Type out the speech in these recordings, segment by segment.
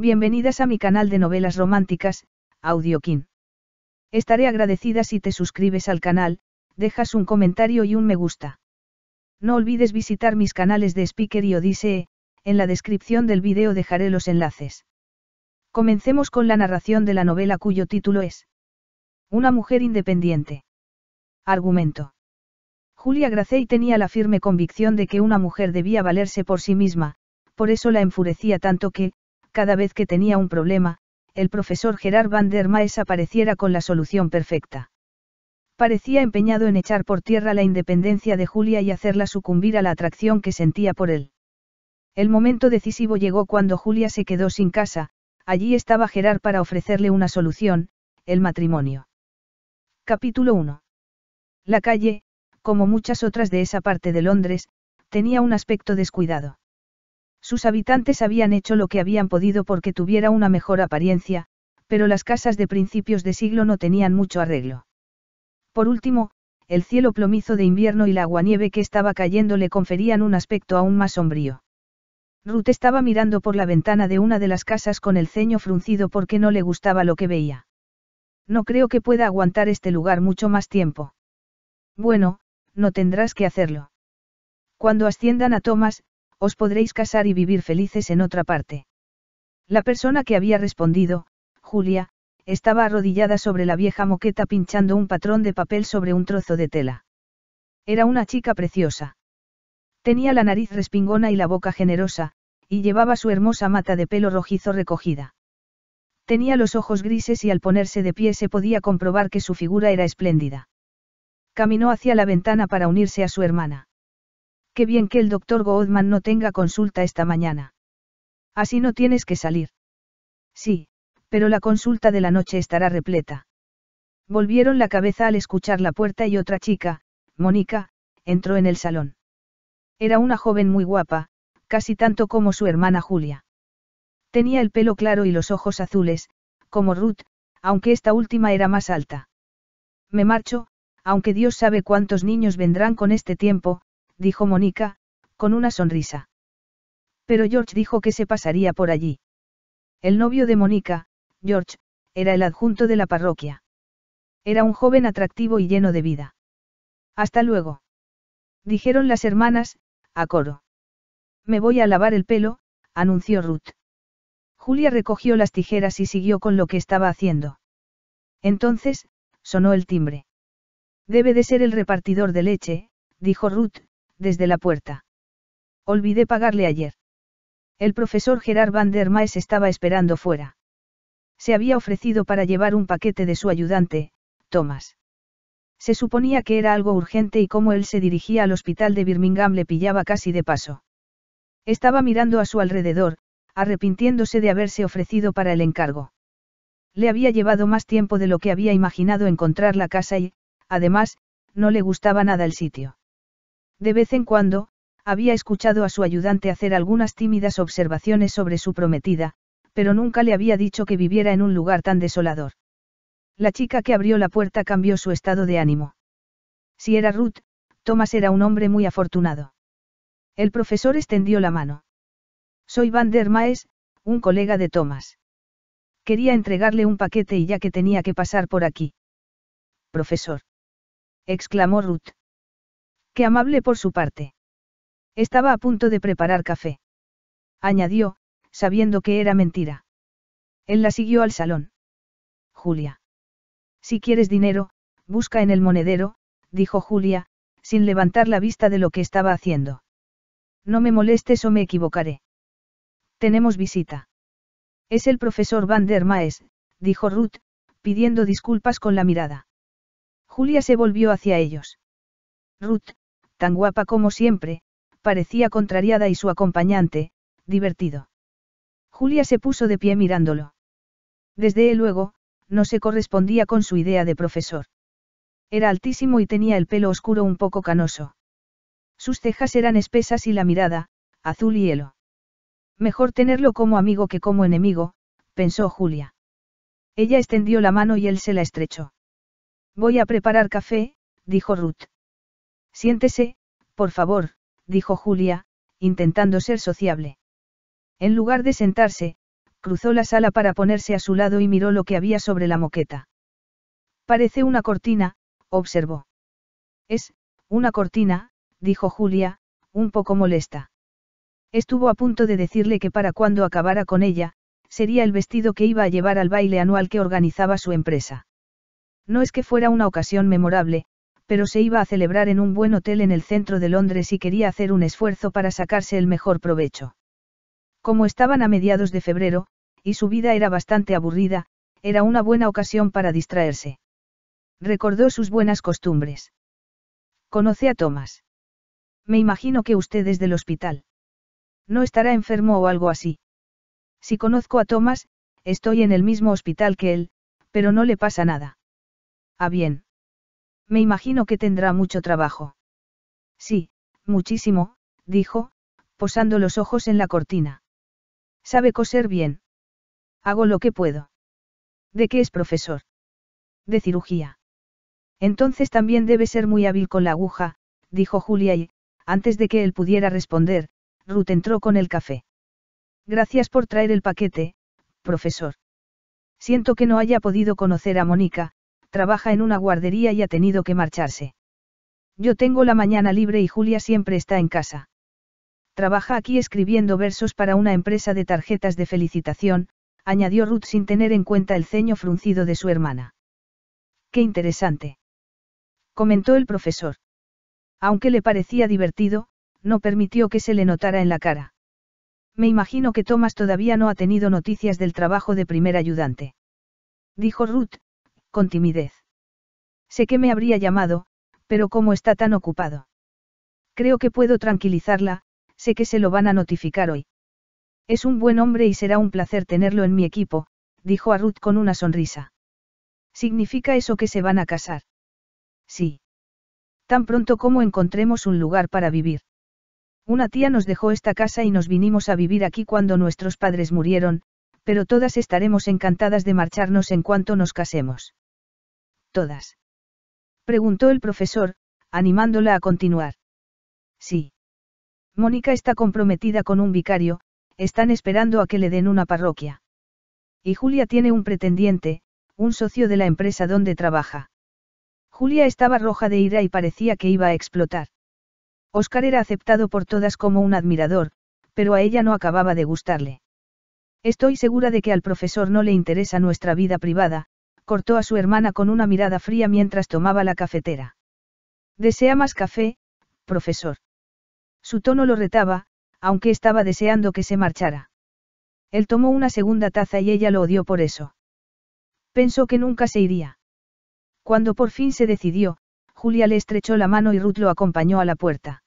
Bienvenidas a mi canal de novelas románticas, Audiokin. Estaré agradecida si te suscribes al canal, dejas un comentario y un me gusta. No olvides visitar mis canales de Speaker y Odisee, en la descripción del video dejaré los enlaces. Comencemos con la narración de la novela cuyo título es Una mujer independiente. Argumento. Julia Gracey tenía la firme convicción de que una mujer debía valerse por sí misma, por eso la enfurecía tanto que, cada vez que tenía un problema, el profesor Gerard van der Maes apareciera con la solución perfecta. Parecía empeñado en echar por tierra la independencia de Julia y hacerla sucumbir a la atracción que sentía por él. El momento decisivo llegó cuando Julia se quedó sin casa, allí estaba Gerard para ofrecerle una solución, el matrimonio. Capítulo 1. La calle, como muchas otras de esa parte de Londres, tenía un aspecto descuidado. Sus habitantes habían hecho lo que habían podido porque tuviera una mejor apariencia, pero las casas de principios de siglo no tenían mucho arreglo. Por último, el cielo plomizo de invierno y la aguanieve que estaba cayendo le conferían un aspecto aún más sombrío. Ruth estaba mirando por la ventana de una de las casas con el ceño fruncido porque no le gustaba lo que veía. No creo que pueda aguantar este lugar mucho más tiempo. Bueno, no tendrás que hacerlo. Cuando asciendan a Thomas, os podréis casar y vivir felices en otra parte. La persona que había respondido, Julia, estaba arrodillada sobre la vieja moqueta pinchando un patrón de papel sobre un trozo de tela. Era una chica preciosa. Tenía la nariz respingona y la boca generosa, y llevaba su hermosa mata de pelo rojizo recogida. Tenía los ojos grises y al ponerse de pie se podía comprobar que su figura era espléndida. Caminó hacia la ventana para unirse a su hermana. Qué bien que el doctor Goodman no tenga consulta esta mañana. Así no tienes que salir. Sí, pero la consulta de la noche estará repleta. Volvieron la cabeza al escuchar la puerta y otra chica, Mónica, entró en el salón. Era una joven muy guapa, casi tanto como su hermana Julia. Tenía el pelo claro y los ojos azules, como Ruth, aunque esta última era más alta. Me marcho, aunque Dios sabe cuántos niños vendrán con este tiempo, dijo Mónica, con una sonrisa. Pero George dijo que se pasaría por allí. El novio de Mónica, George, era el adjunto de la parroquia. Era un joven atractivo y lleno de vida. Hasta luego. Dijeron las hermanas, a coro. Me voy a lavar el pelo, anunció Ruth. Julia recogió las tijeras y siguió con lo que estaba haciendo. Entonces, sonó el timbre. Debe de ser el repartidor de leche, dijo Ruth, desde la puerta. Olvidé pagarle ayer. El profesor Gerard van der Maes estaba esperando fuera. Se había ofrecido para llevar un paquete de su ayudante, Thomas. Se suponía que era algo urgente y como él se dirigía al hospital de Birmingham le pillaba casi de paso. Estaba mirando a su alrededor, arrepintiéndose de haberse ofrecido para el encargo. Le había llevado más tiempo de lo que había imaginado encontrar la casa y, además, no le gustaba nada el sitio. De vez en cuando, había escuchado a su ayudante hacer algunas tímidas observaciones sobre su prometida, pero nunca le había dicho que viviera en un lugar tan desolador. La chica que abrió la puerta cambió su estado de ánimo. Si era Ruth, Thomas era un hombre muy afortunado. El profesor extendió la mano. Soy Van der Maes, un colega de Thomas. Quería entregarle un paquete y ya que tenía que pasar por aquí. Profesor. exclamó Ruth amable por su parte. Estaba a punto de preparar café. Añadió, sabiendo que era mentira. Él la siguió al salón. Julia. Si quieres dinero, busca en el monedero, dijo Julia, sin levantar la vista de lo que estaba haciendo. No me molestes o me equivocaré. Tenemos visita. Es el profesor Van der Maes, dijo Ruth, pidiendo disculpas con la mirada. Julia se volvió hacia ellos. Ruth, tan guapa como siempre, parecía contrariada y su acompañante, divertido. Julia se puso de pie mirándolo. Desde luego, no se correspondía con su idea de profesor. Era altísimo y tenía el pelo oscuro un poco canoso. Sus cejas eran espesas y la mirada, azul y hielo. Mejor tenerlo como amigo que como enemigo, pensó Julia. Ella extendió la mano y él se la estrechó. Voy a preparar café, dijo Ruth. Siéntese, por favor, dijo Julia, intentando ser sociable. En lugar de sentarse, cruzó la sala para ponerse a su lado y miró lo que había sobre la moqueta. Parece una cortina, observó. Es, una cortina, dijo Julia, un poco molesta. Estuvo a punto de decirle que para cuando acabara con ella, sería el vestido que iba a llevar al baile anual que organizaba su empresa. No es que fuera una ocasión memorable, pero se iba a celebrar en un buen hotel en el centro de Londres y quería hacer un esfuerzo para sacarse el mejor provecho. Como estaban a mediados de febrero, y su vida era bastante aburrida, era una buena ocasión para distraerse. Recordó sus buenas costumbres. Conoce a Thomas. Me imagino que usted es del hospital. No estará enfermo o algo así. Si conozco a Thomas, estoy en el mismo hospital que él, pero no le pasa nada. Ah bien. Me imagino que tendrá mucho trabajo. Sí, muchísimo, dijo, posando los ojos en la cortina. Sabe coser bien. Hago lo que puedo. ¿De qué es profesor? De cirugía. Entonces también debe ser muy hábil con la aguja, dijo Julia y, antes de que él pudiera responder, Ruth entró con el café. Gracias por traer el paquete, profesor. Siento que no haya podido conocer a Mónica, trabaja en una guardería y ha tenido que marcharse. Yo tengo la mañana libre y Julia siempre está en casa. Trabaja aquí escribiendo versos para una empresa de tarjetas de felicitación, añadió Ruth sin tener en cuenta el ceño fruncido de su hermana. Qué interesante. Comentó el profesor. Aunque le parecía divertido, no permitió que se le notara en la cara. Me imagino que Thomas todavía no ha tenido noticias del trabajo de primer ayudante. Dijo Ruth, con timidez. Sé que me habría llamado, pero cómo está tan ocupado. Creo que puedo tranquilizarla, sé que se lo van a notificar hoy. Es un buen hombre y será un placer tenerlo en mi equipo, dijo a Ruth con una sonrisa. ¿Significa eso que se van a casar? Sí. Tan pronto como encontremos un lugar para vivir. Una tía nos dejó esta casa y nos vinimos a vivir aquí cuando nuestros padres murieron, pero todas estaremos encantadas de marcharnos en cuanto nos casemos. ¿Todas? Preguntó el profesor, animándola a continuar. Sí. Mónica está comprometida con un vicario, están esperando a que le den una parroquia. Y Julia tiene un pretendiente, un socio de la empresa donde trabaja. Julia estaba roja de ira y parecía que iba a explotar. Oscar era aceptado por todas como un admirador, pero a ella no acababa de gustarle. Estoy segura de que al profesor no le interesa nuestra vida privada, cortó a su hermana con una mirada fría mientras tomaba la cafetera. Desea más café, profesor. Su tono lo retaba, aunque estaba deseando que se marchara. Él tomó una segunda taza y ella lo odió por eso. Pensó que nunca se iría. Cuando por fin se decidió, Julia le estrechó la mano y Ruth lo acompañó a la puerta.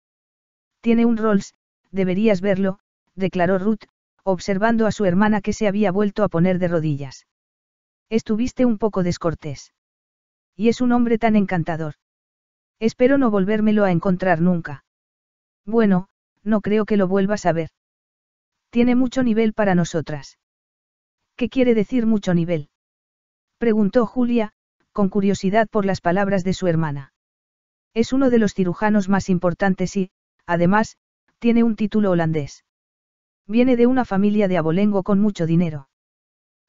Tiene un Rolls, deberías verlo, declaró Ruth, observando a su hermana que se había vuelto a poner de rodillas. Estuviste un poco descortés. Y es un hombre tan encantador. Espero no volvérmelo a encontrar nunca. Bueno, no creo que lo vuelvas a ver. Tiene mucho nivel para nosotras. ¿Qué quiere decir mucho nivel? Preguntó Julia, con curiosidad por las palabras de su hermana. Es uno de los cirujanos más importantes y, además, tiene un título holandés. Viene de una familia de abolengo con mucho dinero.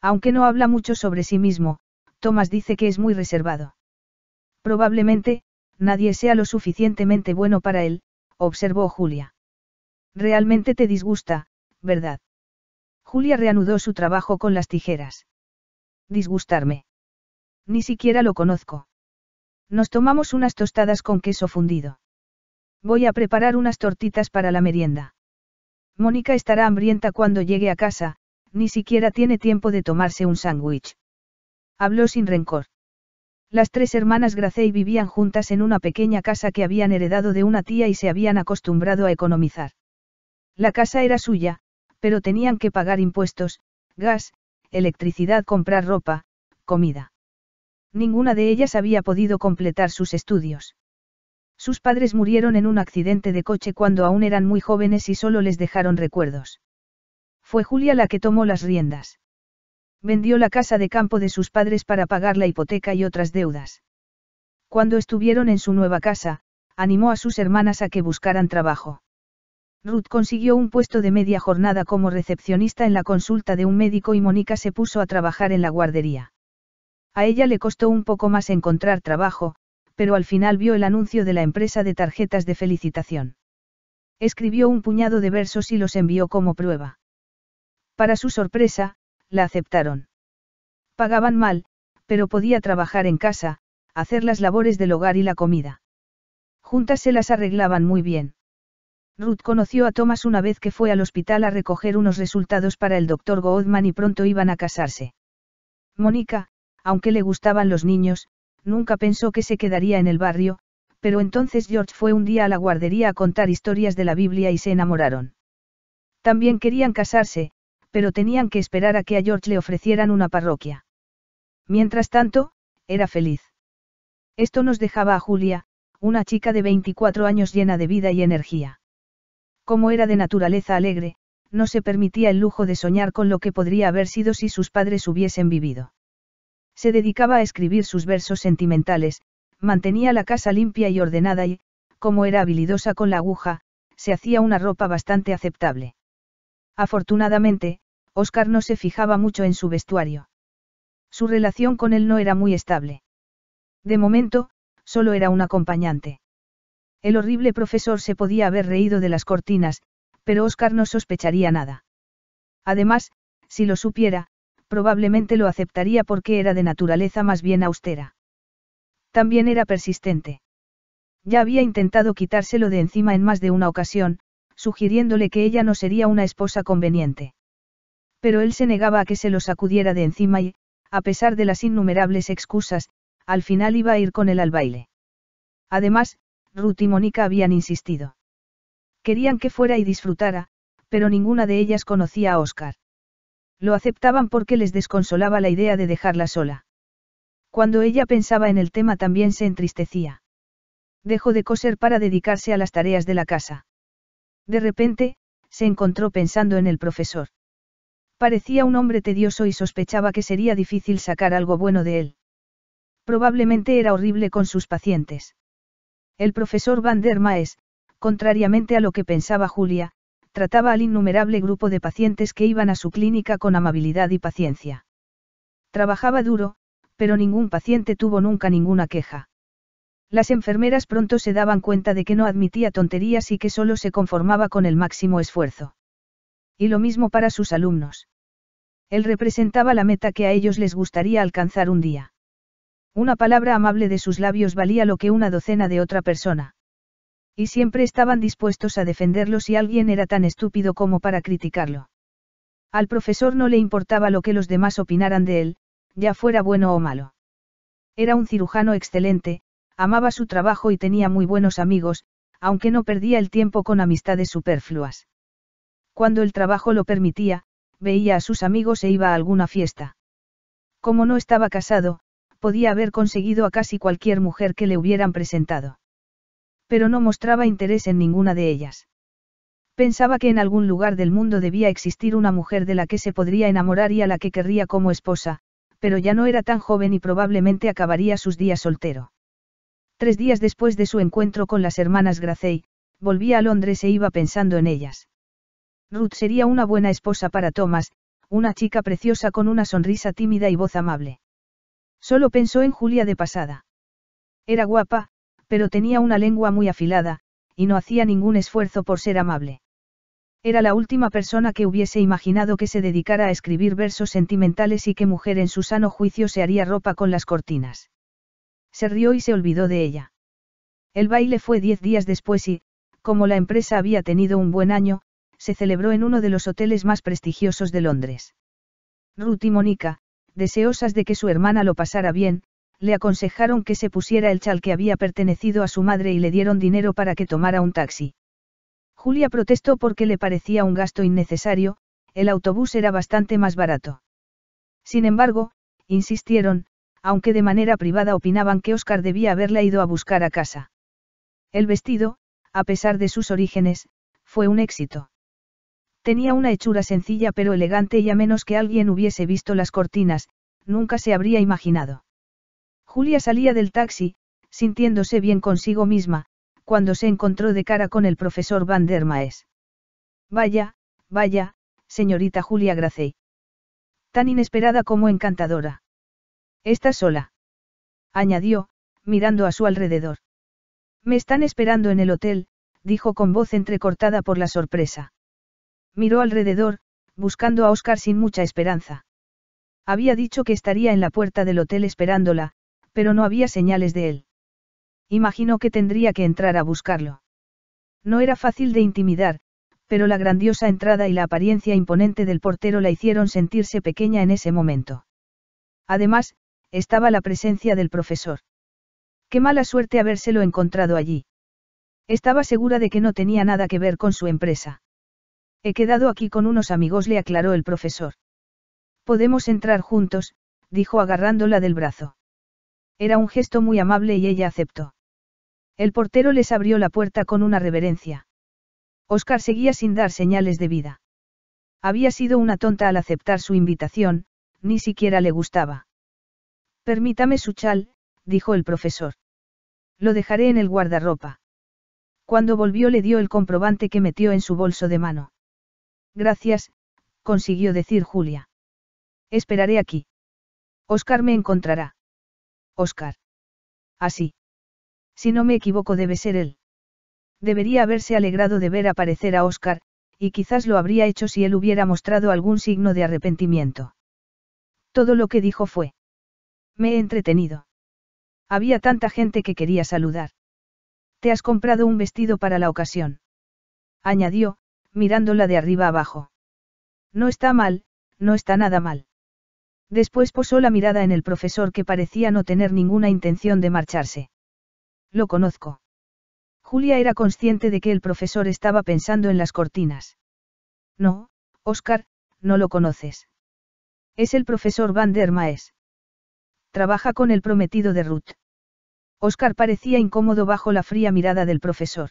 Aunque no habla mucho sobre sí mismo, Tomás dice que es muy reservado. Probablemente, nadie sea lo suficientemente bueno para él, observó Julia. Realmente te disgusta, ¿verdad? Julia reanudó su trabajo con las tijeras. Disgustarme. Ni siquiera lo conozco. Nos tomamos unas tostadas con queso fundido. Voy a preparar unas tortitas para la merienda. Mónica estará hambrienta cuando llegue a casa, ni siquiera tiene tiempo de tomarse un sándwich. Habló sin rencor. Las tres hermanas Gracey vivían juntas en una pequeña casa que habían heredado de una tía y se habían acostumbrado a economizar. La casa era suya, pero tenían que pagar impuestos, gas, electricidad, comprar ropa, comida. Ninguna de ellas había podido completar sus estudios. Sus padres murieron en un accidente de coche cuando aún eran muy jóvenes y solo les dejaron recuerdos. Fue Julia la que tomó las riendas. Vendió la casa de campo de sus padres para pagar la hipoteca y otras deudas. Cuando estuvieron en su nueva casa, animó a sus hermanas a que buscaran trabajo. Ruth consiguió un puesto de media jornada como recepcionista en la consulta de un médico y Mónica se puso a trabajar en la guardería. A ella le costó un poco más encontrar trabajo, pero al final vio el anuncio de la empresa de tarjetas de felicitación. Escribió un puñado de versos y los envió como prueba. Para su sorpresa, la aceptaron. Pagaban mal, pero podía trabajar en casa, hacer las labores del hogar y la comida. Juntas se las arreglaban muy bien. Ruth conoció a Thomas una vez que fue al hospital a recoger unos resultados para el doctor Goodman y pronto iban a casarse. Mónica, aunque le gustaban los niños, nunca pensó que se quedaría en el barrio, pero entonces George fue un día a la guardería a contar historias de la Biblia y se enamoraron. También querían casarse, pero tenían que esperar a que a George le ofrecieran una parroquia. Mientras tanto, era feliz. Esto nos dejaba a Julia, una chica de 24 años llena de vida y energía. Como era de naturaleza alegre, no se permitía el lujo de soñar con lo que podría haber sido si sus padres hubiesen vivido. Se dedicaba a escribir sus versos sentimentales, mantenía la casa limpia y ordenada y, como era habilidosa con la aguja, se hacía una ropa bastante aceptable. Afortunadamente, Oscar no se fijaba mucho en su vestuario. Su relación con él no era muy estable. De momento, solo era un acompañante. El horrible profesor se podía haber reído de las cortinas, pero Oscar no sospecharía nada. Además, si lo supiera, probablemente lo aceptaría porque era de naturaleza más bien austera. También era persistente. Ya había intentado quitárselo de encima en más de una ocasión, sugiriéndole que ella no sería una esposa conveniente. Pero él se negaba a que se lo sacudiera de encima y, a pesar de las innumerables excusas, al final iba a ir con él al baile. Además, Ruth y Mónica habían insistido. Querían que fuera y disfrutara, pero ninguna de ellas conocía a Oscar. Lo aceptaban porque les desconsolaba la idea de dejarla sola. Cuando ella pensaba en el tema también se entristecía. Dejó de coser para dedicarse a las tareas de la casa. De repente, se encontró pensando en el profesor. Parecía un hombre tedioso y sospechaba que sería difícil sacar algo bueno de él. Probablemente era horrible con sus pacientes. El profesor Van der Maes, contrariamente a lo que pensaba Julia, trataba al innumerable grupo de pacientes que iban a su clínica con amabilidad y paciencia. Trabajaba duro, pero ningún paciente tuvo nunca ninguna queja. Las enfermeras pronto se daban cuenta de que no admitía tonterías y que solo se conformaba con el máximo esfuerzo. Y lo mismo para sus alumnos. Él representaba la meta que a ellos les gustaría alcanzar un día. Una palabra amable de sus labios valía lo que una docena de otra persona. Y siempre estaban dispuestos a defenderlo si alguien era tan estúpido como para criticarlo. Al profesor no le importaba lo que los demás opinaran de él, ya fuera bueno o malo. Era un cirujano excelente, amaba su trabajo y tenía muy buenos amigos, aunque no perdía el tiempo con amistades superfluas. Cuando el trabajo lo permitía, veía a sus amigos e iba a alguna fiesta. Como no estaba casado, podía haber conseguido a casi cualquier mujer que le hubieran presentado. Pero no mostraba interés en ninguna de ellas. Pensaba que en algún lugar del mundo debía existir una mujer de la que se podría enamorar y a la que querría como esposa, pero ya no era tan joven y probablemente acabaría sus días soltero. Tres días después de su encuentro con las hermanas Gracey, volvía a Londres e iba pensando en ellas. Ruth sería una buena esposa para Thomas, una chica preciosa con una sonrisa tímida y voz amable. Solo pensó en Julia de pasada. Era guapa, pero tenía una lengua muy afilada, y no hacía ningún esfuerzo por ser amable. Era la última persona que hubiese imaginado que se dedicara a escribir versos sentimentales y que mujer en su sano juicio se haría ropa con las cortinas. Se rió y se olvidó de ella. El baile fue diez días después y, como la empresa había tenido un buen año, se celebró en uno de los hoteles más prestigiosos de Londres. Ruth y Mónica, deseosas de que su hermana lo pasara bien, le aconsejaron que se pusiera el chal que había pertenecido a su madre y le dieron dinero para que tomara un taxi. Julia protestó porque le parecía un gasto innecesario, el autobús era bastante más barato. Sin embargo, insistieron, aunque de manera privada opinaban que Oscar debía haberla ido a buscar a casa. El vestido, a pesar de sus orígenes, fue un éxito. Tenía una hechura sencilla pero elegante y a menos que alguien hubiese visto las cortinas, nunca se habría imaginado. Julia salía del taxi, sintiéndose bien consigo misma, cuando se encontró de cara con el profesor Van der Maes. Vaya, vaya, señorita Julia Gracey. Tan inesperada como encantadora. Está sola. Añadió, mirando a su alrededor. Me están esperando en el hotel, dijo con voz entrecortada por la sorpresa. Miró alrededor, buscando a Oscar sin mucha esperanza. Había dicho que estaría en la puerta del hotel esperándola, pero no había señales de él. Imaginó que tendría que entrar a buscarlo. No era fácil de intimidar, pero la grandiosa entrada y la apariencia imponente del portero la hicieron sentirse pequeña en ese momento. Además, estaba la presencia del profesor. Qué mala suerte habérselo encontrado allí. Estaba segura de que no tenía nada que ver con su empresa. He quedado aquí con unos amigos, le aclaró el profesor. Podemos entrar juntos, dijo agarrándola del brazo. Era un gesto muy amable y ella aceptó. El portero les abrió la puerta con una reverencia. Oscar seguía sin dar señales de vida. Había sido una tonta al aceptar su invitación, ni siquiera le gustaba. Permítame su chal, dijo el profesor. Lo dejaré en el guardarropa. Cuando volvió le dio el comprobante que metió en su bolso de mano. Gracias, consiguió decir Julia. Esperaré aquí. Oscar me encontrará. Oscar. Así. Si no me equivoco debe ser él. Debería haberse alegrado de ver aparecer a Oscar, y quizás lo habría hecho si él hubiera mostrado algún signo de arrepentimiento. Todo lo que dijo fue. Me he entretenido. Había tanta gente que quería saludar. Te has comprado un vestido para la ocasión. Añadió, mirándola de arriba abajo. No está mal, no está nada mal. Después posó la mirada en el profesor que parecía no tener ninguna intención de marcharse. Lo conozco. Julia era consciente de que el profesor estaba pensando en las cortinas. No, Oscar, no lo conoces. Es el profesor Van der Maes. Trabaja con el prometido de Ruth. Oscar parecía incómodo bajo la fría mirada del profesor.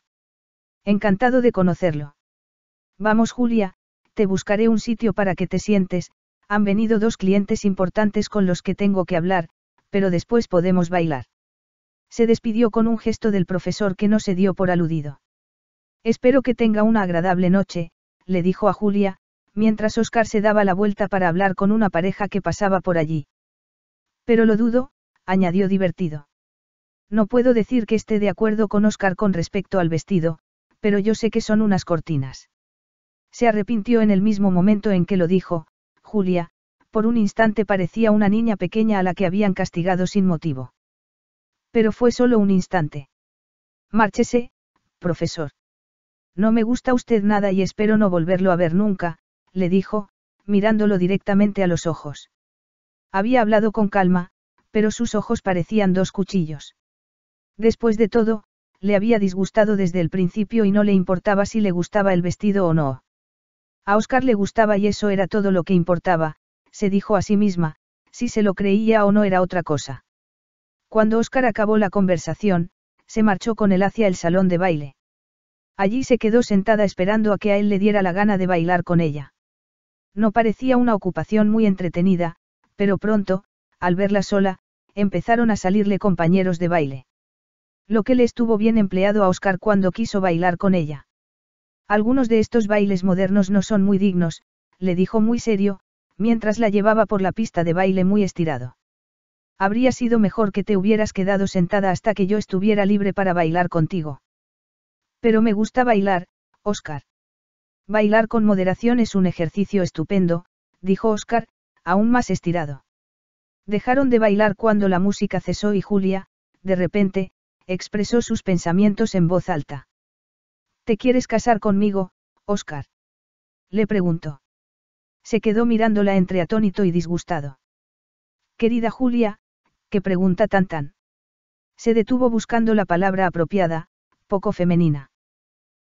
Encantado de conocerlo. Vamos Julia, te buscaré un sitio para que te sientes, han venido dos clientes importantes con los que tengo que hablar, pero después podemos bailar. Se despidió con un gesto del profesor que no se dio por aludido. Espero que tenga una agradable noche, le dijo a Julia, mientras Oscar se daba la vuelta para hablar con una pareja que pasaba por allí. Pero lo dudo, añadió divertido. No puedo decir que esté de acuerdo con Oscar con respecto al vestido, pero yo sé que son unas cortinas. Se arrepintió en el mismo momento en que lo dijo, Julia, por un instante parecía una niña pequeña a la que habían castigado sin motivo. Pero fue solo un instante. Márchese, profesor. No me gusta usted nada y espero no volverlo a ver nunca, le dijo, mirándolo directamente a los ojos. Había hablado con calma, pero sus ojos parecían dos cuchillos. Después de todo, le había disgustado desde el principio y no le importaba si le gustaba el vestido o no. A Oscar le gustaba y eso era todo lo que importaba, se dijo a sí misma, si se lo creía o no era otra cosa. Cuando Oscar acabó la conversación, se marchó con él hacia el salón de baile. Allí se quedó sentada esperando a que a él le diera la gana de bailar con ella. No parecía una ocupación muy entretenida, pero pronto, al verla sola, empezaron a salirle compañeros de baile. Lo que le estuvo bien empleado a Oscar cuando quiso bailar con ella. Algunos de estos bailes modernos no son muy dignos, le dijo muy serio, mientras la llevaba por la pista de baile muy estirado. Habría sido mejor que te hubieras quedado sentada hasta que yo estuviera libre para bailar contigo. Pero me gusta bailar, Oscar. Bailar con moderación es un ejercicio estupendo, dijo Oscar, aún más estirado. Dejaron de bailar cuando la música cesó y Julia, de repente, expresó sus pensamientos en voz alta. ¿Te quieres casar conmigo, Oscar? Le preguntó. Se quedó mirándola entre atónito y disgustado. Querida Julia, qué pregunta tan tan. Se detuvo buscando la palabra apropiada, poco femenina.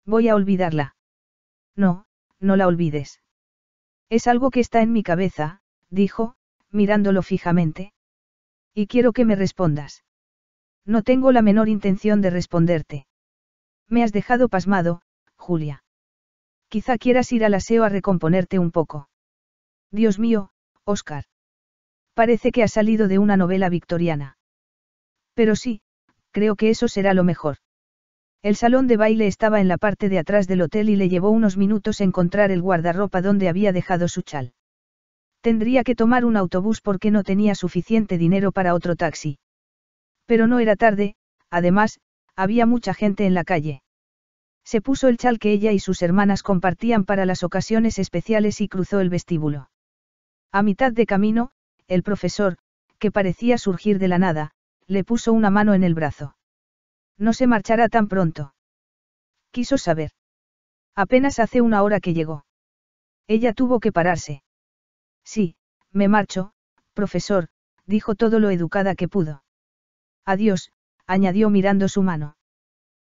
Voy a olvidarla. No, no la olvides. Es algo que está en mi cabeza, dijo, mirándolo fijamente. Y quiero que me respondas. No tengo la menor intención de responderte. Me has dejado pasmado, Julia. Quizá quieras ir al aseo a recomponerte un poco. Dios mío, Oscar. Parece que ha salido de una novela victoriana. Pero sí, creo que eso será lo mejor. El salón de baile estaba en la parte de atrás del hotel y le llevó unos minutos encontrar el guardarropa donde había dejado su chal. Tendría que tomar un autobús porque no tenía suficiente dinero para otro taxi. Pero no era tarde, además, había mucha gente en la calle. Se puso el chal que ella y sus hermanas compartían para las ocasiones especiales y cruzó el vestíbulo. A mitad de camino, el profesor, que parecía surgir de la nada, le puso una mano en el brazo. No se marchará tan pronto. Quiso saber. Apenas hace una hora que llegó. Ella tuvo que pararse. Sí, me marcho, profesor, dijo todo lo educada que pudo. Adiós, añadió mirando su mano.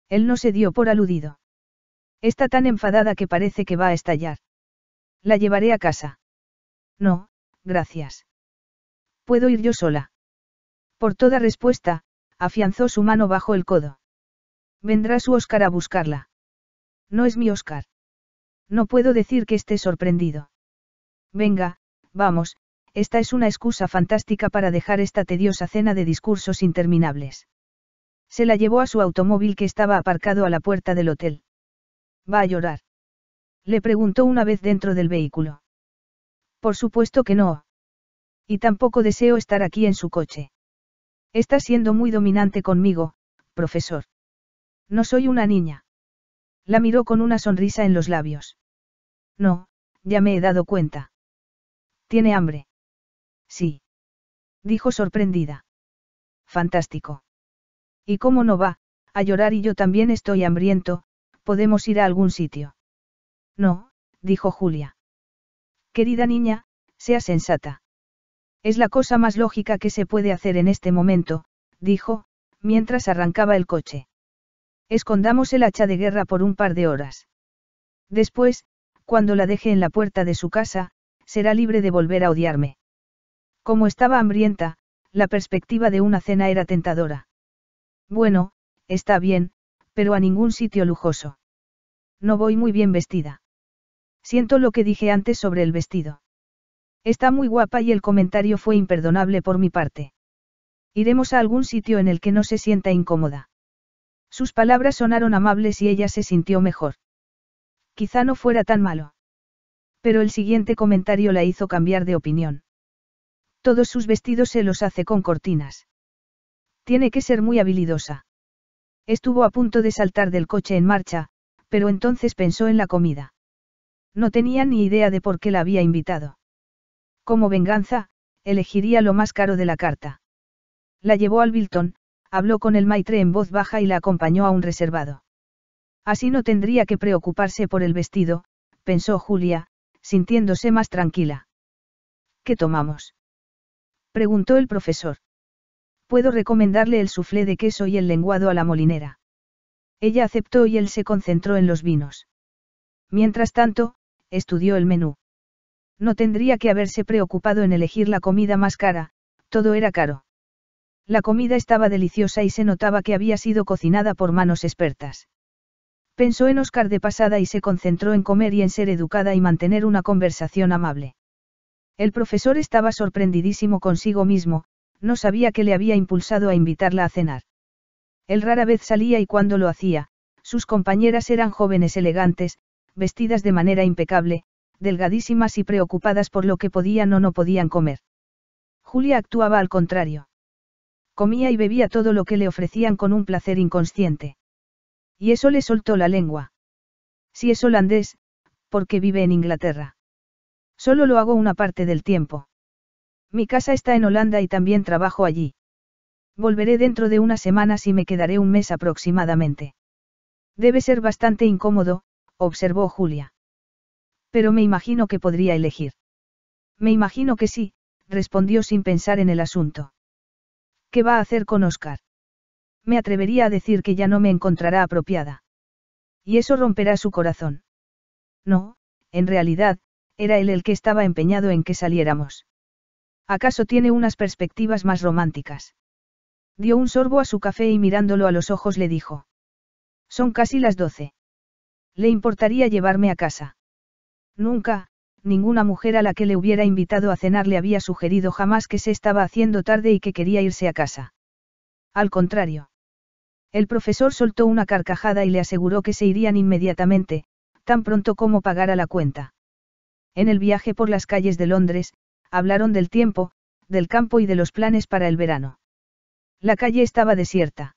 Él no se dio por aludido. Está tan enfadada que parece que va a estallar. La llevaré a casa. No, gracias. Puedo ir yo sola. Por toda respuesta, afianzó su mano bajo el codo. Vendrá su Oscar a buscarla. No es mi Oscar. No puedo decir que esté sorprendido. Venga, vamos, esta es una excusa fantástica para dejar esta tediosa cena de discursos interminables. Se la llevó a su automóvil que estaba aparcado a la puerta del hotel. ¿Va a llorar? Le preguntó una vez dentro del vehículo. Por supuesto que no. Y tampoco deseo estar aquí en su coche. Está siendo muy dominante conmigo, profesor. No soy una niña. La miró con una sonrisa en los labios. No, ya me he dado cuenta. ¿Tiene hambre? Sí. Dijo sorprendida. Fantástico. ¿Y cómo no va? A llorar y yo también estoy hambriento, podemos ir a algún sitio. No, dijo Julia. Querida niña, sea sensata. Es la cosa más lógica que se puede hacer en este momento, dijo, mientras arrancaba el coche. Escondamos el hacha de guerra por un par de horas. Después, cuando la deje en la puerta de su casa, será libre de volver a odiarme. Como estaba hambrienta, la perspectiva de una cena era tentadora. Bueno, está bien, pero a ningún sitio lujoso. No voy muy bien vestida. Siento lo que dije antes sobre el vestido. Está muy guapa y el comentario fue imperdonable por mi parte. Iremos a algún sitio en el que no se sienta incómoda. Sus palabras sonaron amables y ella se sintió mejor. Quizá no fuera tan malo. Pero el siguiente comentario la hizo cambiar de opinión. Todos sus vestidos se los hace con cortinas. Tiene que ser muy habilidosa. Estuvo a punto de saltar del coche en marcha, pero entonces pensó en la comida. No tenía ni idea de por qué la había invitado. Como venganza, elegiría lo más caro de la carta. La llevó al Bilton, habló con el maitre en voz baja y la acompañó a un reservado. Así no tendría que preocuparse por el vestido, pensó Julia, sintiéndose más tranquila. ¿Qué tomamos? preguntó el profesor. Puedo recomendarle el suflé de queso y el lenguado a la molinera. Ella aceptó y él se concentró en los vinos. Mientras tanto, estudió el menú. No tendría que haberse preocupado en elegir la comida más cara, todo era caro. La comida estaba deliciosa y se notaba que había sido cocinada por manos expertas. Pensó en Oscar de pasada y se concentró en comer y en ser educada y mantener una conversación amable. El profesor estaba sorprendidísimo consigo mismo, no sabía qué le había impulsado a invitarla a cenar. Él rara vez salía y cuando lo hacía, sus compañeras eran jóvenes elegantes, vestidas de manera impecable, delgadísimas y preocupadas por lo que podían o no podían comer. Julia actuaba al contrario. Comía y bebía todo lo que le ofrecían con un placer inconsciente. Y eso le soltó la lengua. Si es holandés, porque vive en Inglaterra. Solo lo hago una parte del tiempo. Mi casa está en Holanda y también trabajo allí. Volveré dentro de unas semanas y me quedaré un mes aproximadamente. Debe ser bastante incómodo, observó Julia. Pero me imagino que podría elegir. Me imagino que sí, respondió sin pensar en el asunto. ¿Qué va a hacer con Oscar? Me atrevería a decir que ya no me encontrará apropiada. Y eso romperá su corazón. No, en realidad, era él el que estaba empeñado en que saliéramos. ¿Acaso tiene unas perspectivas más románticas? Dio un sorbo a su café y mirándolo a los ojos le dijo. Son casi las doce. ¿Le importaría llevarme a casa? Nunca, ninguna mujer a la que le hubiera invitado a cenar le había sugerido jamás que se estaba haciendo tarde y que quería irse a casa. Al contrario. El profesor soltó una carcajada y le aseguró que se irían inmediatamente, tan pronto como pagara la cuenta. En el viaje por las calles de Londres, hablaron del tiempo, del campo y de los planes para el verano. La calle estaba desierta.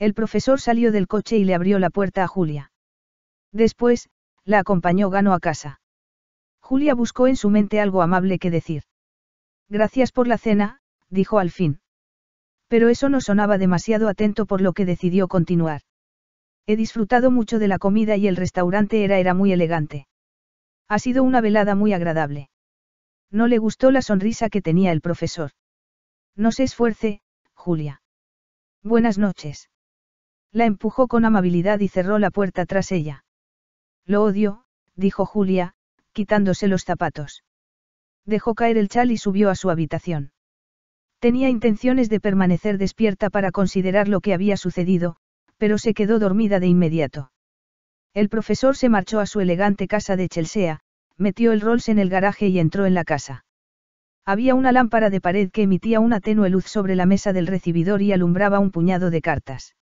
El profesor salió del coche y le abrió la puerta a Julia. Después, la acompañó Gano a casa. Julia buscó en su mente algo amable que decir. Gracias por la cena, dijo al fin. Pero eso no sonaba demasiado atento por lo que decidió continuar. He disfrutado mucho de la comida y el restaurante era era muy elegante. Ha sido una velada muy agradable. No le gustó la sonrisa que tenía el profesor. No se esfuerce, Julia. Buenas noches. La empujó con amabilidad y cerró la puerta tras ella. Lo odio, dijo Julia, quitándose los zapatos. Dejó caer el chal y subió a su habitación. Tenía intenciones de permanecer despierta para considerar lo que había sucedido, pero se quedó dormida de inmediato. El profesor se marchó a su elegante casa de Chelsea, metió el Rolls en el garaje y entró en la casa. Había una lámpara de pared que emitía una tenue luz sobre la mesa del recibidor y alumbraba un puñado de cartas.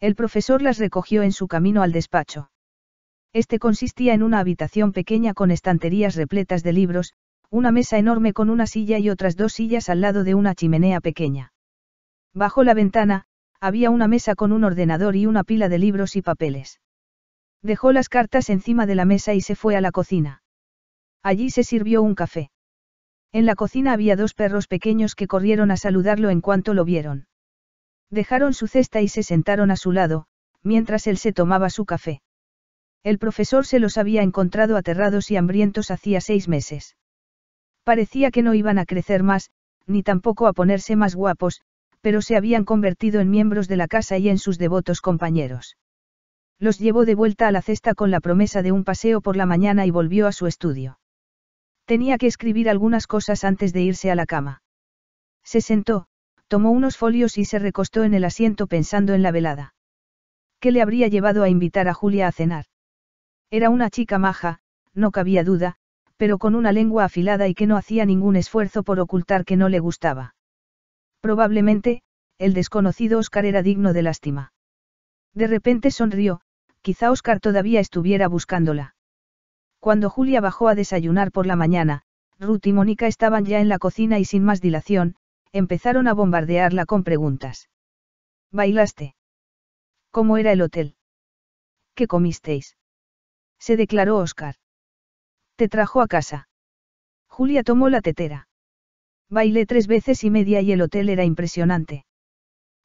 El profesor las recogió en su camino al despacho. Este consistía en una habitación pequeña con estanterías repletas de libros, una mesa enorme con una silla y otras dos sillas al lado de una chimenea pequeña. Bajo la ventana, había una mesa con un ordenador y una pila de libros y papeles. Dejó las cartas encima de la mesa y se fue a la cocina. Allí se sirvió un café. En la cocina había dos perros pequeños que corrieron a saludarlo en cuanto lo vieron. Dejaron su cesta y se sentaron a su lado, mientras él se tomaba su café. El profesor se los había encontrado aterrados y hambrientos hacía seis meses. Parecía que no iban a crecer más, ni tampoco a ponerse más guapos, pero se habían convertido en miembros de la casa y en sus devotos compañeros. Los llevó de vuelta a la cesta con la promesa de un paseo por la mañana y volvió a su estudio. Tenía que escribir algunas cosas antes de irse a la cama. Se sentó, tomó unos folios y se recostó en el asiento pensando en la velada. ¿Qué le habría llevado a invitar a Julia a cenar? Era una chica maja, no cabía duda, pero con una lengua afilada y que no hacía ningún esfuerzo por ocultar que no le gustaba. Probablemente, el desconocido Oscar era digno de lástima. De repente sonrió, quizá Oscar todavía estuviera buscándola. Cuando Julia bajó a desayunar por la mañana, Ruth y Mónica estaban ya en la cocina y sin más dilación, empezaron a bombardearla con preguntas. ¿Bailaste? ¿Cómo era el hotel? ¿Qué comisteis? Se declaró Oscar. Te trajo a casa. Julia tomó la tetera. Bailé tres veces y media y el hotel era impresionante.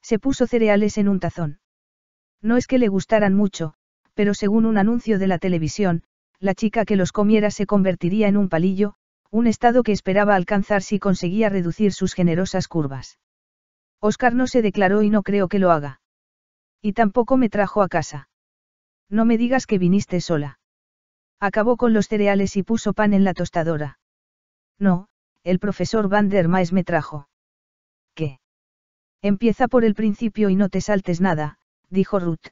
Se puso cereales en un tazón. No es que le gustaran mucho, pero según un anuncio de la televisión, la chica que los comiera se convertiría en un palillo, un estado que esperaba alcanzar si conseguía reducir sus generosas curvas. Oscar no se declaró y no creo que lo haga. Y tampoco me trajo a casa. No me digas que viniste sola. Acabó con los cereales y puso pan en la tostadora. No, el profesor Van der me trajo. ¿Qué? Empieza por el principio y no te saltes nada, dijo Ruth.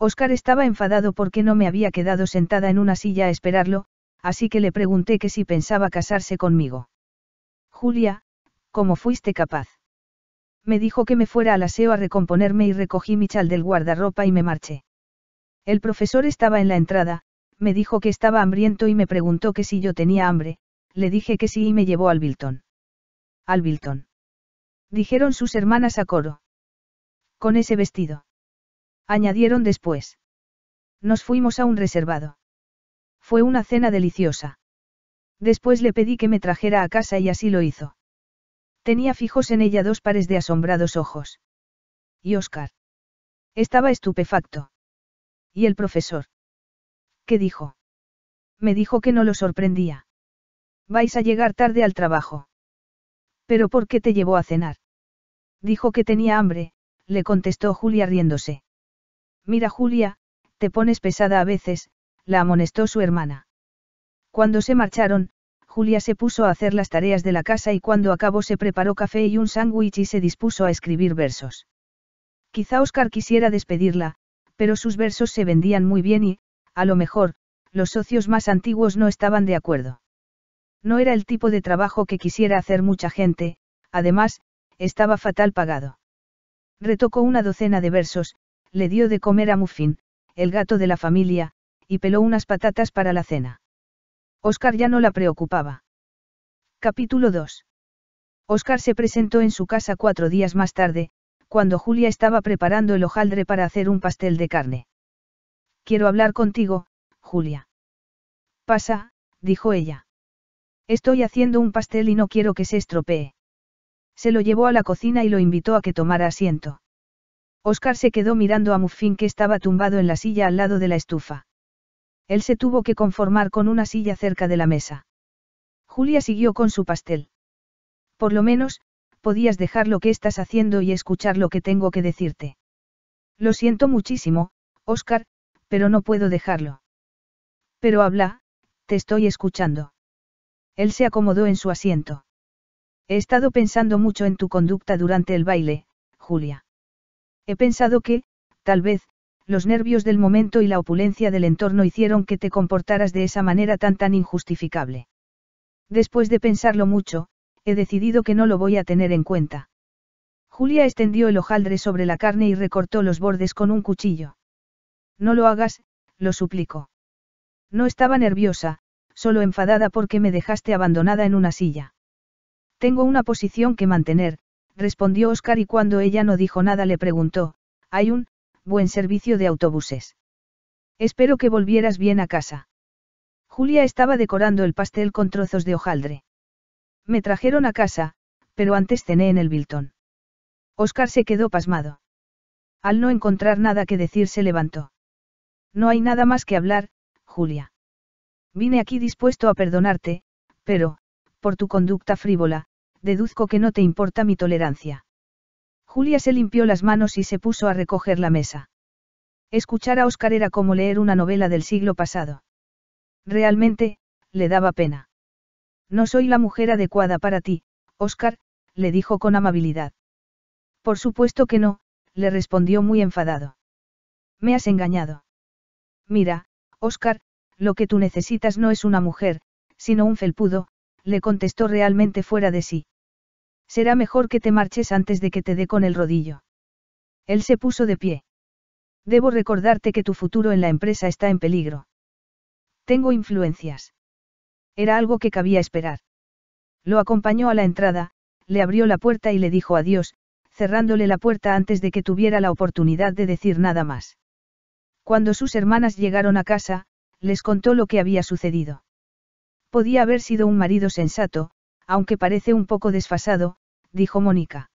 Oscar estaba enfadado porque no me había quedado sentada en una silla a esperarlo, así que le pregunté que si pensaba casarse conmigo. Julia, ¿cómo fuiste capaz? Me dijo que me fuera al aseo a recomponerme y recogí mi chal del guardarropa y me marché. El profesor estaba en la entrada, me dijo que estaba hambriento y me preguntó que si yo tenía hambre, le dije que sí y me llevó al Bilton. Al Bilton. Dijeron sus hermanas a coro. Con ese vestido. Añadieron después. Nos fuimos a un reservado. Fue una cena deliciosa. Después le pedí que me trajera a casa y así lo hizo. Tenía fijos en ella dos pares de asombrados ojos. Y Oscar. Estaba estupefacto. ¿Y el profesor? ¿Qué dijo? Me dijo que no lo sorprendía. Vais a llegar tarde al trabajo. ¿Pero por qué te llevó a cenar? Dijo que tenía hambre, le contestó Julia riéndose. Mira Julia, te pones pesada a veces, la amonestó su hermana. Cuando se marcharon, Julia se puso a hacer las tareas de la casa y cuando acabó se preparó café y un sándwich y se dispuso a escribir versos. Quizá Oscar quisiera despedirla, pero sus versos se vendían muy bien y, a lo mejor, los socios más antiguos no estaban de acuerdo. No era el tipo de trabajo que quisiera hacer mucha gente, además, estaba fatal pagado. Retocó una docena de versos, le dio de comer a Muffin, el gato de la familia, y peló unas patatas para la cena. Oscar ya no la preocupaba. Capítulo 2. Oscar se presentó en su casa cuatro días más tarde, cuando Julia estaba preparando el hojaldre para hacer un pastel de carne. Quiero hablar contigo, Julia. Pasa, dijo ella. Estoy haciendo un pastel y no quiero que se estropee. Se lo llevó a la cocina y lo invitó a que tomara asiento. Oscar se quedó mirando a Muffin que estaba tumbado en la silla al lado de la estufa. Él se tuvo que conformar con una silla cerca de la mesa. Julia siguió con su pastel. Por lo menos, podías dejar lo que estás haciendo y escuchar lo que tengo que decirte. Lo siento muchísimo, Oscar, pero no puedo dejarlo. Pero habla, te estoy escuchando. Él se acomodó en su asiento. He estado pensando mucho en tu conducta durante el baile, Julia. He pensado que, tal vez, los nervios del momento y la opulencia del entorno hicieron que te comportaras de esa manera tan tan injustificable. Después de pensarlo mucho, he decidido que no lo voy a tener en cuenta. Julia extendió el hojaldre sobre la carne y recortó los bordes con un cuchillo. No lo hagas, lo suplico. No estaba nerviosa, solo enfadada porque me dejaste abandonada en una silla. Tengo una posición que mantener, respondió Oscar y cuando ella no dijo nada le preguntó, hay un, buen servicio de autobuses. Espero que volvieras bien a casa. Julia estaba decorando el pastel con trozos de hojaldre. Me trajeron a casa, pero antes cené en el Bilton. Oscar se quedó pasmado. Al no encontrar nada que decir se levantó. No hay nada más que hablar, Julia. Vine aquí dispuesto a perdonarte, pero, por tu conducta frívola, deduzco que no te importa mi tolerancia. Julia se limpió las manos y se puso a recoger la mesa. Escuchar a Oscar era como leer una novela del siglo pasado. Realmente, le daba pena. No soy la mujer adecuada para ti, Oscar, le dijo con amabilidad. Por supuesto que no, le respondió muy enfadado. Me has engañado. Mira, Oscar, lo que tú necesitas no es una mujer, sino un felpudo, le contestó realmente fuera de sí. Será mejor que te marches antes de que te dé con el rodillo. Él se puso de pie. Debo recordarte que tu futuro en la empresa está en peligro. Tengo influencias. Era algo que cabía esperar. Lo acompañó a la entrada, le abrió la puerta y le dijo adiós, cerrándole la puerta antes de que tuviera la oportunidad de decir nada más. Cuando sus hermanas llegaron a casa, les contó lo que había sucedido. Podía haber sido un marido sensato, aunque parece un poco desfasado, dijo Mónica.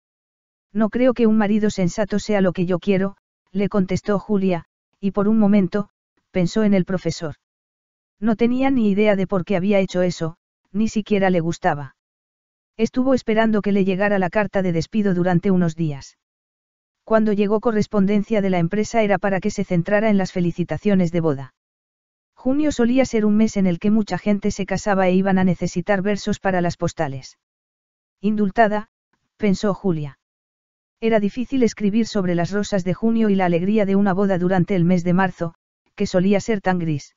No creo que un marido sensato sea lo que yo quiero, le contestó Julia, y por un momento, pensó en el profesor. No tenía ni idea de por qué había hecho eso, ni siquiera le gustaba. Estuvo esperando que le llegara la carta de despido durante unos días. Cuando llegó correspondencia de la empresa era para que se centrara en las felicitaciones de boda. Junio solía ser un mes en el que mucha gente se casaba e iban a necesitar versos para las postales. Indultada, pensó Julia. Era difícil escribir sobre las rosas de junio y la alegría de una boda durante el mes de marzo, que solía ser tan gris.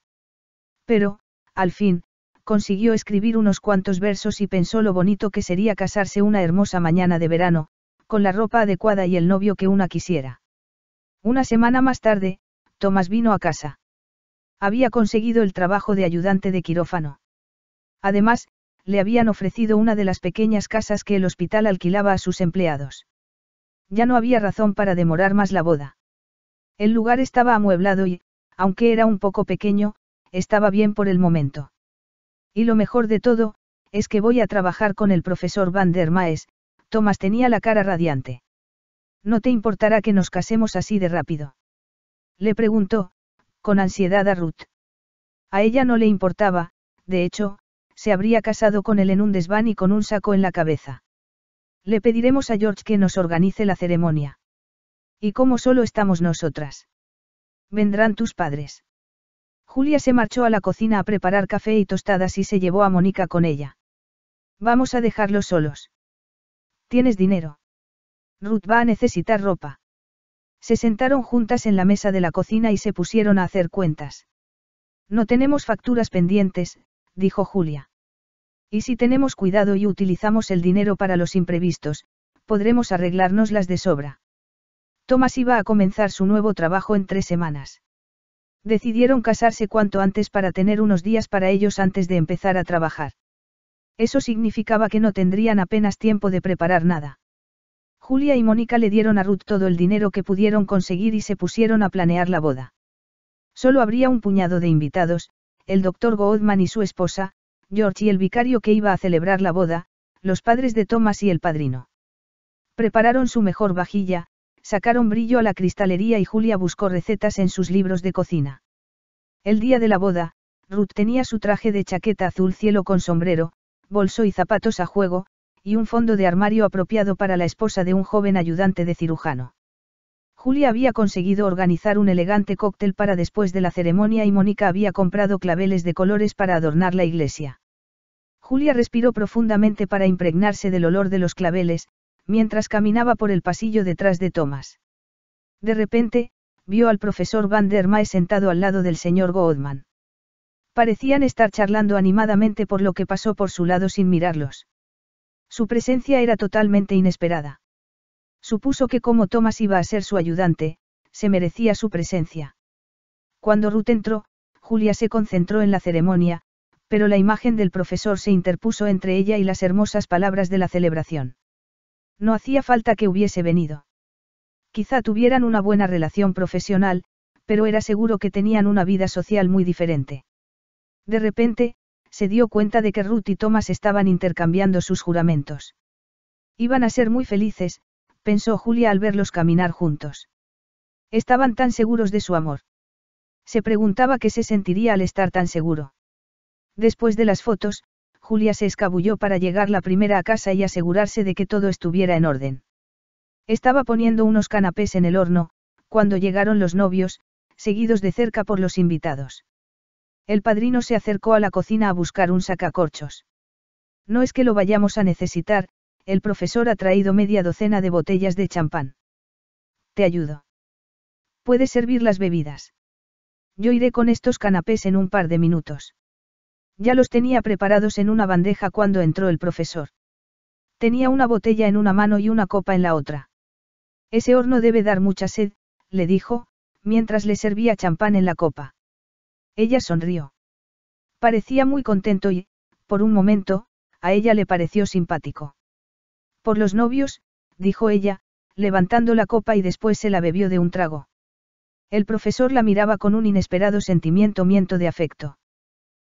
Pero, al fin, consiguió escribir unos cuantos versos y pensó lo bonito que sería casarse una hermosa mañana de verano, con la ropa adecuada y el novio que una quisiera. Una semana más tarde, Tomás vino a casa. Había conseguido el trabajo de ayudante de quirófano. Además, le habían ofrecido una de las pequeñas casas que el hospital alquilaba a sus empleados. Ya no había razón para demorar más la boda. El lugar estaba amueblado y, aunque era un poco pequeño, estaba bien por el momento. Y lo mejor de todo, es que voy a trabajar con el profesor Van der Maes, Thomas tenía la cara radiante. ¿No te importará que nos casemos así de rápido? Le preguntó, con ansiedad a Ruth. A ella no le importaba, de hecho, se habría casado con él en un desván y con un saco en la cabeza. Le pediremos a George que nos organice la ceremonia. ¿Y cómo solo estamos nosotras? Vendrán tus padres. Julia se marchó a la cocina a preparar café y tostadas y se llevó a Mónica con ella. Vamos a dejarlos solos. ¿Tienes dinero? Ruth va a necesitar ropa. Se sentaron juntas en la mesa de la cocina y se pusieron a hacer cuentas. No tenemos facturas pendientes, dijo Julia. Y si tenemos cuidado y utilizamos el dinero para los imprevistos, podremos arreglarnos las de sobra. Tomás iba a comenzar su nuevo trabajo en tres semanas. Decidieron casarse cuanto antes para tener unos días para ellos antes de empezar a trabajar. Eso significaba que no tendrían apenas tiempo de preparar nada. Julia y Mónica le dieron a Ruth todo el dinero que pudieron conseguir y se pusieron a planear la boda. Solo habría un puñado de invitados, el doctor Goodman y su esposa, George y el vicario que iba a celebrar la boda, los padres de Thomas y el padrino. Prepararon su mejor vajilla, sacaron brillo a la cristalería y Julia buscó recetas en sus libros de cocina. El día de la boda, Ruth tenía su traje de chaqueta azul cielo con sombrero, bolso y zapatos a juego, y un fondo de armario apropiado para la esposa de un joven ayudante de cirujano. Julia había conseguido organizar un elegante cóctel para después de la ceremonia y Mónica había comprado claveles de colores para adornar la iglesia. Julia respiró profundamente para impregnarse del olor de los claveles, mientras caminaba por el pasillo detrás de Thomas. De repente, vio al profesor Van der sentado al lado del señor Goodman. Parecían estar charlando animadamente por lo que pasó por su lado sin mirarlos. Su presencia era totalmente inesperada. Supuso que como Thomas iba a ser su ayudante, se merecía su presencia. Cuando Ruth entró, Julia se concentró en la ceremonia, pero la imagen del profesor se interpuso entre ella y las hermosas palabras de la celebración. No hacía falta que hubiese venido. Quizá tuvieran una buena relación profesional, pero era seguro que tenían una vida social muy diferente. De repente, se dio cuenta de que Ruth y Thomas estaban intercambiando sus juramentos. Iban a ser muy felices, pensó Julia al verlos caminar juntos. Estaban tan seguros de su amor. Se preguntaba qué se sentiría al estar tan seguro. Después de las fotos, Julia se escabulló para llegar la primera a casa y asegurarse de que todo estuviera en orden. Estaba poniendo unos canapés en el horno, cuando llegaron los novios, seguidos de cerca por los invitados. El padrino se acercó a la cocina a buscar un sacacorchos. No es que lo vayamos a necesitar, el profesor ha traído media docena de botellas de champán. Te ayudo. Puedes servir las bebidas. Yo iré con estos canapés en un par de minutos. Ya los tenía preparados en una bandeja cuando entró el profesor. Tenía una botella en una mano y una copa en la otra. Ese horno debe dar mucha sed, le dijo, mientras le servía champán en la copa. Ella sonrió. Parecía muy contento y, por un momento, a ella le pareció simpático. Por los novios, dijo ella, levantando la copa y después se la bebió de un trago. El profesor la miraba con un inesperado sentimiento miento de afecto.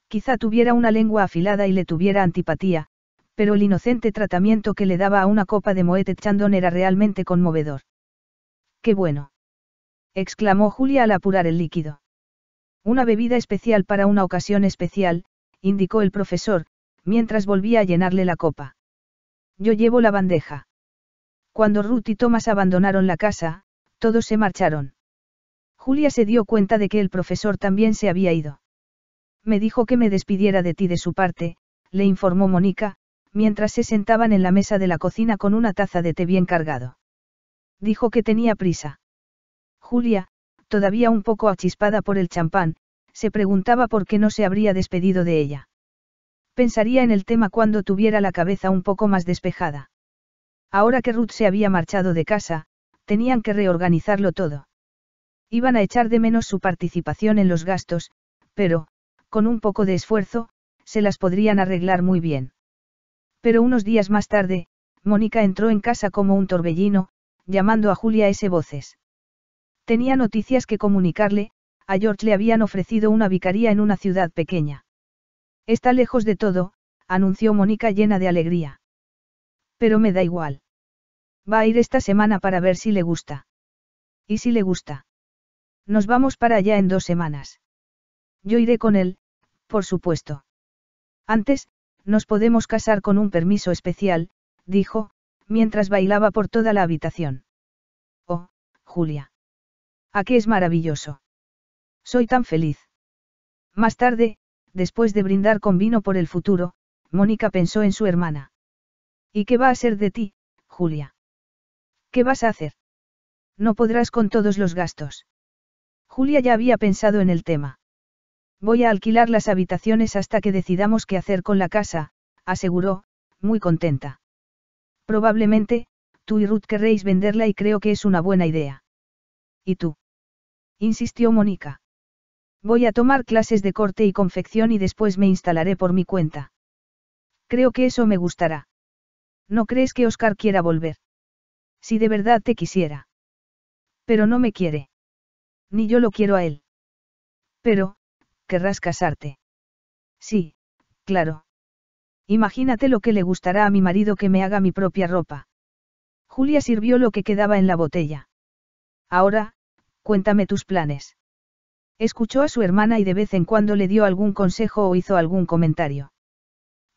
Quizá tuviera una lengua afilada y le tuviera antipatía, pero el inocente tratamiento que le daba a una copa de Moët Chandon era realmente conmovedor. ¡Qué bueno! exclamó Julia al apurar el líquido. Una bebida especial para una ocasión especial, indicó el profesor, mientras volvía a llenarle la copa. Yo llevo la bandeja. Cuando Ruth y Thomas abandonaron la casa, todos se marcharon. Julia se dio cuenta de que el profesor también se había ido. Me dijo que me despidiera de ti de su parte, le informó Mónica, mientras se sentaban en la mesa de la cocina con una taza de té bien cargado. Dijo que tenía prisa. Julia, todavía un poco achispada por el champán, se preguntaba por qué no se habría despedido de ella. Pensaría en el tema cuando tuviera la cabeza un poco más despejada. Ahora que Ruth se había marchado de casa, tenían que reorganizarlo todo. Iban a echar de menos su participación en los gastos, pero, con un poco de esfuerzo, se las podrían arreglar muy bien. Pero unos días más tarde, Mónica entró en casa como un torbellino, llamando a Julia S. Voces. Tenía noticias que comunicarle, a George le habían ofrecido una vicaría en una ciudad pequeña. Está lejos de todo, anunció Mónica llena de alegría. Pero me da igual. Va a ir esta semana para ver si le gusta. ¿Y si le gusta? Nos vamos para allá en dos semanas. Yo iré con él, por supuesto. Antes, nos podemos casar con un permiso especial, dijo, mientras bailaba por toda la habitación. Oh, Julia. ¿A qué es maravilloso? Soy tan feliz. Más tarde, después de brindar con vino por el futuro, Mónica pensó en su hermana. ¿Y qué va a ser de ti, Julia? ¿Qué vas a hacer? No podrás con todos los gastos. Julia ya había pensado en el tema. Voy a alquilar las habitaciones hasta que decidamos qué hacer con la casa, aseguró, muy contenta. Probablemente, tú y Ruth querréis venderla y creo que es una buena idea. ¿Y tú? insistió Mónica. Voy a tomar clases de corte y confección y después me instalaré por mi cuenta. Creo que eso me gustará. ¿No crees que Oscar quiera volver? Si de verdad te quisiera. Pero no me quiere. Ni yo lo quiero a él. Pero, querrás casarte. Sí, claro. Imagínate lo que le gustará a mi marido que me haga mi propia ropa. Julia sirvió lo que quedaba en la botella. Ahora, cuéntame tus planes. Escuchó a su hermana y de vez en cuando le dio algún consejo o hizo algún comentario.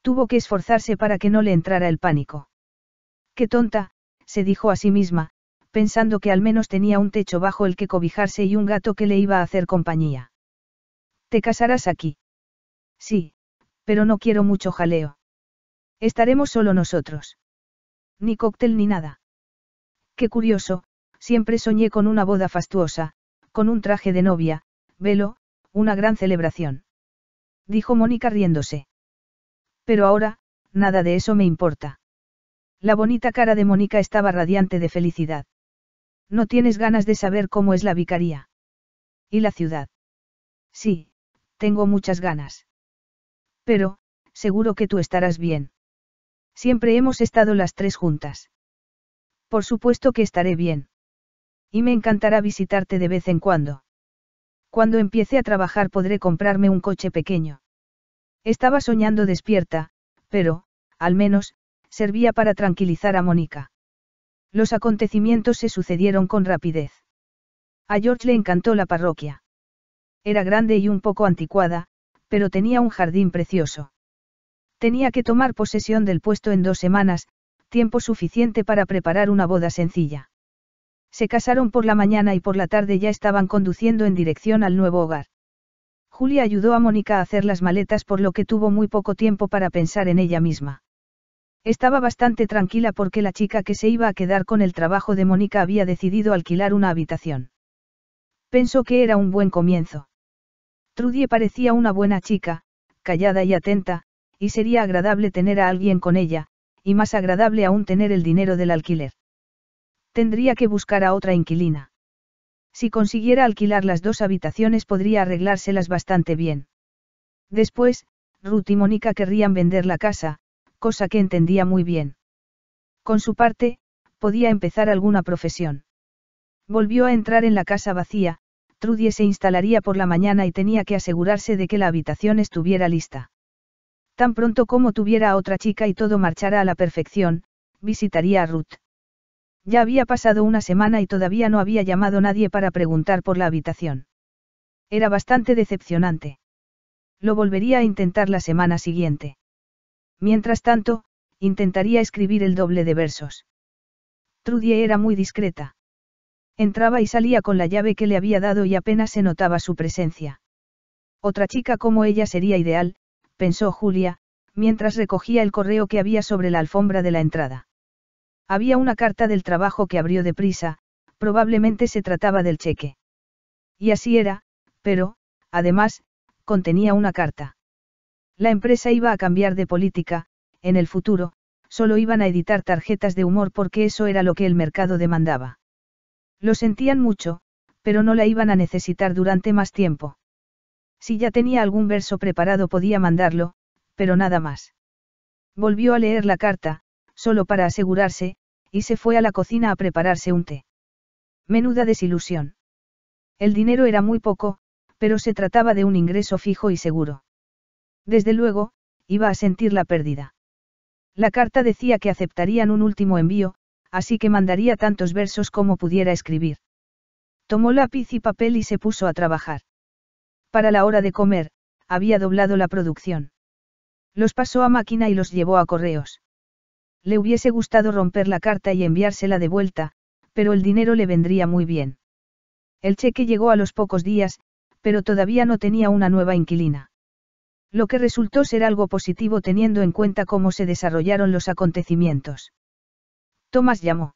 Tuvo que esforzarse para que no le entrara el pánico. Qué tonta, se dijo a sí misma, pensando que al menos tenía un techo bajo el que cobijarse y un gato que le iba a hacer compañía. ¿Te casarás aquí? Sí, pero no quiero mucho jaleo. Estaremos solo nosotros. Ni cóctel ni nada. Qué curioso, Siempre soñé con una boda fastuosa, con un traje de novia, velo, una gran celebración. Dijo Mónica riéndose. Pero ahora, nada de eso me importa. La bonita cara de Mónica estaba radiante de felicidad. No tienes ganas de saber cómo es la vicaría. ¿Y la ciudad? Sí, tengo muchas ganas. Pero, seguro que tú estarás bien. Siempre hemos estado las tres juntas. Por supuesto que estaré bien. Y me encantará visitarte de vez en cuando. Cuando empiece a trabajar podré comprarme un coche pequeño. Estaba soñando despierta, pero, al menos, servía para tranquilizar a Mónica. Los acontecimientos se sucedieron con rapidez. A George le encantó la parroquia. Era grande y un poco anticuada, pero tenía un jardín precioso. Tenía que tomar posesión del puesto en dos semanas, tiempo suficiente para preparar una boda sencilla. Se casaron por la mañana y por la tarde ya estaban conduciendo en dirección al nuevo hogar. Julia ayudó a Mónica a hacer las maletas por lo que tuvo muy poco tiempo para pensar en ella misma. Estaba bastante tranquila porque la chica que se iba a quedar con el trabajo de Mónica había decidido alquilar una habitación. Pensó que era un buen comienzo. Trudie parecía una buena chica, callada y atenta, y sería agradable tener a alguien con ella, y más agradable aún tener el dinero del alquiler tendría que buscar a otra inquilina. Si consiguiera alquilar las dos habitaciones podría arreglárselas bastante bien. Después, Ruth y Mónica querrían vender la casa, cosa que entendía muy bien. Con su parte, podía empezar alguna profesión. Volvió a entrar en la casa vacía, Trudy se instalaría por la mañana y tenía que asegurarse de que la habitación estuviera lista. Tan pronto como tuviera a otra chica y todo marchara a la perfección, visitaría a Ruth. Ya había pasado una semana y todavía no había llamado nadie para preguntar por la habitación. Era bastante decepcionante. Lo volvería a intentar la semana siguiente. Mientras tanto, intentaría escribir el doble de versos. Trudy era muy discreta. Entraba y salía con la llave que le había dado y apenas se notaba su presencia. Otra chica como ella sería ideal, pensó Julia, mientras recogía el correo que había sobre la alfombra de la entrada. Había una carta del trabajo que abrió deprisa, probablemente se trataba del cheque. Y así era, pero, además, contenía una carta. La empresa iba a cambiar de política, en el futuro, solo iban a editar tarjetas de humor porque eso era lo que el mercado demandaba. Lo sentían mucho, pero no la iban a necesitar durante más tiempo. Si ya tenía algún verso preparado podía mandarlo, pero nada más. Volvió a leer la carta, solo para asegurarse, y se fue a la cocina a prepararse un té. Menuda desilusión. El dinero era muy poco, pero se trataba de un ingreso fijo y seguro. Desde luego, iba a sentir la pérdida. La carta decía que aceptarían un último envío, así que mandaría tantos versos como pudiera escribir. Tomó lápiz y papel y se puso a trabajar. Para la hora de comer, había doblado la producción. Los pasó a máquina y los llevó a correos. Le hubiese gustado romper la carta y enviársela de vuelta, pero el dinero le vendría muy bien. El cheque llegó a los pocos días, pero todavía no tenía una nueva inquilina. Lo que resultó ser algo positivo teniendo en cuenta cómo se desarrollaron los acontecimientos. Thomas llamó.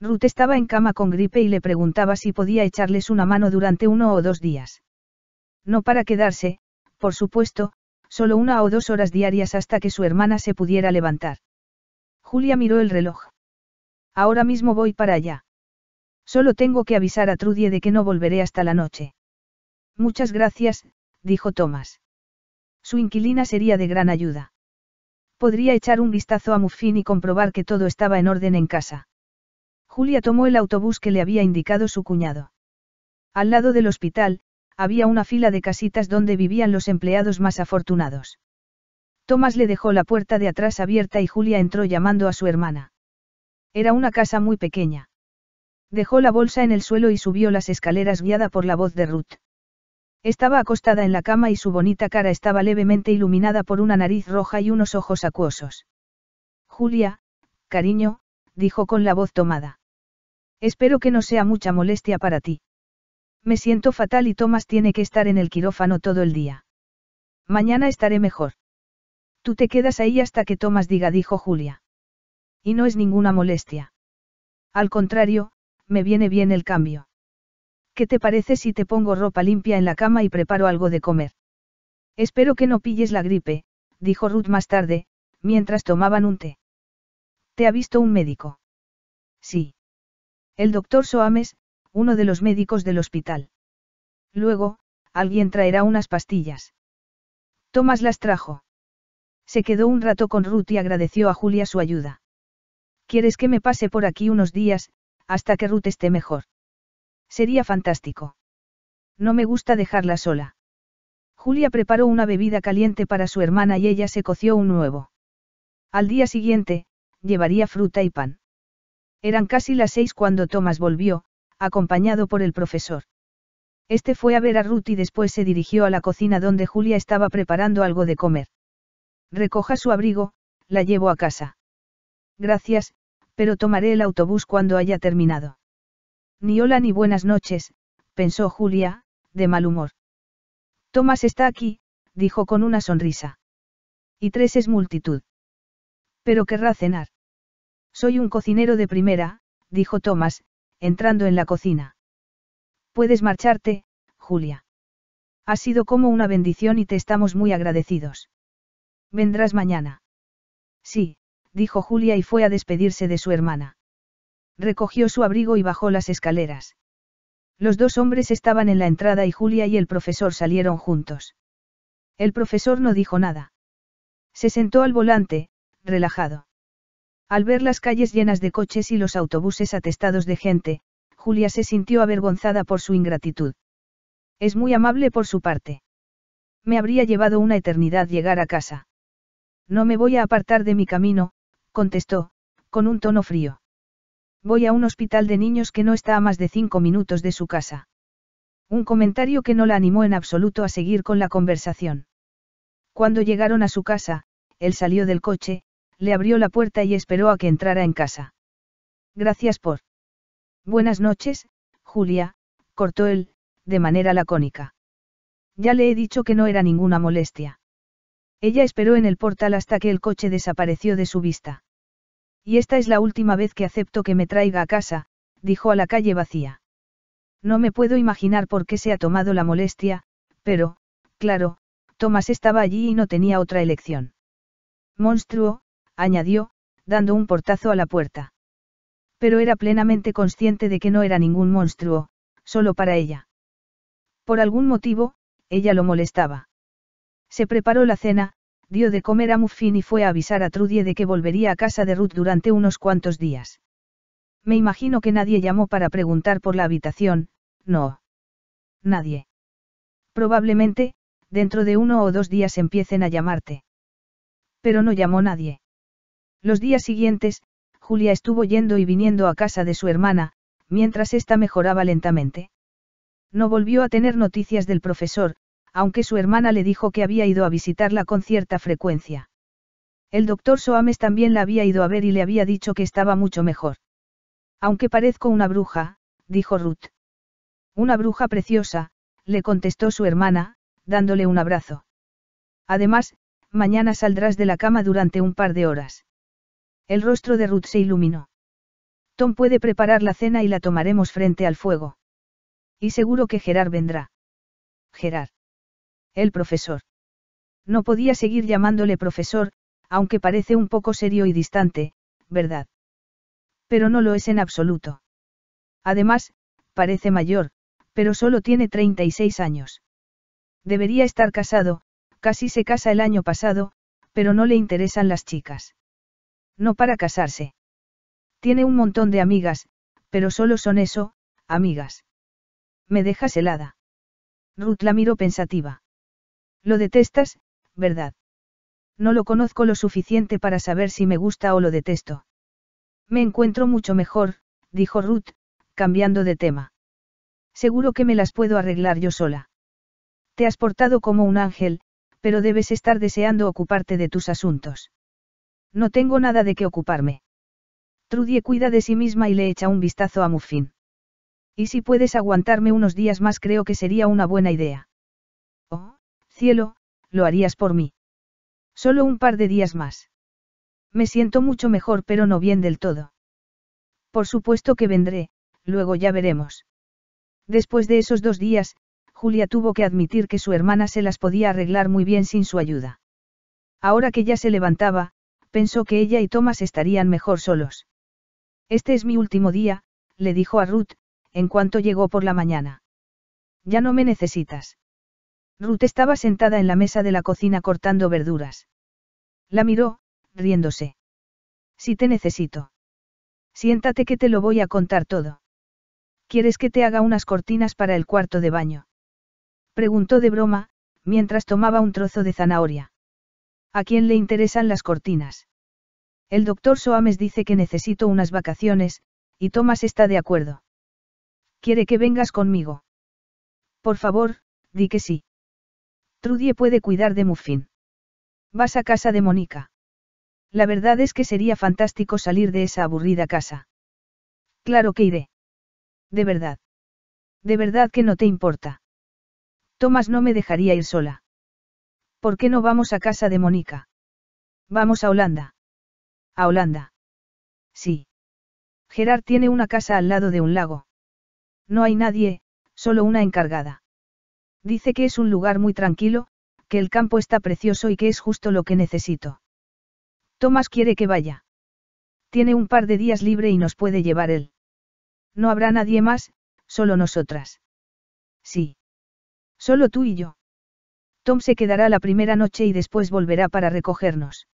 Ruth estaba en cama con gripe y le preguntaba si podía echarles una mano durante uno o dos días. No para quedarse, por supuesto, solo una o dos horas diarias hasta que su hermana se pudiera levantar. Julia miró el reloj. Ahora mismo voy para allá. Solo tengo que avisar a Trudie de que no volveré hasta la noche. Muchas gracias, dijo Thomas. Su inquilina sería de gran ayuda. Podría echar un vistazo a Muffin y comprobar que todo estaba en orden en casa. Julia tomó el autobús que le había indicado su cuñado. Al lado del hospital, había una fila de casitas donde vivían los empleados más afortunados. Tomás le dejó la puerta de atrás abierta y Julia entró llamando a su hermana. Era una casa muy pequeña. Dejó la bolsa en el suelo y subió las escaleras guiada por la voz de Ruth. Estaba acostada en la cama y su bonita cara estaba levemente iluminada por una nariz roja y unos ojos acuosos. Julia, cariño, dijo con la voz tomada. Espero que no sea mucha molestia para ti. Me siento fatal y Thomas tiene que estar en el quirófano todo el día. Mañana estaré mejor. Tú te quedas ahí hasta que Tomás diga, dijo Julia. Y no es ninguna molestia. Al contrario, me viene bien el cambio. ¿Qué te parece si te pongo ropa limpia en la cama y preparo algo de comer? Espero que no pilles la gripe, dijo Ruth más tarde, mientras tomaban un té. ¿Te ha visto un médico? Sí. El doctor Soames, uno de los médicos del hospital. Luego, alguien traerá unas pastillas. Tomás las trajo. Se quedó un rato con Ruth y agradeció a Julia su ayuda. ¿Quieres que me pase por aquí unos días, hasta que Ruth esté mejor? Sería fantástico. No me gusta dejarla sola. Julia preparó una bebida caliente para su hermana y ella se coció un nuevo. Al día siguiente, llevaría fruta y pan. Eran casi las seis cuando Thomas volvió, acompañado por el profesor. Este fue a ver a Ruth y después se dirigió a la cocina donde Julia estaba preparando algo de comer. Recoja su abrigo, la llevo a casa. Gracias, pero tomaré el autobús cuando haya terminado. Ni hola ni buenas noches, pensó Julia, de mal humor. Tomás está aquí, dijo con una sonrisa. Y tres es multitud. Pero querrá cenar. Soy un cocinero de primera, dijo Tomás, entrando en la cocina. Puedes marcharte, Julia. Ha sido como una bendición y te estamos muy agradecidos. Vendrás mañana. Sí, dijo Julia y fue a despedirse de su hermana. Recogió su abrigo y bajó las escaleras. Los dos hombres estaban en la entrada y Julia y el profesor salieron juntos. El profesor no dijo nada. Se sentó al volante, relajado. Al ver las calles llenas de coches y los autobuses atestados de gente, Julia se sintió avergonzada por su ingratitud. Es muy amable por su parte. Me habría llevado una eternidad llegar a casa. No me voy a apartar de mi camino, contestó, con un tono frío. Voy a un hospital de niños que no está a más de cinco minutos de su casa. Un comentario que no la animó en absoluto a seguir con la conversación. Cuando llegaron a su casa, él salió del coche, le abrió la puerta y esperó a que entrara en casa. Gracias por. Buenas noches, Julia, cortó él, de manera lacónica. Ya le he dicho que no era ninguna molestia. Ella esperó en el portal hasta que el coche desapareció de su vista. Y esta es la última vez que acepto que me traiga a casa, dijo a la calle vacía. No me puedo imaginar por qué se ha tomado la molestia, pero, claro, Tomás estaba allí y no tenía otra elección. Monstruo, añadió, dando un portazo a la puerta. Pero era plenamente consciente de que no era ningún monstruo, solo para ella. Por algún motivo, ella lo molestaba. Se preparó la cena, dio de comer a Muffin y fue a avisar a Trudie de que volvería a casa de Ruth durante unos cuantos días. Me imagino que nadie llamó para preguntar por la habitación, no. Nadie. Probablemente, dentro de uno o dos días empiecen a llamarte. Pero no llamó nadie. Los días siguientes, Julia estuvo yendo y viniendo a casa de su hermana, mientras ésta mejoraba lentamente. No volvió a tener noticias del profesor, aunque su hermana le dijo que había ido a visitarla con cierta frecuencia. El doctor Soames también la había ido a ver y le había dicho que estaba mucho mejor. Aunque parezco una bruja, dijo Ruth. Una bruja preciosa, le contestó su hermana, dándole un abrazo. Además, mañana saldrás de la cama durante un par de horas. El rostro de Ruth se iluminó. Tom puede preparar la cena y la tomaremos frente al fuego. Y seguro que Gerard vendrá. Gerard. El profesor. No podía seguir llamándole profesor, aunque parece un poco serio y distante, ¿verdad? Pero no lo es en absoluto. Además, parece mayor, pero solo tiene 36 años. Debería estar casado, casi se casa el año pasado, pero no le interesan las chicas. No para casarse. Tiene un montón de amigas, pero solo son eso, amigas. Me dejas helada. Ruth la miró pensativa. Lo detestas, ¿verdad? No lo conozco lo suficiente para saber si me gusta o lo detesto. Me encuentro mucho mejor, dijo Ruth, cambiando de tema. Seguro que me las puedo arreglar yo sola. Te has portado como un ángel, pero debes estar deseando ocuparte de tus asuntos. No tengo nada de qué ocuparme. Trudie cuida de sí misma y le echa un vistazo a Muffin. Y si puedes aguantarme unos días más creo que sería una buena idea. Cielo, lo harías por mí. Solo un par de días más. Me siento mucho mejor pero no bien del todo. Por supuesto que vendré, luego ya veremos. Después de esos dos días, Julia tuvo que admitir que su hermana se las podía arreglar muy bien sin su ayuda. Ahora que ya se levantaba, pensó que ella y Thomas estarían mejor solos. Este es mi último día, le dijo a Ruth, en cuanto llegó por la mañana. Ya no me necesitas. Ruth estaba sentada en la mesa de la cocina cortando verduras. La miró, riéndose. Si te necesito. Siéntate que te lo voy a contar todo. ¿Quieres que te haga unas cortinas para el cuarto de baño? Preguntó de broma, mientras tomaba un trozo de zanahoria. ¿A quién le interesan las cortinas? El doctor Soames dice que necesito unas vacaciones, y Thomas está de acuerdo. Quiere que vengas conmigo. Por favor, di que sí. Trudie puede cuidar de Muffin. Vas a casa de Mónica. La verdad es que sería fantástico salir de esa aburrida casa. Claro que iré. De verdad. De verdad que no te importa. Tomás no me dejaría ir sola. ¿Por qué no vamos a casa de Mónica? Vamos a Holanda. A Holanda. Sí. Gerard tiene una casa al lado de un lago. No hay nadie, solo una encargada. Dice que es un lugar muy tranquilo, que el campo está precioso y que es justo lo que necesito. Tomás quiere que vaya. Tiene un par de días libre y nos puede llevar él. No habrá nadie más, solo nosotras. Sí. Solo tú y yo. Tom se quedará la primera noche y después volverá para recogernos.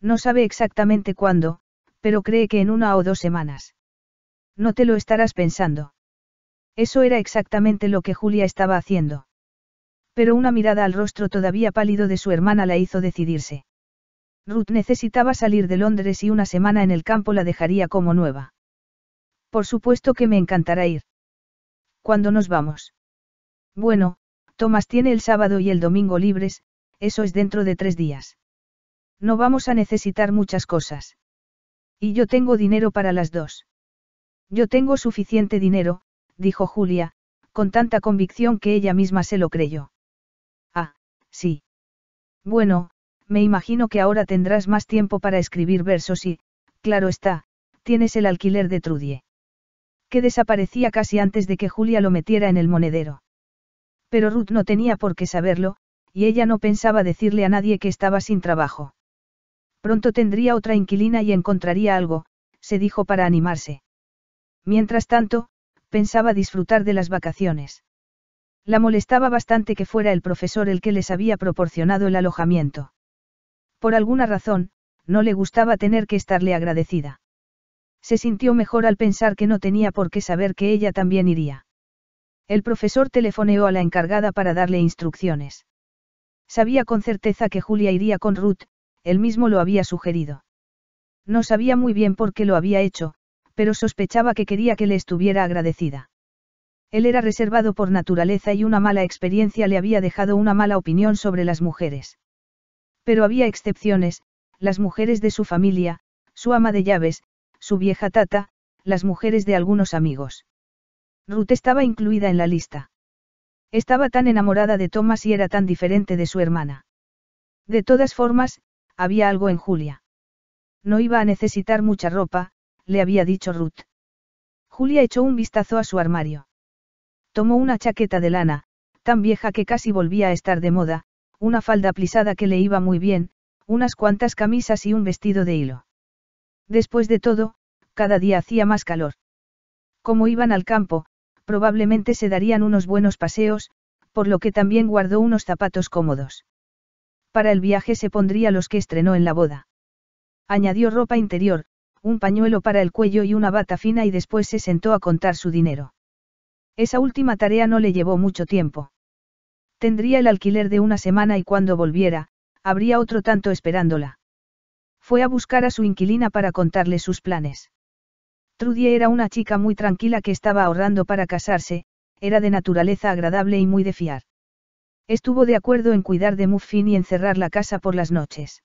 No sabe exactamente cuándo, pero cree que en una o dos semanas. No te lo estarás pensando. Eso era exactamente lo que Julia estaba haciendo. Pero una mirada al rostro todavía pálido de su hermana la hizo decidirse. Ruth necesitaba salir de Londres y una semana en el campo la dejaría como nueva. Por supuesto que me encantará ir. ¿Cuándo nos vamos? Bueno, Tomás tiene el sábado y el domingo libres, eso es dentro de tres días. No vamos a necesitar muchas cosas. Y yo tengo dinero para las dos. Yo tengo suficiente dinero, dijo Julia, con tanta convicción que ella misma se lo creyó. Ah, sí. Bueno, me imagino que ahora tendrás más tiempo para escribir versos y, claro está, tienes el alquiler de Trudie. Que desaparecía casi antes de que Julia lo metiera en el monedero. Pero Ruth no tenía por qué saberlo, y ella no pensaba decirle a nadie que estaba sin trabajo. Pronto tendría otra inquilina y encontraría algo, se dijo para animarse. Mientras tanto, pensaba disfrutar de las vacaciones. La molestaba bastante que fuera el profesor el que les había proporcionado el alojamiento. Por alguna razón, no le gustaba tener que estarle agradecida. Se sintió mejor al pensar que no tenía por qué saber que ella también iría. El profesor telefoneó a la encargada para darle instrucciones. Sabía con certeza que Julia iría con Ruth, él mismo lo había sugerido. No sabía muy bien por qué lo había hecho, pero sospechaba que quería que le estuviera agradecida. Él era reservado por naturaleza y una mala experiencia le había dejado una mala opinión sobre las mujeres. Pero había excepciones, las mujeres de su familia, su ama de llaves, su vieja tata, las mujeres de algunos amigos. Ruth estaba incluida en la lista. Estaba tan enamorada de Thomas y era tan diferente de su hermana. De todas formas, había algo en Julia. No iba a necesitar mucha ropa, le había dicho Ruth. Julia echó un vistazo a su armario. Tomó una chaqueta de lana, tan vieja que casi volvía a estar de moda, una falda plisada que le iba muy bien, unas cuantas camisas y un vestido de hilo. Después de todo, cada día hacía más calor. Como iban al campo, probablemente se darían unos buenos paseos, por lo que también guardó unos zapatos cómodos. Para el viaje se pondría los que estrenó en la boda. Añadió ropa interior, un pañuelo para el cuello y una bata fina y después se sentó a contar su dinero. Esa última tarea no le llevó mucho tiempo. Tendría el alquiler de una semana y cuando volviera, habría otro tanto esperándola. Fue a buscar a su inquilina para contarle sus planes. Trudy era una chica muy tranquila que estaba ahorrando para casarse, era de naturaleza agradable y muy de fiar. Estuvo de acuerdo en cuidar de Muffin y encerrar la casa por las noches.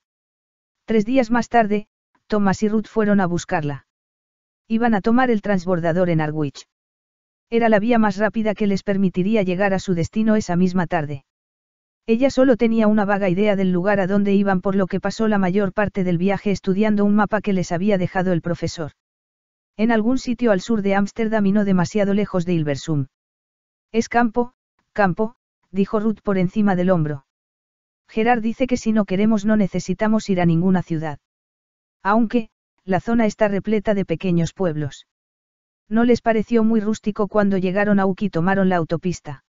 Tres días más tarde, Thomas y Ruth fueron a buscarla. Iban a tomar el transbordador en Arwich. Era la vía más rápida que les permitiría llegar a su destino esa misma tarde. Ella solo tenía una vaga idea del lugar a donde iban por lo que pasó la mayor parte del viaje estudiando un mapa que les había dejado el profesor. En algún sitio al sur de Ámsterdam y no demasiado lejos de Ilversum. Es campo, campo, dijo Ruth por encima del hombro. Gerard dice que si no queremos no necesitamos ir a ninguna ciudad. Aunque, la zona está repleta de pequeños pueblos. No les pareció muy rústico cuando llegaron a Uki y tomaron la autopista.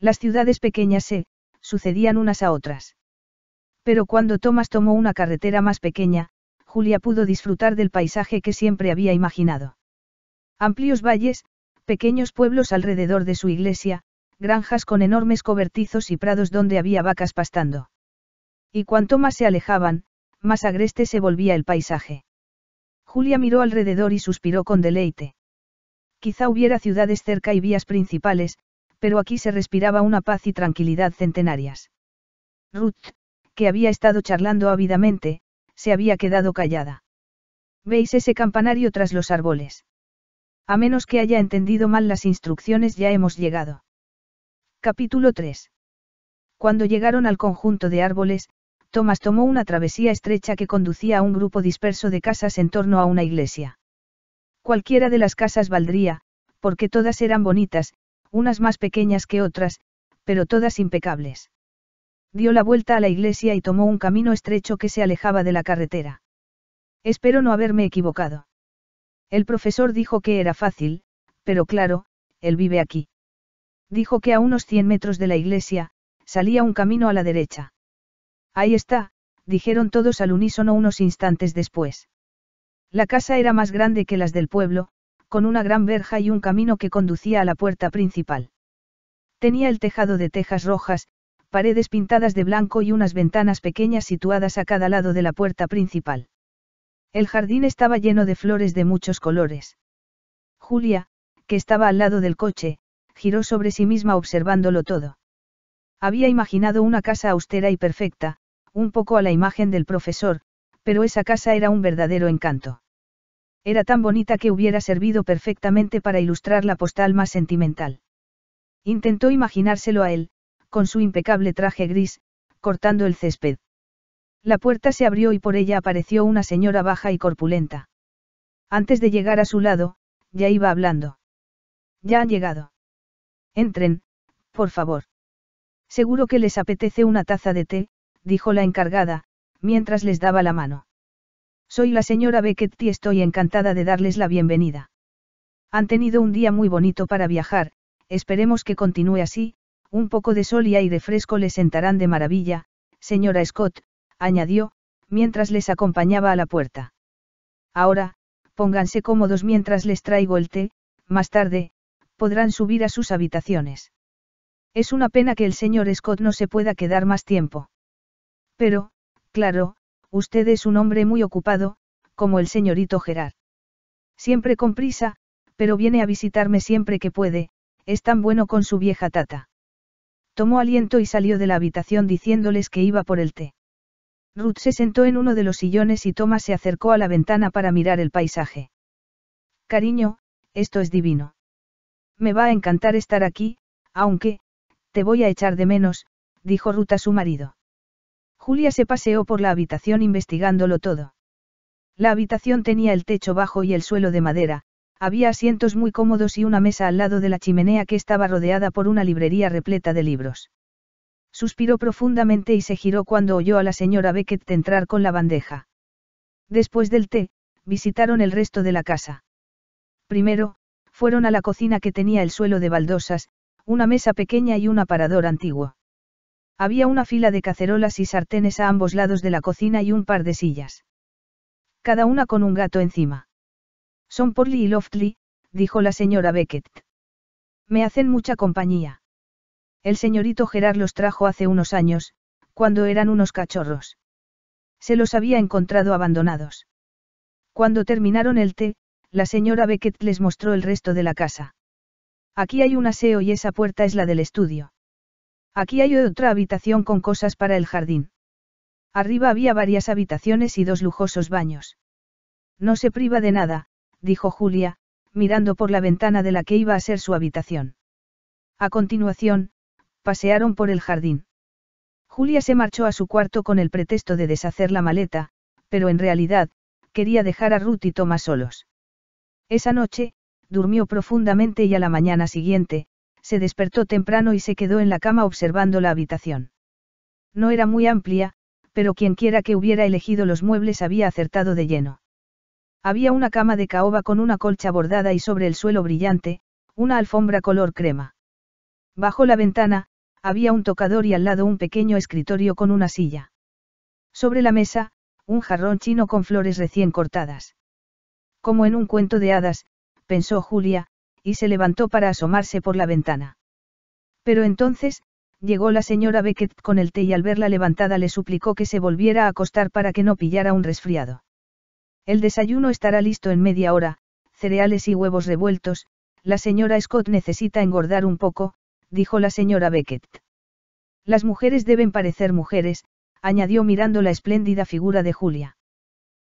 Las ciudades pequeñas se, sucedían unas a otras. Pero cuando Tomás tomó una carretera más pequeña, Julia pudo disfrutar del paisaje que siempre había imaginado. Amplios valles, pequeños pueblos alrededor de su iglesia, granjas con enormes cobertizos y prados donde había vacas pastando. Y cuanto más se alejaban, más agreste se volvía el paisaje. Julia miró alrededor y suspiró con deleite. Quizá hubiera ciudades cerca y vías principales, pero aquí se respiraba una paz y tranquilidad centenarias. Ruth, que había estado charlando ávidamente, se había quedado callada. ¿Veis ese campanario tras los árboles? A menos que haya entendido mal las instrucciones ya hemos llegado. Capítulo 3. Cuando llegaron al conjunto de árboles, Thomas tomó una travesía estrecha que conducía a un grupo disperso de casas en torno a una iglesia. Cualquiera de las casas valdría, porque todas eran bonitas, unas más pequeñas que otras, pero todas impecables. Dio la vuelta a la iglesia y tomó un camino estrecho que se alejaba de la carretera. Espero no haberme equivocado. El profesor dijo que era fácil, pero claro, él vive aquí. Dijo que a unos 100 metros de la iglesia, salía un camino a la derecha. Ahí está, dijeron todos al unísono unos instantes después. La casa era más grande que las del pueblo, con una gran verja y un camino que conducía a la puerta principal. Tenía el tejado de tejas rojas, paredes pintadas de blanco y unas ventanas pequeñas situadas a cada lado de la puerta principal. El jardín estaba lleno de flores de muchos colores. Julia, que estaba al lado del coche, giró sobre sí misma observándolo todo. Había imaginado una casa austera y perfecta, un poco a la imagen del profesor, pero esa casa era un verdadero encanto. Era tan bonita que hubiera servido perfectamente para ilustrar la postal más sentimental. Intentó imaginárselo a él, con su impecable traje gris, cortando el césped. La puerta se abrió y por ella apareció una señora baja y corpulenta. Antes de llegar a su lado, ya iba hablando. Ya han llegado. Entren, por favor. Seguro que les apetece una taza de té, dijo la encargada, mientras les daba la mano. Soy la señora Beckett y estoy encantada de darles la bienvenida. Han tenido un día muy bonito para viajar, esperemos que continúe así, un poco de sol y aire fresco les sentarán de maravilla, señora Scott, añadió, mientras les acompañaba a la puerta. Ahora, pónganse cómodos mientras les traigo el té, más tarde, podrán subir a sus habitaciones. Es una pena que el señor Scott no se pueda quedar más tiempo. Pero, claro, usted es un hombre muy ocupado, como el señorito Gerard. Siempre con prisa, pero viene a visitarme siempre que puede, es tan bueno con su vieja tata. Tomó aliento y salió de la habitación diciéndoles que iba por el té. Ruth se sentó en uno de los sillones y Thomas se acercó a la ventana para mirar el paisaje. Cariño, esto es divino. Me va a encantar estar aquí, aunque, te voy a echar de menos, dijo Ruth a su marido. Julia se paseó por la habitación investigándolo todo. La habitación tenía el techo bajo y el suelo de madera, había asientos muy cómodos y una mesa al lado de la chimenea que estaba rodeada por una librería repleta de libros. Suspiró profundamente y se giró cuando oyó a la señora Beckett entrar con la bandeja. Después del té, visitaron el resto de la casa. Primero, fueron a la cocina que tenía el suelo de baldosas, una mesa pequeña y un aparador antiguo. Había una fila de cacerolas y sartenes a ambos lados de la cocina y un par de sillas. Cada una con un gato encima. Son Lee y Loftly, dijo la señora Beckett. Me hacen mucha compañía. El señorito Gerard los trajo hace unos años, cuando eran unos cachorros. Se los había encontrado abandonados. Cuando terminaron el té, la señora Beckett les mostró el resto de la casa. Aquí hay un aseo y esa puerta es la del estudio. Aquí hay otra habitación con cosas para el jardín. Arriba había varias habitaciones y dos lujosos baños. No se priva de nada, dijo Julia, mirando por la ventana de la que iba a ser su habitación. A continuación, pasearon por el jardín. Julia se marchó a su cuarto con el pretexto de deshacer la maleta, pero en realidad, quería dejar a Ruth y Tomás solos. Esa noche, durmió profundamente y a la mañana siguiente, se despertó temprano y se quedó en la cama observando la habitación. No era muy amplia, pero quienquiera que hubiera elegido los muebles había acertado de lleno. Había una cama de caoba con una colcha bordada y sobre el suelo brillante, una alfombra color crema. Bajo la ventana, había un tocador y al lado un pequeño escritorio con una silla. Sobre la mesa, un jarrón chino con flores recién cortadas. Como en un cuento de hadas, pensó Julia, y se levantó para asomarse por la ventana. Pero entonces, llegó la señora Beckett con el té y al verla levantada le suplicó que se volviera a acostar para que no pillara un resfriado. El desayuno estará listo en media hora, cereales y huevos revueltos, la señora Scott necesita engordar un poco, dijo la señora Beckett. Las mujeres deben parecer mujeres, añadió mirando la espléndida figura de Julia.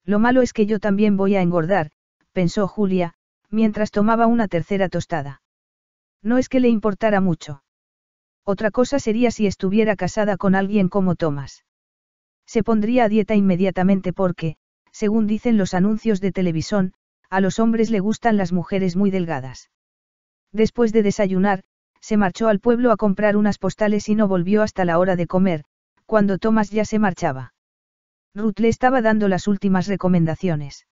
Lo malo es que yo también voy a engordar, pensó Julia, mientras tomaba una tercera tostada. No es que le importara mucho. Otra cosa sería si estuviera casada con alguien como Thomas. Se pondría a dieta inmediatamente porque, según dicen los anuncios de televisión, a los hombres le gustan las mujeres muy delgadas. Después de desayunar, se marchó al pueblo a comprar unas postales y no volvió hasta la hora de comer, cuando Thomas ya se marchaba. Ruth le estaba dando las últimas recomendaciones.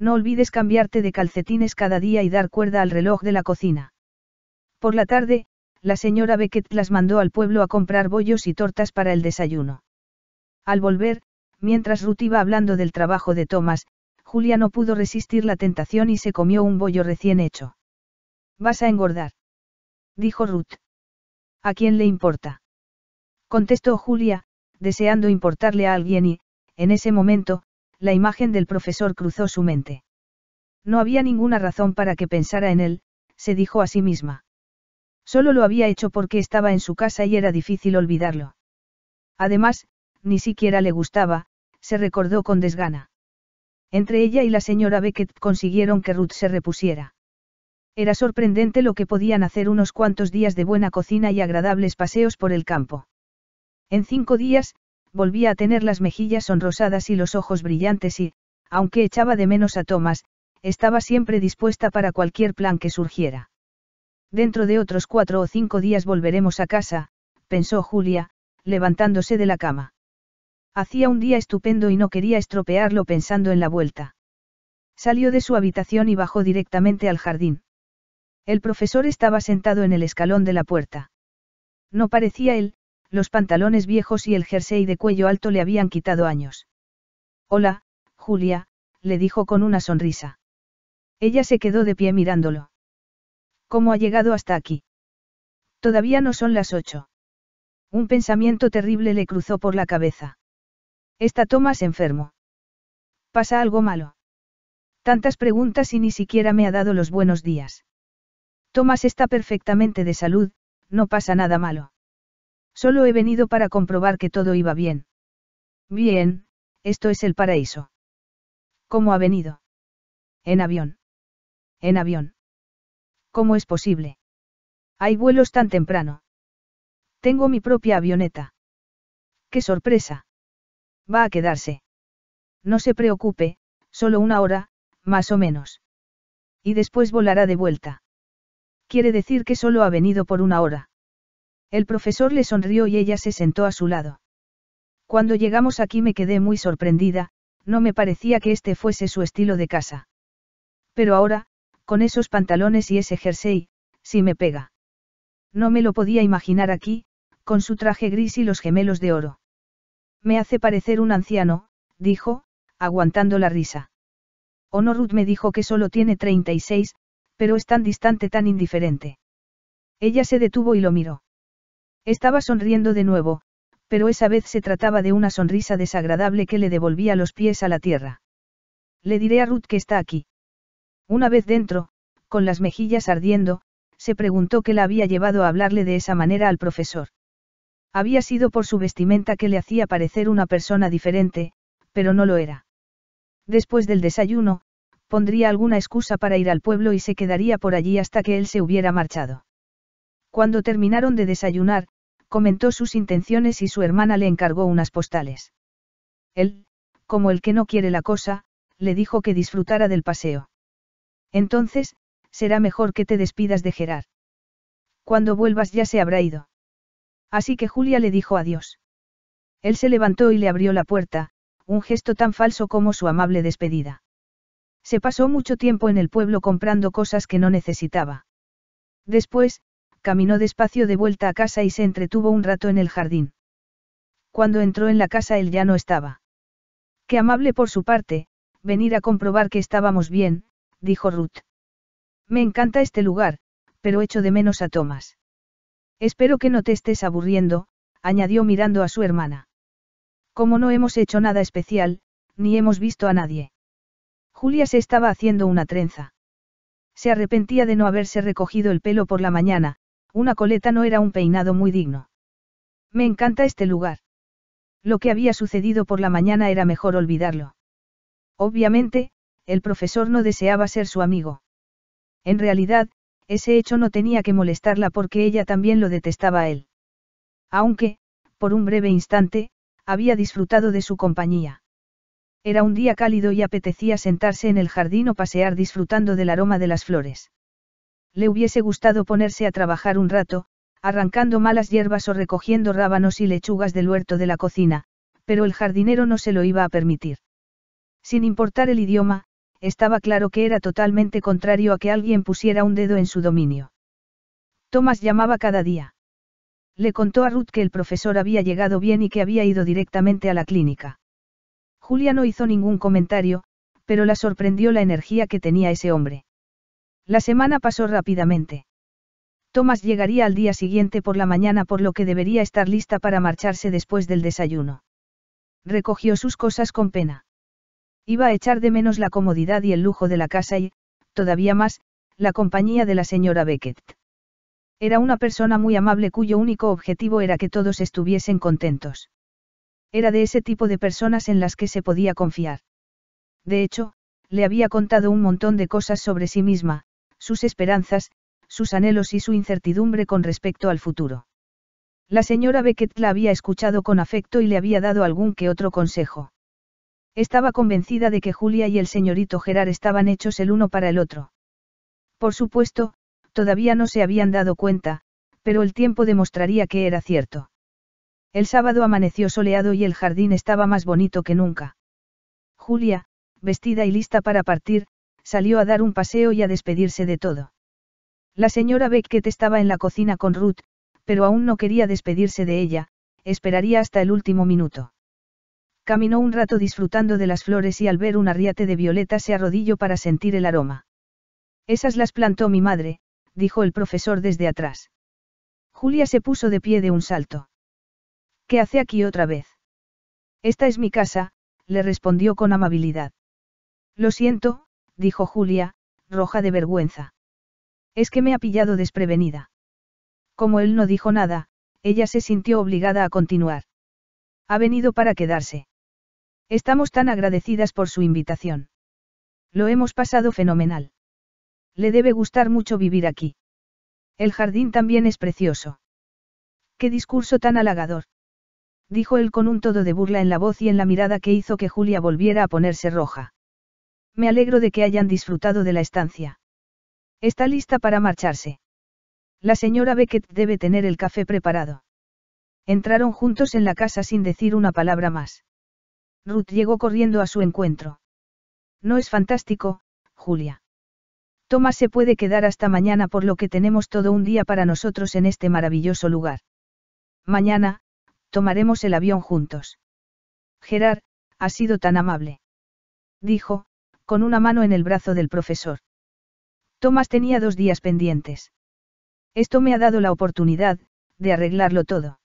No olvides cambiarte de calcetines cada día y dar cuerda al reloj de la cocina. Por la tarde, la señora Beckett las mandó al pueblo a comprar bollos y tortas para el desayuno. Al volver, mientras Ruth iba hablando del trabajo de Thomas, Julia no pudo resistir la tentación y se comió un bollo recién hecho. Vas a engordar. Dijo Ruth. ¿A quién le importa? Contestó Julia, deseando importarle a alguien y, en ese momento, la imagen del profesor cruzó su mente. No había ninguna razón para que pensara en él, se dijo a sí misma. Solo lo había hecho porque estaba en su casa y era difícil olvidarlo. Además, ni siquiera le gustaba, se recordó con desgana. Entre ella y la señora Beckett consiguieron que Ruth se repusiera. Era sorprendente lo que podían hacer unos cuantos días de buena cocina y agradables paseos por el campo. En cinco días, volvía a tener las mejillas sonrosadas y los ojos brillantes y, aunque echaba de menos a Thomas, estaba siempre dispuesta para cualquier plan que surgiera. Dentro de otros cuatro o cinco días volveremos a casa, pensó Julia, levantándose de la cama. Hacía un día estupendo y no quería estropearlo pensando en la vuelta. Salió de su habitación y bajó directamente al jardín. El profesor estaba sentado en el escalón de la puerta. No parecía él, los pantalones viejos y el jersey de cuello alto le habían quitado años. Hola, Julia, le dijo con una sonrisa. Ella se quedó de pie mirándolo. ¿Cómo ha llegado hasta aquí? Todavía no son las ocho. Un pensamiento terrible le cruzó por la cabeza. Está Tomás enfermo. ¿Pasa algo malo? Tantas preguntas y ni siquiera me ha dado los buenos días. Tomás está perfectamente de salud, no pasa nada malo. Solo he venido para comprobar que todo iba bien. Bien, esto es el paraíso. ¿Cómo ha venido? En avión. En avión. ¿Cómo es posible? Hay vuelos tan temprano. Tengo mi propia avioneta. ¡Qué sorpresa! Va a quedarse. No se preocupe, solo una hora, más o menos. Y después volará de vuelta. Quiere decir que solo ha venido por una hora. El profesor le sonrió y ella se sentó a su lado. Cuando llegamos aquí me quedé muy sorprendida, no me parecía que este fuese su estilo de casa. Pero ahora, con esos pantalones y ese jersey, sí me pega. No me lo podía imaginar aquí, con su traje gris y los gemelos de oro. Me hace parecer un anciano, dijo, aguantando la risa. Honorud me dijo que solo tiene 36, pero es tan distante, tan indiferente. Ella se detuvo y lo miró. Estaba sonriendo de nuevo, pero esa vez se trataba de una sonrisa desagradable que le devolvía los pies a la tierra. Le diré a Ruth que está aquí. Una vez dentro, con las mejillas ardiendo, se preguntó qué la había llevado a hablarle de esa manera al profesor. Había sido por su vestimenta que le hacía parecer una persona diferente, pero no lo era. Después del desayuno, pondría alguna excusa para ir al pueblo y se quedaría por allí hasta que él se hubiera marchado. Cuando terminaron de desayunar, comentó sus intenciones y su hermana le encargó unas postales. Él, como el que no quiere la cosa, le dijo que disfrutara del paseo. Entonces, será mejor que te despidas de Gerard. Cuando vuelvas ya se habrá ido. Así que Julia le dijo adiós. Él se levantó y le abrió la puerta, un gesto tan falso como su amable despedida. Se pasó mucho tiempo en el pueblo comprando cosas que no necesitaba. Después, caminó despacio de vuelta a casa y se entretuvo un rato en el jardín. Cuando entró en la casa él ya no estaba. Qué amable por su parte, venir a comprobar que estábamos bien, dijo Ruth. Me encanta este lugar, pero echo de menos a Thomas. Espero que no te estés aburriendo, añadió mirando a su hermana. Como no hemos hecho nada especial, ni hemos visto a nadie. Julia se estaba haciendo una trenza. Se arrepentía de no haberse recogido el pelo por la mañana, una coleta no era un peinado muy digno. Me encanta este lugar. Lo que había sucedido por la mañana era mejor olvidarlo. Obviamente, el profesor no deseaba ser su amigo. En realidad, ese hecho no tenía que molestarla porque ella también lo detestaba a él. Aunque, por un breve instante, había disfrutado de su compañía. Era un día cálido y apetecía sentarse en el jardín o pasear disfrutando del aroma de las flores le hubiese gustado ponerse a trabajar un rato, arrancando malas hierbas o recogiendo rábanos y lechugas del huerto de la cocina, pero el jardinero no se lo iba a permitir. Sin importar el idioma, estaba claro que era totalmente contrario a que alguien pusiera un dedo en su dominio. Thomas llamaba cada día. Le contó a Ruth que el profesor había llegado bien y que había ido directamente a la clínica. Julia no hizo ningún comentario, pero la sorprendió la energía que tenía ese hombre. La semana pasó rápidamente. Thomas llegaría al día siguiente por la mañana por lo que debería estar lista para marcharse después del desayuno. Recogió sus cosas con pena. Iba a echar de menos la comodidad y el lujo de la casa y, todavía más, la compañía de la señora Beckett. Era una persona muy amable cuyo único objetivo era que todos estuviesen contentos. Era de ese tipo de personas en las que se podía confiar. De hecho, le había contado un montón de cosas sobre sí misma, sus esperanzas, sus anhelos y su incertidumbre con respecto al futuro. La señora Beckett la había escuchado con afecto y le había dado algún que otro consejo. Estaba convencida de que Julia y el señorito Gerard estaban hechos el uno para el otro. Por supuesto, todavía no se habían dado cuenta, pero el tiempo demostraría que era cierto. El sábado amaneció soleado y el jardín estaba más bonito que nunca. Julia, vestida y lista para partir, salió a dar un paseo y a despedirse de todo. La señora Beckett estaba en la cocina con Ruth, pero aún no quería despedirse de ella, esperaría hasta el último minuto. Caminó un rato disfrutando de las flores y al ver un arriate de violetas se arrodilló para sentir el aroma. Esas las plantó mi madre, dijo el profesor desde atrás. Julia se puso de pie de un salto. ¿Qué hace aquí otra vez? Esta es mi casa, le respondió con amabilidad. Lo siento, dijo Julia, roja de vergüenza. Es que me ha pillado desprevenida. Como él no dijo nada, ella se sintió obligada a continuar. Ha venido para quedarse. Estamos tan agradecidas por su invitación. Lo hemos pasado fenomenal. Le debe gustar mucho vivir aquí. El jardín también es precioso. Qué discurso tan halagador. Dijo él con un todo de burla en la voz y en la mirada que hizo que Julia volviera a ponerse roja. Me alegro de que hayan disfrutado de la estancia. Está lista para marcharse. La señora Beckett debe tener el café preparado. Entraron juntos en la casa sin decir una palabra más. Ruth llegó corriendo a su encuentro. No es fantástico, Julia. Tomás se puede quedar hasta mañana por lo que tenemos todo un día para nosotros en este maravilloso lugar. Mañana, tomaremos el avión juntos. Gerard, ha sido tan amable. Dijo, con una mano en el brazo del profesor. Tomás tenía dos días pendientes. Esto me ha dado la oportunidad, de arreglarlo todo.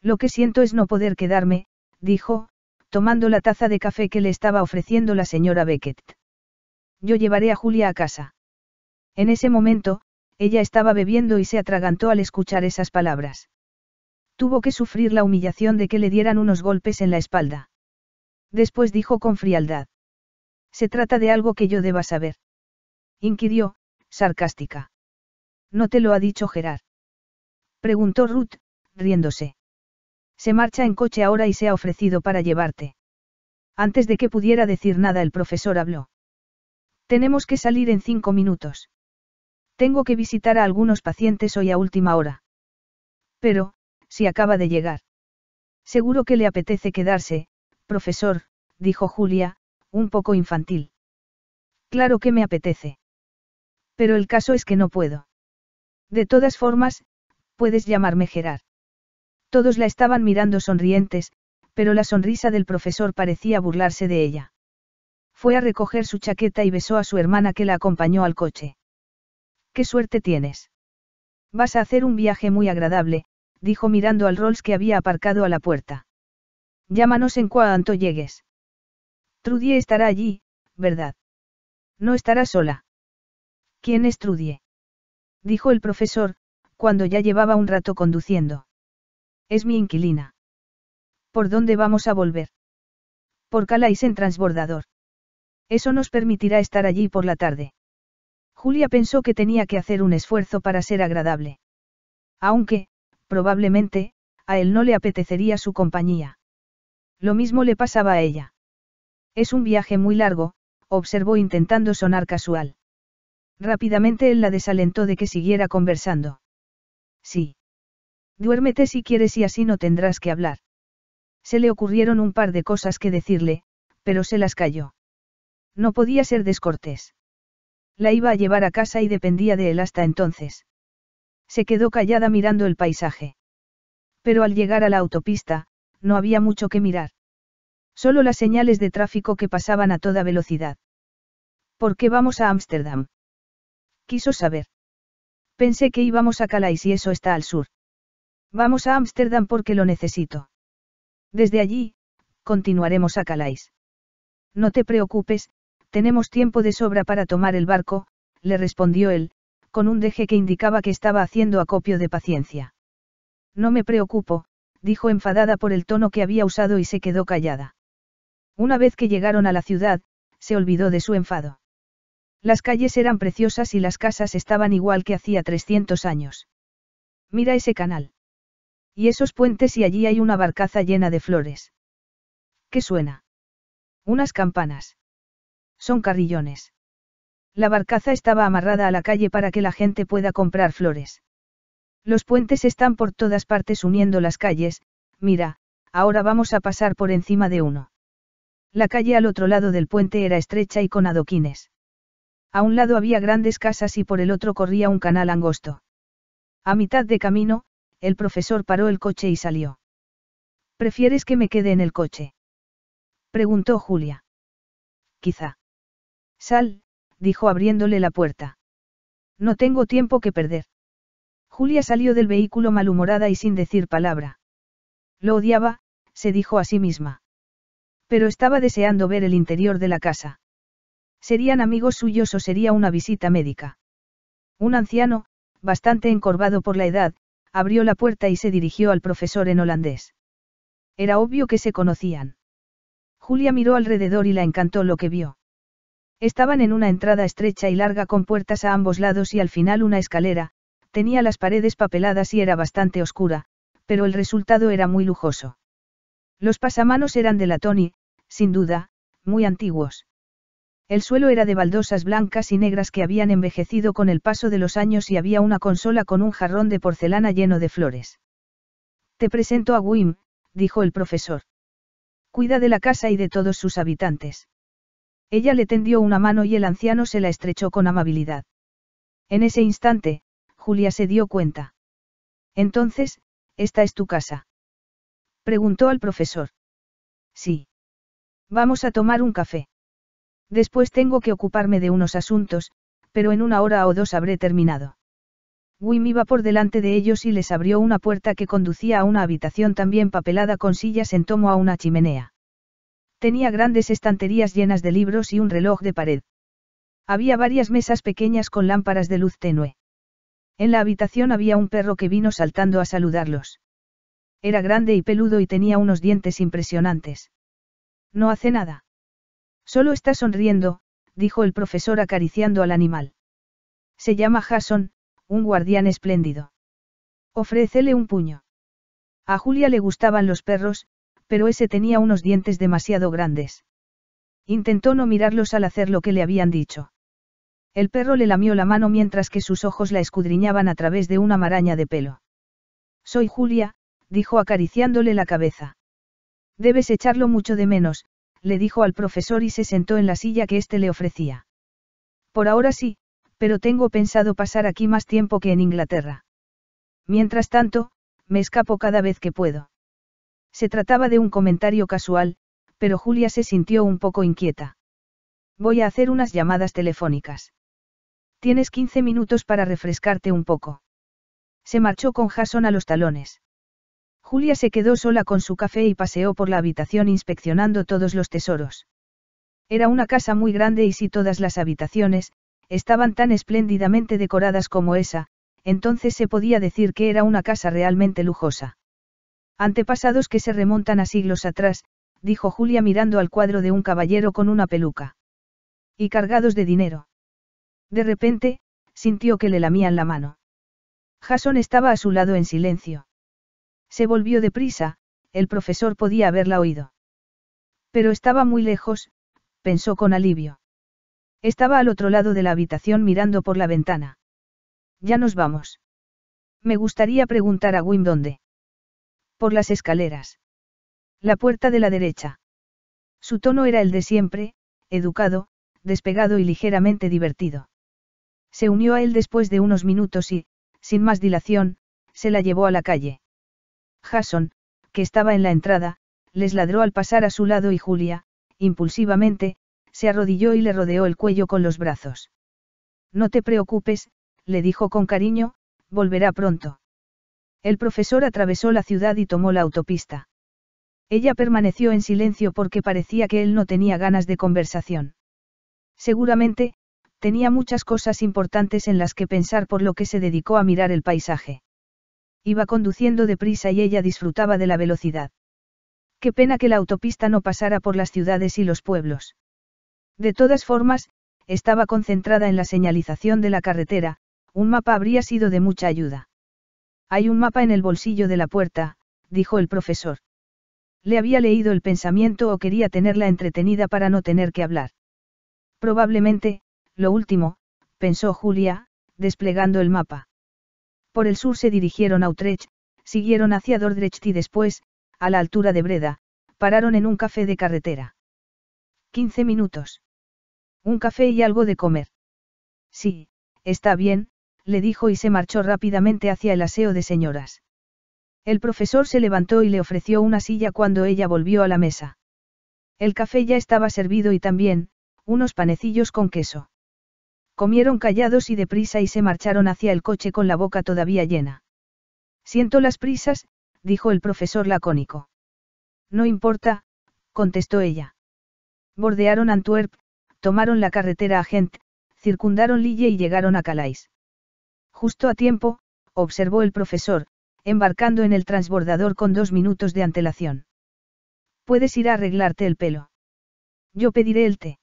Lo que siento es no poder quedarme, dijo, tomando la taza de café que le estaba ofreciendo la señora Beckett. Yo llevaré a Julia a casa. En ese momento, ella estaba bebiendo y se atragantó al escuchar esas palabras. Tuvo que sufrir la humillación de que le dieran unos golpes en la espalda. Después dijo con frialdad. Se trata de algo que yo deba saber. Inquirió, sarcástica. ¿No te lo ha dicho Gerard? Preguntó Ruth, riéndose. Se marcha en coche ahora y se ha ofrecido para llevarte. Antes de que pudiera decir nada el profesor habló. Tenemos que salir en cinco minutos. Tengo que visitar a algunos pacientes hoy a última hora. Pero, si acaba de llegar. Seguro que le apetece quedarse, profesor, dijo Julia, un poco infantil. Claro que me apetece. Pero el caso es que no puedo. De todas formas, puedes llamarme Gerard. Todos la estaban mirando sonrientes, pero la sonrisa del profesor parecía burlarse de ella. Fue a recoger su chaqueta y besó a su hermana que la acompañó al coche. Qué suerte tienes. Vas a hacer un viaje muy agradable, dijo mirando al Rolls que había aparcado a la puerta. Llámanos en cuanto llegues. Trudie estará allí, ¿verdad? No estará sola. ¿Quién es Trudie? Dijo el profesor, cuando ya llevaba un rato conduciendo. Es mi inquilina. ¿Por dónde vamos a volver? Por Calais en transbordador. Eso nos permitirá estar allí por la tarde. Julia pensó que tenía que hacer un esfuerzo para ser agradable. Aunque, probablemente, a él no le apetecería su compañía. Lo mismo le pasaba a ella. Es un viaje muy largo, observó intentando sonar casual. Rápidamente él la desalentó de que siguiera conversando. Sí. Duérmete si quieres y así no tendrás que hablar. Se le ocurrieron un par de cosas que decirle, pero se las calló. No podía ser descortés. La iba a llevar a casa y dependía de él hasta entonces. Se quedó callada mirando el paisaje. Pero al llegar a la autopista, no había mucho que mirar. Solo las señales de tráfico que pasaban a toda velocidad. ¿Por qué vamos a Ámsterdam? Quiso saber. Pensé que íbamos a Calais y eso está al sur. Vamos a Ámsterdam porque lo necesito. Desde allí, continuaremos a Calais. No te preocupes, tenemos tiempo de sobra para tomar el barco, le respondió él, con un deje que indicaba que estaba haciendo acopio de paciencia. No me preocupo, dijo enfadada por el tono que había usado y se quedó callada. Una vez que llegaron a la ciudad, se olvidó de su enfado. Las calles eran preciosas y las casas estaban igual que hacía 300 años. Mira ese canal. Y esos puentes y allí hay una barcaza llena de flores. ¿Qué suena? Unas campanas. Son carrillones. La barcaza estaba amarrada a la calle para que la gente pueda comprar flores. Los puentes están por todas partes uniendo las calles, mira, ahora vamos a pasar por encima de uno. La calle al otro lado del puente era estrecha y con adoquines. A un lado había grandes casas y por el otro corría un canal angosto. A mitad de camino, el profesor paró el coche y salió. ¿Prefieres que me quede en el coche? preguntó Julia. Quizá. Sal, dijo abriéndole la puerta. No tengo tiempo que perder. Julia salió del vehículo malhumorada y sin decir palabra. Lo odiaba, se dijo a sí misma. Pero estaba deseando ver el interior de la casa. ¿Serían amigos suyos o sería una visita médica? Un anciano, bastante encorvado por la edad, abrió la puerta y se dirigió al profesor en holandés. Era obvio que se conocían. Julia miró alrededor y la encantó lo que vio. Estaban en una entrada estrecha y larga con puertas a ambos lados y al final una escalera, tenía las paredes papeladas y era bastante oscura, pero el resultado era muy lujoso. Los pasamanos eran de latón y, sin duda, muy antiguos. El suelo era de baldosas blancas y negras que habían envejecido con el paso de los años y había una consola con un jarrón de porcelana lleno de flores. Te presento a Wim, dijo el profesor. Cuida de la casa y de todos sus habitantes. Ella le tendió una mano y el anciano se la estrechó con amabilidad. En ese instante, Julia se dio cuenta. Entonces, esta es tu casa. Preguntó al profesor. Sí. Vamos a tomar un café. Después tengo que ocuparme de unos asuntos, pero en una hora o dos habré terminado. Wim iba por delante de ellos y les abrió una puerta que conducía a una habitación también papelada con sillas en tomo a una chimenea. Tenía grandes estanterías llenas de libros y un reloj de pared. Había varias mesas pequeñas con lámparas de luz tenue. En la habitación había un perro que vino saltando a saludarlos. Era grande y peludo y tenía unos dientes impresionantes. No hace nada. Solo está sonriendo, dijo el profesor acariciando al animal. Se llama Jason, un guardián espléndido. Ofrécele un puño. A Julia le gustaban los perros, pero ese tenía unos dientes demasiado grandes. Intentó no mirarlos al hacer lo que le habían dicho. El perro le lamió la mano mientras que sus ojos la escudriñaban a través de una maraña de pelo. Soy Julia, dijo acariciándole la cabeza. Debes echarlo mucho de menos, le dijo al profesor y se sentó en la silla que éste le ofrecía. Por ahora sí, pero tengo pensado pasar aquí más tiempo que en Inglaterra. Mientras tanto, me escapo cada vez que puedo. Se trataba de un comentario casual, pero Julia se sintió un poco inquieta. Voy a hacer unas llamadas telefónicas. Tienes 15 minutos para refrescarte un poco. Se marchó con Jason a los talones. Julia se quedó sola con su café y paseó por la habitación inspeccionando todos los tesoros. Era una casa muy grande y si todas las habitaciones, estaban tan espléndidamente decoradas como esa, entonces se podía decir que era una casa realmente lujosa. Antepasados que se remontan a siglos atrás, dijo Julia mirando al cuadro de un caballero con una peluca. Y cargados de dinero. De repente, sintió que le lamían la mano. Jason estaba a su lado en silencio. Se volvió deprisa, el profesor podía haberla oído. Pero estaba muy lejos, pensó con alivio. Estaba al otro lado de la habitación mirando por la ventana. Ya nos vamos. Me gustaría preguntar a Wim dónde. Por las escaleras. La puerta de la derecha. Su tono era el de siempre, educado, despegado y ligeramente divertido. Se unió a él después de unos minutos y, sin más dilación, se la llevó a la calle. Jason, que estaba en la entrada, les ladró al pasar a su lado y Julia, impulsivamente, se arrodilló y le rodeó el cuello con los brazos. No te preocupes, le dijo con cariño, volverá pronto. El profesor atravesó la ciudad y tomó la autopista. Ella permaneció en silencio porque parecía que él no tenía ganas de conversación. Seguramente, tenía muchas cosas importantes en las que pensar por lo que se dedicó a mirar el paisaje. Iba conduciendo deprisa y ella disfrutaba de la velocidad. Qué pena que la autopista no pasara por las ciudades y los pueblos. De todas formas, estaba concentrada en la señalización de la carretera, un mapa habría sido de mucha ayuda. Hay un mapa en el bolsillo de la puerta, dijo el profesor. Le había leído el pensamiento o quería tenerla entretenida para no tener que hablar. Probablemente, lo último, pensó Julia, desplegando el mapa. Por el sur se dirigieron a Utrecht, siguieron hacia Dordrecht y después, a la altura de Breda, pararon en un café de carretera. 15 minutos. Un café y algo de comer. Sí, está bien, le dijo y se marchó rápidamente hacia el aseo de señoras. El profesor se levantó y le ofreció una silla cuando ella volvió a la mesa. El café ya estaba servido y también, unos panecillos con queso. Comieron callados y deprisa y se marcharon hacia el coche con la boca todavía llena. Siento las prisas, dijo el profesor lacónico. No importa, contestó ella. Bordearon Antwerp, tomaron la carretera a Gent, circundaron Lille y llegaron a Calais. Justo a tiempo, observó el profesor, embarcando en el transbordador con dos minutos de antelación. Puedes ir a arreglarte el pelo. Yo pediré el té.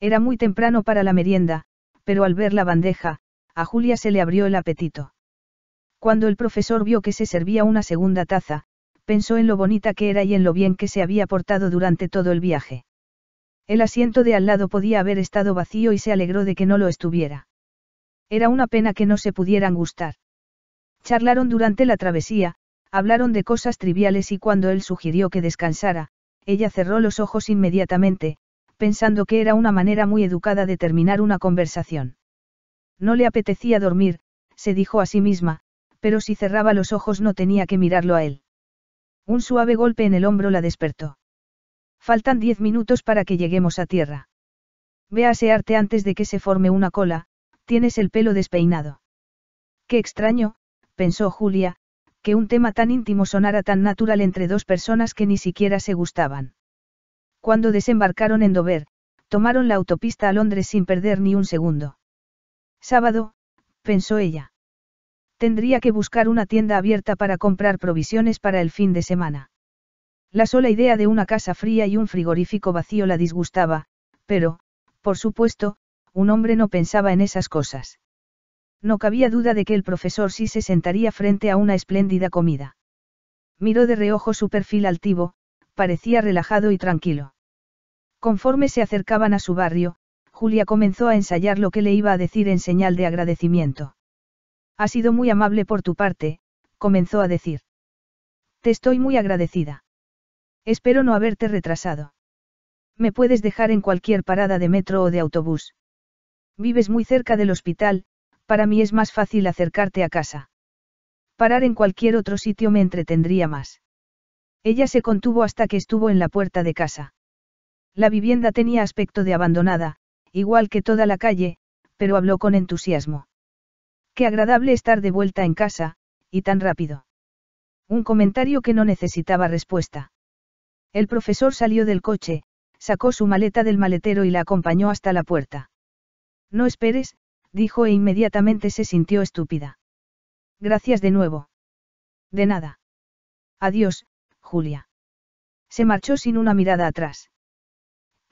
Era muy temprano para la merienda, pero al ver la bandeja, a Julia se le abrió el apetito. Cuando el profesor vio que se servía una segunda taza, pensó en lo bonita que era y en lo bien que se había portado durante todo el viaje. El asiento de al lado podía haber estado vacío y se alegró de que no lo estuviera. Era una pena que no se pudieran gustar. Charlaron durante la travesía, hablaron de cosas triviales y cuando él sugirió que descansara, ella cerró los ojos inmediatamente, pensando que era una manera muy educada de terminar una conversación. No le apetecía dormir, se dijo a sí misma, pero si cerraba los ojos no tenía que mirarlo a él. Un suave golpe en el hombro la despertó. Faltan diez minutos para que lleguemos a tierra. Ve a asearte antes de que se forme una cola, tienes el pelo despeinado. Qué extraño, pensó Julia, que un tema tan íntimo sonara tan natural entre dos personas que ni siquiera se gustaban. Cuando desembarcaron en Dover, tomaron la autopista a Londres sin perder ni un segundo. Sábado, pensó ella. Tendría que buscar una tienda abierta para comprar provisiones para el fin de semana. La sola idea de una casa fría y un frigorífico vacío la disgustaba, pero, por supuesto, un hombre no pensaba en esas cosas. No cabía duda de que el profesor sí se sentaría frente a una espléndida comida. Miró de reojo su perfil altivo, parecía relajado y tranquilo. Conforme se acercaban a su barrio, Julia comenzó a ensayar lo que le iba a decir en señal de agradecimiento. Ha sido muy amable por tu parte, comenzó a decir. Te estoy muy agradecida. Espero no haberte retrasado. Me puedes dejar en cualquier parada de metro o de autobús. Vives muy cerca del hospital, para mí es más fácil acercarte a casa. Parar en cualquier otro sitio me entretendría más. Ella se contuvo hasta que estuvo en la puerta de casa. La vivienda tenía aspecto de abandonada, igual que toda la calle, pero habló con entusiasmo. Qué agradable estar de vuelta en casa, y tan rápido. Un comentario que no necesitaba respuesta. El profesor salió del coche, sacó su maleta del maletero y la acompañó hasta la puerta. No esperes, dijo e inmediatamente se sintió estúpida. Gracias de nuevo. De nada. Adiós, Julia. Se marchó sin una mirada atrás.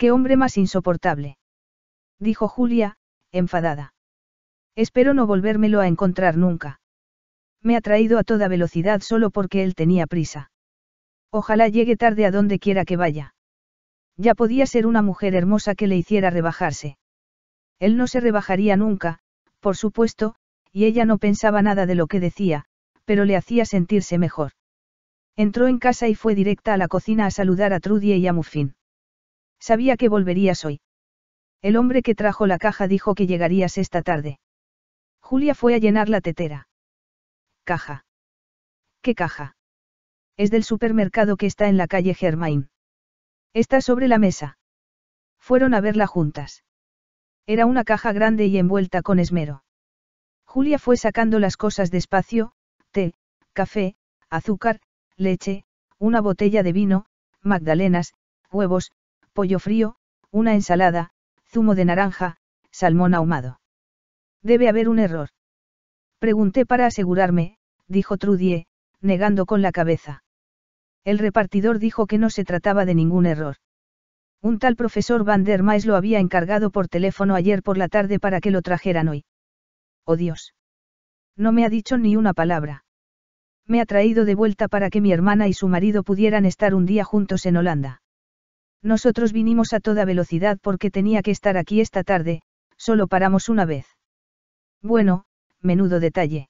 Qué hombre más insoportable. Dijo Julia, enfadada. Espero no volvérmelo a encontrar nunca. Me ha traído a toda velocidad solo porque él tenía prisa. Ojalá llegue tarde a donde quiera que vaya. Ya podía ser una mujer hermosa que le hiciera rebajarse. Él no se rebajaría nunca, por supuesto, y ella no pensaba nada de lo que decía, pero le hacía sentirse mejor. Entró en casa y fue directa a la cocina a saludar a Trudy y a Muffin. Sabía que volverías hoy. El hombre que trajo la caja dijo que llegarías esta tarde. Julia fue a llenar la tetera. Caja. ¿Qué caja? Es del supermercado que está en la calle Germain. Está sobre la mesa. Fueron a verla juntas. Era una caja grande y envuelta con esmero. Julia fue sacando las cosas despacio, té, café, azúcar, leche, una botella de vino, magdalenas, huevos, pollo frío, una ensalada, zumo de naranja, salmón ahumado. Debe haber un error. Pregunté para asegurarme, dijo Trudie, negando con la cabeza. El repartidor dijo que no se trataba de ningún error. Un tal profesor Van der Mais lo había encargado por teléfono ayer por la tarde para que lo trajeran hoy. Oh Dios. No me ha dicho ni una palabra. Me ha traído de vuelta para que mi hermana y su marido pudieran estar un día juntos en Holanda. Nosotros vinimos a toda velocidad porque tenía que estar aquí esta tarde, solo paramos una vez. Bueno, menudo detalle.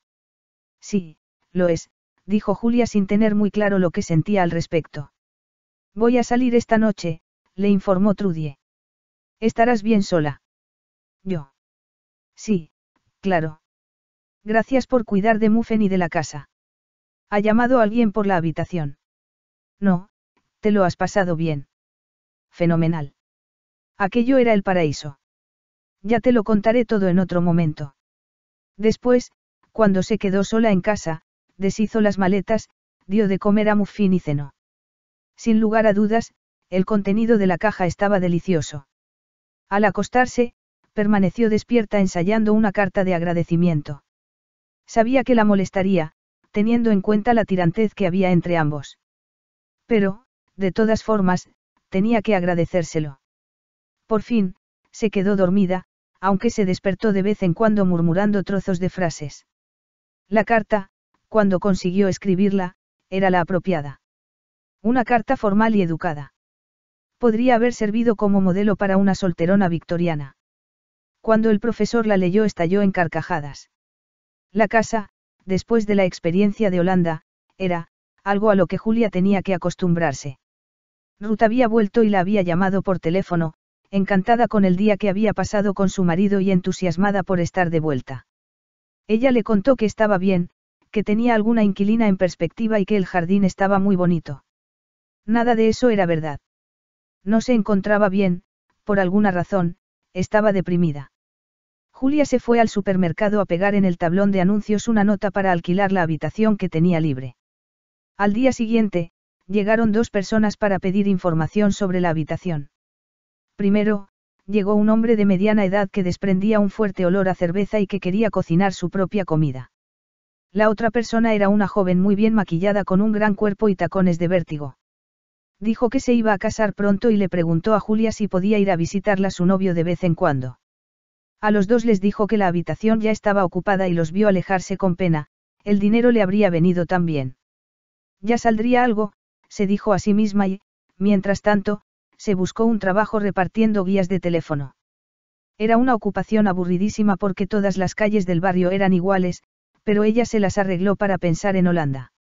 Sí, lo es, dijo Julia sin tener muy claro lo que sentía al respecto. Voy a salir esta noche, le informó Trudie. Estarás bien sola. Yo. Sí, claro. Gracias por cuidar de Muffen y de la casa. ¿Ha llamado alguien por la habitación? No, te lo has pasado bien fenomenal. Aquello era el paraíso. Ya te lo contaré todo en otro momento. Después, cuando se quedó sola en casa, deshizo las maletas, dio de comer a Muffin y cenó. Sin lugar a dudas, el contenido de la caja estaba delicioso. Al acostarse, permaneció despierta ensayando una carta de agradecimiento. Sabía que la molestaría, teniendo en cuenta la tirantez que había entre ambos. Pero, de todas formas, tenía que agradecérselo. Por fin, se quedó dormida, aunque se despertó de vez en cuando murmurando trozos de frases. La carta, cuando consiguió escribirla, era la apropiada. Una carta formal y educada. Podría haber servido como modelo para una solterona victoriana. Cuando el profesor la leyó estalló en carcajadas. La casa, después de la experiencia de Holanda, era, algo a lo que Julia tenía que acostumbrarse. Ruth había vuelto y la había llamado por teléfono, encantada con el día que había pasado con su marido y entusiasmada por estar de vuelta. Ella le contó que estaba bien, que tenía alguna inquilina en perspectiva y que el jardín estaba muy bonito. Nada de eso era verdad. No se encontraba bien, por alguna razón, estaba deprimida. Julia se fue al supermercado a pegar en el tablón de anuncios una nota para alquilar la habitación que tenía libre. Al día siguiente, llegaron dos personas para pedir información sobre la habitación. Primero, llegó un hombre de mediana edad que desprendía un fuerte olor a cerveza y que quería cocinar su propia comida. La otra persona era una joven muy bien maquillada con un gran cuerpo y tacones de vértigo. Dijo que se iba a casar pronto y le preguntó a Julia si podía ir a visitarla su novio de vez en cuando. A los dos les dijo que la habitación ya estaba ocupada y los vio alejarse con pena, el dinero le habría venido también. Ya saldría algo, se dijo a sí misma y, mientras tanto, se buscó un trabajo repartiendo guías de teléfono. Era una ocupación aburridísima porque todas las calles del barrio eran iguales, pero ella se las arregló para pensar en Holanda.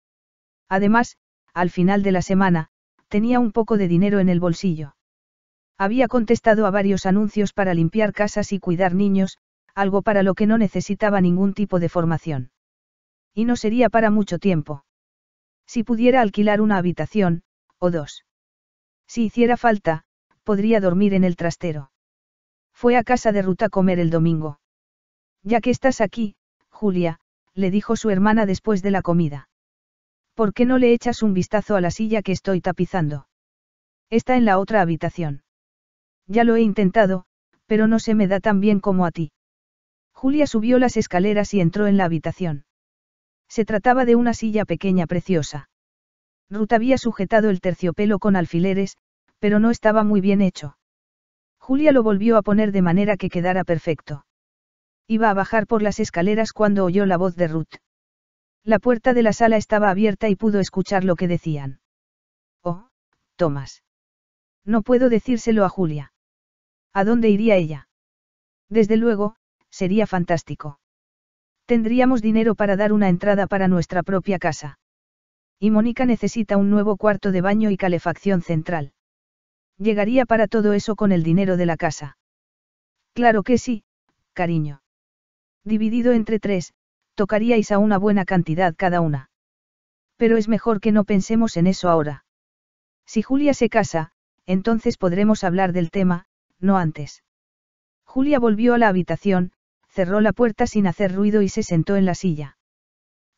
Además, al final de la semana, tenía un poco de dinero en el bolsillo. Había contestado a varios anuncios para limpiar casas y cuidar niños, algo para lo que no necesitaba ningún tipo de formación. Y no sería para mucho tiempo. Si pudiera alquilar una habitación, o dos. Si hiciera falta, podría dormir en el trastero. Fue a casa de Ruta a comer el domingo. Ya que estás aquí, Julia, le dijo su hermana después de la comida. ¿Por qué no le echas un vistazo a la silla que estoy tapizando? Está en la otra habitación. Ya lo he intentado, pero no se me da tan bien como a ti. Julia subió las escaleras y entró en la habitación. Se trataba de una silla pequeña preciosa. Ruth había sujetado el terciopelo con alfileres, pero no estaba muy bien hecho. Julia lo volvió a poner de manera que quedara perfecto. Iba a bajar por las escaleras cuando oyó la voz de Ruth. La puerta de la sala estaba abierta y pudo escuchar lo que decían. Oh, Tomás. No puedo decírselo a Julia. ¿A dónde iría ella? Desde luego, sería fantástico. Tendríamos dinero para dar una entrada para nuestra propia casa. Y Mónica necesita un nuevo cuarto de baño y calefacción central. Llegaría para todo eso con el dinero de la casa. Claro que sí, cariño. Dividido entre tres, tocaríais a una buena cantidad cada una. Pero es mejor que no pensemos en eso ahora. Si Julia se casa, entonces podremos hablar del tema, no antes. Julia volvió a la habitación, cerró la puerta sin hacer ruido y se sentó en la silla.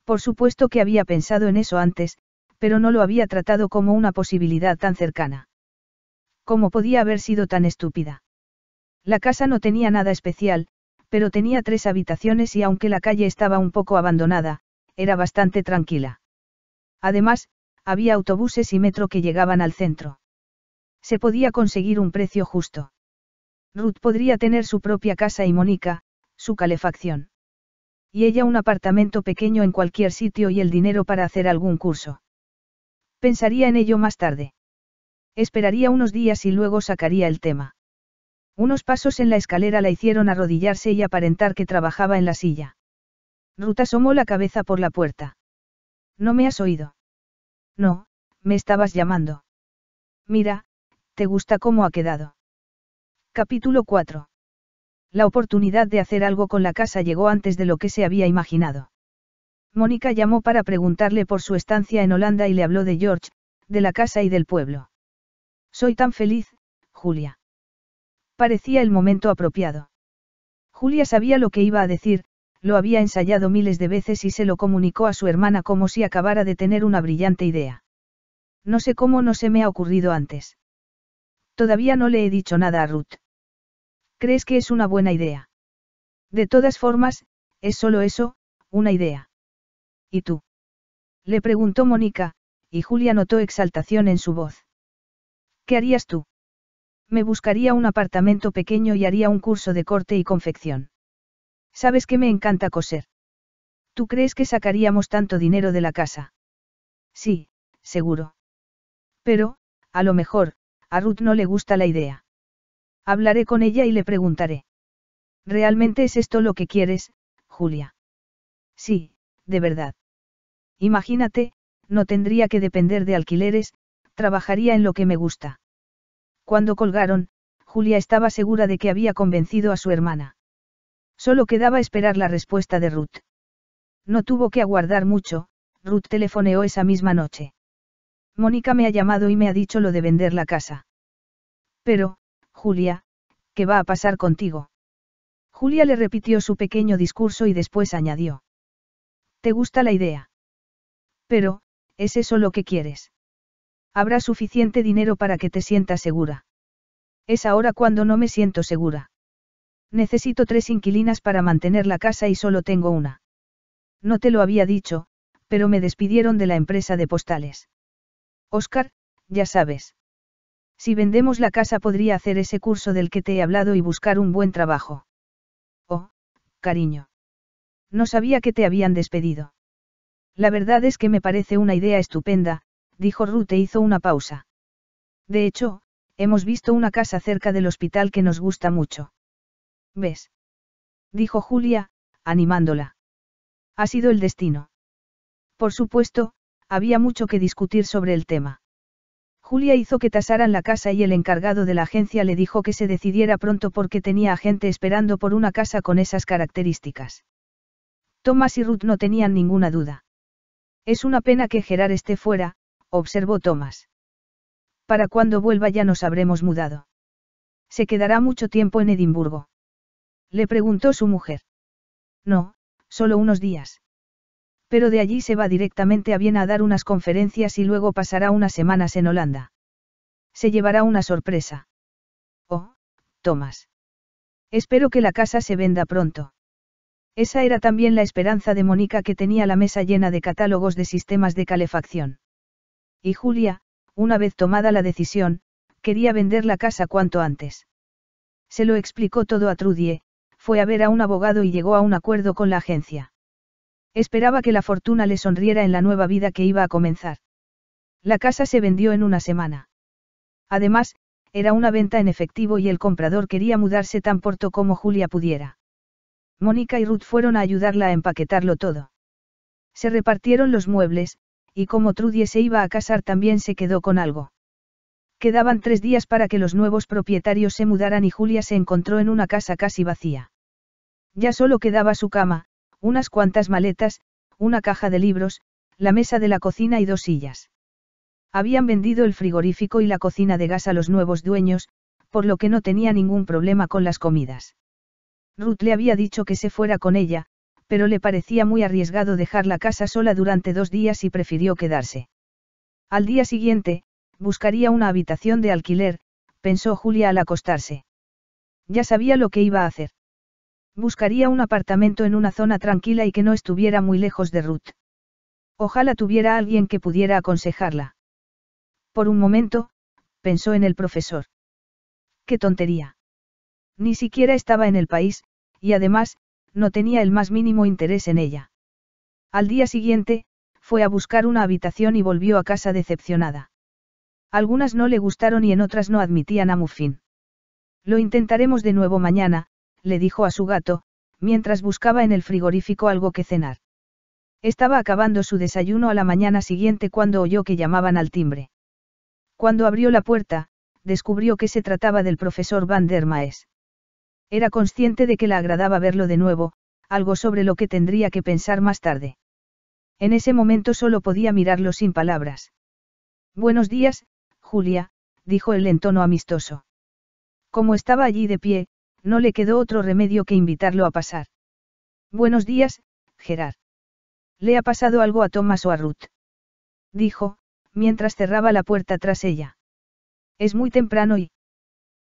Por supuesto que había pensado en eso antes, pero no lo había tratado como una posibilidad tan cercana. ¿Cómo podía haber sido tan estúpida? La casa no tenía nada especial, pero tenía tres habitaciones y aunque la calle estaba un poco abandonada, era bastante tranquila. Además, había autobuses y metro que llegaban al centro. Se podía conseguir un precio justo. Ruth podría tener su propia casa y Mónica, su calefacción. Y ella un apartamento pequeño en cualquier sitio y el dinero para hacer algún curso. Pensaría en ello más tarde. Esperaría unos días y luego sacaría el tema. Unos pasos en la escalera la hicieron arrodillarse y aparentar que trabajaba en la silla. Ruta asomó la cabeza por la puerta. ¿No me has oído? No, me estabas llamando. Mira, ¿te gusta cómo ha quedado? Capítulo 4. La oportunidad de hacer algo con la casa llegó antes de lo que se había imaginado. Mónica llamó para preguntarle por su estancia en Holanda y le habló de George, de la casa y del pueblo. Soy tan feliz, Julia. Parecía el momento apropiado. Julia sabía lo que iba a decir, lo había ensayado miles de veces y se lo comunicó a su hermana como si acabara de tener una brillante idea. No sé cómo no se me ha ocurrido antes. Todavía no le he dicho nada a Ruth. ¿Crees que es una buena idea? De todas formas, es solo eso, una idea. ¿Y tú? Le preguntó Mónica, y Julia notó exaltación en su voz. ¿Qué harías tú? Me buscaría un apartamento pequeño y haría un curso de corte y confección. Sabes que me encanta coser. ¿Tú crees que sacaríamos tanto dinero de la casa? Sí, seguro. Pero, a lo mejor, a Ruth no le gusta la idea. Hablaré con ella y le preguntaré. ¿Realmente es esto lo que quieres, Julia? Sí, de verdad. Imagínate, no tendría que depender de alquileres, trabajaría en lo que me gusta. Cuando colgaron, Julia estaba segura de que había convencido a su hermana. Solo quedaba esperar la respuesta de Ruth. No tuvo que aguardar mucho, Ruth telefoneó esa misma noche. Mónica me ha llamado y me ha dicho lo de vender la casa. Pero, Julia, ¿qué va a pasar contigo? Julia le repitió su pequeño discurso y después añadió. ¿Te gusta la idea? Pero, ¿es eso lo que quieres? Habrá suficiente dinero para que te sientas segura. Es ahora cuando no me siento segura. Necesito tres inquilinas para mantener la casa y solo tengo una. No te lo había dicho, pero me despidieron de la empresa de postales. Oscar, ya sabes. Si vendemos la casa podría hacer ese curso del que te he hablado y buscar un buen trabajo. Oh, cariño. No sabía que te habían despedido. La verdad es que me parece una idea estupenda, dijo Ruth e hizo una pausa. De hecho, hemos visto una casa cerca del hospital que nos gusta mucho. ¿Ves? Dijo Julia, animándola. Ha sido el destino. Por supuesto, había mucho que discutir sobre el tema. Julia hizo que tasaran la casa y el encargado de la agencia le dijo que se decidiera pronto porque tenía gente esperando por una casa con esas características. Thomas y Ruth no tenían ninguna duda. Es una pena que Gerard esté fuera, observó Thomas. Para cuando vuelva ya nos habremos mudado. Se quedará mucho tiempo en Edimburgo. Le preguntó su mujer. No, solo unos días pero de allí se va directamente a Viena a dar unas conferencias y luego pasará unas semanas en Holanda. Se llevará una sorpresa. Oh, Tomás. Espero que la casa se venda pronto. Esa era también la esperanza de Mónica que tenía la mesa llena de catálogos de sistemas de calefacción. Y Julia, una vez tomada la decisión, quería vender la casa cuanto antes. Se lo explicó todo a Trudie, fue a ver a un abogado y llegó a un acuerdo con la agencia. Esperaba que la fortuna le sonriera en la nueva vida que iba a comenzar. La casa se vendió en una semana. Además, era una venta en efectivo y el comprador quería mudarse tan pronto como Julia pudiera. Mónica y Ruth fueron a ayudarla a empaquetarlo todo. Se repartieron los muebles, y como Trudy se iba a casar también se quedó con algo. Quedaban tres días para que los nuevos propietarios se mudaran y Julia se encontró en una casa casi vacía. Ya solo quedaba su cama, unas cuantas maletas, una caja de libros, la mesa de la cocina y dos sillas. Habían vendido el frigorífico y la cocina de gas a los nuevos dueños, por lo que no tenía ningún problema con las comidas. Ruth le había dicho que se fuera con ella, pero le parecía muy arriesgado dejar la casa sola durante dos días y prefirió quedarse. Al día siguiente, buscaría una habitación de alquiler, pensó Julia al acostarse. Ya sabía lo que iba a hacer. Buscaría un apartamento en una zona tranquila y que no estuviera muy lejos de Ruth. Ojalá tuviera alguien que pudiera aconsejarla. Por un momento, pensó en el profesor. ¡Qué tontería! Ni siquiera estaba en el país, y además, no tenía el más mínimo interés en ella. Al día siguiente, fue a buscar una habitación y volvió a casa decepcionada. Algunas no le gustaron y en otras no admitían a Muffin. Lo intentaremos de nuevo mañana, le dijo a su gato, mientras buscaba en el frigorífico algo que cenar. Estaba acabando su desayuno a la mañana siguiente cuando oyó que llamaban al timbre. Cuando abrió la puerta, descubrió que se trataba del profesor Van der Maes. Era consciente de que le agradaba verlo de nuevo, algo sobre lo que tendría que pensar más tarde. En ese momento solo podía mirarlo sin palabras. Buenos días, Julia, dijo él en tono amistoso. Como estaba allí de pie, no le quedó otro remedio que invitarlo a pasar. Buenos días, Gerard. ¿Le ha pasado algo a Thomas o a Ruth? Dijo, mientras cerraba la puerta tras ella. Es muy temprano y...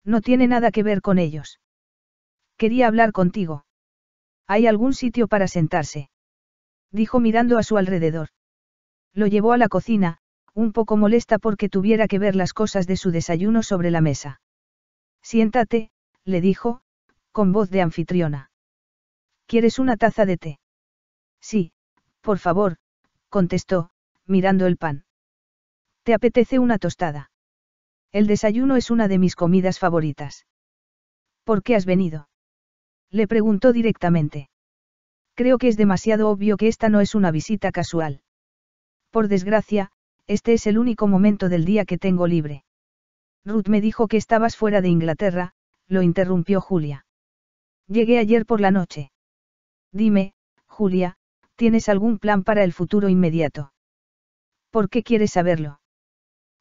No tiene nada que ver con ellos. Quería hablar contigo. ¿Hay algún sitio para sentarse? Dijo mirando a su alrededor. Lo llevó a la cocina, un poco molesta porque tuviera que ver las cosas de su desayuno sobre la mesa. Siéntate, le dijo, con voz de anfitriona. ¿Quieres una taza de té? Sí, por favor, contestó, mirando el pan. ¿Te apetece una tostada? El desayuno es una de mis comidas favoritas. ¿Por qué has venido? Le preguntó directamente. Creo que es demasiado obvio que esta no es una visita casual. Por desgracia, este es el único momento del día que tengo libre. Ruth me dijo que estabas fuera de Inglaterra, lo interrumpió Julia. Llegué ayer por la noche. Dime, Julia, ¿tienes algún plan para el futuro inmediato? ¿Por qué quieres saberlo?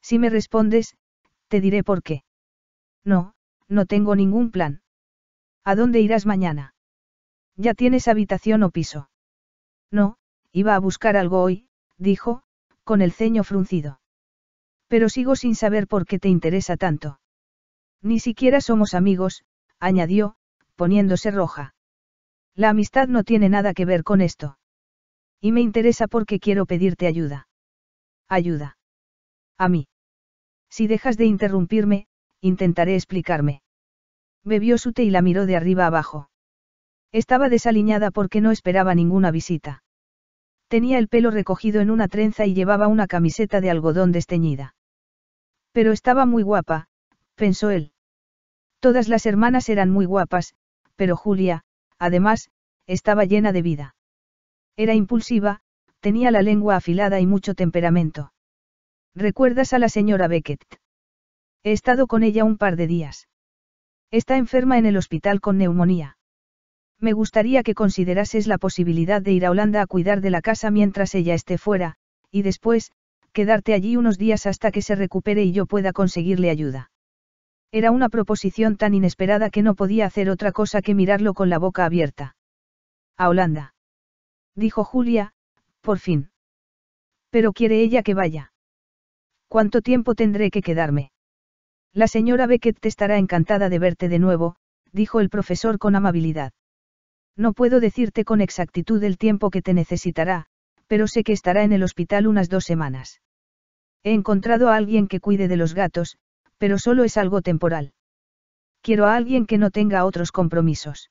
Si me respondes, te diré por qué. No, no tengo ningún plan. ¿A dónde irás mañana? ¿Ya tienes habitación o piso? No, iba a buscar algo hoy, dijo, con el ceño fruncido. Pero sigo sin saber por qué te interesa tanto. Ni siquiera somos amigos, añadió, poniéndose roja. La amistad no tiene nada que ver con esto. Y me interesa porque quiero pedirte ayuda. Ayuda. A mí. Si dejas de interrumpirme, intentaré explicarme. Bebió su té y la miró de arriba abajo. Estaba desaliñada porque no esperaba ninguna visita. Tenía el pelo recogido en una trenza y llevaba una camiseta de algodón desteñida. Pero estaba muy guapa, pensó él. Todas las hermanas eran muy guapas, pero Julia, además, estaba llena de vida. Era impulsiva, tenía la lengua afilada y mucho temperamento. ¿Recuerdas a la señora Beckett? He estado con ella un par de días. Está enferma en el hospital con neumonía. Me gustaría que considerases la posibilidad de ir a Holanda a cuidar de la casa mientras ella esté fuera, y después, quedarte allí unos días hasta que se recupere y yo pueda conseguirle ayuda. Era una proposición tan inesperada que no podía hacer otra cosa que mirarlo con la boca abierta. A Holanda. Dijo Julia, por fin. Pero quiere ella que vaya. ¿Cuánto tiempo tendré que quedarme? La señora Beckett estará encantada de verte de nuevo, dijo el profesor con amabilidad. No puedo decirte con exactitud el tiempo que te necesitará, pero sé que estará en el hospital unas dos semanas. He encontrado a alguien que cuide de los gatos, pero solo es algo temporal. Quiero a alguien que no tenga otros compromisos.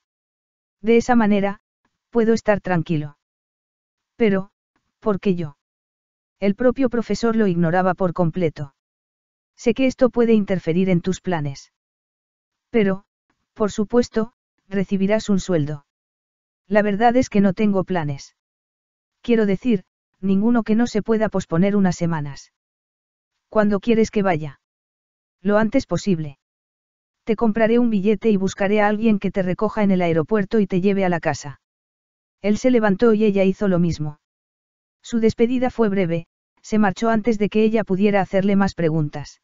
De esa manera, puedo estar tranquilo. Pero, ¿por qué yo? El propio profesor lo ignoraba por completo. Sé que esto puede interferir en tus planes. Pero, por supuesto, recibirás un sueldo. La verdad es que no tengo planes. Quiero decir, ninguno que no se pueda posponer unas semanas. Cuando quieres que vaya? lo antes posible. Te compraré un billete y buscaré a alguien que te recoja en el aeropuerto y te lleve a la casa. Él se levantó y ella hizo lo mismo. Su despedida fue breve, se marchó antes de que ella pudiera hacerle más preguntas.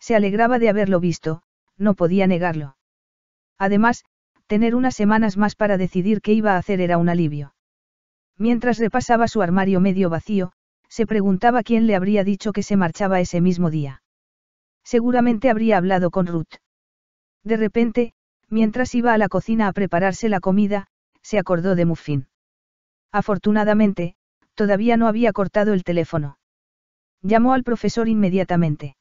Se alegraba de haberlo visto, no podía negarlo. Además, tener unas semanas más para decidir qué iba a hacer era un alivio. Mientras repasaba su armario medio vacío, se preguntaba quién le habría dicho que se marchaba ese mismo día. Seguramente habría hablado con Ruth. De repente, mientras iba a la cocina a prepararse la comida, se acordó de Muffin. Afortunadamente, todavía no había cortado el teléfono. Llamó al profesor inmediatamente.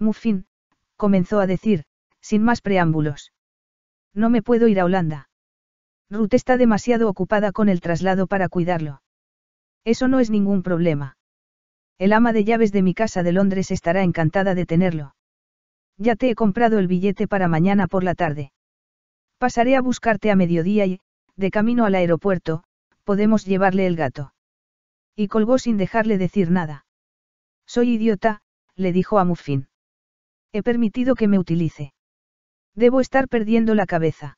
Muffin, comenzó a decir, sin más preámbulos. No me puedo ir a Holanda. Ruth está demasiado ocupada con el traslado para cuidarlo. Eso no es ningún problema. El ama de llaves de mi casa de Londres estará encantada de tenerlo. Ya te he comprado el billete para mañana por la tarde. Pasaré a buscarte a mediodía y, de camino al aeropuerto, podemos llevarle el gato. Y colgó sin dejarle decir nada. Soy idiota, le dijo a Muffin. He permitido que me utilice. Debo estar perdiendo la cabeza.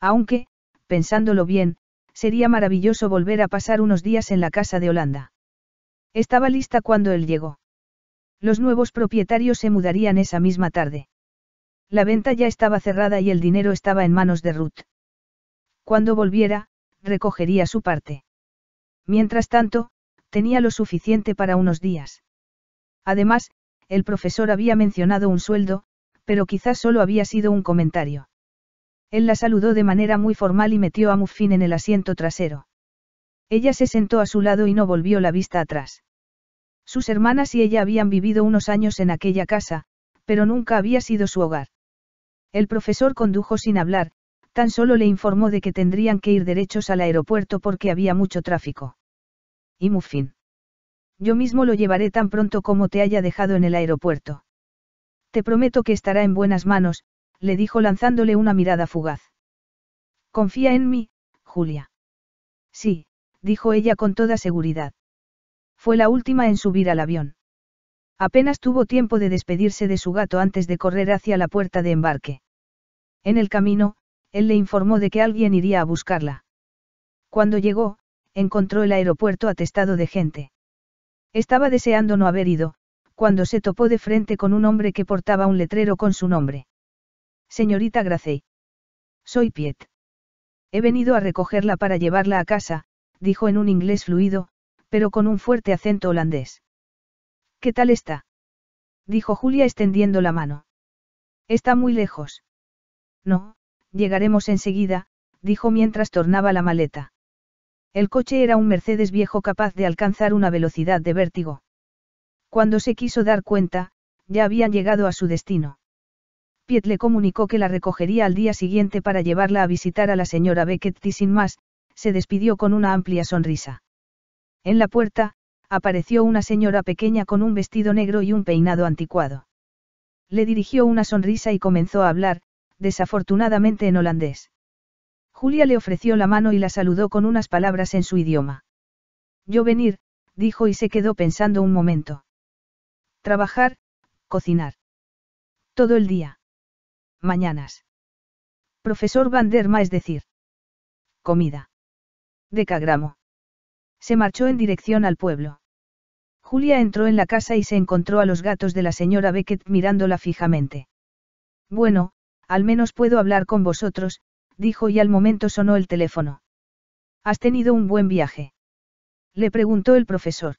Aunque, pensándolo bien, sería maravilloso volver a pasar unos días en la casa de Holanda. Estaba lista cuando él llegó. Los nuevos propietarios se mudarían esa misma tarde. La venta ya estaba cerrada y el dinero estaba en manos de Ruth. Cuando volviera, recogería su parte. Mientras tanto, tenía lo suficiente para unos días. Además, el profesor había mencionado un sueldo, pero quizás solo había sido un comentario. Él la saludó de manera muy formal y metió a Muffin en el asiento trasero. Ella se sentó a su lado y no volvió la vista atrás. Sus hermanas y ella habían vivido unos años en aquella casa, pero nunca había sido su hogar. El profesor condujo sin hablar, tan solo le informó de que tendrían que ir derechos al aeropuerto porque había mucho tráfico. Y Muffin. Yo mismo lo llevaré tan pronto como te haya dejado en el aeropuerto. Te prometo que estará en buenas manos, le dijo lanzándole una mirada fugaz. Confía en mí, Julia. Sí, dijo ella con toda seguridad. Fue la última en subir al avión. Apenas tuvo tiempo de despedirse de su gato antes de correr hacia la puerta de embarque. En el camino, él le informó de que alguien iría a buscarla. Cuando llegó, encontró el aeropuerto atestado de gente. Estaba deseando no haber ido, cuando se topó de frente con un hombre que portaba un letrero con su nombre. Señorita Gracey. Soy Piet. He venido a recogerla para llevarla a casa, dijo en un inglés fluido, pero con un fuerte acento holandés. ¿Qué tal está? dijo Julia extendiendo la mano. Está muy lejos. No, llegaremos enseguida, dijo mientras tornaba la maleta. El coche era un Mercedes viejo capaz de alcanzar una velocidad de vértigo. Cuando se quiso dar cuenta, ya habían llegado a su destino. Piet le comunicó que la recogería al día siguiente para llevarla a visitar a la señora Beckett y sin más, se despidió con una amplia sonrisa. En la puerta, apareció una señora pequeña con un vestido negro y un peinado anticuado. Le dirigió una sonrisa y comenzó a hablar, desafortunadamente en holandés. Julia le ofreció la mano y la saludó con unas palabras en su idioma. Yo venir, dijo y se quedó pensando un momento. Trabajar, cocinar. Todo el día. Mañanas. Profesor Van der es decir. Comida. Decagramo. Se marchó en dirección al pueblo. Julia entró en la casa y se encontró a los gatos de la señora Beckett mirándola fijamente. Bueno, al menos puedo hablar con vosotros, dijo y al momento sonó el teléfono. ¿Has tenido un buen viaje? Le preguntó el profesor.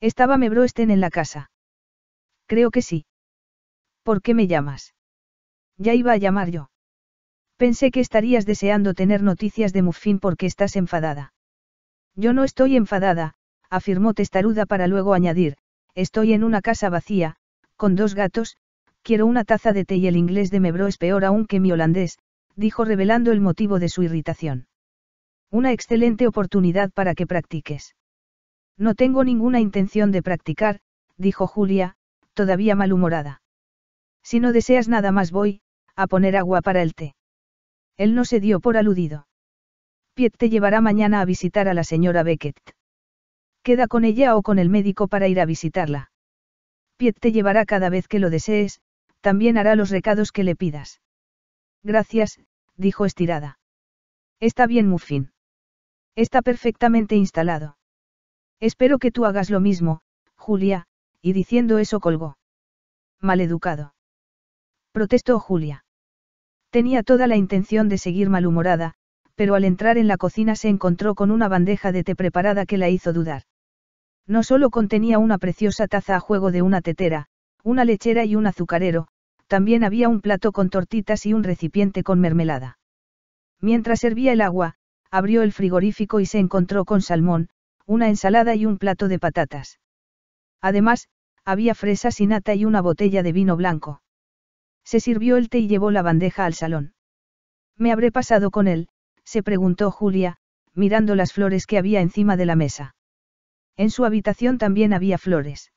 ¿Estaba Mebrosten en la casa? Creo que sí. ¿Por qué me llamas? Ya iba a llamar yo. Pensé que estarías deseando tener noticias de Muffin porque estás enfadada. Yo no estoy enfadada, afirmó testaruda para luego añadir, estoy en una casa vacía, con dos gatos, quiero una taza de té y el inglés de Mebro es peor aún que mi holandés, dijo revelando el motivo de su irritación. Una excelente oportunidad para que practiques. No tengo ninguna intención de practicar, dijo Julia, todavía malhumorada. Si no deseas nada más voy, a poner agua para el té. Él no se dio por aludido. Piet te llevará mañana a visitar a la señora Beckett. Queda con ella o con el médico para ir a visitarla. Piet te llevará cada vez que lo desees, también hará los recados que le pidas. Gracias, dijo estirada. Está bien, Muffin. Está perfectamente instalado. Espero que tú hagas lo mismo, Julia, y diciendo eso colgó. Maleducado. Protestó Julia. Tenía toda la intención de seguir malhumorada, pero al entrar en la cocina se encontró con una bandeja de té preparada que la hizo dudar. No solo contenía una preciosa taza a juego de una tetera, una lechera y un azucarero, también había un plato con tortitas y un recipiente con mermelada. Mientras servía el agua, abrió el frigorífico y se encontró con salmón, una ensalada y un plato de patatas. Además, había fresas y nata y una botella de vino blanco. Se sirvió el té y llevó la bandeja al salón. ¿Me habré pasado con él? se preguntó Julia, mirando las flores que había encima de la mesa. En su habitación también había flores.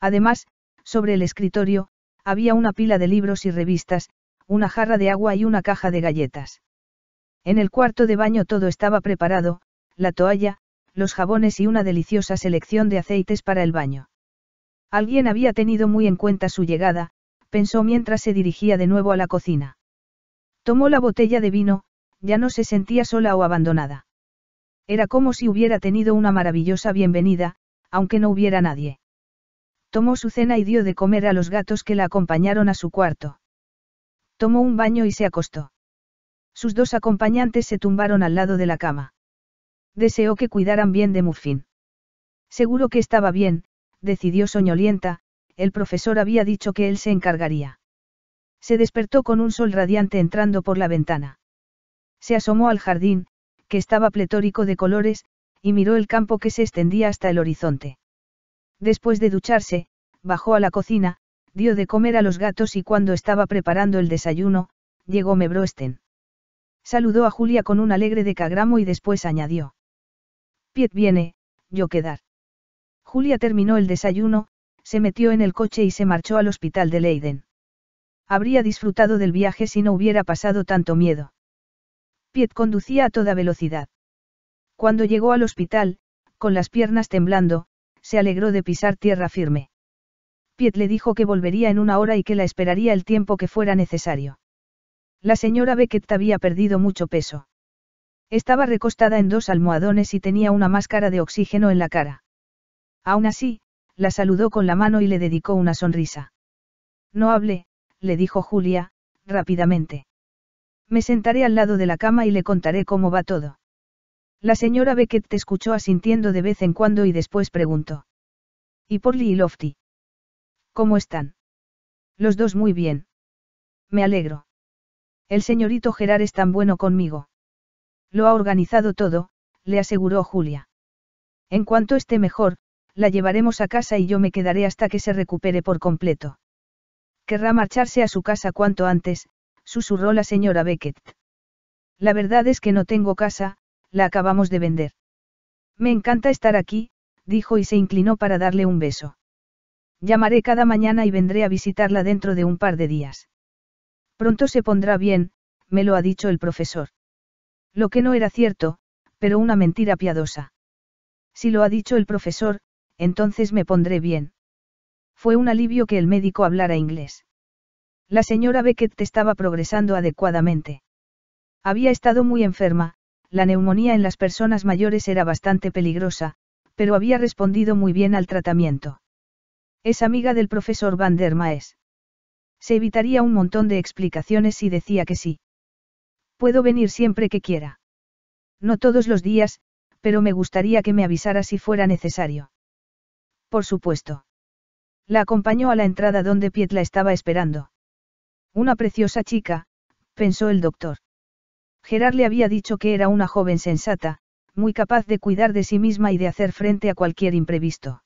Además, sobre el escritorio, había una pila de libros y revistas, una jarra de agua y una caja de galletas. En el cuarto de baño todo estaba preparado, la toalla, los jabones y una deliciosa selección de aceites para el baño. Alguien había tenido muy en cuenta su llegada, pensó mientras se dirigía de nuevo a la cocina. Tomó la botella de vino, ya no se sentía sola o abandonada. Era como si hubiera tenido una maravillosa bienvenida, aunque no hubiera nadie. Tomó su cena y dio de comer a los gatos que la acompañaron a su cuarto. Tomó un baño y se acostó. Sus dos acompañantes se tumbaron al lado de la cama. Deseó que cuidaran bien de Muffin. Seguro que estaba bien, decidió soñolienta, el profesor había dicho que él se encargaría. Se despertó con un sol radiante entrando por la ventana. Se asomó al jardín, que estaba pletórico de colores, y miró el campo que se extendía hasta el horizonte. Después de ducharse, bajó a la cocina, dio de comer a los gatos y cuando estaba preparando el desayuno, llegó Mebrosten. Saludó a Julia con un alegre decagramo y después añadió. Piet viene, yo quedar. Julia terminó el desayuno, se metió en el coche y se marchó al hospital de Leiden. Habría disfrutado del viaje si no hubiera pasado tanto miedo. Piet conducía a toda velocidad. Cuando llegó al hospital, con las piernas temblando, se alegró de pisar tierra firme. Piet le dijo que volvería en una hora y que la esperaría el tiempo que fuera necesario. La señora Beckett había perdido mucho peso. Estaba recostada en dos almohadones y tenía una máscara de oxígeno en la cara. Aún así, la saludó con la mano y le dedicó una sonrisa. No hable, le dijo Julia, rápidamente. Me sentaré al lado de la cama y le contaré cómo va todo. La señora Beckett te escuchó asintiendo de vez en cuando y después preguntó. ¿Y Lee y Lofty? ¿Cómo están? Los dos muy bien. Me alegro. El señorito Gerard es tan bueno conmigo. Lo ha organizado todo, le aseguró Julia. En cuanto esté mejor, la llevaremos a casa y yo me quedaré hasta que se recupere por completo. Querrá marcharse a su casa cuanto antes, susurró la señora Beckett. La verdad es que no tengo casa, la acabamos de vender. Me encanta estar aquí, dijo y se inclinó para darle un beso. Llamaré cada mañana y vendré a visitarla dentro de un par de días. Pronto se pondrá bien, me lo ha dicho el profesor. Lo que no era cierto, pero una mentira piadosa. Si lo ha dicho el profesor, entonces me pondré bien. Fue un alivio que el médico hablara inglés. La señora Beckett estaba progresando adecuadamente. Había estado muy enferma, la neumonía en las personas mayores era bastante peligrosa, pero había respondido muy bien al tratamiento. Es amiga del profesor Van der Maes. Se evitaría un montón de explicaciones si decía que sí. Puedo venir siempre que quiera. No todos los días, pero me gustaría que me avisara si fuera necesario. Por supuesto. La acompañó a la entrada donde Piet la estaba esperando. Una preciosa chica, pensó el doctor. Gerard le había dicho que era una joven sensata, muy capaz de cuidar de sí misma y de hacer frente a cualquier imprevisto.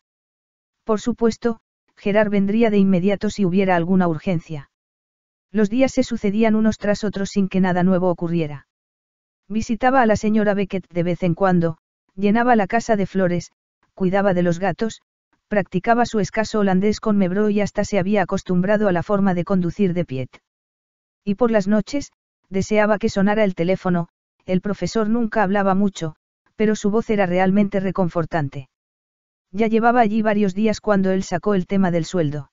Por supuesto, Gerard vendría de inmediato si hubiera alguna urgencia. Los días se sucedían unos tras otros sin que nada nuevo ocurriera. Visitaba a la señora Beckett de vez en cuando, llenaba la casa de flores, cuidaba de los gatos, practicaba su escaso holandés con Mebro y hasta se había acostumbrado a la forma de conducir de Piet. Y por las noches, deseaba que sonara el teléfono, el profesor nunca hablaba mucho, pero su voz era realmente reconfortante. Ya llevaba allí varios días cuando él sacó el tema del sueldo.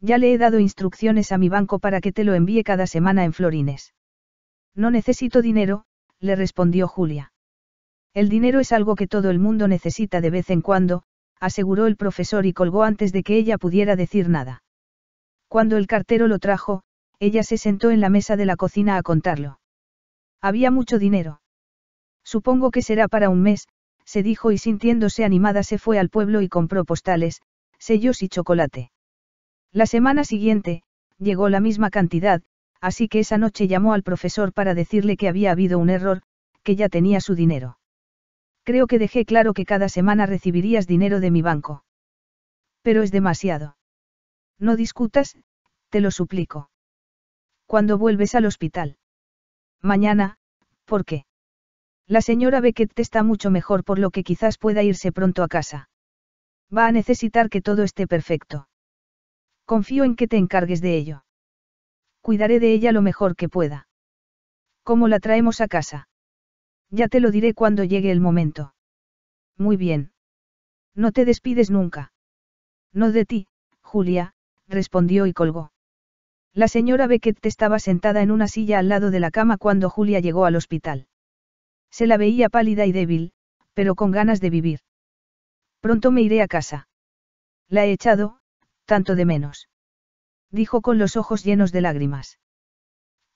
Ya le he dado instrucciones a mi banco para que te lo envíe cada semana en florines. No necesito dinero, le respondió Julia. El dinero es algo que todo el mundo necesita de vez en cuando, aseguró el profesor y colgó antes de que ella pudiera decir nada. Cuando el cartero lo trajo, ella se sentó en la mesa de la cocina a contarlo. Había mucho dinero. Supongo que será para un mes, se dijo y sintiéndose animada se fue al pueblo y compró postales, sellos y chocolate. La semana siguiente, llegó la misma cantidad, así que esa noche llamó al profesor para decirle que había habido un error, que ya tenía su dinero. Creo que dejé claro que cada semana recibirías dinero de mi banco. Pero es demasiado. No discutas, te lo suplico. Cuando vuelves al hospital. Mañana, ¿por qué? La señora Beckett está mucho mejor por lo que quizás pueda irse pronto a casa. Va a necesitar que todo esté perfecto. Confío en que te encargues de ello. Cuidaré de ella lo mejor que pueda. ¿Cómo la traemos a casa? Ya te lo diré cuando llegue el momento. Muy bien. No te despides nunca. No de ti, Julia, respondió y colgó. La señora Beckett estaba sentada en una silla al lado de la cama cuando Julia llegó al hospital. Se la veía pálida y débil, pero con ganas de vivir. Pronto me iré a casa. La he echado, tanto de menos. Dijo con los ojos llenos de lágrimas.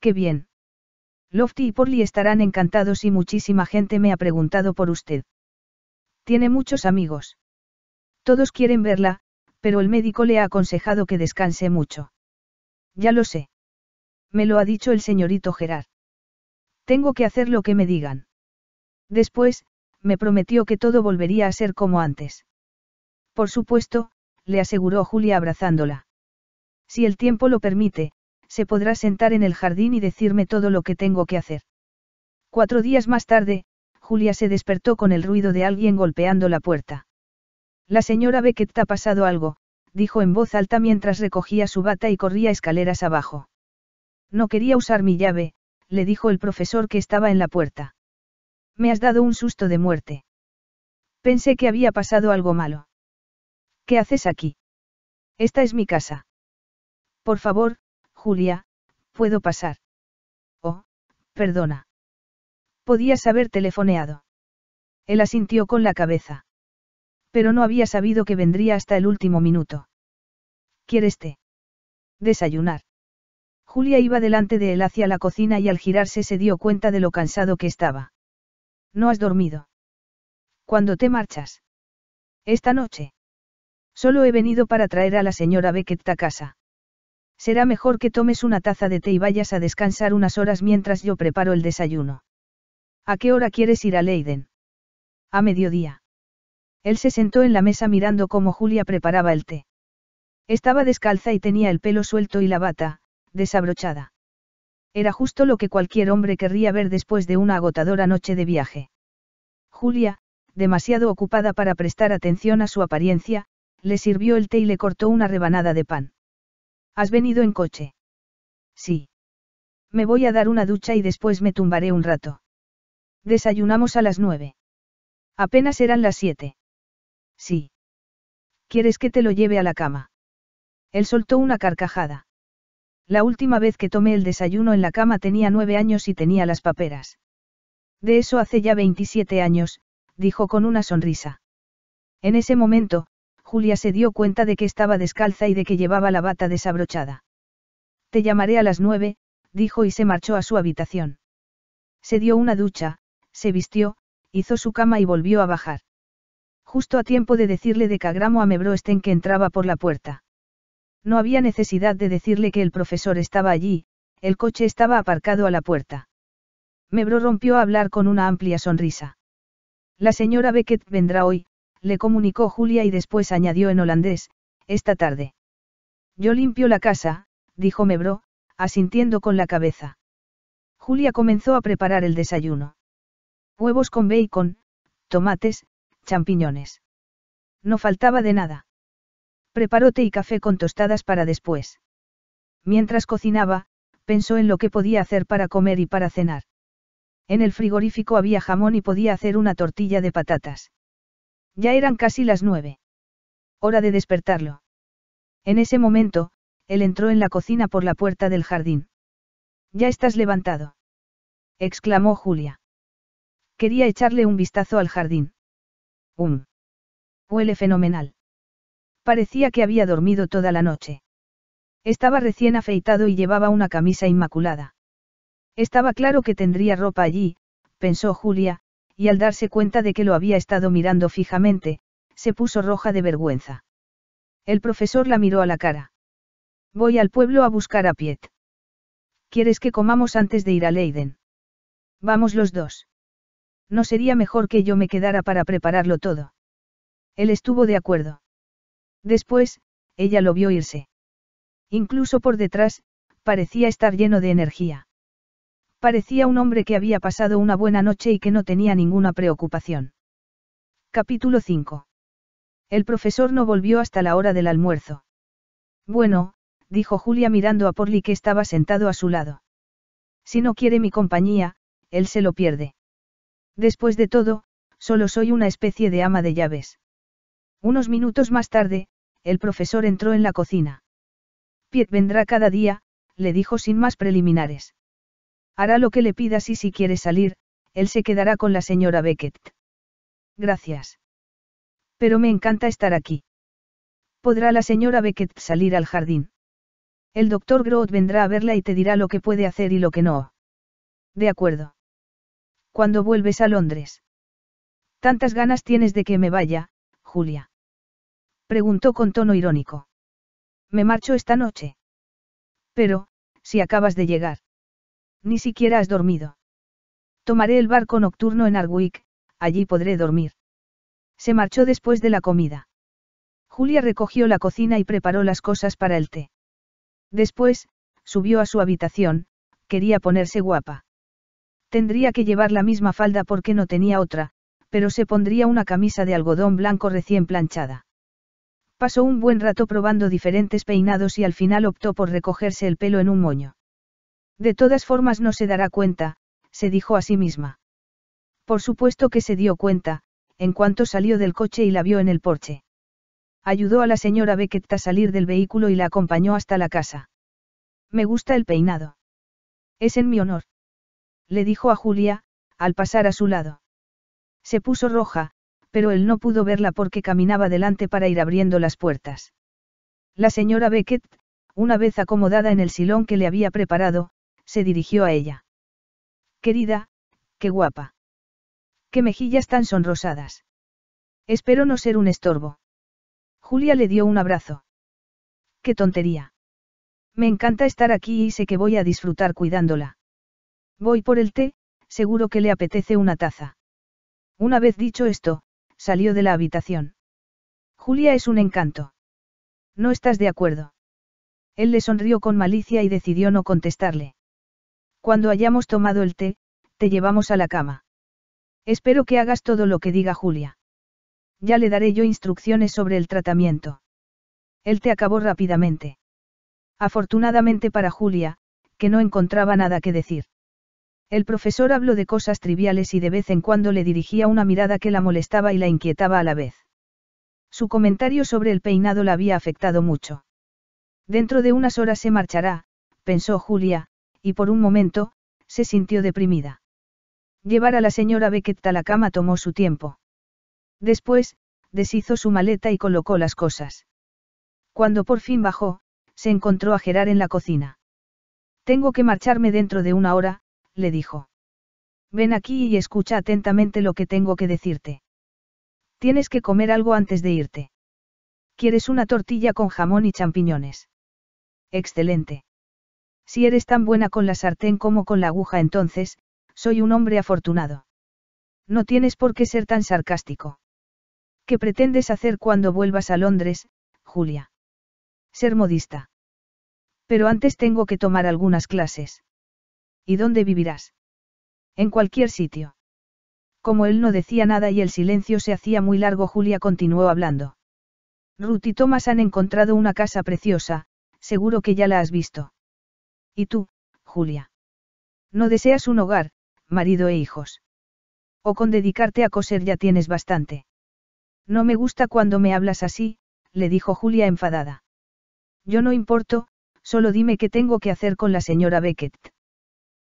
Qué bien. Lofty y Porly estarán encantados y muchísima gente me ha preguntado por usted. Tiene muchos amigos. Todos quieren verla, pero el médico le ha aconsejado que descanse mucho. Ya lo sé. Me lo ha dicho el señorito Gerard. Tengo que hacer lo que me digan. Después, me prometió que todo volvería a ser como antes. Por supuesto, le aseguró Julia abrazándola. Si el tiempo lo permite, se podrá sentar en el jardín y decirme todo lo que tengo que hacer. Cuatro días más tarde, Julia se despertó con el ruido de alguien golpeando la puerta. La señora Beckett ha pasado algo, dijo en voz alta mientras recogía su bata y corría escaleras abajo. No quería usar mi llave, le dijo el profesor que estaba en la puerta. Me has dado un susto de muerte. Pensé que había pasado algo malo. ¿Qué haces aquí? Esta es mi casa. Por favor, Julia, puedo pasar. Oh, perdona. Podías haber telefoneado. Él asintió con la cabeza. Pero no había sabido que vendría hasta el último minuto. ¿Quieres té? Desayunar. Julia iba delante de él hacia la cocina y al girarse se dio cuenta de lo cansado que estaba. No has dormido. ¿Cuándo te marchas? Esta noche. Solo he venido para traer a la señora Beckett a casa. Será mejor que tomes una taza de té y vayas a descansar unas horas mientras yo preparo el desayuno. ¿A qué hora quieres ir a Leiden? A mediodía. Él se sentó en la mesa mirando cómo Julia preparaba el té. Estaba descalza y tenía el pelo suelto y la bata, desabrochada. Era justo lo que cualquier hombre querría ver después de una agotadora noche de viaje. Julia, demasiado ocupada para prestar atención a su apariencia, le sirvió el té y le cortó una rebanada de pan. ¿Has venido en coche? Sí. Me voy a dar una ducha y después me tumbaré un rato. Desayunamos a las nueve. Apenas eran las siete. Sí. ¿Quieres que te lo lleve a la cama? Él soltó una carcajada. La última vez que tomé el desayuno en la cama tenía nueve años y tenía las paperas. De eso hace ya veintisiete años, dijo con una sonrisa. En ese momento, Julia se dio cuenta de que estaba descalza y de que llevaba la bata desabrochada. Te llamaré a las nueve, dijo y se marchó a su habitación. Se dio una ducha, se vistió, hizo su cama y volvió a bajar. Justo a tiempo de decirle de Cagramo a estén que entraba por la puerta. No había necesidad de decirle que el profesor estaba allí, el coche estaba aparcado a la puerta. Mebro rompió a hablar con una amplia sonrisa. La señora Beckett vendrá hoy, le comunicó Julia y después añadió en holandés, esta tarde. Yo limpio la casa, dijo Mebro, asintiendo con la cabeza. Julia comenzó a preparar el desayuno. Huevos con bacon, tomates, champiñones. No faltaba de nada. Preparó té y café con tostadas para después. Mientras cocinaba, pensó en lo que podía hacer para comer y para cenar. En el frigorífico había jamón y podía hacer una tortilla de patatas. Ya eran casi las nueve. Hora de despertarlo. En ese momento, él entró en la cocina por la puerta del jardín. Ya estás levantado. exclamó Julia. Quería echarle un vistazo al jardín. Un um. Huele fenomenal. Parecía que había dormido toda la noche. Estaba recién afeitado y llevaba una camisa inmaculada. Estaba claro que tendría ropa allí, pensó Julia, y al darse cuenta de que lo había estado mirando fijamente, se puso roja de vergüenza. El profesor la miró a la cara. Voy al pueblo a buscar a Piet. ¿Quieres que comamos antes de ir a Leiden? Vamos los dos. ¿No sería mejor que yo me quedara para prepararlo todo? Él estuvo de acuerdo. Después, ella lo vio irse. Incluso por detrás, parecía estar lleno de energía. Parecía un hombre que había pasado una buena noche y que no tenía ninguna preocupación. Capítulo 5. El profesor no volvió hasta la hora del almuerzo. Bueno, dijo Julia mirando a Porly que estaba sentado a su lado. Si no quiere mi compañía, él se lo pierde. Después de todo, solo soy una especie de ama de llaves. Unos minutos más tarde, el profesor entró en la cocina. Piet vendrá cada día, le dijo sin más preliminares. Hará lo que le pidas y si quiere salir, él se quedará con la señora Beckett. Gracias. Pero me encanta estar aquí. ¿Podrá la señora Beckett salir al jardín? El doctor Groth vendrá a verla y te dirá lo que puede hacer y lo que no. De acuerdo. Cuando vuelves a Londres? Tantas ganas tienes de que me vaya, Julia. Preguntó con tono irónico. Me marcho esta noche. Pero, si acabas de llegar. Ni siquiera has dormido. Tomaré el barco nocturno en Arwick, allí podré dormir. Se marchó después de la comida. Julia recogió la cocina y preparó las cosas para el té. Después, subió a su habitación, quería ponerse guapa. Tendría que llevar la misma falda porque no tenía otra, pero se pondría una camisa de algodón blanco recién planchada. Pasó un buen rato probando diferentes peinados y al final optó por recogerse el pelo en un moño. De todas formas no se dará cuenta, se dijo a sí misma. Por supuesto que se dio cuenta, en cuanto salió del coche y la vio en el porche. Ayudó a la señora Beckett a salir del vehículo y la acompañó hasta la casa. Me gusta el peinado. Es en mi honor. Le dijo a Julia, al pasar a su lado. Se puso roja, pero él no pudo verla porque caminaba delante para ir abriendo las puertas. La señora Beckett, una vez acomodada en el silón que le había preparado, se dirigió a ella. Querida, qué guapa. Qué mejillas tan sonrosadas. Espero no ser un estorbo. Julia le dio un abrazo. Qué tontería. Me encanta estar aquí y sé que voy a disfrutar cuidándola. Voy por el té, seguro que le apetece una taza. Una vez dicho esto, salió de la habitación. Julia es un encanto. ¿No estás de acuerdo? Él le sonrió con malicia y decidió no contestarle. Cuando hayamos tomado el té, te llevamos a la cama. Espero que hagas todo lo que diga Julia. Ya le daré yo instrucciones sobre el tratamiento. Él te acabó rápidamente. Afortunadamente para Julia, que no encontraba nada que decir. El profesor habló de cosas triviales y de vez en cuando le dirigía una mirada que la molestaba y la inquietaba a la vez. Su comentario sobre el peinado la había afectado mucho. Dentro de unas horas se marchará, pensó Julia, y por un momento, se sintió deprimida. Llevar a la señora Beckett a la cama tomó su tiempo. Después, deshizo su maleta y colocó las cosas. Cuando por fin bajó, se encontró a Gerard en la cocina. Tengo que marcharme dentro de una hora, le dijo. Ven aquí y escucha atentamente lo que tengo que decirte. Tienes que comer algo antes de irte. ¿Quieres una tortilla con jamón y champiñones? Excelente. Si eres tan buena con la sartén como con la aguja entonces, soy un hombre afortunado. No tienes por qué ser tan sarcástico. ¿Qué pretendes hacer cuando vuelvas a Londres, Julia? Ser modista. Pero antes tengo que tomar algunas clases. ¿Y dónde vivirás? En cualquier sitio. Como él no decía nada y el silencio se hacía muy largo, Julia continuó hablando. Ruth y Thomas han encontrado una casa preciosa, seguro que ya la has visto. Y tú, Julia. No deseas un hogar, marido e hijos. O con dedicarte a coser ya tienes bastante. No me gusta cuando me hablas así, le dijo Julia enfadada. Yo no importo, solo dime qué tengo que hacer con la señora Beckett.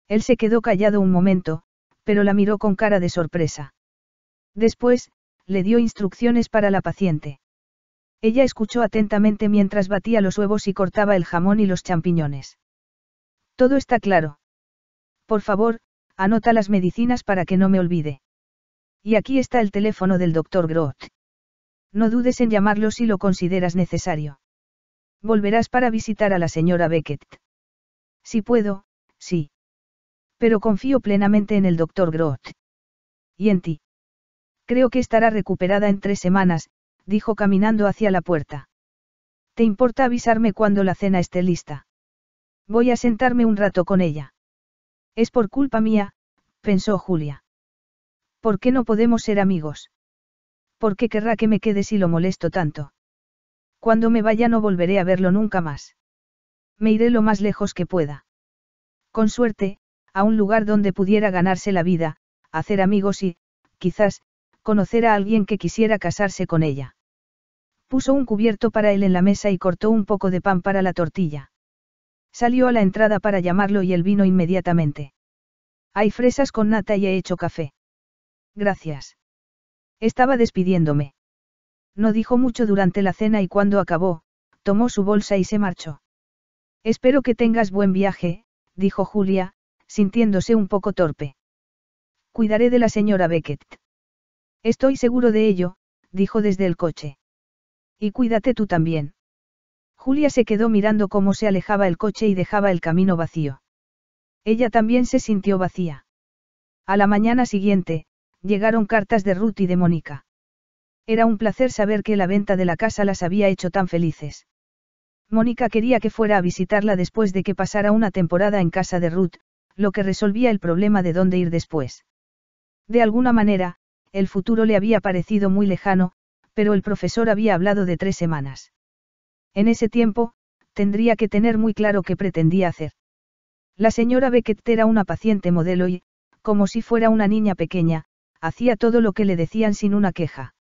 Él se quedó callado un momento, pero la miró con cara de sorpresa. Después, le dio instrucciones para la paciente. Ella escuchó atentamente mientras batía los huevos y cortaba el jamón y los champiñones. Todo está claro. Por favor, anota las medicinas para que no me olvide. Y aquí está el teléfono del doctor Groth. No dudes en llamarlo si lo consideras necesario. Volverás para visitar a la señora Beckett. Si puedo, sí. Pero confío plenamente en el doctor Groth. Y en ti. Creo que estará recuperada en tres semanas, dijo caminando hacia la puerta. ¿Te importa avisarme cuando la cena esté lista? Voy a sentarme un rato con ella. Es por culpa mía, pensó Julia. ¿Por qué no podemos ser amigos? ¿Por qué querrá que me quede si lo molesto tanto? Cuando me vaya no volveré a verlo nunca más. Me iré lo más lejos que pueda. Con suerte, a un lugar donde pudiera ganarse la vida, hacer amigos y, quizás, conocer a alguien que quisiera casarse con ella. Puso un cubierto para él en la mesa y cortó un poco de pan para la tortilla. Salió a la entrada para llamarlo y él vino inmediatamente. Hay fresas con nata y he hecho café. Gracias. Estaba despidiéndome. No dijo mucho durante la cena y cuando acabó, tomó su bolsa y se marchó. Espero que tengas buen viaje, dijo Julia, sintiéndose un poco torpe. Cuidaré de la señora Beckett. Estoy seguro de ello, dijo desde el coche. Y cuídate tú también. Julia se quedó mirando cómo se alejaba el coche y dejaba el camino vacío. Ella también se sintió vacía. A la mañana siguiente, llegaron cartas de Ruth y de Mónica. Era un placer saber que la venta de la casa las había hecho tan felices. Mónica quería que fuera a visitarla después de que pasara una temporada en casa de Ruth, lo que resolvía el problema de dónde ir después. De alguna manera, el futuro le había parecido muy lejano, pero el profesor había hablado de tres semanas. En ese tiempo, tendría que tener muy claro qué pretendía hacer. La señora Beckett era una paciente modelo y, como si fuera una niña pequeña, hacía todo lo que le decían sin una queja.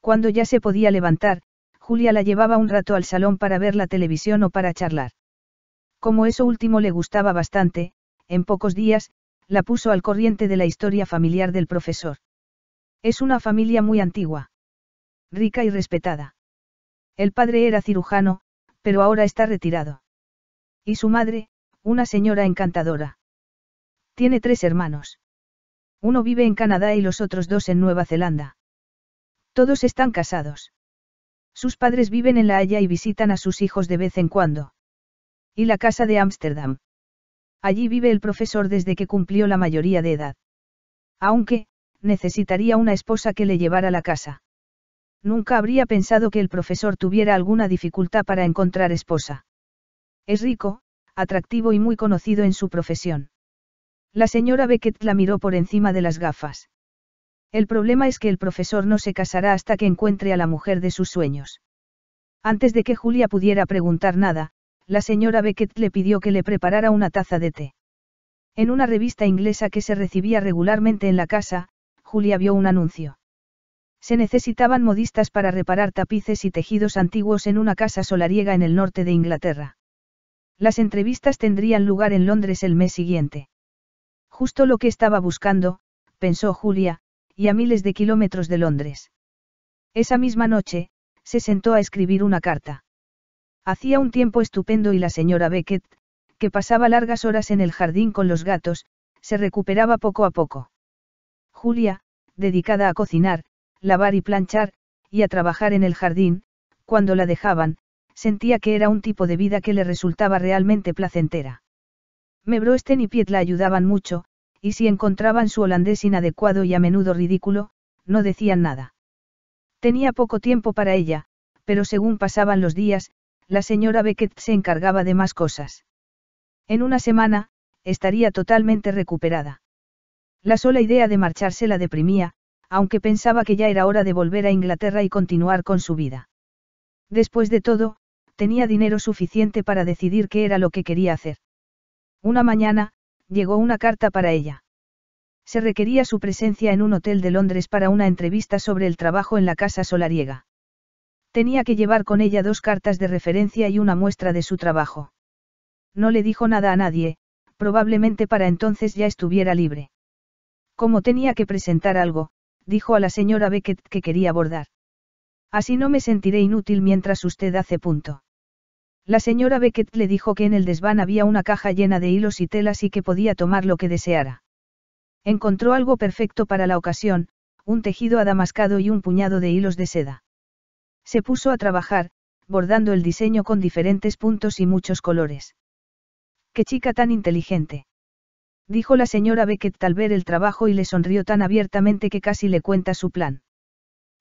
Cuando ya se podía levantar, Julia la llevaba un rato al salón para ver la televisión o para charlar. Como eso último le gustaba bastante, en pocos días, la puso al corriente de la historia familiar del profesor. Es una familia muy antigua. Rica y respetada. El padre era cirujano, pero ahora está retirado. Y su madre, una señora encantadora. Tiene tres hermanos. Uno vive en Canadá y los otros dos en Nueva Zelanda. Todos están casados. Sus padres viven en La Haya y visitan a sus hijos de vez en cuando. Y la casa de Ámsterdam. Allí vive el profesor desde que cumplió la mayoría de edad. Aunque, necesitaría una esposa que le llevara la casa. Nunca habría pensado que el profesor tuviera alguna dificultad para encontrar esposa. Es rico, atractivo y muy conocido en su profesión. La señora Beckett la miró por encima de las gafas. El problema es que el profesor no se casará hasta que encuentre a la mujer de sus sueños. Antes de que Julia pudiera preguntar nada, la señora Beckett le pidió que le preparara una taza de té. En una revista inglesa que se recibía regularmente en la casa, Julia vio un anuncio. Se necesitaban modistas para reparar tapices y tejidos antiguos en una casa solariega en el norte de Inglaterra. Las entrevistas tendrían lugar en Londres el mes siguiente. Justo lo que estaba buscando, pensó Julia, y a miles de kilómetros de Londres. Esa misma noche, se sentó a escribir una carta. Hacía un tiempo estupendo y la señora Beckett, que pasaba largas horas en el jardín con los gatos, se recuperaba poco a poco. Julia, dedicada a cocinar, lavar y planchar, y a trabajar en el jardín, cuando la dejaban, sentía que era un tipo de vida que le resultaba realmente placentera. Mebroesten y Piet la ayudaban mucho, y si encontraban su holandés inadecuado y a menudo ridículo, no decían nada. Tenía poco tiempo para ella, pero según pasaban los días, la señora Beckett se encargaba de más cosas. En una semana, estaría totalmente recuperada. La sola idea de marcharse la deprimía, aunque pensaba que ya era hora de volver a Inglaterra y continuar con su vida. Después de todo, tenía dinero suficiente para decidir qué era lo que quería hacer. Una mañana, llegó una carta para ella. Se requería su presencia en un hotel de Londres para una entrevista sobre el trabajo en la casa solariega. Tenía que llevar con ella dos cartas de referencia y una muestra de su trabajo. No le dijo nada a nadie, probablemente para entonces ya estuviera libre. Como tenía que presentar algo, dijo a la señora Beckett que quería bordar. Así no me sentiré inútil mientras usted hace punto. La señora Beckett le dijo que en el desván había una caja llena de hilos y telas y que podía tomar lo que deseara. Encontró algo perfecto para la ocasión, un tejido adamascado y un puñado de hilos de seda. Se puso a trabajar, bordando el diseño con diferentes puntos y muchos colores. ¡Qué chica tan inteligente! Dijo la señora Beckett al ver el trabajo y le sonrió tan abiertamente que casi le cuenta su plan.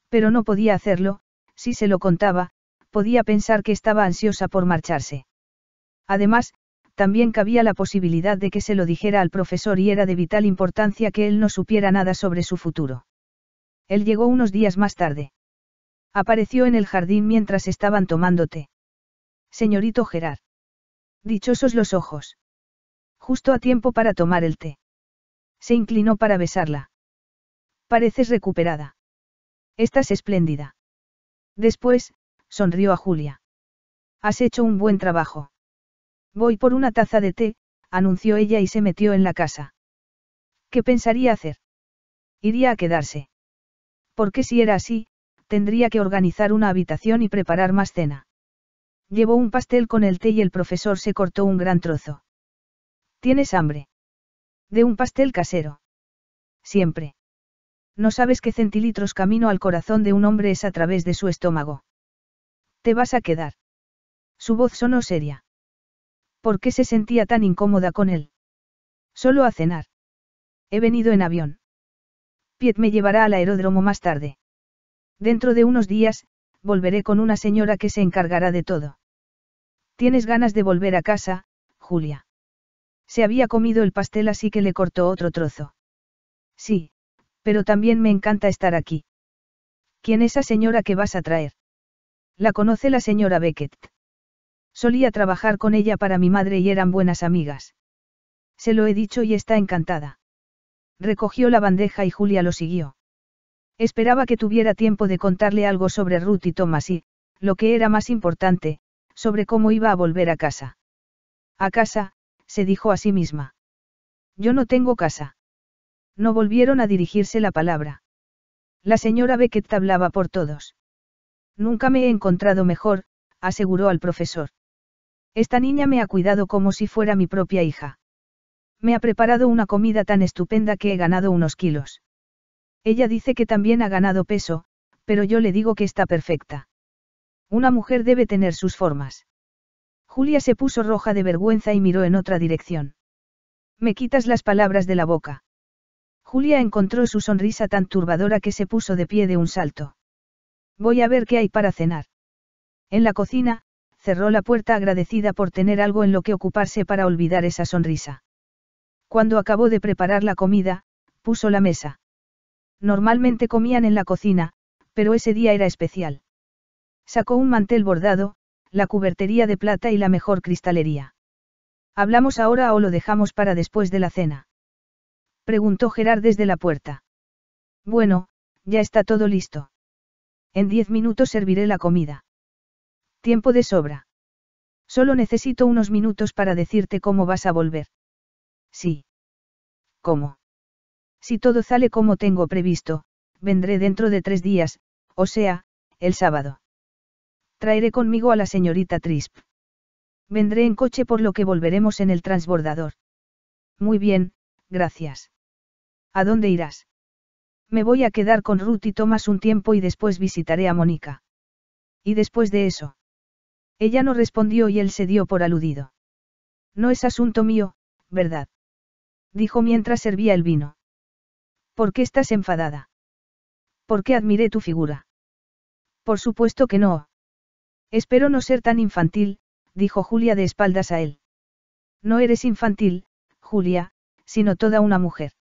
Pero no podía hacerlo, si se lo contaba, podía pensar que estaba ansiosa por marcharse. Además, también cabía la posibilidad de que se lo dijera al profesor y era de vital importancia que él no supiera nada sobre su futuro. Él llegó unos días más tarde. Apareció en el jardín mientras estaban tomando té. Señorito Gerard. Dichosos los ojos. Justo a tiempo para tomar el té. Se inclinó para besarla. Pareces recuperada. Estás espléndida. Después, sonrió a Julia. Has hecho un buen trabajo. Voy por una taza de té, anunció ella y se metió en la casa. ¿Qué pensaría hacer? Iría a quedarse. Porque si era así, tendría que organizar una habitación y preparar más cena. Llevó un pastel con el té y el profesor se cortó un gran trozo. ¿Tienes hambre? De un pastel casero. Siempre. No sabes qué centilitros camino al corazón de un hombre es a través de su estómago. Te vas a quedar. Su voz sonó seria. ¿Por qué se sentía tan incómoda con él? Solo a cenar. He venido en avión. Piet me llevará al aeródromo más tarde. Dentro de unos días, volveré con una señora que se encargará de todo. Tienes ganas de volver a casa, Julia. Se había comido el pastel así que le cortó otro trozo. Sí, pero también me encanta estar aquí. ¿Quién es esa señora que vas a traer? La conoce la señora Beckett. Solía trabajar con ella para mi madre y eran buenas amigas. Se lo he dicho y está encantada. Recogió la bandeja y Julia lo siguió. Esperaba que tuviera tiempo de contarle algo sobre Ruth y Thomas y, lo que era más importante, sobre cómo iba a volver a casa. A casa, se dijo a sí misma. Yo no tengo casa. No volvieron a dirigirse la palabra. La señora Beckett hablaba por todos. Nunca me he encontrado mejor, aseguró al profesor. Esta niña me ha cuidado como si fuera mi propia hija. Me ha preparado una comida tan estupenda que he ganado unos kilos. Ella dice que también ha ganado peso, pero yo le digo que está perfecta. Una mujer debe tener sus formas. Julia se puso roja de vergüenza y miró en otra dirección. Me quitas las palabras de la boca. Julia encontró su sonrisa tan turbadora que se puso de pie de un salto. Voy a ver qué hay para cenar. En la cocina, cerró la puerta agradecida por tener algo en lo que ocuparse para olvidar esa sonrisa. Cuando acabó de preparar la comida, puso la mesa. Normalmente comían en la cocina, pero ese día era especial. Sacó un mantel bordado, la cubertería de plata y la mejor cristalería. ¿Hablamos ahora o lo dejamos para después de la cena? Preguntó Gerard desde la puerta. Bueno, ya está todo listo. En diez minutos serviré la comida. Tiempo de sobra. Solo necesito unos minutos para decirte cómo vas a volver. Sí. ¿Cómo? Si todo sale como tengo previsto, vendré dentro de tres días, o sea, el sábado. Traeré conmigo a la señorita Trisp. Vendré en coche por lo que volveremos en el transbordador. Muy bien, gracias. ¿A dónde irás? Me voy a quedar con Ruth y Tomás un tiempo y después visitaré a Mónica. ¿Y después de eso? Ella no respondió y él se dio por aludido. No es asunto mío, ¿verdad? Dijo mientras servía el vino. ¿Por qué estás enfadada? ¿Por qué admiré tu figura? Por supuesto que no, Espero no ser tan infantil, dijo Julia de espaldas a él. No eres infantil, Julia, sino toda una mujer.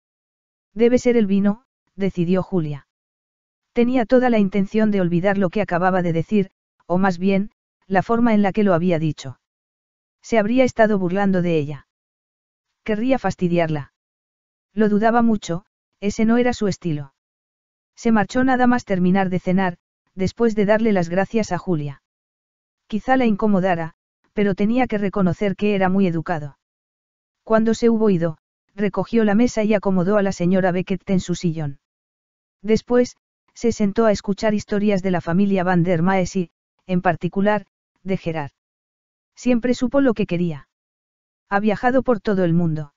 Debe ser el vino, decidió Julia. Tenía toda la intención de olvidar lo que acababa de decir, o más bien, la forma en la que lo había dicho. Se habría estado burlando de ella. Querría fastidiarla. Lo dudaba mucho, ese no era su estilo. Se marchó nada más terminar de cenar, después de darle las gracias a Julia. Quizá la incomodara, pero tenía que reconocer que era muy educado. Cuando se hubo ido, recogió la mesa y acomodó a la señora Beckett en su sillón. Después, se sentó a escuchar historias de la familia Van der Maes y, en particular, de Gerard. Siempre supo lo que quería. Ha viajado por todo el mundo.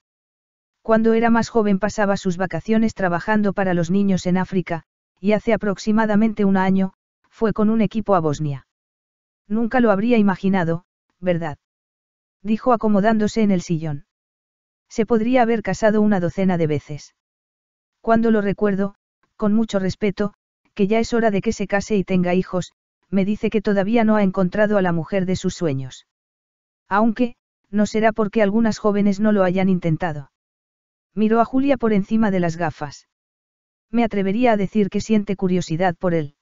Cuando era más joven pasaba sus vacaciones trabajando para los niños en África, y hace aproximadamente un año, fue con un equipo a Bosnia. Nunca lo habría imaginado, ¿verdad? Dijo acomodándose en el sillón. Se podría haber casado una docena de veces. Cuando lo recuerdo, con mucho respeto, que ya es hora de que se case y tenga hijos, me dice que todavía no ha encontrado a la mujer de sus sueños. Aunque, no será porque algunas jóvenes no lo hayan intentado. Miró a Julia por encima de las gafas. Me atrevería a decir que siente curiosidad por él.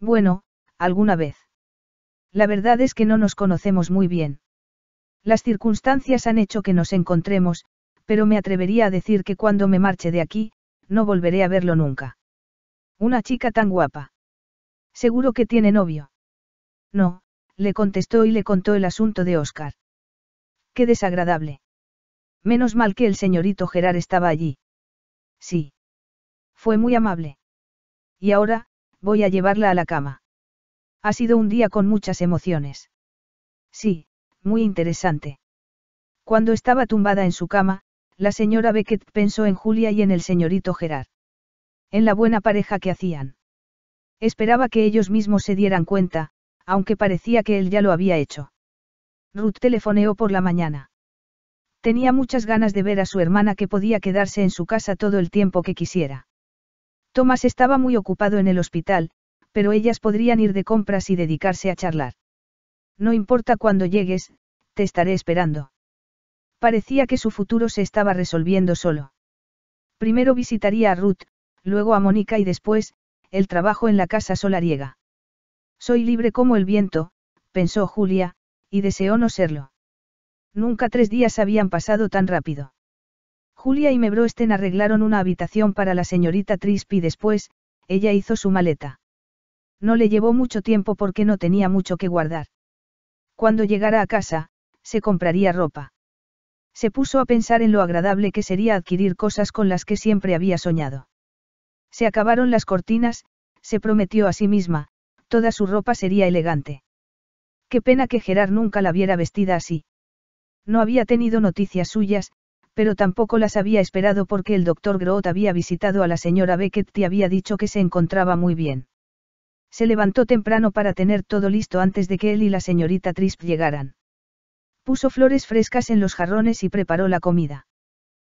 Bueno, alguna vez. La verdad es que no nos conocemos muy bien. Las circunstancias han hecho que nos encontremos, pero me atrevería a decir que cuando me marche de aquí, no volveré a verlo nunca. Una chica tan guapa. Seguro que tiene novio. No, le contestó y le contó el asunto de Oscar. Qué desagradable. Menos mal que el señorito Gerard estaba allí. Sí. Fue muy amable. Y ahora, voy a llevarla a la cama. Ha sido un día con muchas emociones. Sí, muy interesante. Cuando estaba tumbada en su cama, la señora Beckett pensó en Julia y en el señorito Gerard. En la buena pareja que hacían. Esperaba que ellos mismos se dieran cuenta, aunque parecía que él ya lo había hecho. Ruth telefoneó por la mañana. Tenía muchas ganas de ver a su hermana que podía quedarse en su casa todo el tiempo que quisiera. Thomas estaba muy ocupado en el hospital, pero ellas podrían ir de compras y dedicarse a charlar. No importa cuándo llegues, te estaré esperando. Parecía que su futuro se estaba resolviendo solo. Primero visitaría a Ruth, luego a Mónica y después, el trabajo en la casa solariega. Soy libre como el viento, pensó Julia, y deseó no serlo. Nunca tres días habían pasado tan rápido. Julia y Mebrosten arreglaron una habitación para la señorita Trisp y después, ella hizo su maleta. No le llevó mucho tiempo porque no tenía mucho que guardar. Cuando llegara a casa, se compraría ropa. Se puso a pensar en lo agradable que sería adquirir cosas con las que siempre había soñado. Se acabaron las cortinas, se prometió a sí misma, toda su ropa sería elegante. Qué pena que Gerard nunca la viera vestida así. No había tenido noticias suyas, pero tampoco las había esperado porque el doctor Groot había visitado a la señora Beckett y había dicho que se encontraba muy bien. Se levantó temprano para tener todo listo antes de que él y la señorita Trisp llegaran. Puso flores frescas en los jarrones y preparó la comida.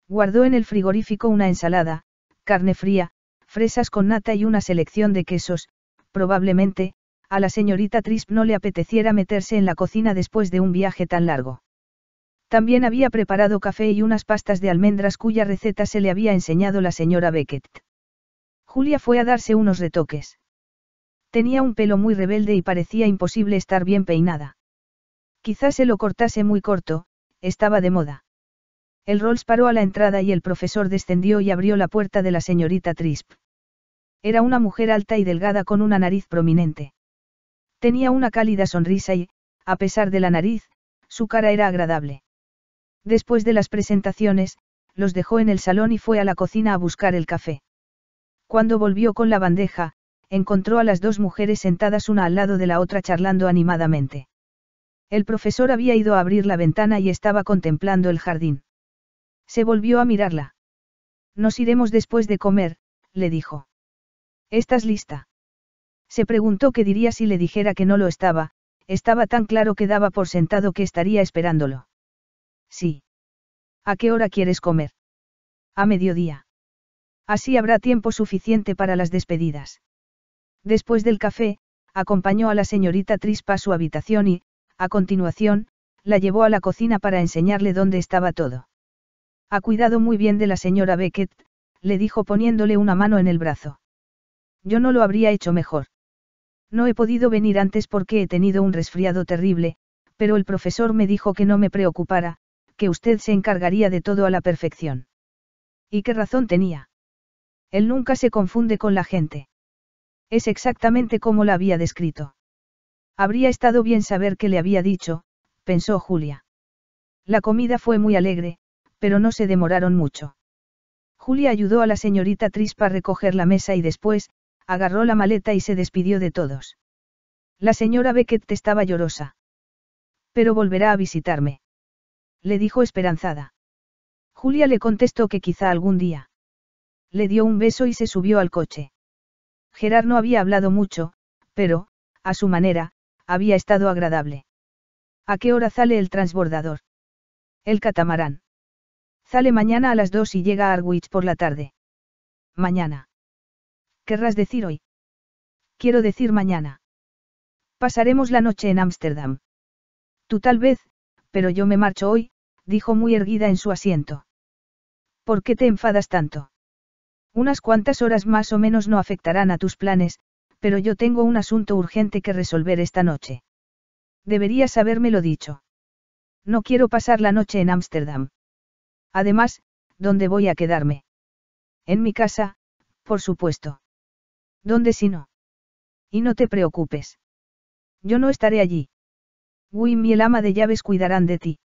Guardó en el frigorífico una ensalada, carne fría, fresas con nata y una selección de quesos, probablemente, a la señorita Trisp no le apeteciera meterse en la cocina después de un viaje tan largo. También había preparado café y unas pastas de almendras cuya receta se le había enseñado la señora Beckett. Julia fue a darse unos retoques. Tenía un pelo muy rebelde y parecía imposible estar bien peinada. Quizás se lo cortase muy corto, estaba de moda. El Rolls paró a la entrada y el profesor descendió y abrió la puerta de la señorita Trisp. Era una mujer alta y delgada con una nariz prominente. Tenía una cálida sonrisa y, a pesar de la nariz, su cara era agradable. Después de las presentaciones, los dejó en el salón y fue a la cocina a buscar el café. Cuando volvió con la bandeja, encontró a las dos mujeres sentadas una al lado de la otra charlando animadamente. El profesor había ido a abrir la ventana y estaba contemplando el jardín. Se volvió a mirarla. Nos iremos después de comer, le dijo. ¿Estás lista? Se preguntó qué diría si le dijera que no lo estaba, estaba tan claro que daba por sentado que estaría esperándolo. Sí. ¿A qué hora quieres comer? A mediodía. Así habrá tiempo suficiente para las despedidas. Después del café, acompañó a la señorita Trispa a su habitación y, a continuación, la llevó a la cocina para enseñarle dónde estaba todo. Ha cuidado muy bien de la señora Beckett, le dijo poniéndole una mano en el brazo. Yo no lo habría hecho mejor. No he podido venir antes porque he tenido un resfriado terrible, pero el profesor me dijo que no me preocupara, que usted se encargaría de todo a la perfección. ¿Y qué razón tenía? Él nunca se confunde con la gente. Es exactamente como la había descrito. Habría estado bien saber qué le había dicho, pensó Julia. La comida fue muy alegre, pero no se demoraron mucho. Julia ayudó a la señorita Trispa a recoger la mesa y después, agarró la maleta y se despidió de todos. La señora Beckett estaba llorosa. Pero volverá a visitarme. Le dijo esperanzada. Julia le contestó que quizá algún día. Le dio un beso y se subió al coche. Gerard no había hablado mucho, pero, a su manera, había estado agradable. ¿A qué hora sale el transbordador? El catamarán. Sale mañana a las dos y llega a Arwich por la tarde. Mañana. ¿Querrás decir hoy? Quiero decir mañana. Pasaremos la noche en Ámsterdam. Tú tal vez, pero yo me marcho hoy, dijo muy erguida en su asiento. ¿Por qué te enfadas tanto? Unas cuantas horas más o menos no afectarán a tus planes, pero yo tengo un asunto urgente que resolver esta noche. Deberías habérmelo dicho. No quiero pasar la noche en Ámsterdam. Además, ¿dónde voy a quedarme? En mi casa, por supuesto. ¿Dónde si no? Y no te preocupes. Yo no estaré allí. Wim y el ama de llaves cuidarán de ti.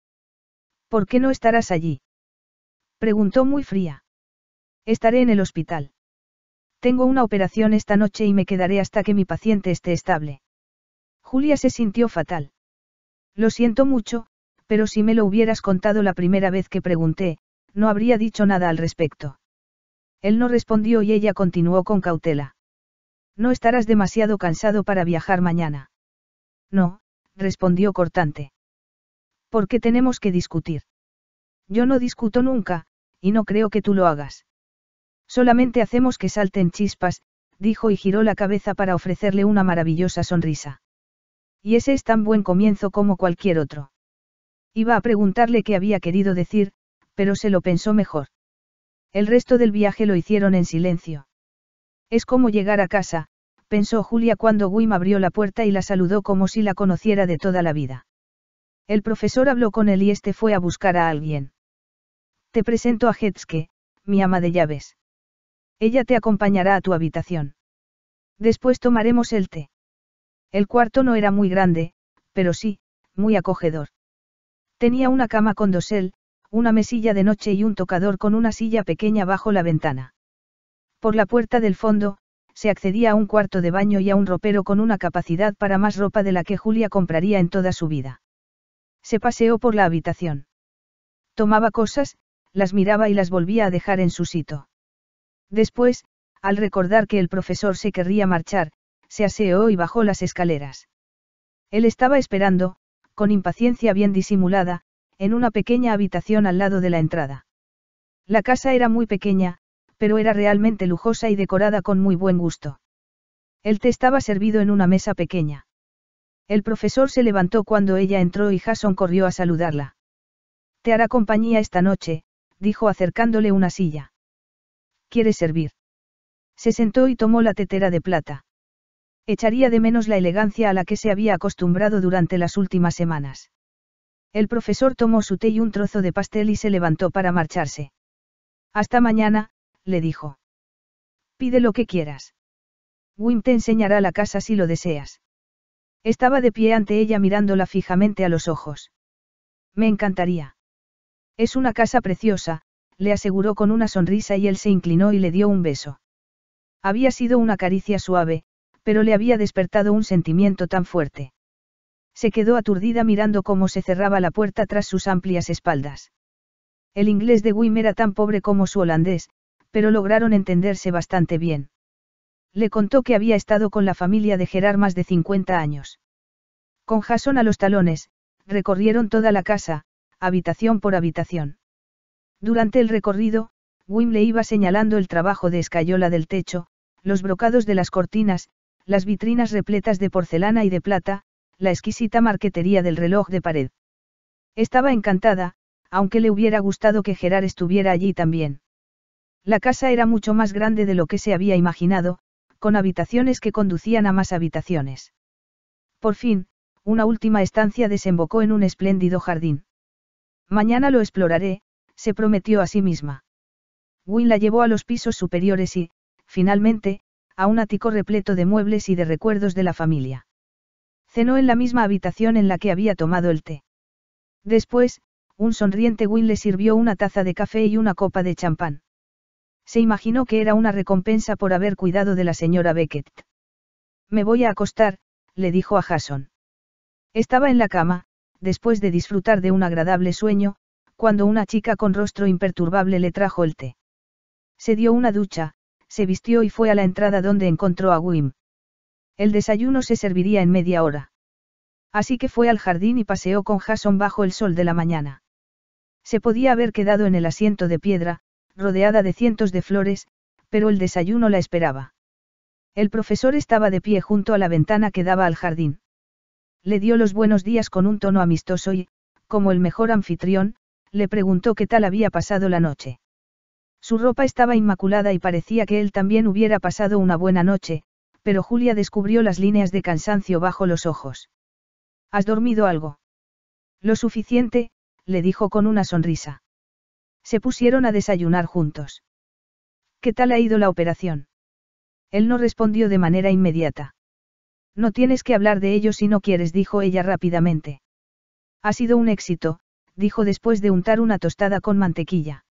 ¿Por qué no estarás allí? Preguntó muy fría. Estaré en el hospital. Tengo una operación esta noche y me quedaré hasta que mi paciente esté estable. Julia se sintió fatal. Lo siento mucho, pero si me lo hubieras contado la primera vez que pregunté, no habría dicho nada al respecto. Él no respondió y ella continuó con cautela. No estarás demasiado cansado para viajar mañana. No, respondió cortante. ¿Por qué tenemos que discutir? Yo no discuto nunca, y no creo que tú lo hagas. Solamente hacemos que salten chispas, dijo y giró la cabeza para ofrecerle una maravillosa sonrisa. Y ese es tan buen comienzo como cualquier otro. Iba a preguntarle qué había querido decir, pero se lo pensó mejor. El resto del viaje lo hicieron en silencio. Es como llegar a casa, pensó Julia cuando Wim abrió la puerta y la saludó como si la conociera de toda la vida. El profesor habló con él y este fue a buscar a alguien. Te presento a Hetzke, mi ama de llaves. Ella te acompañará a tu habitación. Después tomaremos el té. El cuarto no era muy grande, pero sí, muy acogedor. Tenía una cama con dosel, una mesilla de noche y un tocador con una silla pequeña bajo la ventana. Por la puerta del fondo, se accedía a un cuarto de baño y a un ropero con una capacidad para más ropa de la que Julia compraría en toda su vida. Se paseó por la habitación. Tomaba cosas, las miraba y las volvía a dejar en su sitio. Después, al recordar que el profesor se querría marchar, se aseó y bajó las escaleras. Él estaba esperando, con impaciencia bien disimulada, en una pequeña habitación al lado de la entrada. La casa era muy pequeña, pero era realmente lujosa y decorada con muy buen gusto. El té estaba servido en una mesa pequeña. El profesor se levantó cuando ella entró y Jason corrió a saludarla. Te hará compañía esta noche, dijo acercándole una silla quiere servir? Se sentó y tomó la tetera de plata. Echaría de menos la elegancia a la que se había acostumbrado durante las últimas semanas. El profesor tomó su té y un trozo de pastel y se levantó para marcharse. Hasta mañana, le dijo. Pide lo que quieras. Wim te enseñará la casa si lo deseas. Estaba de pie ante ella mirándola fijamente a los ojos. Me encantaría. Es una casa preciosa, le aseguró con una sonrisa y él se inclinó y le dio un beso. Había sido una caricia suave, pero le había despertado un sentimiento tan fuerte. Se quedó aturdida mirando cómo se cerraba la puerta tras sus amplias espaldas. El inglés de Wim era tan pobre como su holandés, pero lograron entenderse bastante bien. Le contó que había estado con la familia de Gerard más de 50 años. Con Jason a los talones, recorrieron toda la casa, habitación por habitación. Durante el recorrido, Wim le iba señalando el trabajo de escayola del techo, los brocados de las cortinas, las vitrinas repletas de porcelana y de plata, la exquisita marquetería del reloj de pared. Estaba encantada, aunque le hubiera gustado que Gerard estuviera allí también. La casa era mucho más grande de lo que se había imaginado, con habitaciones que conducían a más habitaciones. Por fin, una última estancia desembocó en un espléndido jardín. Mañana lo exploraré, se prometió a sí misma. will la llevó a los pisos superiores y, finalmente, a un ático repleto de muebles y de recuerdos de la familia. Cenó en la misma habitación en la que había tomado el té. Después, un sonriente Will le sirvió una taza de café y una copa de champán. Se imaginó que era una recompensa por haber cuidado de la señora Beckett. Me voy a acostar, le dijo a Jason. Estaba en la cama, después de disfrutar de un agradable sueño, cuando una chica con rostro imperturbable le trajo el té. Se dio una ducha, se vistió y fue a la entrada donde encontró a Wim. El desayuno se serviría en media hora. Así que fue al jardín y paseó con Jason bajo el sol de la mañana. Se podía haber quedado en el asiento de piedra, rodeada de cientos de flores, pero el desayuno la esperaba. El profesor estaba de pie junto a la ventana que daba al jardín. Le dio los buenos días con un tono amistoso y, como el mejor anfitrión, le preguntó qué tal había pasado la noche. Su ropa estaba inmaculada y parecía que él también hubiera pasado una buena noche, pero Julia descubrió las líneas de cansancio bajo los ojos. ¿Has dormido algo? Lo suficiente, le dijo con una sonrisa. Se pusieron a desayunar juntos. ¿Qué tal ha ido la operación? Él no respondió de manera inmediata. No tienes que hablar de ello si no quieres, dijo ella rápidamente. Ha sido un éxito, dijo después de untar una tostada con mantequilla.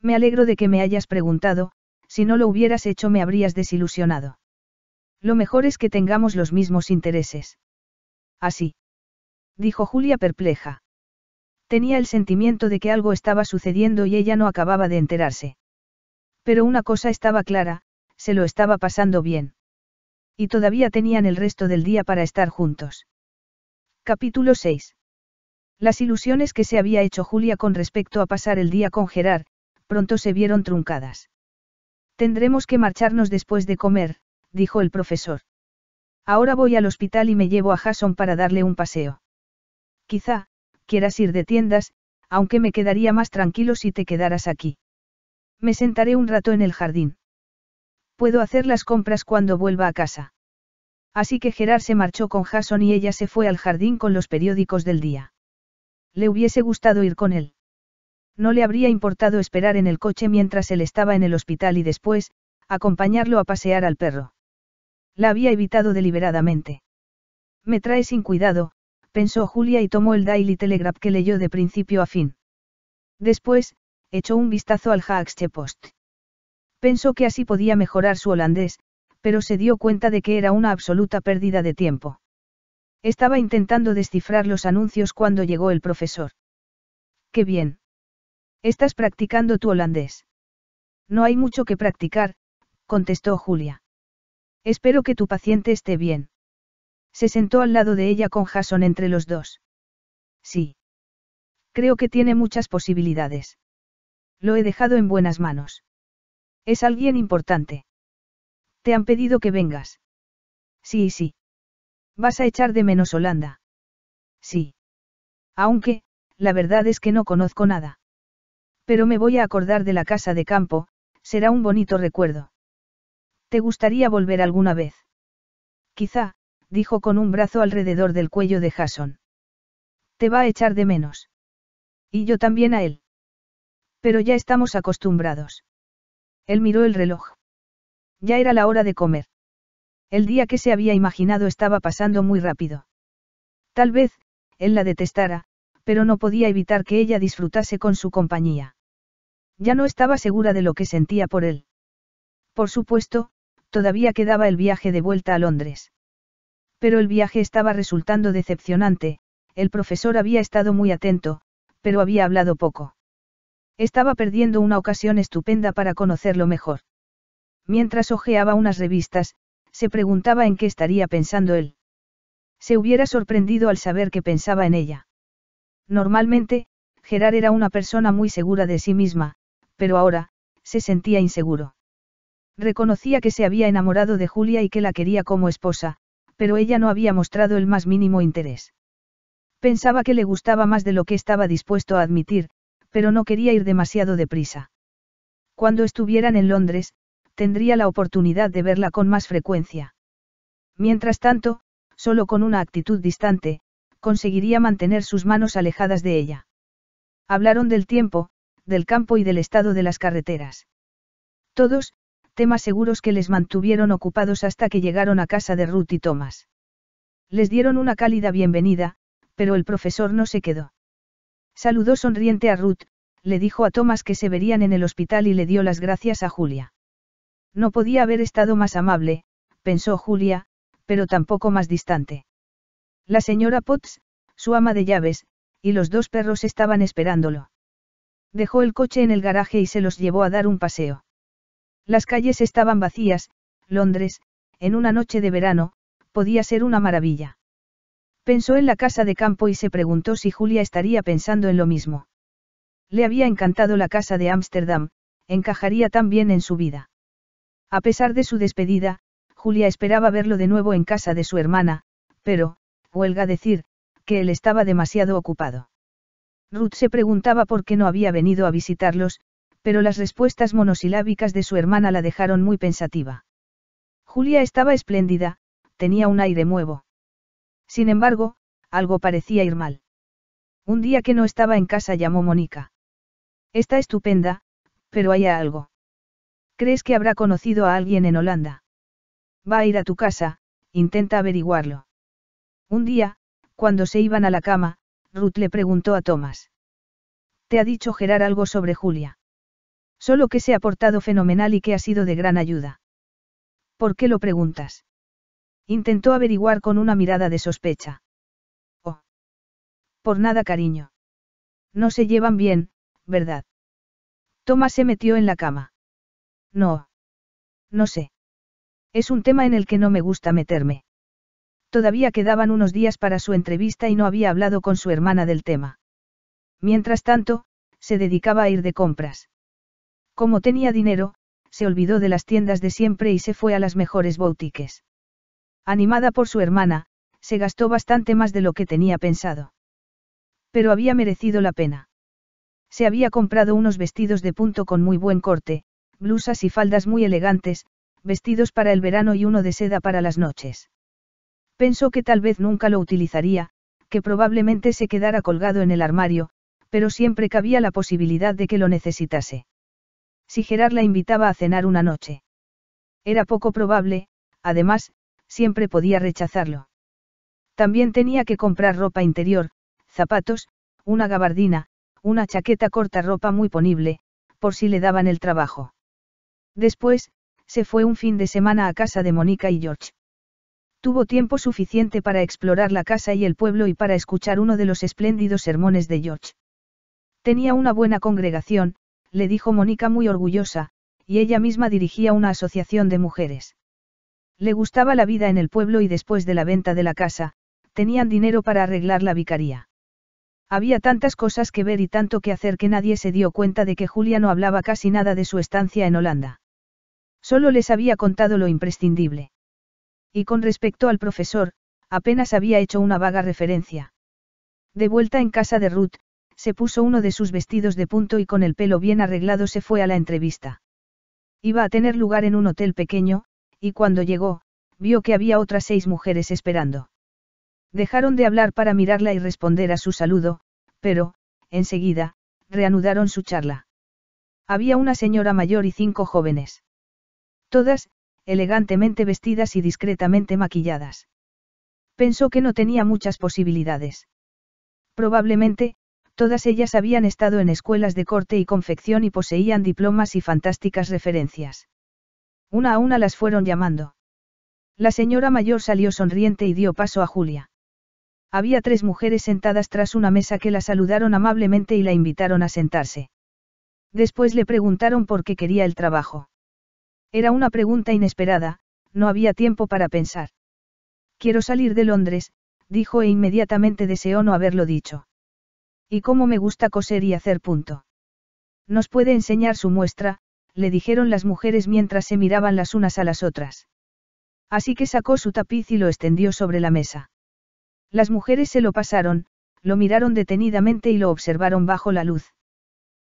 Me alegro de que me hayas preguntado, si no lo hubieras hecho me habrías desilusionado. Lo mejor es que tengamos los mismos intereses. Así. Dijo Julia perpleja. Tenía el sentimiento de que algo estaba sucediendo y ella no acababa de enterarse. Pero una cosa estaba clara, se lo estaba pasando bien. Y todavía tenían el resto del día para estar juntos. Capítulo 6. Las ilusiones que se había hecho Julia con respecto a pasar el día con Gerard, pronto se vieron truncadas. Tendremos que marcharnos después de comer, dijo el profesor. Ahora voy al hospital y me llevo a Jason para darle un paseo. Quizá, quieras ir de tiendas, aunque me quedaría más tranquilo si te quedaras aquí. Me sentaré un rato en el jardín. Puedo hacer las compras cuando vuelva a casa. Así que Gerard se marchó con Jason y ella se fue al jardín con los periódicos del día. Le hubiese gustado ir con él. No le habría importado esperar en el coche mientras él estaba en el hospital y después, acompañarlo a pasear al perro. La había evitado deliberadamente. Me trae sin cuidado, pensó Julia y tomó el Daily Telegraph que leyó de principio a fin. Después, echó un vistazo al Haagsche Post. Pensó que así podía mejorar su holandés, pero se dio cuenta de que era una absoluta pérdida de tiempo. Estaba intentando descifrar los anuncios cuando llegó el profesor. Qué bien. Estás practicando tu holandés. No hay mucho que practicar, contestó Julia. Espero que tu paciente esté bien. Se sentó al lado de ella con Jason entre los dos. Sí. Creo que tiene muchas posibilidades. Lo he dejado en buenas manos. Es alguien importante. Te han pedido que vengas. Sí, sí. Vas a echar de menos Holanda. Sí. Aunque, la verdad es que no conozco nada. Pero me voy a acordar de la casa de campo, será un bonito recuerdo. ¿Te gustaría volver alguna vez? Quizá, dijo con un brazo alrededor del cuello de Jason. Te va a echar de menos. Y yo también a él. Pero ya estamos acostumbrados. Él miró el reloj. Ya era la hora de comer. El día que se había imaginado estaba pasando muy rápido. Tal vez, él la detestara, pero no podía evitar que ella disfrutase con su compañía. Ya no estaba segura de lo que sentía por él. Por supuesto, todavía quedaba el viaje de vuelta a Londres. Pero el viaje estaba resultando decepcionante, el profesor había estado muy atento, pero había hablado poco. Estaba perdiendo una ocasión estupenda para conocerlo mejor. Mientras hojeaba unas revistas, se preguntaba en qué estaría pensando él. Se hubiera sorprendido al saber que pensaba en ella. Normalmente, Gerard era una persona muy segura de sí misma, pero ahora, se sentía inseguro. Reconocía que se había enamorado de Julia y que la quería como esposa, pero ella no había mostrado el más mínimo interés. Pensaba que le gustaba más de lo que estaba dispuesto a admitir, pero no quería ir demasiado deprisa. Cuando estuvieran en Londres, tendría la oportunidad de verla con más frecuencia. Mientras tanto, solo con una actitud distante, conseguiría mantener sus manos alejadas de ella. Hablaron del tiempo, del campo y del estado de las carreteras. Todos, temas seguros que les mantuvieron ocupados hasta que llegaron a casa de Ruth y Thomas. Les dieron una cálida bienvenida, pero el profesor no se quedó. Saludó sonriente a Ruth, le dijo a Thomas que se verían en el hospital y le dio las gracias a Julia. No podía haber estado más amable, pensó Julia, pero tampoco más distante. La señora Potts, su ama de llaves, y los dos perros estaban esperándolo. Dejó el coche en el garaje y se los llevó a dar un paseo. Las calles estaban vacías, Londres, en una noche de verano, podía ser una maravilla. Pensó en la casa de campo y se preguntó si Julia estaría pensando en lo mismo. Le había encantado la casa de Ámsterdam, encajaría tan bien en su vida. A pesar de su despedida, Julia esperaba verlo de nuevo en casa de su hermana, pero, huelga decir, que él estaba demasiado ocupado. Ruth se preguntaba por qué no había venido a visitarlos, pero las respuestas monosilábicas de su hermana la dejaron muy pensativa. Julia estaba espléndida, tenía un aire nuevo. Sin embargo, algo parecía ir mal. Un día que no estaba en casa llamó Mónica. Está estupenda, pero hay algo. ¿Crees que habrá conocido a alguien en Holanda? Va a ir a tu casa, intenta averiguarlo. Un día, cuando se iban a la cama, Ruth le preguntó a Thomas. ¿Te ha dicho Gerard algo sobre Julia? Solo que se ha portado fenomenal y que ha sido de gran ayuda. ¿Por qué lo preguntas? Intentó averiguar con una mirada de sospecha. Oh. Por nada, cariño. No se llevan bien, ¿verdad? Thomas se metió en la cama. No. No sé. Es un tema en el que no me gusta meterme. Todavía quedaban unos días para su entrevista y no había hablado con su hermana del tema. Mientras tanto, se dedicaba a ir de compras. Como tenía dinero, se olvidó de las tiendas de siempre y se fue a las mejores boutiques. Animada por su hermana, se gastó bastante más de lo que tenía pensado. Pero había merecido la pena. Se había comprado unos vestidos de punto con muy buen corte, blusas y faldas muy elegantes, vestidos para el verano y uno de seda para las noches. Pensó que tal vez nunca lo utilizaría, que probablemente se quedara colgado en el armario, pero siempre cabía la posibilidad de que lo necesitase. Si Gerard la invitaba a cenar una noche. Era poco probable, además, siempre podía rechazarlo. También tenía que comprar ropa interior, zapatos, una gabardina, una chaqueta corta ropa muy ponible, por si le daban el trabajo. Después, se fue un fin de semana a casa de Mónica y George. Tuvo tiempo suficiente para explorar la casa y el pueblo y para escuchar uno de los espléndidos sermones de George. Tenía una buena congregación, le dijo Mónica muy orgullosa, y ella misma dirigía una asociación de mujeres. Le gustaba la vida en el pueblo y después de la venta de la casa, tenían dinero para arreglar la vicaría. Había tantas cosas que ver y tanto que hacer que nadie se dio cuenta de que Julia no hablaba casi nada de su estancia en Holanda. Solo les había contado lo imprescindible. Y con respecto al profesor, apenas había hecho una vaga referencia. De vuelta en casa de Ruth, se puso uno de sus vestidos de punto y con el pelo bien arreglado se fue a la entrevista. Iba a tener lugar en un hotel pequeño, y cuando llegó, vio que había otras seis mujeres esperando. Dejaron de hablar para mirarla y responder a su saludo, pero, enseguida, reanudaron su charla. Había una señora mayor y cinco jóvenes. Todas, elegantemente vestidas y discretamente maquilladas. Pensó que no tenía muchas posibilidades. Probablemente, todas ellas habían estado en escuelas de corte y confección y poseían diplomas y fantásticas referencias. Una a una las fueron llamando. La señora mayor salió sonriente y dio paso a Julia. Había tres mujeres sentadas tras una mesa que la saludaron amablemente y la invitaron a sentarse. Después le preguntaron por qué quería el trabajo. Era una pregunta inesperada, no había tiempo para pensar. Quiero salir de Londres, dijo e inmediatamente deseó no haberlo dicho. ¿Y cómo me gusta coser y hacer punto? Nos puede enseñar su muestra, le dijeron las mujeres mientras se miraban las unas a las otras. Así que sacó su tapiz y lo extendió sobre la mesa. Las mujeres se lo pasaron, lo miraron detenidamente y lo observaron bajo la luz.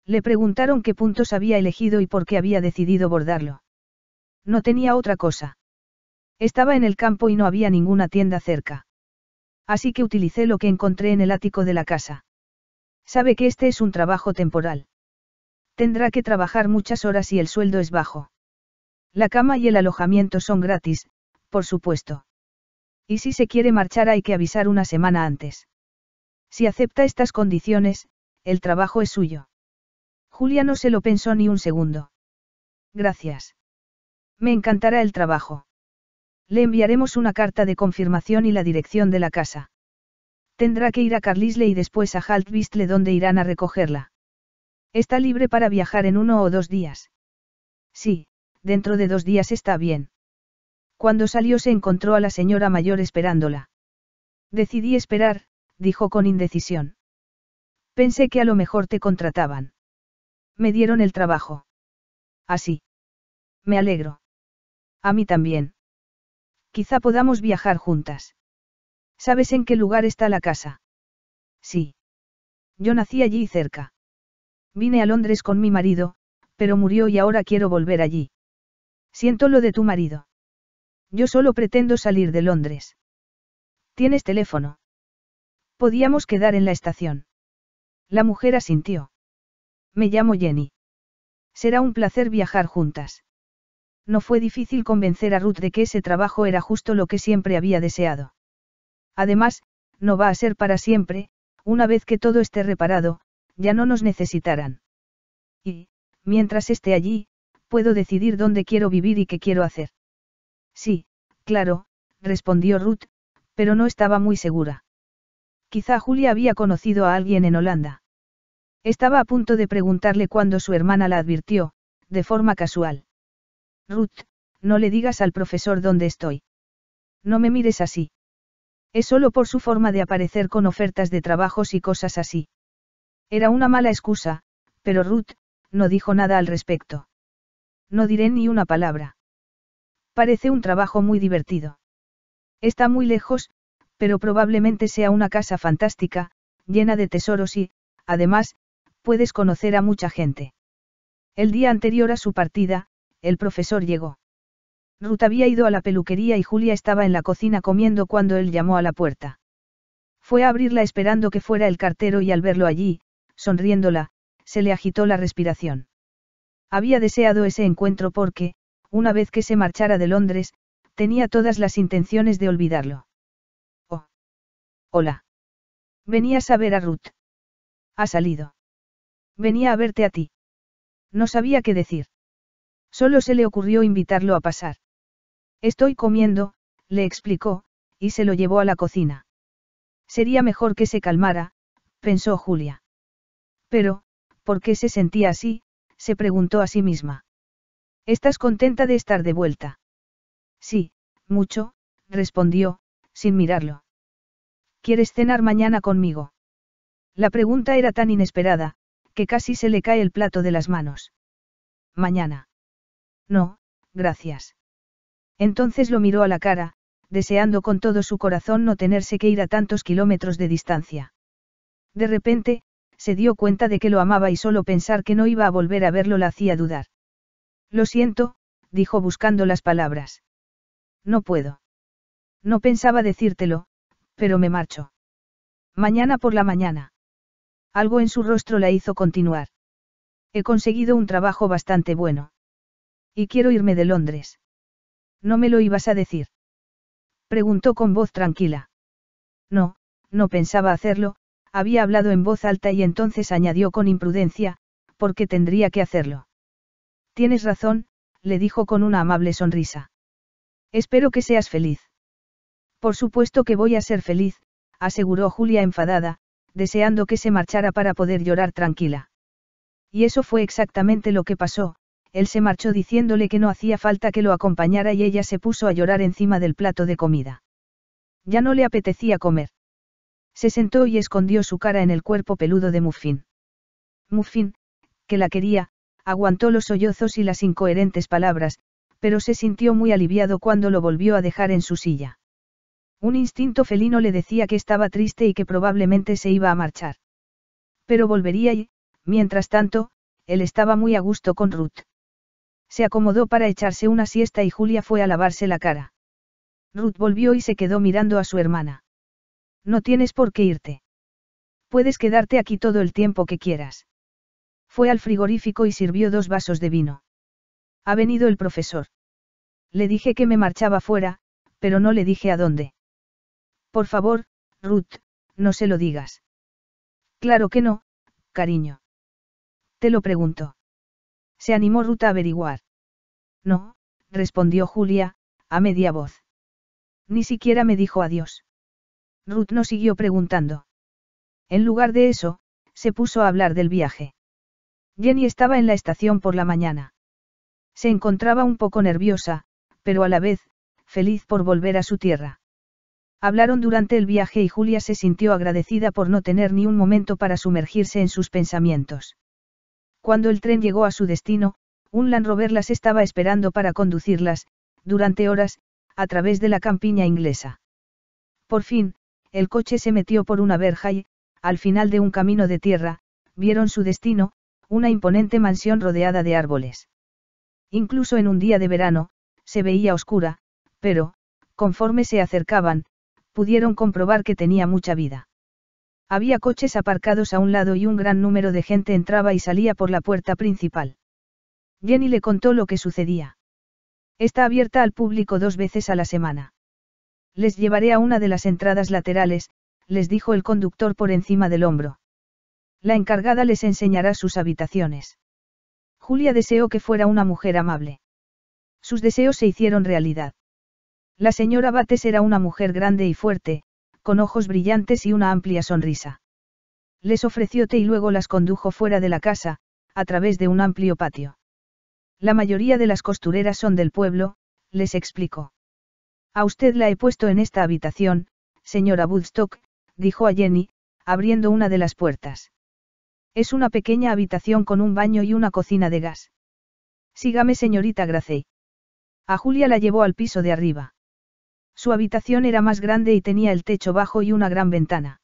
Le preguntaron qué puntos había elegido y por qué había decidido bordarlo. No tenía otra cosa. Estaba en el campo y no había ninguna tienda cerca. Así que utilicé lo que encontré en el ático de la casa. Sabe que este es un trabajo temporal. Tendrá que trabajar muchas horas y el sueldo es bajo. La cama y el alojamiento son gratis, por supuesto. Y si se quiere marchar hay que avisar una semana antes. Si acepta estas condiciones, el trabajo es suyo. Julia no se lo pensó ni un segundo. Gracias. Me encantará el trabajo. Le enviaremos una carta de confirmación y la dirección de la casa. Tendrá que ir a Carlisle y después a Haltvistle donde irán a recogerla. Está libre para viajar en uno o dos días. Sí, dentro de dos días está bien. Cuando salió se encontró a la señora mayor esperándola. Decidí esperar, dijo con indecisión. Pensé que a lo mejor te contrataban. Me dieron el trabajo. Así. Me alegro. A mí también. Quizá podamos viajar juntas. ¿Sabes en qué lugar está la casa? Sí. Yo nací allí cerca. Vine a Londres con mi marido, pero murió y ahora quiero volver allí. Siento lo de tu marido. Yo solo pretendo salir de Londres. ¿Tienes teléfono? Podíamos quedar en la estación. La mujer asintió. Me llamo Jenny. Será un placer viajar juntas no fue difícil convencer a Ruth de que ese trabajo era justo lo que siempre había deseado. Además, no va a ser para siempre, una vez que todo esté reparado, ya no nos necesitarán. Y, mientras esté allí, puedo decidir dónde quiero vivir y qué quiero hacer. Sí, claro, respondió Ruth, pero no estaba muy segura. Quizá Julia había conocido a alguien en Holanda. Estaba a punto de preguntarle cuando su hermana la advirtió, de forma casual. Ruth, no le digas al profesor dónde estoy. No me mires así. Es solo por su forma de aparecer con ofertas de trabajos y cosas así. Era una mala excusa, pero Ruth, no dijo nada al respecto. No diré ni una palabra. Parece un trabajo muy divertido. Está muy lejos, pero probablemente sea una casa fantástica, llena de tesoros y, además, puedes conocer a mucha gente. El día anterior a su partida, el profesor llegó. Ruth había ido a la peluquería y Julia estaba en la cocina comiendo cuando él llamó a la puerta. Fue a abrirla esperando que fuera el cartero y al verlo allí, sonriéndola, se le agitó la respiración. Había deseado ese encuentro porque, una vez que se marchara de Londres, tenía todas las intenciones de olvidarlo. Oh. Hola. Venías a ver a Ruth. Ha salido. Venía a verte a ti. No sabía qué decir. Solo se le ocurrió invitarlo a pasar. Estoy comiendo, le explicó, y se lo llevó a la cocina. Sería mejor que se calmara, pensó Julia. Pero, ¿por qué se sentía así? se preguntó a sí misma. ¿Estás contenta de estar de vuelta? Sí, mucho, respondió, sin mirarlo. ¿Quieres cenar mañana conmigo? La pregunta era tan inesperada, que casi se le cae el plato de las manos. Mañana. No, gracias. Entonces lo miró a la cara, deseando con todo su corazón no tenerse que ir a tantos kilómetros de distancia. De repente, se dio cuenta de que lo amaba y solo pensar que no iba a volver a verlo la hacía dudar. Lo siento, dijo buscando las palabras. No puedo. No pensaba decírtelo, pero me marcho. Mañana por la mañana. Algo en su rostro la hizo continuar. He conseguido un trabajo bastante bueno. Y quiero irme de Londres. ¿No me lo ibas a decir? Preguntó con voz tranquila. No, no pensaba hacerlo, había hablado en voz alta y entonces añadió con imprudencia, porque tendría que hacerlo. Tienes razón, le dijo con una amable sonrisa. Espero que seas feliz. Por supuesto que voy a ser feliz, aseguró Julia enfadada, deseando que se marchara para poder llorar tranquila. Y eso fue exactamente lo que pasó, él se marchó diciéndole que no hacía falta que lo acompañara y ella se puso a llorar encima del plato de comida. Ya no le apetecía comer. Se sentó y escondió su cara en el cuerpo peludo de Muffin. Muffin, que la quería, aguantó los sollozos y las incoherentes palabras, pero se sintió muy aliviado cuando lo volvió a dejar en su silla. Un instinto felino le decía que estaba triste y que probablemente se iba a marchar. Pero volvería y, mientras tanto, él estaba muy a gusto con Ruth. Se acomodó para echarse una siesta y Julia fue a lavarse la cara. Ruth volvió y se quedó mirando a su hermana. No tienes por qué irte. Puedes quedarte aquí todo el tiempo que quieras. Fue al frigorífico y sirvió dos vasos de vino. Ha venido el profesor. Le dije que me marchaba fuera, pero no le dije a dónde. Por favor, Ruth, no se lo digas. Claro que no, cariño. Te lo pregunto. Se animó Ruth a averiguar. No, respondió Julia, a media voz. Ni siquiera me dijo adiós. Ruth no siguió preguntando. En lugar de eso, se puso a hablar del viaje. Jenny estaba en la estación por la mañana. Se encontraba un poco nerviosa, pero a la vez, feliz por volver a su tierra. Hablaron durante el viaje y Julia se sintió agradecida por no tener ni un momento para sumergirse en sus pensamientos. Cuando el tren llegó a su destino, un Land Rover las estaba esperando para conducirlas, durante horas, a través de la campiña inglesa. Por fin, el coche se metió por una verja y, al final de un camino de tierra, vieron su destino, una imponente mansión rodeada de árboles. Incluso en un día de verano, se veía oscura, pero, conforme se acercaban, pudieron comprobar que tenía mucha vida. Había coches aparcados a un lado y un gran número de gente entraba y salía por la puerta principal. Jenny le contó lo que sucedía. Está abierta al público dos veces a la semana. Les llevaré a una de las entradas laterales, les dijo el conductor por encima del hombro. La encargada les enseñará sus habitaciones. Julia deseó que fuera una mujer amable. Sus deseos se hicieron realidad. La señora Bates era una mujer grande y fuerte, con ojos brillantes y una amplia sonrisa. Les ofreció té y luego las condujo fuera de la casa, a través de un amplio patio. La mayoría de las costureras son del pueblo, les explicó. A usted la he puesto en esta habitación, señora Woodstock, dijo a Jenny, abriendo una de las puertas. Es una pequeña habitación con un baño y una cocina de gas. Sígame, señorita Gracey. A Julia la llevó al piso de arriba. Su habitación era más grande y tenía el techo bajo y una gran ventana.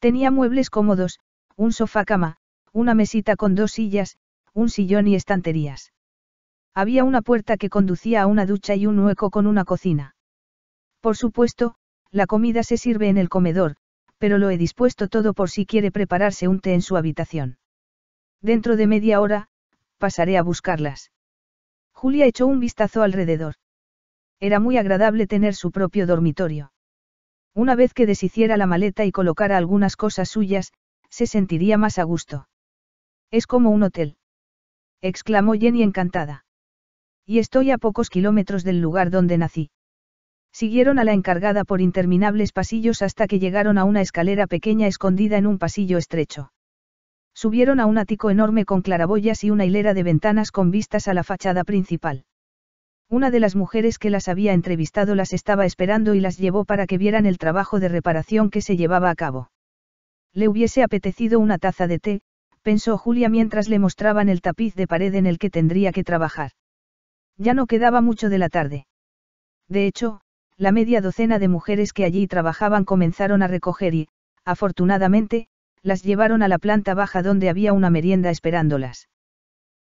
Tenía muebles cómodos, un sofá cama, una mesita con dos sillas, un sillón y estanterías. Había una puerta que conducía a una ducha y un hueco con una cocina. Por supuesto, la comida se sirve en el comedor, pero lo he dispuesto todo por si quiere prepararse un té en su habitación. Dentro de media hora, pasaré a buscarlas. Julia echó un vistazo alrededor. Era muy agradable tener su propio dormitorio. Una vez que deshiciera la maleta y colocara algunas cosas suyas, se sentiría más a gusto. Es como un hotel. exclamó Jenny encantada y estoy a pocos kilómetros del lugar donde nací. Siguieron a la encargada por interminables pasillos hasta que llegaron a una escalera pequeña escondida en un pasillo estrecho. Subieron a un ático enorme con claraboyas y una hilera de ventanas con vistas a la fachada principal. Una de las mujeres que las había entrevistado las estaba esperando y las llevó para que vieran el trabajo de reparación que se llevaba a cabo. Le hubiese apetecido una taza de té, pensó Julia mientras le mostraban el tapiz de pared en el que tendría que trabajar. Ya no quedaba mucho de la tarde. De hecho, la media docena de mujeres que allí trabajaban comenzaron a recoger y, afortunadamente, las llevaron a la planta baja donde había una merienda esperándolas.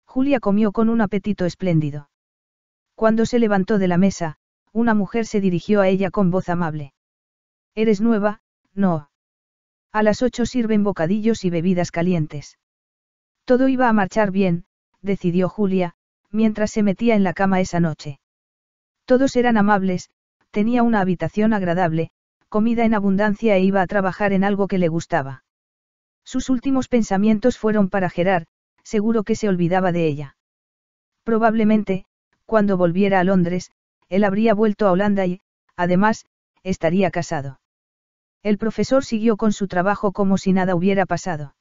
Julia comió con un apetito espléndido. Cuando se levantó de la mesa, una mujer se dirigió a ella con voz amable. Eres nueva, no. A las ocho sirven bocadillos y bebidas calientes. Todo iba a marchar bien, decidió Julia, mientras se metía en la cama esa noche. Todos eran amables, tenía una habitación agradable, comida en abundancia e iba a trabajar en algo que le gustaba. Sus últimos pensamientos fueron para Gerard, seguro que se olvidaba de ella. Probablemente, cuando volviera a Londres, él habría vuelto a Holanda y, además, estaría casado. El profesor siguió con su trabajo como si nada hubiera pasado.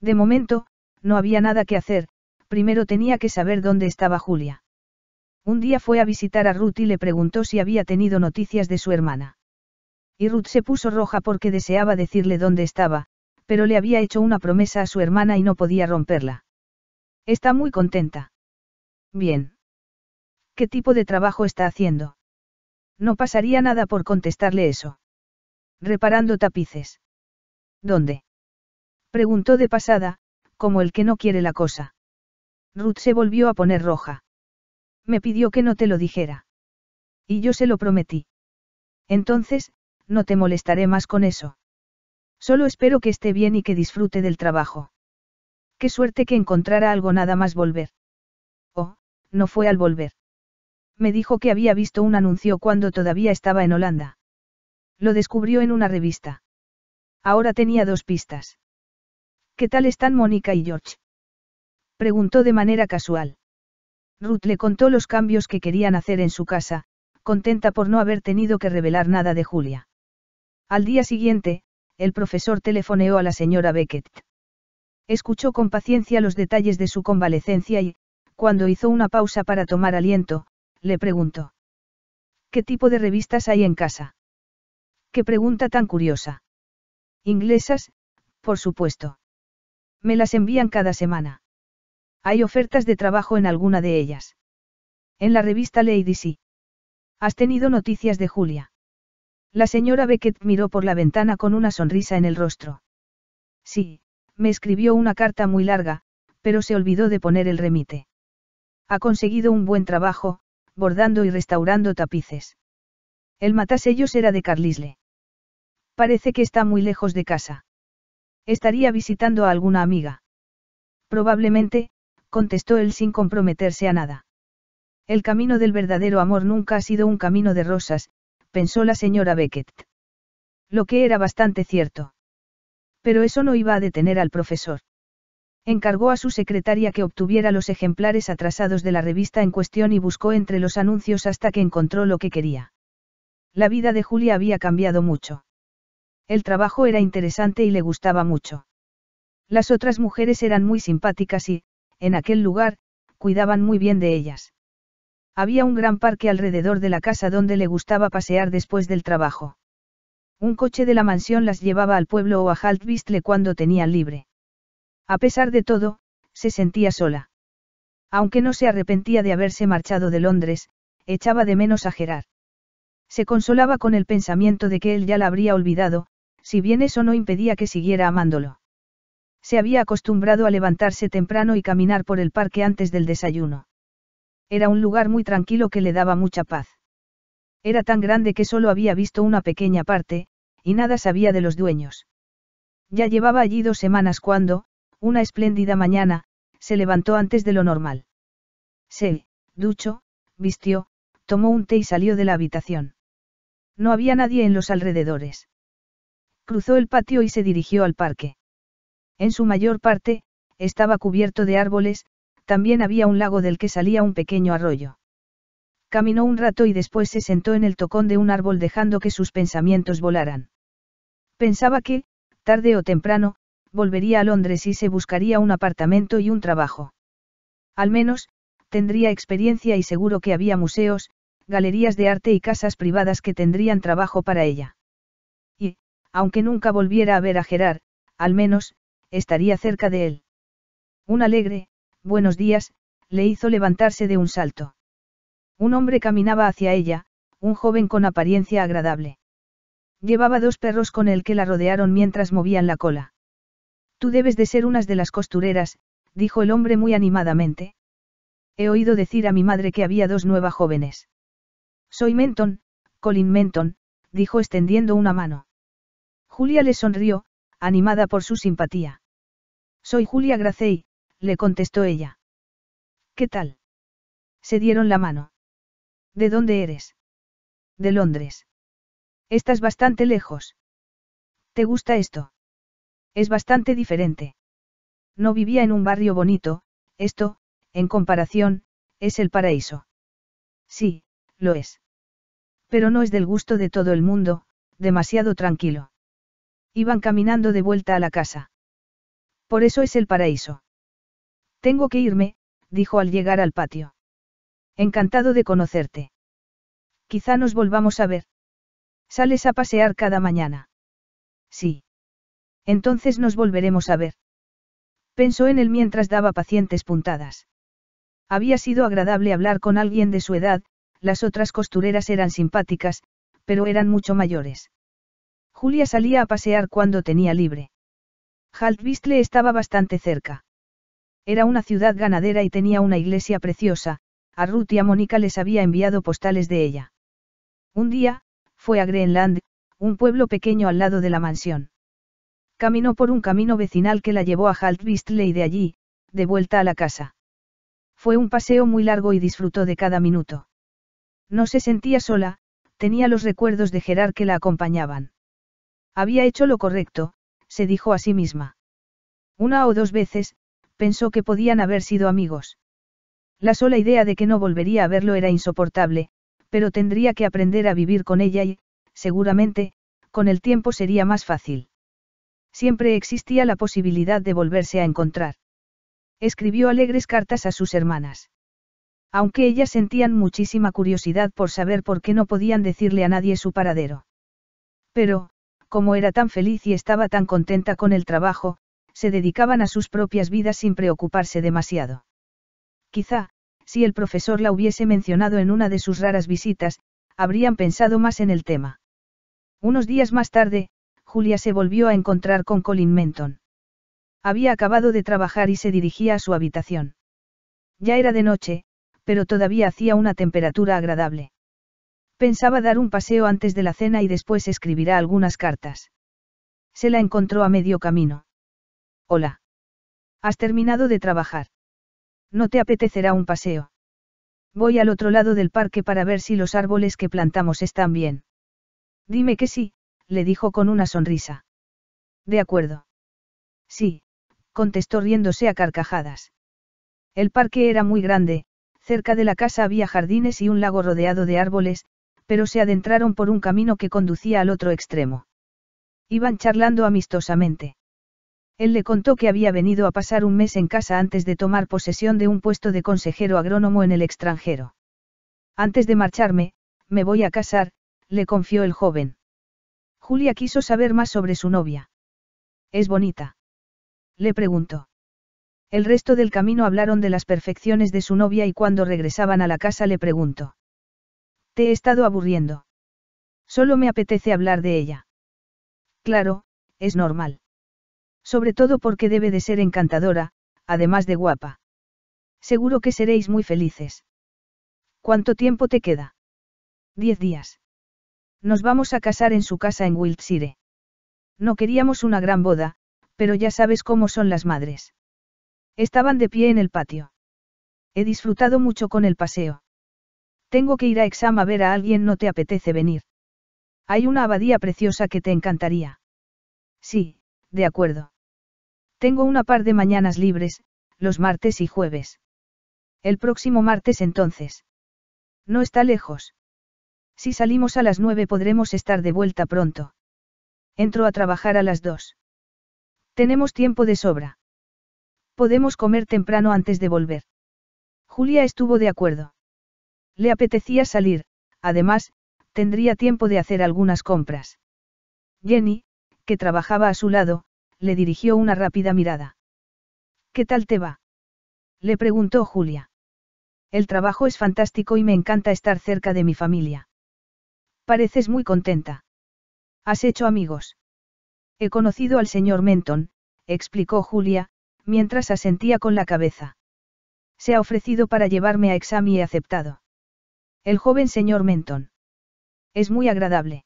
De momento, no había nada que hacer, primero tenía que saber dónde estaba Julia. Un día fue a visitar a Ruth y le preguntó si había tenido noticias de su hermana. Y Ruth se puso roja porque deseaba decirle dónde estaba, pero le había hecho una promesa a su hermana y no podía romperla. Está muy contenta. Bien. ¿Qué tipo de trabajo está haciendo? No pasaría nada por contestarle eso. Reparando tapices. ¿Dónde? Preguntó de pasada, como el que no quiere la cosa. Ruth se volvió a poner roja. Me pidió que no te lo dijera. Y yo se lo prometí. Entonces, no te molestaré más con eso. Solo espero que esté bien y que disfrute del trabajo. Qué suerte que encontrara algo nada más volver. Oh, no fue al volver. Me dijo que había visto un anuncio cuando todavía estaba en Holanda. Lo descubrió en una revista. Ahora tenía dos pistas. ¿Qué tal están Mónica y George? Preguntó de manera casual. Ruth le contó los cambios que querían hacer en su casa, contenta por no haber tenido que revelar nada de Julia. Al día siguiente, el profesor telefoneó a la señora Beckett. Escuchó con paciencia los detalles de su convalecencia y, cuando hizo una pausa para tomar aliento, le preguntó. ¿Qué tipo de revistas hay en casa? Qué pregunta tan curiosa. Inglesas, por supuesto. Me las envían cada semana. Hay ofertas de trabajo en alguna de ellas. En la revista Lady C. ¿Has tenido noticias de Julia? La señora Beckett miró por la ventana con una sonrisa en el rostro. Sí, me escribió una carta muy larga, pero se olvidó de poner el remite. Ha conseguido un buen trabajo, bordando y restaurando tapices. El matasellos era de Carlisle. Parece que está muy lejos de casa. Estaría visitando a alguna amiga. Probablemente, contestó él sin comprometerse a nada. El camino del verdadero amor nunca ha sido un camino de rosas, pensó la señora Beckett. Lo que era bastante cierto. Pero eso no iba a detener al profesor. Encargó a su secretaria que obtuviera los ejemplares atrasados de la revista en cuestión y buscó entre los anuncios hasta que encontró lo que quería. La vida de Julia había cambiado mucho. El trabajo era interesante y le gustaba mucho. Las otras mujeres eran muy simpáticas y, en aquel lugar, cuidaban muy bien de ellas. Había un gran parque alrededor de la casa donde le gustaba pasear después del trabajo. Un coche de la mansión las llevaba al pueblo o a Haltvistle cuando tenían libre. A pesar de todo, se sentía sola. Aunque no se arrepentía de haberse marchado de Londres, echaba de menos a Gerard. Se consolaba con el pensamiento de que él ya la habría olvidado, si bien eso no impedía que siguiera amándolo. Se había acostumbrado a levantarse temprano y caminar por el parque antes del desayuno. Era un lugar muy tranquilo que le daba mucha paz. Era tan grande que solo había visto una pequeña parte, y nada sabía de los dueños. Ya llevaba allí dos semanas cuando, una espléndida mañana, se levantó antes de lo normal. Se, ducho, vistió, tomó un té y salió de la habitación. No había nadie en los alrededores. Cruzó el patio y se dirigió al parque. En su mayor parte, estaba cubierto de árboles, también había un lago del que salía un pequeño arroyo. Caminó un rato y después se sentó en el tocón de un árbol dejando que sus pensamientos volaran. Pensaba que, tarde o temprano, volvería a Londres y se buscaría un apartamento y un trabajo. Al menos, tendría experiencia y seguro que había museos, galerías de arte y casas privadas que tendrían trabajo para ella. Y, aunque nunca volviera a ver a Gerard, al menos, estaría cerca de él. Un alegre, buenos días, le hizo levantarse de un salto. Un hombre caminaba hacia ella, un joven con apariencia agradable. Llevaba dos perros con el que la rodearon mientras movían la cola. Tú debes de ser unas de las costureras, dijo el hombre muy animadamente. He oído decir a mi madre que había dos nuevas jóvenes. Soy Menton, Colin Menton, dijo extendiendo una mano. Julia le sonrió, animada por su simpatía. Soy Julia Gracey, le contestó ella. ¿Qué tal? Se dieron la mano. ¿De dónde eres? De Londres. Estás bastante lejos. ¿Te gusta esto? Es bastante diferente. No vivía en un barrio bonito, esto, en comparación, es el paraíso. Sí, lo es. Pero no es del gusto de todo el mundo, demasiado tranquilo. Iban caminando de vuelta a la casa. Por eso es el paraíso. Tengo que irme, dijo al llegar al patio. Encantado de conocerte. Quizá nos volvamos a ver. Sales a pasear cada mañana. Sí. Entonces nos volveremos a ver. Pensó en él mientras daba pacientes puntadas. Había sido agradable hablar con alguien de su edad, las otras costureras eran simpáticas, pero eran mucho mayores. Julia salía a pasear cuando tenía libre. Haltvistle estaba bastante cerca. Era una ciudad ganadera y tenía una iglesia preciosa, a Ruth y a Mónica les había enviado postales de ella. Un día, fue a Greenland, un pueblo pequeño al lado de la mansión. Caminó por un camino vecinal que la llevó a Haltvistle y de allí, de vuelta a la casa. Fue un paseo muy largo y disfrutó de cada minuto. No se sentía sola, tenía los recuerdos de Gerard que la acompañaban. Había hecho lo correcto, se dijo a sí misma. Una o dos veces, pensó que podían haber sido amigos. La sola idea de que no volvería a verlo era insoportable, pero tendría que aprender a vivir con ella y, seguramente, con el tiempo sería más fácil. Siempre existía la posibilidad de volverse a encontrar. Escribió alegres cartas a sus hermanas. Aunque ellas sentían muchísima curiosidad por saber por qué no podían decirle a nadie su paradero. Pero, como era tan feliz y estaba tan contenta con el trabajo, se dedicaban a sus propias vidas sin preocuparse demasiado. Quizá, si el profesor la hubiese mencionado en una de sus raras visitas, habrían pensado más en el tema. Unos días más tarde, Julia se volvió a encontrar con Colin Menton. Había acabado de trabajar y se dirigía a su habitación. Ya era de noche, pero todavía hacía una temperatura agradable. Pensaba dar un paseo antes de la cena y después escribirá algunas cartas. Se la encontró a medio camino. Hola. ¿Has terminado de trabajar? ¿No te apetecerá un paseo? Voy al otro lado del parque para ver si los árboles que plantamos están bien. Dime que sí, le dijo con una sonrisa. De acuerdo. Sí, contestó riéndose a carcajadas. El parque era muy grande, cerca de la casa había jardines y un lago rodeado de árboles, pero se adentraron por un camino que conducía al otro extremo. Iban charlando amistosamente. Él le contó que había venido a pasar un mes en casa antes de tomar posesión de un puesto de consejero agrónomo en el extranjero. Antes de marcharme, me voy a casar, le confió el joven. Julia quiso saber más sobre su novia. ¿Es bonita? Le preguntó. El resto del camino hablaron de las perfecciones de su novia y cuando regresaban a la casa le preguntó. Te he estado aburriendo. Solo me apetece hablar de ella. Claro, es normal. Sobre todo porque debe de ser encantadora, además de guapa. Seguro que seréis muy felices. ¿Cuánto tiempo te queda? Diez días. Nos vamos a casar en su casa en Wiltshire. No queríamos una gran boda, pero ya sabes cómo son las madres. Estaban de pie en el patio. He disfrutado mucho con el paseo. Tengo que ir a exam a ver a alguien, ¿no te apetece venir? Hay una abadía preciosa que te encantaría. Sí, de acuerdo. Tengo una par de mañanas libres, los martes y jueves. El próximo martes entonces. No está lejos. Si salimos a las nueve podremos estar de vuelta pronto. Entro a trabajar a las dos. Tenemos tiempo de sobra. Podemos comer temprano antes de volver. Julia estuvo de acuerdo. Le apetecía salir, además, tendría tiempo de hacer algunas compras. Jenny, que trabajaba a su lado, le dirigió una rápida mirada. ¿Qué tal te va? Le preguntó Julia. El trabajo es fantástico y me encanta estar cerca de mi familia. Pareces muy contenta. Has hecho amigos. He conocido al señor Menton, explicó Julia, mientras asentía con la cabeza. Se ha ofrecido para llevarme a examen y he aceptado. El joven señor Menton. Es muy agradable.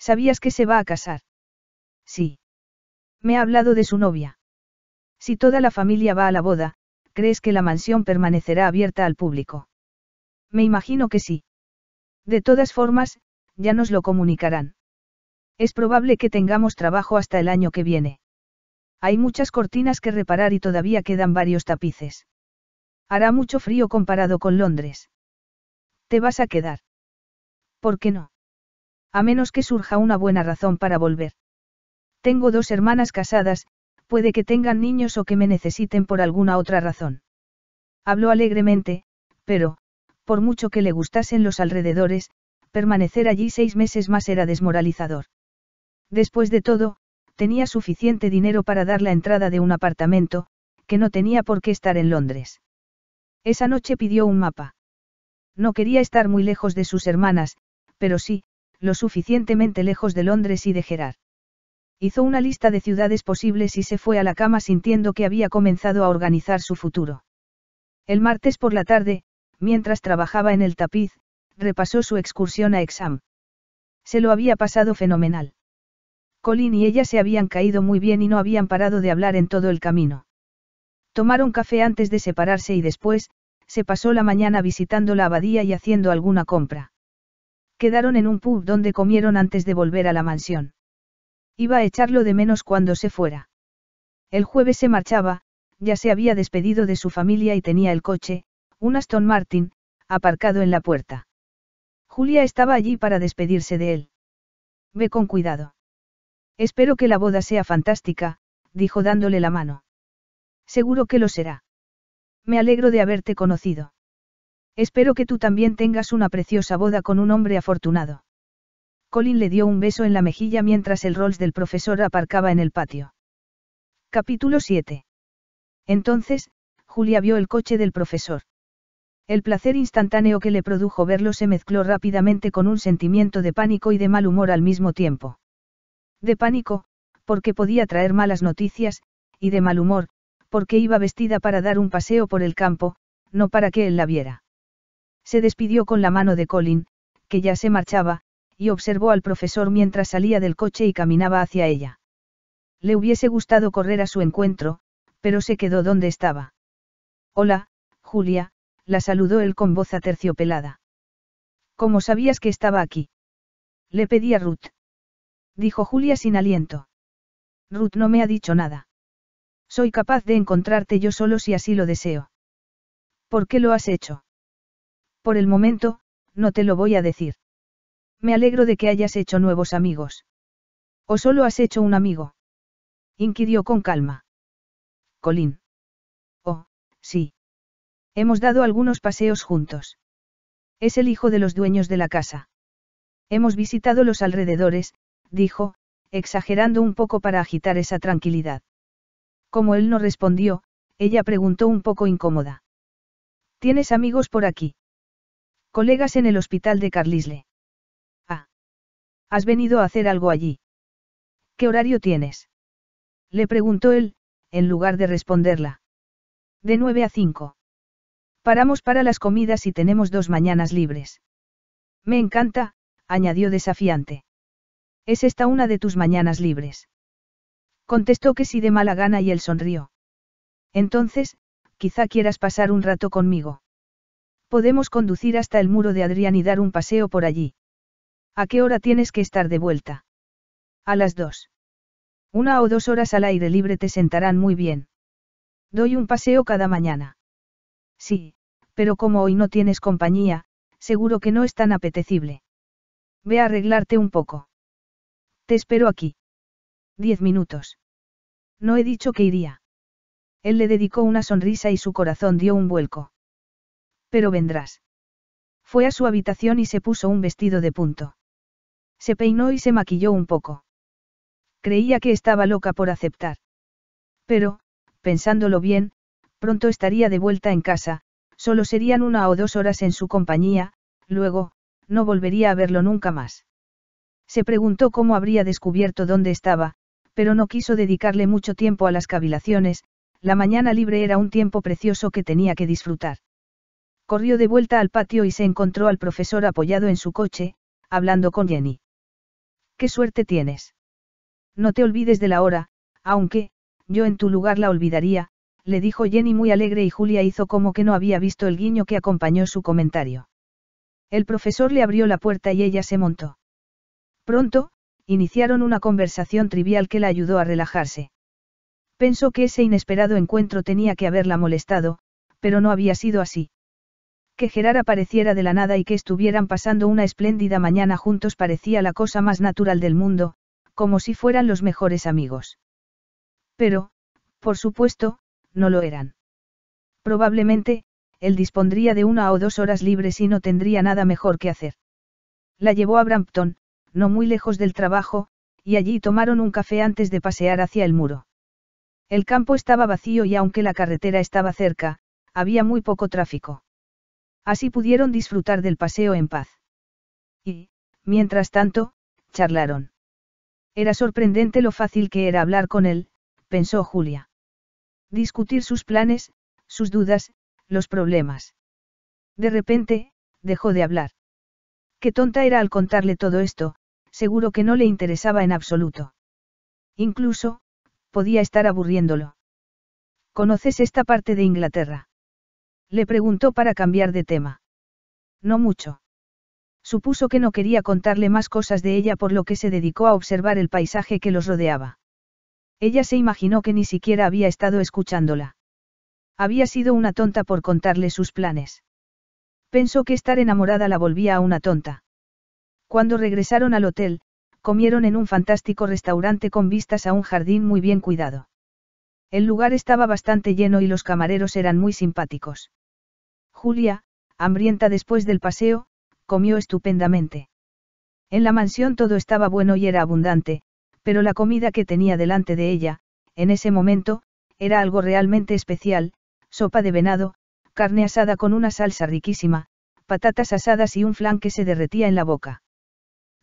¿Sabías que se va a casar? Sí. Me ha hablado de su novia. Si toda la familia va a la boda, ¿crees que la mansión permanecerá abierta al público? Me imagino que sí. De todas formas, ya nos lo comunicarán. Es probable que tengamos trabajo hasta el año que viene. Hay muchas cortinas que reparar y todavía quedan varios tapices. Hará mucho frío comparado con Londres. Te vas a quedar. ¿Por qué no? A menos que surja una buena razón para volver. Tengo dos hermanas casadas, puede que tengan niños o que me necesiten por alguna otra razón. Habló alegremente, pero, por mucho que le gustasen los alrededores, permanecer allí seis meses más era desmoralizador. Después de todo, tenía suficiente dinero para dar la entrada de un apartamento, que no tenía por qué estar en Londres. Esa noche pidió un mapa. No quería estar muy lejos de sus hermanas, pero sí, lo suficientemente lejos de Londres y de Gerard. Hizo una lista de ciudades posibles y se fue a la cama sintiendo que había comenzado a organizar su futuro. El martes por la tarde, mientras trabajaba en el tapiz, repasó su excursión a Exam. Se lo había pasado fenomenal. Colin y ella se habían caído muy bien y no habían parado de hablar en todo el camino. Tomaron café antes de separarse y después, se pasó la mañana visitando la abadía y haciendo alguna compra. Quedaron en un pub donde comieron antes de volver a la mansión. Iba a echarlo de menos cuando se fuera. El jueves se marchaba, ya se había despedido de su familia y tenía el coche, un Aston Martin, aparcado en la puerta. Julia estaba allí para despedirse de él. Ve con cuidado. Espero que la boda sea fantástica, dijo dándole la mano. Seguro que lo será. Me alegro de haberte conocido. Espero que tú también tengas una preciosa boda con un hombre afortunado. Colin le dio un beso en la mejilla mientras el Rolls del profesor aparcaba en el patio. Capítulo 7. Entonces, Julia vio el coche del profesor. El placer instantáneo que le produjo verlo se mezcló rápidamente con un sentimiento de pánico y de mal humor al mismo tiempo. De pánico, porque podía traer malas noticias, y de mal humor, porque iba vestida para dar un paseo por el campo, no para que él la viera. Se despidió con la mano de Colin, que ya se marchaba, y observó al profesor mientras salía del coche y caminaba hacia ella. Le hubiese gustado correr a su encuentro, pero se quedó donde estaba. Hola, Julia, la saludó él con voz aterciopelada. ¿Cómo sabías que estaba aquí? Le pedí a Ruth. Dijo Julia sin aliento. Ruth no me ha dicho nada. Soy capaz de encontrarte yo solo si así lo deseo. ¿Por qué lo has hecho? Por el momento, no te lo voy a decir. Me alegro de que hayas hecho nuevos amigos. ¿O solo has hecho un amigo? inquirió con calma. Colín. Oh, sí. Hemos dado algunos paseos juntos. Es el hijo de los dueños de la casa. Hemos visitado los alrededores, dijo, exagerando un poco para agitar esa tranquilidad. Como él no respondió, ella preguntó un poco incómoda. ¿Tienes amigos por aquí? Colegas en el hospital de Carlisle. Ah. ¿Has venido a hacer algo allí? ¿Qué horario tienes? Le preguntó él, en lugar de responderla. De nueve a cinco. Paramos para las comidas y tenemos dos mañanas libres. Me encanta, añadió desafiante. ¿Es esta una de tus mañanas libres? Contestó que sí de mala gana y él sonrió. Entonces, quizá quieras pasar un rato conmigo. Podemos conducir hasta el muro de Adrián y dar un paseo por allí. ¿A qué hora tienes que estar de vuelta? A las dos. Una o dos horas al aire libre te sentarán muy bien. Doy un paseo cada mañana. Sí, pero como hoy no tienes compañía, seguro que no es tan apetecible. Ve a arreglarte un poco. Te espero aquí. Diez minutos. No he dicho que iría. Él le dedicó una sonrisa y su corazón dio un vuelco. Pero vendrás. Fue a su habitación y se puso un vestido de punto. Se peinó y se maquilló un poco. Creía que estaba loca por aceptar. Pero, pensándolo bien, pronto estaría de vuelta en casa, solo serían una o dos horas en su compañía, luego, no volvería a verlo nunca más. Se preguntó cómo habría descubierto dónde estaba, pero no quiso dedicarle mucho tiempo a las cavilaciones, la mañana libre era un tiempo precioso que tenía que disfrutar. Corrió de vuelta al patio y se encontró al profesor apoyado en su coche, hablando con Jenny. ¿Qué suerte tienes? No te olvides de la hora, aunque, yo en tu lugar la olvidaría, le dijo Jenny muy alegre y Julia hizo como que no había visto el guiño que acompañó su comentario. El profesor le abrió la puerta y ella se montó. Pronto, iniciaron una conversación trivial que la ayudó a relajarse. Pensó que ese inesperado encuentro tenía que haberla molestado, pero no había sido así. Que Gerard apareciera de la nada y que estuvieran pasando una espléndida mañana juntos parecía la cosa más natural del mundo, como si fueran los mejores amigos. Pero, por supuesto, no lo eran. Probablemente, él dispondría de una o dos horas libres y no tendría nada mejor que hacer. La llevó a Brampton, no muy lejos del trabajo, y allí tomaron un café antes de pasear hacia el muro. El campo estaba vacío y aunque la carretera estaba cerca, había muy poco tráfico. Así pudieron disfrutar del paseo en paz. Y, mientras tanto, charlaron. Era sorprendente lo fácil que era hablar con él, pensó Julia. Discutir sus planes, sus dudas, los problemas. De repente, dejó de hablar. Qué tonta era al contarle todo esto, seguro que no le interesaba en absoluto. Incluso, podía estar aburriéndolo. ¿Conoces esta parte de Inglaterra? Le preguntó para cambiar de tema. No mucho. Supuso que no quería contarle más cosas de ella por lo que se dedicó a observar el paisaje que los rodeaba. Ella se imaginó que ni siquiera había estado escuchándola. Había sido una tonta por contarle sus planes. Pensó que estar enamorada la volvía a una tonta. Cuando regresaron al hotel, comieron en un fantástico restaurante con vistas a un jardín muy bien cuidado. El lugar estaba bastante lleno y los camareros eran muy simpáticos. Julia, hambrienta después del paseo, comió estupendamente. En la mansión todo estaba bueno y era abundante, pero la comida que tenía delante de ella, en ese momento, era algo realmente especial, sopa de venado, carne asada con una salsa riquísima, patatas asadas y un flan que se derretía en la boca.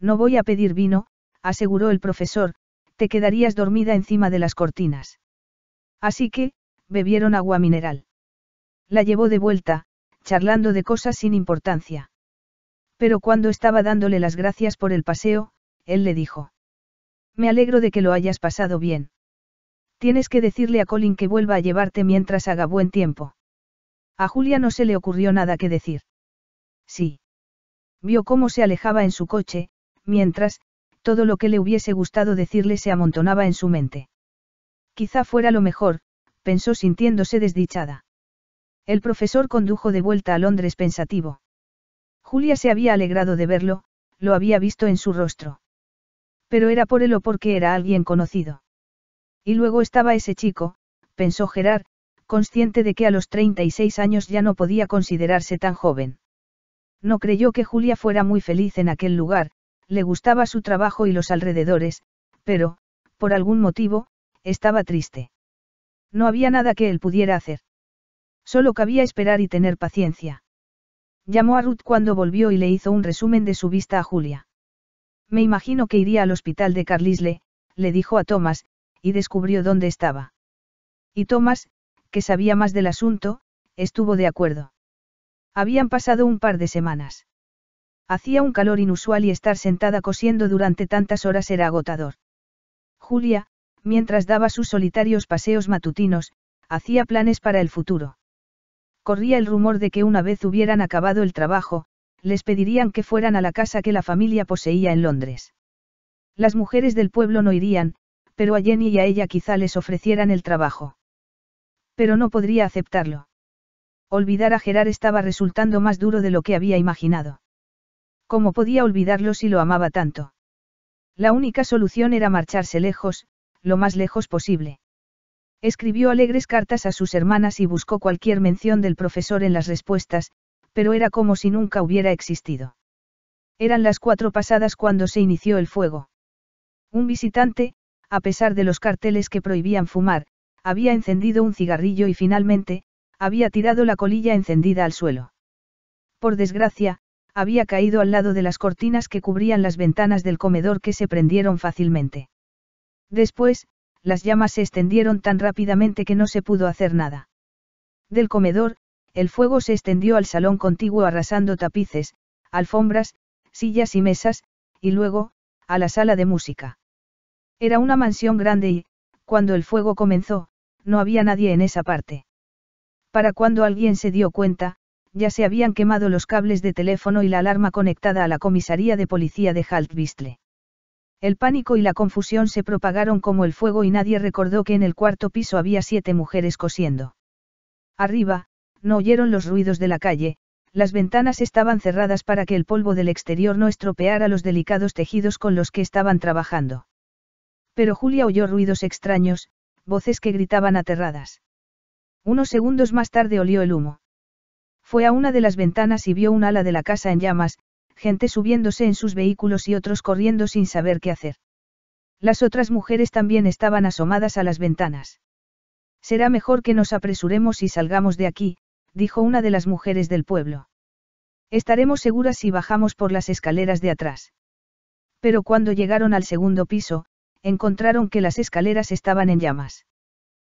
No voy a pedir vino, aseguró el profesor, te quedarías dormida encima de las cortinas. Así que, bebieron agua mineral. La llevó de vuelta, charlando de cosas sin importancia. Pero cuando estaba dándole las gracias por el paseo, él le dijo. Me alegro de que lo hayas pasado bien. Tienes que decirle a Colin que vuelva a llevarte mientras haga buen tiempo. A Julia no se le ocurrió nada que decir. Sí. Vio cómo se alejaba en su coche, mientras, todo lo que le hubiese gustado decirle se amontonaba en su mente. Quizá fuera lo mejor, pensó sintiéndose desdichada. El profesor condujo de vuelta a Londres pensativo. Julia se había alegrado de verlo, lo había visto en su rostro. Pero era por él o porque era alguien conocido. Y luego estaba ese chico, pensó Gerard, consciente de que a los 36 años ya no podía considerarse tan joven. No creyó que Julia fuera muy feliz en aquel lugar, le gustaba su trabajo y los alrededores, pero, por algún motivo, estaba triste. No había nada que él pudiera hacer. Solo cabía esperar y tener paciencia. Llamó a Ruth cuando volvió y le hizo un resumen de su vista a Julia. Me imagino que iría al hospital de Carlisle, le dijo a Thomas, y descubrió dónde estaba. Y Thomas, que sabía más del asunto, estuvo de acuerdo. Habían pasado un par de semanas. Hacía un calor inusual y estar sentada cosiendo durante tantas horas era agotador. Julia, mientras daba sus solitarios paseos matutinos, hacía planes para el futuro. Corría el rumor de que una vez hubieran acabado el trabajo, les pedirían que fueran a la casa que la familia poseía en Londres. Las mujeres del pueblo no irían, pero a Jenny y a ella quizá les ofrecieran el trabajo. Pero no podría aceptarlo. Olvidar a Gerard estaba resultando más duro de lo que había imaginado. ¿Cómo podía olvidarlo si lo amaba tanto? La única solución era marcharse lejos, lo más lejos posible. Escribió alegres cartas a sus hermanas y buscó cualquier mención del profesor en las respuestas, pero era como si nunca hubiera existido. Eran las cuatro pasadas cuando se inició el fuego. Un visitante, a pesar de los carteles que prohibían fumar, había encendido un cigarrillo y finalmente, había tirado la colilla encendida al suelo. Por desgracia, había caído al lado de las cortinas que cubrían las ventanas del comedor que se prendieron fácilmente. Después, las llamas se extendieron tan rápidamente que no se pudo hacer nada. Del comedor, el fuego se extendió al salón contiguo arrasando tapices, alfombras, sillas y mesas, y luego, a la sala de música. Era una mansión grande y, cuando el fuego comenzó, no había nadie en esa parte. Para cuando alguien se dio cuenta, ya se habían quemado los cables de teléfono y la alarma conectada a la comisaría de policía de Haltbistle. El pánico y la confusión se propagaron como el fuego y nadie recordó que en el cuarto piso había siete mujeres cosiendo. Arriba, no oyeron los ruidos de la calle, las ventanas estaban cerradas para que el polvo del exterior no estropeara los delicados tejidos con los que estaban trabajando. Pero Julia oyó ruidos extraños, voces que gritaban aterradas. Unos segundos más tarde olió el humo. Fue a una de las ventanas y vio un ala de la casa en llamas, gente subiéndose en sus vehículos y otros corriendo sin saber qué hacer. Las otras mujeres también estaban asomadas a las ventanas. Será mejor que nos apresuremos y salgamos de aquí, dijo una de las mujeres del pueblo. Estaremos seguras si bajamos por las escaleras de atrás. Pero cuando llegaron al segundo piso, encontraron que las escaleras estaban en llamas.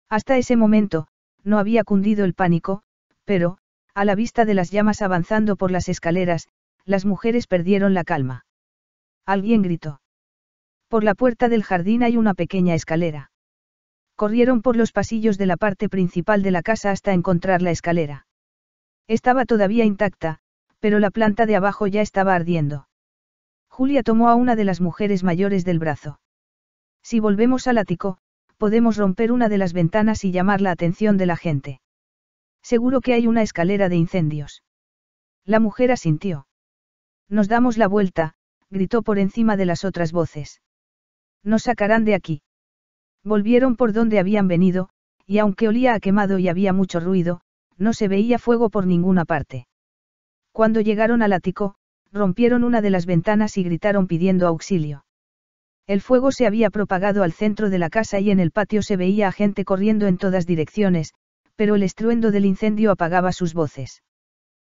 Hasta ese momento, no había cundido el pánico, pero, a la vista de las llamas avanzando por las escaleras, las mujeres perdieron la calma. Alguien gritó. Por la puerta del jardín hay una pequeña escalera. Corrieron por los pasillos de la parte principal de la casa hasta encontrar la escalera. Estaba todavía intacta, pero la planta de abajo ya estaba ardiendo. Julia tomó a una de las mujeres mayores del brazo. Si volvemos al ático, podemos romper una de las ventanas y llamar la atención de la gente. Seguro que hay una escalera de incendios. La mujer asintió. Nos damos la vuelta, gritó por encima de las otras voces. Nos sacarán de aquí. Volvieron por donde habían venido, y aunque olía a quemado y había mucho ruido, no se veía fuego por ninguna parte. Cuando llegaron al ático, rompieron una de las ventanas y gritaron pidiendo auxilio. El fuego se había propagado al centro de la casa y en el patio se veía a gente corriendo en todas direcciones, pero el estruendo del incendio apagaba sus voces.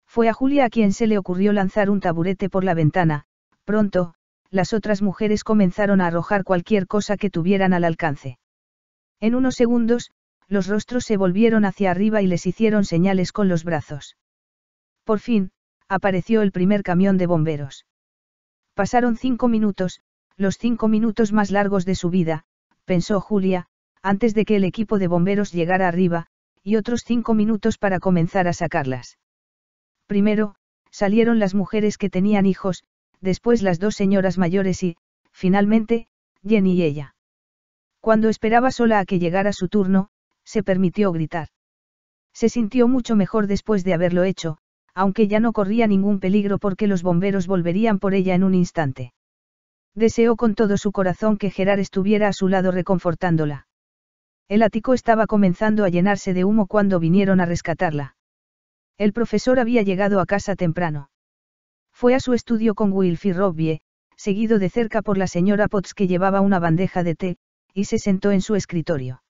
Fue a Julia a quien se le ocurrió lanzar un taburete por la ventana, pronto, las otras mujeres comenzaron a arrojar cualquier cosa que tuvieran al alcance. En unos segundos, los rostros se volvieron hacia arriba y les hicieron señales con los brazos. Por fin, apareció el primer camión de bomberos. Pasaron cinco minutos, los cinco minutos más largos de su vida, pensó Julia, antes de que el equipo de bomberos llegara arriba, y otros cinco minutos para comenzar a sacarlas. Primero, salieron las mujeres que tenían hijos, después las dos señoras mayores y, finalmente, Jenny y ella. Cuando esperaba sola a que llegara su turno, se permitió gritar. Se sintió mucho mejor después de haberlo hecho, aunque ya no corría ningún peligro porque los bomberos volverían por ella en un instante. Deseó con todo su corazón que Gerard estuviera a su lado reconfortándola. El ático estaba comenzando a llenarse de humo cuando vinieron a rescatarla. El profesor había llegado a casa temprano. Fue a su estudio con Wilfie Robbie, seguido de cerca por la señora Potts que llevaba una bandeja de té, y se sentó en su escritorio.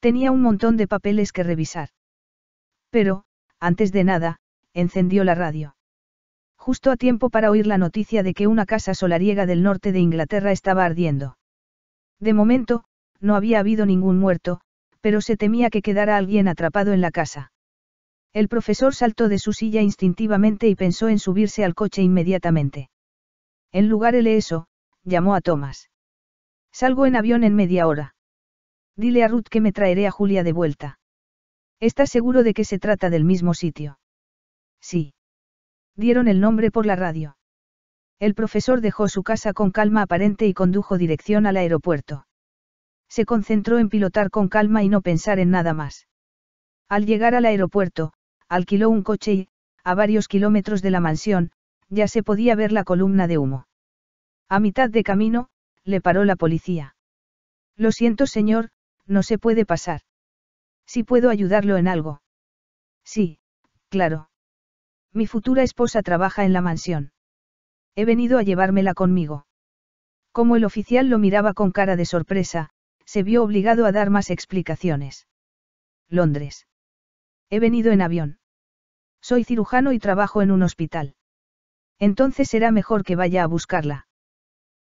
Tenía un montón de papeles que revisar. Pero, antes de nada, encendió la radio justo a tiempo para oír la noticia de que una casa solariega del norte de Inglaterra estaba ardiendo. De momento, no había habido ningún muerto, pero se temía que quedara alguien atrapado en la casa. El profesor saltó de su silla instintivamente y pensó en subirse al coche inmediatamente. En lugar de eso, llamó a Thomas. Salgo en avión en media hora. Dile a Ruth que me traeré a Julia de vuelta. ¿Estás seguro de que se trata del mismo sitio? Sí. Dieron el nombre por la radio. El profesor dejó su casa con calma aparente y condujo dirección al aeropuerto. Se concentró en pilotar con calma y no pensar en nada más. Al llegar al aeropuerto, alquiló un coche y, a varios kilómetros de la mansión, ya se podía ver la columna de humo. A mitad de camino, le paró la policía. Lo siento, señor, no se puede pasar. Si puedo ayudarlo en algo. Sí, claro. Mi futura esposa trabaja en la mansión. He venido a llevármela conmigo. Como el oficial lo miraba con cara de sorpresa, se vio obligado a dar más explicaciones. Londres. He venido en avión. Soy cirujano y trabajo en un hospital. Entonces será mejor que vaya a buscarla.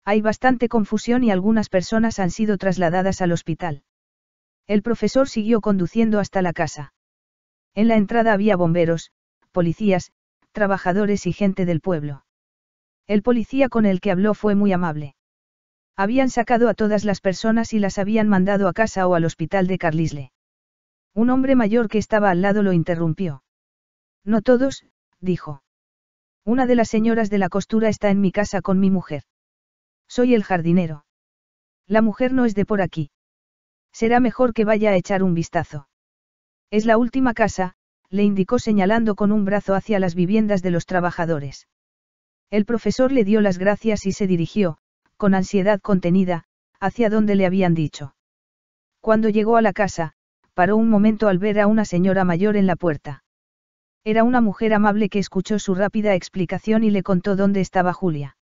Hay bastante confusión y algunas personas han sido trasladadas al hospital. El profesor siguió conduciendo hasta la casa. En la entrada había bomberos, policías, trabajadores y gente del pueblo. El policía con el que habló fue muy amable. Habían sacado a todas las personas y las habían mandado a casa o al hospital de Carlisle. Un hombre mayor que estaba al lado lo interrumpió. No todos, dijo. Una de las señoras de la costura está en mi casa con mi mujer. Soy el jardinero. La mujer no es de por aquí. Será mejor que vaya a echar un vistazo. Es la última casa, le indicó señalando con un brazo hacia las viviendas de los trabajadores. El profesor le dio las gracias y se dirigió, con ansiedad contenida, hacia donde le habían dicho. Cuando llegó a la casa, paró un momento al ver a una señora mayor en la puerta. Era una mujer amable que escuchó su rápida explicación y le contó dónde estaba Julia.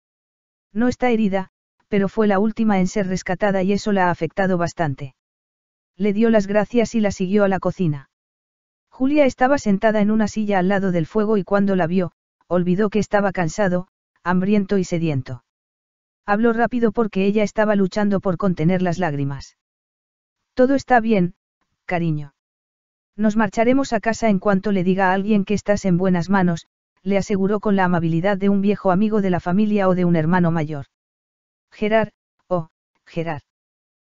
No está herida, pero fue la última en ser rescatada y eso la ha afectado bastante. Le dio las gracias y la siguió a la cocina. Julia estaba sentada en una silla al lado del fuego y cuando la vio, olvidó que estaba cansado, hambriento y sediento. Habló rápido porque ella estaba luchando por contener las lágrimas. Todo está bien, cariño. Nos marcharemos a casa en cuanto le diga a alguien que estás en buenas manos, le aseguró con la amabilidad de un viejo amigo de la familia o de un hermano mayor. Gerard, oh, Gerard.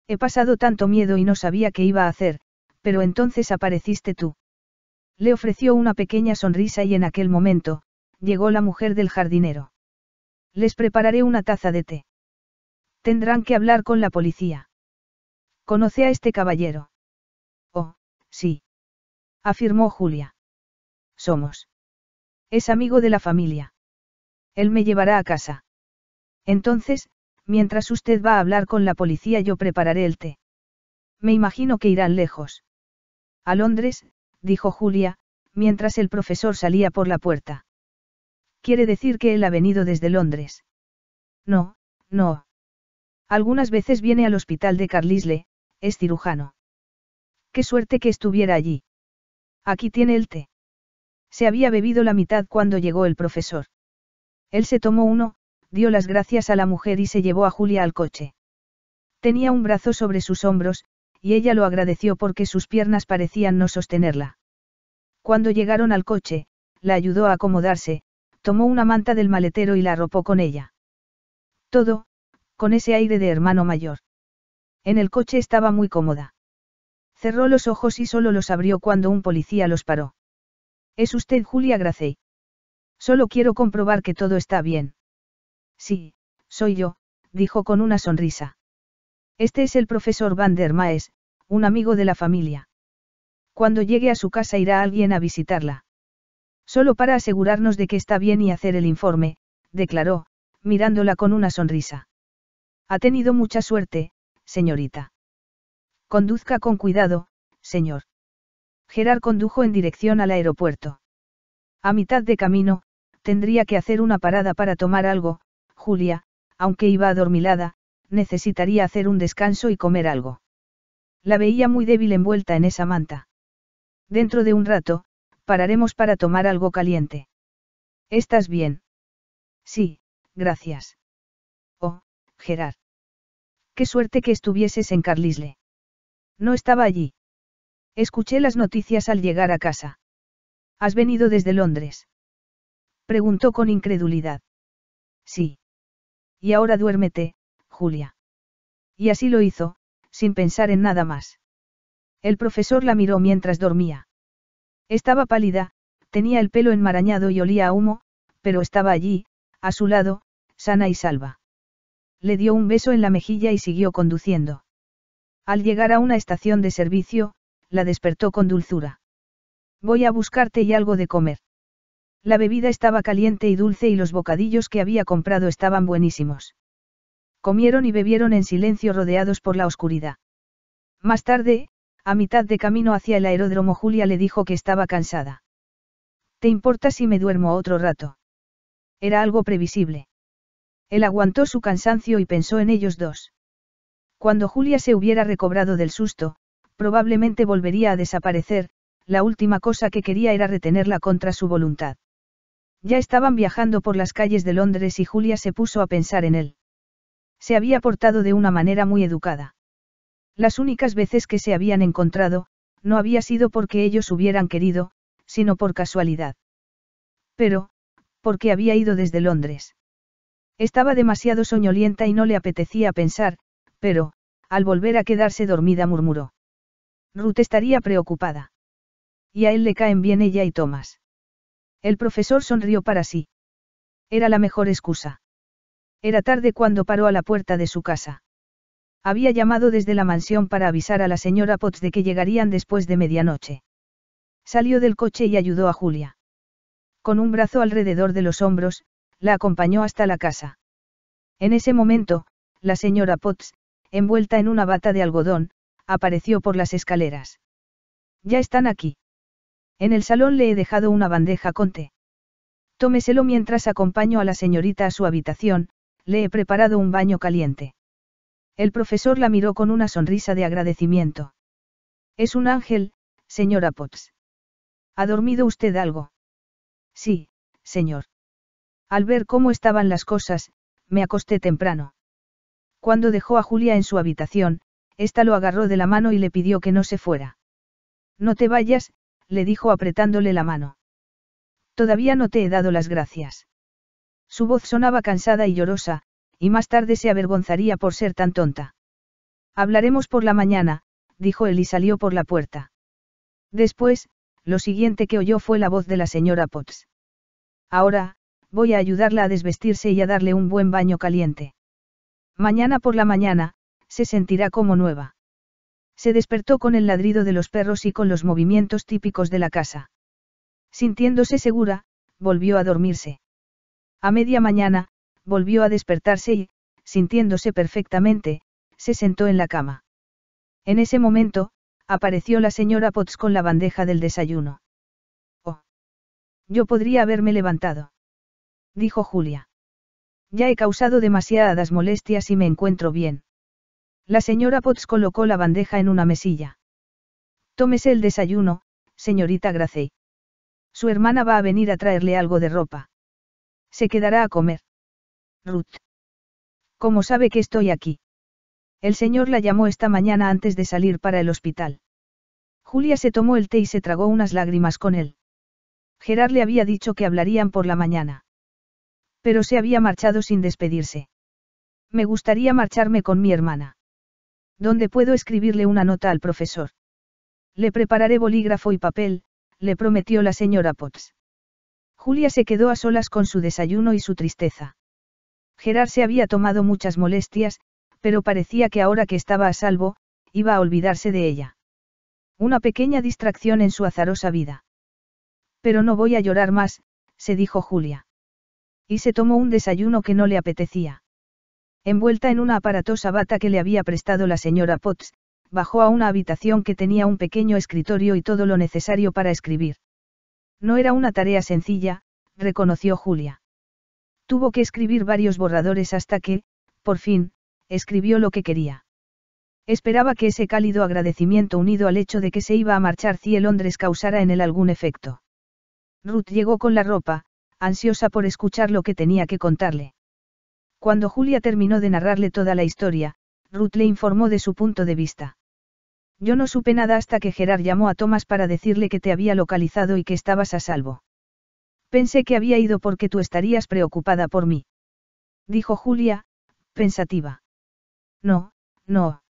He pasado tanto miedo y no sabía qué iba a hacer, pero entonces apareciste tú. Le ofreció una pequeña sonrisa y en aquel momento, llegó la mujer del jardinero. Les prepararé una taza de té. Tendrán que hablar con la policía. ¿Conoce a este caballero? Oh, sí. Afirmó Julia. Somos. Es amigo de la familia. Él me llevará a casa. Entonces, mientras usted va a hablar con la policía yo prepararé el té. Me imagino que irán lejos. A Londres, dijo Julia, mientras el profesor salía por la puerta. Quiere decir que él ha venido desde Londres. No, no. Algunas veces viene al hospital de Carlisle, es cirujano. Qué suerte que estuviera allí. Aquí tiene el té. Se había bebido la mitad cuando llegó el profesor. Él se tomó uno, dio las gracias a la mujer y se llevó a Julia al coche. Tenía un brazo sobre sus hombros, y ella lo agradeció porque sus piernas parecían no sostenerla. Cuando llegaron al coche, la ayudó a acomodarse, tomó una manta del maletero y la arropó con ella. Todo, con ese aire de hermano mayor. En el coche estaba muy cómoda. Cerró los ojos y solo los abrió cuando un policía los paró. ¿Es usted Julia Gracey? Solo quiero comprobar que todo está bien. Sí, soy yo, dijo con una sonrisa. Este es el profesor Van der Maes, un amigo de la familia. Cuando llegue a su casa irá alguien a visitarla. Solo para asegurarnos de que está bien y hacer el informe, declaró, mirándola con una sonrisa. Ha tenido mucha suerte, señorita. Conduzca con cuidado, señor. Gerard condujo en dirección al aeropuerto. A mitad de camino, tendría que hacer una parada para tomar algo, Julia, aunque iba adormilada, necesitaría hacer un descanso y comer algo. La veía muy débil envuelta en esa manta. Dentro de un rato, pararemos para tomar algo caliente. ¿Estás bien? Sí, gracias. Oh, Gerard. Qué suerte que estuvieses en Carlisle. No estaba allí. Escuché las noticias al llegar a casa. ¿Has venido desde Londres? Preguntó con incredulidad. Sí. Y ahora duérmete, Julia. Y así lo hizo, sin pensar en nada más. El profesor la miró mientras dormía. Estaba pálida, tenía el pelo enmarañado y olía a humo, pero estaba allí, a su lado, sana y salva. Le dio un beso en la mejilla y siguió conduciendo. Al llegar a una estación de servicio, la despertó con dulzura. Voy a buscarte y algo de comer. La bebida estaba caliente y dulce y los bocadillos que había comprado estaban buenísimos. Comieron y bebieron en silencio rodeados por la oscuridad. Más tarde, a mitad de camino hacia el aeródromo Julia le dijo que estaba cansada. ¿Te importa si me duermo otro rato? Era algo previsible. Él aguantó su cansancio y pensó en ellos dos. Cuando Julia se hubiera recobrado del susto, probablemente volvería a desaparecer, la última cosa que quería era retenerla contra su voluntad. Ya estaban viajando por las calles de Londres y Julia se puso a pensar en él. Se había portado de una manera muy educada. Las únicas veces que se habían encontrado, no había sido porque ellos hubieran querido, sino por casualidad. Pero, porque había ido desde Londres. Estaba demasiado soñolienta y no le apetecía pensar, pero, al volver a quedarse dormida murmuró. Ruth estaría preocupada. Y a él le caen bien ella y Thomas. El profesor sonrió para sí. Era la mejor excusa. Era tarde cuando paró a la puerta de su casa. Había llamado desde la mansión para avisar a la señora Potts de que llegarían después de medianoche. Salió del coche y ayudó a Julia. Con un brazo alrededor de los hombros, la acompañó hasta la casa. En ese momento, la señora Potts, envuelta en una bata de algodón, apareció por las escaleras. Ya están aquí. En el salón le he dejado una bandeja con té. Tómeselo mientras acompaño a la señorita a su habitación, le he preparado un baño caliente. El profesor la miró con una sonrisa de agradecimiento. Es un ángel, señora Potts. ¿Ha dormido usted algo? Sí, señor. Al ver cómo estaban las cosas, me acosté temprano. Cuando dejó a Julia en su habitación, ésta lo agarró de la mano y le pidió que no se fuera. No te vayas, le dijo apretándole la mano. Todavía no te he dado las gracias. Su voz sonaba cansada y llorosa, y más tarde se avergonzaría por ser tan tonta. Hablaremos por la mañana, dijo él y salió por la puerta. Después, lo siguiente que oyó fue la voz de la señora Potts. Ahora, voy a ayudarla a desvestirse y a darle un buen baño caliente. Mañana por la mañana, se sentirá como nueva. Se despertó con el ladrido de los perros y con los movimientos típicos de la casa. Sintiéndose segura, volvió a dormirse. A media mañana, volvió a despertarse y, sintiéndose perfectamente, se sentó en la cama. En ese momento, apareció la señora Potts con la bandeja del desayuno. Oh. Yo podría haberme levantado. Dijo Julia. Ya he causado demasiadas molestias y me encuentro bien. La señora Potts colocó la bandeja en una mesilla. Tómese el desayuno, señorita Gracey. Su hermana va a venir a traerle algo de ropa. Se quedará a comer. Ruth. ¿Cómo sabe que estoy aquí? El señor la llamó esta mañana antes de salir para el hospital. Julia se tomó el té y se tragó unas lágrimas con él. Gerard le había dicho que hablarían por la mañana. Pero se había marchado sin despedirse. Me gustaría marcharme con mi hermana. ¿Dónde puedo escribirle una nota al profesor? Le prepararé bolígrafo y papel, le prometió la señora Potts. Julia se quedó a solas con su desayuno y su tristeza. Gerard se había tomado muchas molestias, pero parecía que ahora que estaba a salvo, iba a olvidarse de ella. Una pequeña distracción en su azarosa vida. Pero no voy a llorar más, se dijo Julia. Y se tomó un desayuno que no le apetecía. Envuelta en una aparatosa bata que le había prestado la señora Potts, bajó a una habitación que tenía un pequeño escritorio y todo lo necesario para escribir. No era una tarea sencilla, reconoció Julia. Tuvo que escribir varios borradores hasta que, por fin, escribió lo que quería. Esperaba que ese cálido agradecimiento unido al hecho de que se iba a marchar Cie Londres causara en él algún efecto. Ruth llegó con la ropa, ansiosa por escuchar lo que tenía que contarle. Cuando Julia terminó de narrarle toda la historia, Ruth le informó de su punto de vista. Yo no supe nada hasta que Gerard llamó a Tomás para decirle que te había localizado y que estabas a salvo. Pensé que había ido porque tú estarías preocupada por mí. Dijo Julia, pensativa. No, no.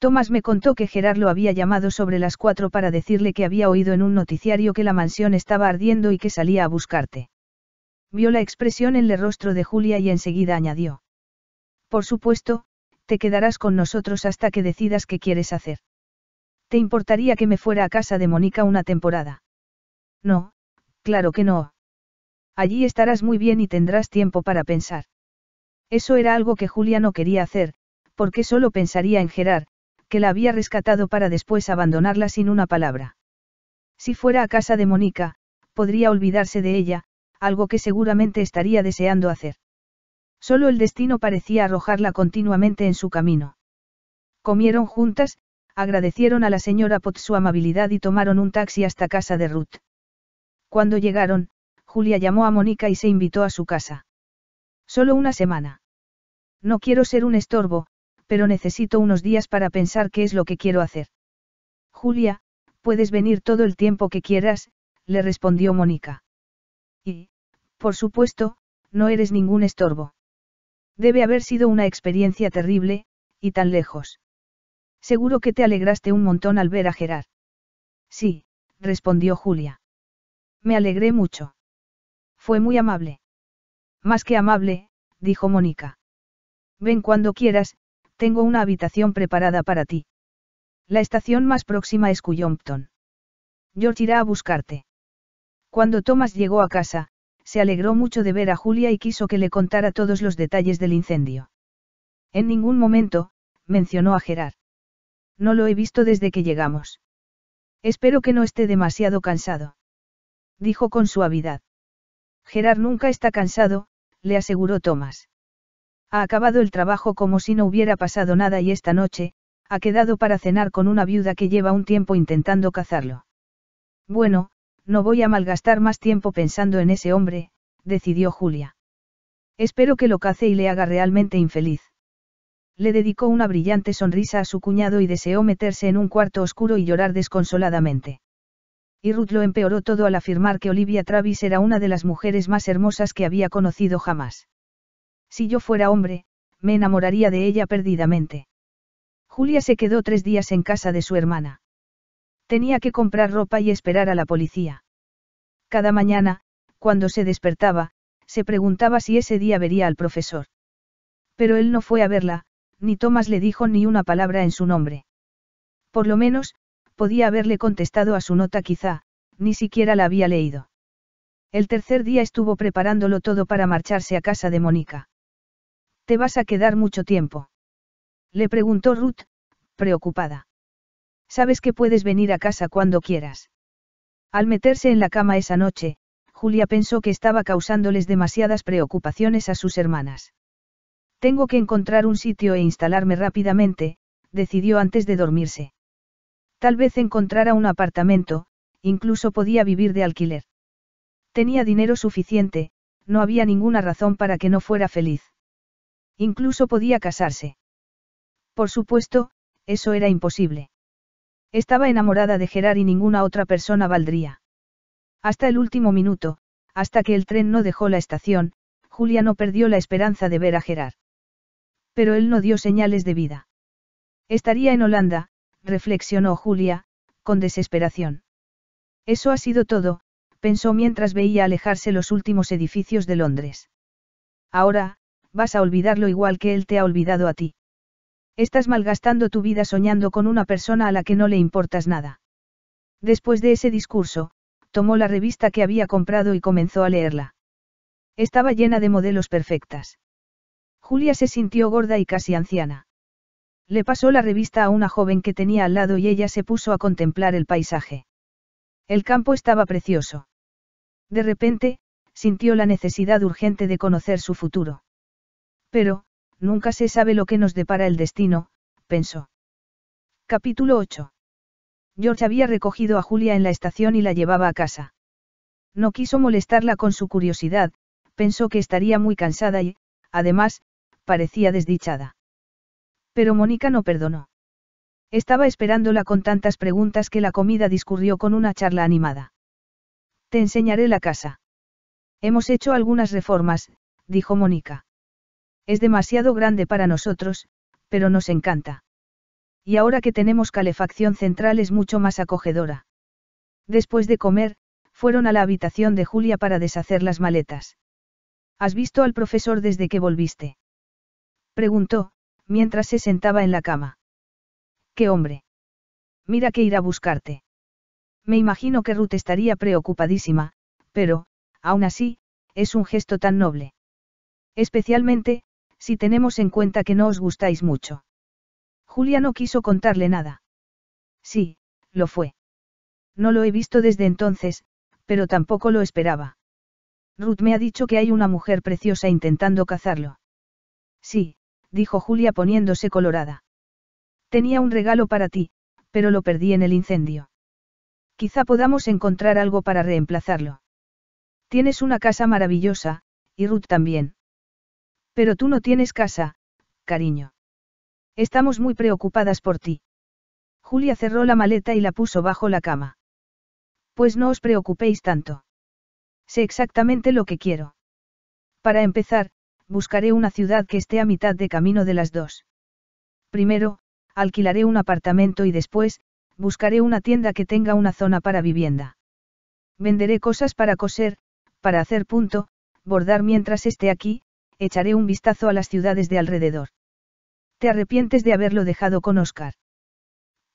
Tomás me contó que Gerard lo había llamado sobre las cuatro para decirle que había oído en un noticiario que la mansión estaba ardiendo y que salía a buscarte. Vio la expresión en el rostro de Julia y enseguida añadió. Por supuesto, te quedarás con nosotros hasta que decidas qué quieres hacer. ¿Te importaría que me fuera a casa de Mónica una temporada? No, claro que no. Allí estarás muy bien y tendrás tiempo para pensar. Eso era algo que Julia no quería hacer, porque solo pensaría en Gerard, que la había rescatado para después abandonarla sin una palabra. Si fuera a casa de Mónica, podría olvidarse de ella, algo que seguramente estaría deseando hacer. Solo el destino parecía arrojarla continuamente en su camino. Comieron juntas, agradecieron a la señora Potts su amabilidad y tomaron un taxi hasta casa de Ruth. Cuando llegaron, Julia llamó a Mónica y se invitó a su casa. Solo una semana. No quiero ser un estorbo, pero necesito unos días para pensar qué es lo que quiero hacer. Julia, puedes venir todo el tiempo que quieras, le respondió Mónica. Y, por supuesto, no eres ningún estorbo. Debe haber sido una experiencia terrible, y tan lejos. Seguro que te alegraste un montón al ver a Gerard. Sí, respondió Julia. Me alegré mucho. Fue muy amable. Más que amable, dijo Mónica. Ven cuando quieras, tengo una habitación preparada para ti. La estación más próxima es Cuyompton. George irá a buscarte. Cuando Thomas llegó a casa, se alegró mucho de ver a Julia y quiso que le contara todos los detalles del incendio. En ningún momento, mencionó a Gerard. No lo he visto desde que llegamos. Espero que no esté demasiado cansado. Dijo con suavidad. Gerard nunca está cansado, le aseguró Thomas. Ha acabado el trabajo como si no hubiera pasado nada y esta noche, ha quedado para cenar con una viuda que lleva un tiempo intentando cazarlo. Bueno, no voy a malgastar más tiempo pensando en ese hombre, decidió Julia. Espero que lo cace y le haga realmente infeliz le dedicó una brillante sonrisa a su cuñado y deseó meterse en un cuarto oscuro y llorar desconsoladamente. Y Ruth lo empeoró todo al afirmar que Olivia Travis era una de las mujeres más hermosas que había conocido jamás. Si yo fuera hombre, me enamoraría de ella perdidamente. Julia se quedó tres días en casa de su hermana. Tenía que comprar ropa y esperar a la policía. Cada mañana, cuando se despertaba, se preguntaba si ese día vería al profesor. Pero él no fue a verla, ni Thomas le dijo ni una palabra en su nombre. Por lo menos, podía haberle contestado a su nota quizá, ni siquiera la había leído. El tercer día estuvo preparándolo todo para marcharse a casa de Mónica. ¿Te vas a quedar mucho tiempo? Le preguntó Ruth, preocupada. Sabes que puedes venir a casa cuando quieras. Al meterse en la cama esa noche, Julia pensó que estaba causándoles demasiadas preocupaciones a sus hermanas. Tengo que encontrar un sitio e instalarme rápidamente, decidió antes de dormirse. Tal vez encontrara un apartamento, incluso podía vivir de alquiler. Tenía dinero suficiente, no había ninguna razón para que no fuera feliz. Incluso podía casarse. Por supuesto, eso era imposible. Estaba enamorada de Gerard y ninguna otra persona valdría. Hasta el último minuto, hasta que el tren no dejó la estación, Julia no perdió la esperanza de ver a Gerard. Pero él no dio señales de vida. Estaría en Holanda, reflexionó Julia, con desesperación. Eso ha sido todo, pensó mientras veía alejarse los últimos edificios de Londres. Ahora, vas a olvidarlo igual que él te ha olvidado a ti. Estás malgastando tu vida soñando con una persona a la que no le importas nada. Después de ese discurso, tomó la revista que había comprado y comenzó a leerla. Estaba llena de modelos perfectas. Julia se sintió gorda y casi anciana. Le pasó la revista a una joven que tenía al lado y ella se puso a contemplar el paisaje. El campo estaba precioso. De repente, sintió la necesidad urgente de conocer su futuro. Pero, nunca se sabe lo que nos depara el destino, pensó. Capítulo 8. George había recogido a Julia en la estación y la llevaba a casa. No quiso molestarla con su curiosidad, pensó que estaría muy cansada y, además, parecía desdichada. Pero Mónica no perdonó. Estaba esperándola con tantas preguntas que la comida discurrió con una charla animada. Te enseñaré la casa. Hemos hecho algunas reformas, dijo Mónica. Es demasiado grande para nosotros, pero nos encanta. Y ahora que tenemos calefacción central es mucho más acogedora. Después de comer, fueron a la habitación de Julia para deshacer las maletas. ¿Has visto al profesor desde que volviste? Preguntó, mientras se sentaba en la cama. ¿Qué hombre? Mira que irá a buscarte. Me imagino que Ruth estaría preocupadísima, pero, aún así, es un gesto tan noble. Especialmente, si tenemos en cuenta que no os gustáis mucho. Julia no quiso contarle nada. Sí, lo fue. No lo he visto desde entonces, pero tampoco lo esperaba. Ruth me ha dicho que hay una mujer preciosa intentando cazarlo. Sí, dijo Julia poniéndose colorada. Tenía un regalo para ti, pero lo perdí en el incendio. Quizá podamos encontrar algo para reemplazarlo. Tienes una casa maravillosa, y Ruth también. Pero tú no tienes casa, cariño. Estamos muy preocupadas por ti. Julia cerró la maleta y la puso bajo la cama. Pues no os preocupéis tanto. Sé exactamente lo que quiero. Para empezar, buscaré una ciudad que esté a mitad de camino de las dos. Primero, alquilaré un apartamento y después, buscaré una tienda que tenga una zona para vivienda. Venderé cosas para coser, para hacer punto, bordar mientras esté aquí, echaré un vistazo a las ciudades de alrededor. ¿Te arrepientes de haberlo dejado con Oscar?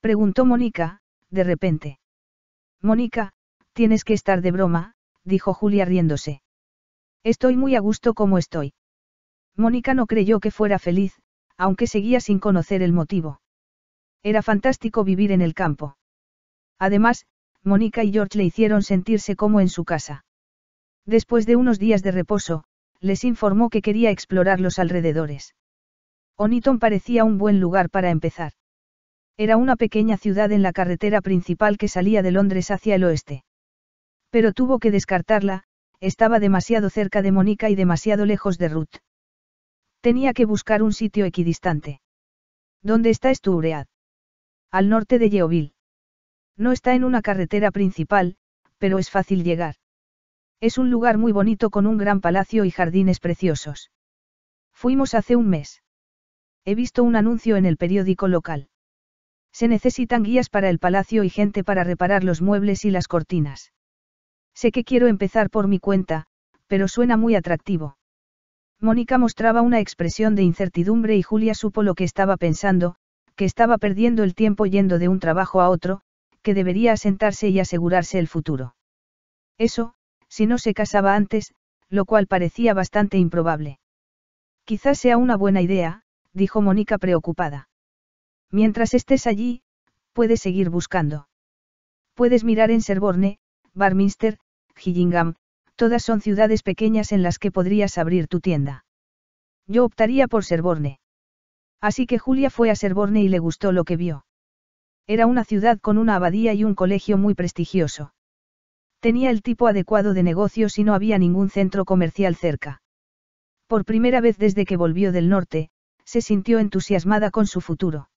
Preguntó Mónica, de repente. Mónica, tienes que estar de broma, dijo Julia riéndose. Estoy muy a gusto como estoy. Mónica no creyó que fuera feliz, aunque seguía sin conocer el motivo. Era fantástico vivir en el campo. Además, Mónica y George le hicieron sentirse como en su casa. Después de unos días de reposo, les informó que quería explorar los alrededores. Oniton parecía un buen lugar para empezar. Era una pequeña ciudad en la carretera principal que salía de Londres hacia el oeste. Pero tuvo que descartarla, estaba demasiado cerca de Mónica y demasiado lejos de Ruth. Tenía que buscar un sitio equidistante. ¿Dónde está Esturead? Al norte de Yeovil. No está en una carretera principal, pero es fácil llegar. Es un lugar muy bonito con un gran palacio y jardines preciosos. Fuimos hace un mes. He visto un anuncio en el periódico local. Se necesitan guías para el palacio y gente para reparar los muebles y las cortinas. Sé que quiero empezar por mi cuenta, pero suena muy atractivo. Mónica mostraba una expresión de incertidumbre y Julia supo lo que estaba pensando, que estaba perdiendo el tiempo yendo de un trabajo a otro, que debería asentarse y asegurarse el futuro. Eso, si no se casaba antes, lo cual parecía bastante improbable. Quizás sea una buena idea, dijo Mónica preocupada. Mientras estés allí, puedes seguir buscando. Puedes mirar en Serborne, Barminster, Gillingham, Todas son ciudades pequeñas en las que podrías abrir tu tienda. Yo optaría por Serborne. Así que Julia fue a Serborne y le gustó lo que vio. Era una ciudad con una abadía y un colegio muy prestigioso. Tenía el tipo adecuado de negocios y no había ningún centro comercial cerca. Por primera vez desde que volvió del norte, se sintió entusiasmada con su futuro.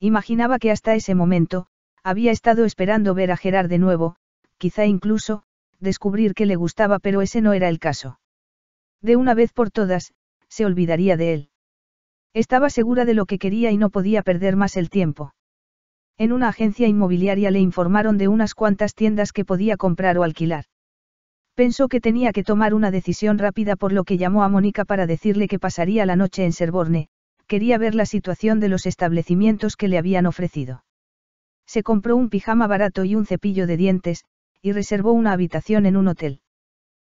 Imaginaba que hasta ese momento, había estado esperando ver a Gerard de nuevo, quizá incluso, descubrir que le gustaba, pero ese no era el caso. De una vez por todas, se olvidaría de él. Estaba segura de lo que quería y no podía perder más el tiempo. En una agencia inmobiliaria le informaron de unas cuantas tiendas que podía comprar o alquilar. Pensó que tenía que tomar una decisión rápida por lo que llamó a Mónica para decirle que pasaría la noche en Serborne, quería ver la situación de los establecimientos que le habían ofrecido. Se compró un pijama barato y un cepillo de dientes, y reservó una habitación en un hotel.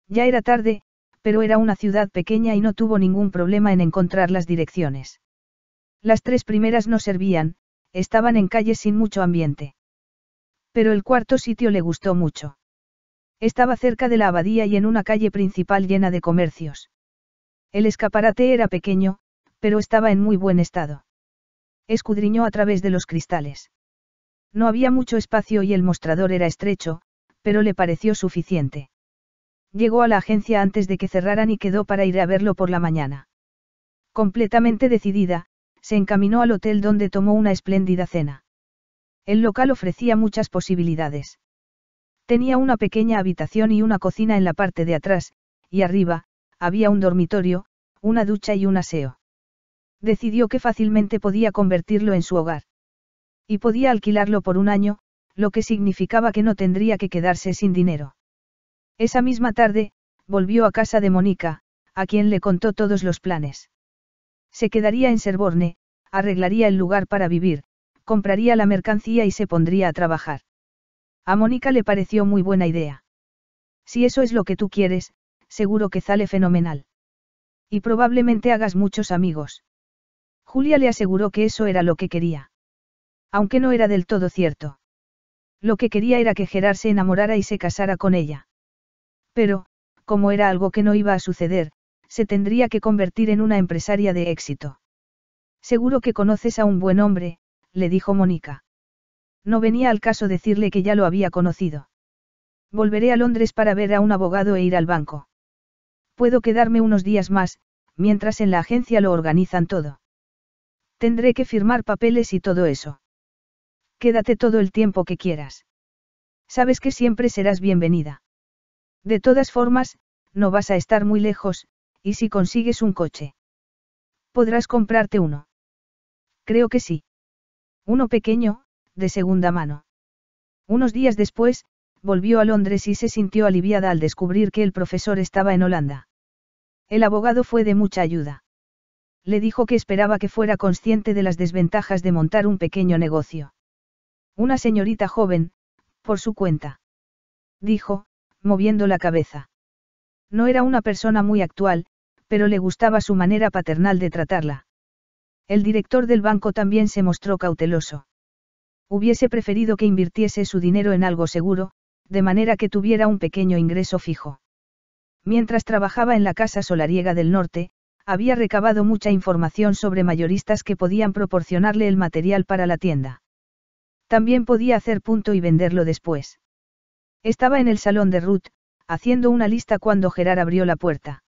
Ya era tarde, pero era una ciudad pequeña y no tuvo ningún problema en encontrar las direcciones. Las tres primeras no servían, estaban en calles sin mucho ambiente. Pero el cuarto sitio le gustó mucho. Estaba cerca de la abadía y en una calle principal llena de comercios. El escaparate era pequeño, pero estaba en muy buen estado. Escudriñó a través de los cristales. No había mucho espacio y el mostrador era estrecho, pero le pareció suficiente. Llegó a la agencia antes de que cerraran y quedó para ir a verlo por la mañana. Completamente decidida, se encaminó al hotel donde tomó una espléndida cena. El local ofrecía muchas posibilidades. Tenía una pequeña habitación y una cocina en la parte de atrás, y arriba, había un dormitorio, una ducha y un aseo. Decidió que fácilmente podía convertirlo en su hogar. Y podía alquilarlo por un año, lo que significaba que no tendría que quedarse sin dinero. Esa misma tarde, volvió a casa de Mónica, a quien le contó todos los planes. Se quedaría en Serborne, arreglaría el lugar para vivir, compraría la mercancía y se pondría a trabajar. A Mónica le pareció muy buena idea. Si eso es lo que tú quieres, seguro que sale fenomenal. Y probablemente hagas muchos amigos. Julia le aseguró que eso era lo que quería. Aunque no era del todo cierto. Lo que quería era que Gerard se enamorara y se casara con ella. Pero, como era algo que no iba a suceder, se tendría que convertir en una empresaria de éxito. Seguro que conoces a un buen hombre, le dijo Mónica. No venía al caso decirle que ya lo había conocido. Volveré a Londres para ver a un abogado e ir al banco. Puedo quedarme unos días más, mientras en la agencia lo organizan todo. Tendré que firmar papeles y todo eso. Quédate todo el tiempo que quieras. Sabes que siempre serás bienvenida. De todas formas, no vas a estar muy lejos, y si consigues un coche. Podrás comprarte uno. Creo que sí. Uno pequeño, de segunda mano. Unos días después, volvió a Londres y se sintió aliviada al descubrir que el profesor estaba en Holanda. El abogado fue de mucha ayuda. Le dijo que esperaba que fuera consciente de las desventajas de montar un pequeño negocio. Una señorita joven, por su cuenta. Dijo, moviendo la cabeza. No era una persona muy actual, pero le gustaba su manera paternal de tratarla. El director del banco también se mostró cauteloso. Hubiese preferido que invirtiese su dinero en algo seguro, de manera que tuviera un pequeño ingreso fijo. Mientras trabajaba en la Casa Solariega del Norte, había recabado mucha información sobre mayoristas que podían proporcionarle el material para la tienda. También podía hacer punto y venderlo después. Estaba en el salón de Ruth, haciendo una lista cuando Gerard abrió la puerta.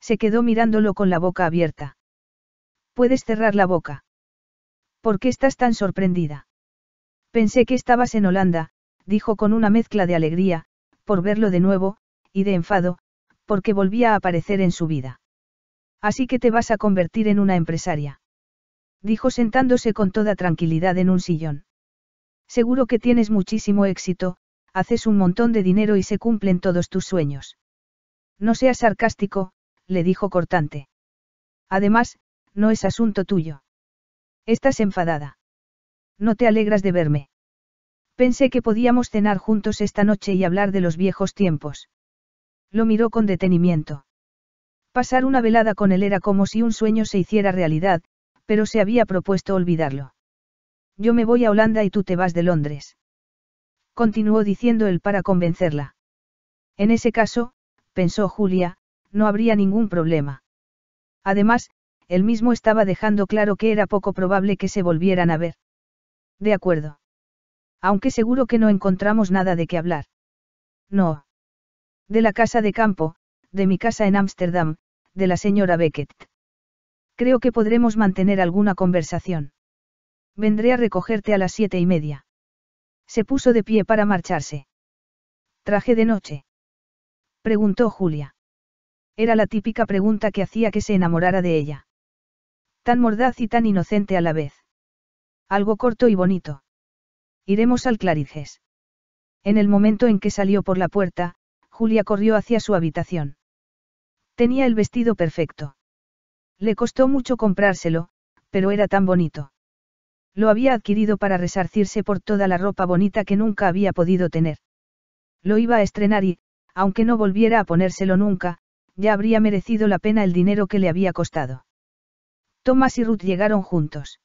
Se quedó mirándolo con la boca abierta. Puedes cerrar la boca. ¿Por qué estás tan sorprendida? Pensé que estabas en Holanda, dijo con una mezcla de alegría, por verlo de nuevo, y de enfado, porque volvía a aparecer en su vida. Así que te vas a convertir en una empresaria. Dijo sentándose con toda tranquilidad en un sillón. Seguro que tienes muchísimo éxito, haces un montón de dinero y se cumplen todos tus sueños. No seas sarcástico, le dijo cortante. Además, no es asunto tuyo. Estás enfadada. No te alegras de verme. Pensé que podíamos cenar juntos esta noche y hablar de los viejos tiempos. Lo miró con detenimiento. Pasar una velada con él era como si un sueño se hiciera realidad, pero se había propuesto olvidarlo yo me voy a Holanda y tú te vas de Londres. Continuó diciendo él para convencerla. En ese caso, pensó Julia, no habría ningún problema. Además, él mismo estaba dejando claro que era poco probable que se volvieran a ver. De acuerdo. Aunque seguro que no encontramos nada de qué hablar. No. De la casa de campo, de mi casa en Ámsterdam, de la señora Beckett. Creo que podremos mantener alguna conversación. Vendré a recogerte a las siete y media. Se puso de pie para marcharse. ¿Traje de noche? Preguntó Julia. Era la típica pregunta que hacía que se enamorara de ella. Tan mordaz y tan inocente a la vez. Algo corto y bonito. Iremos al Clarices. En el momento en que salió por la puerta, Julia corrió hacia su habitación. Tenía el vestido perfecto. Le costó mucho comprárselo, pero era tan bonito. Lo había adquirido para resarcirse por toda la ropa bonita que nunca había podido tener. Lo iba a estrenar y, aunque no volviera a ponérselo nunca, ya habría merecido la pena el dinero que le había costado. Thomas y Ruth llegaron juntos.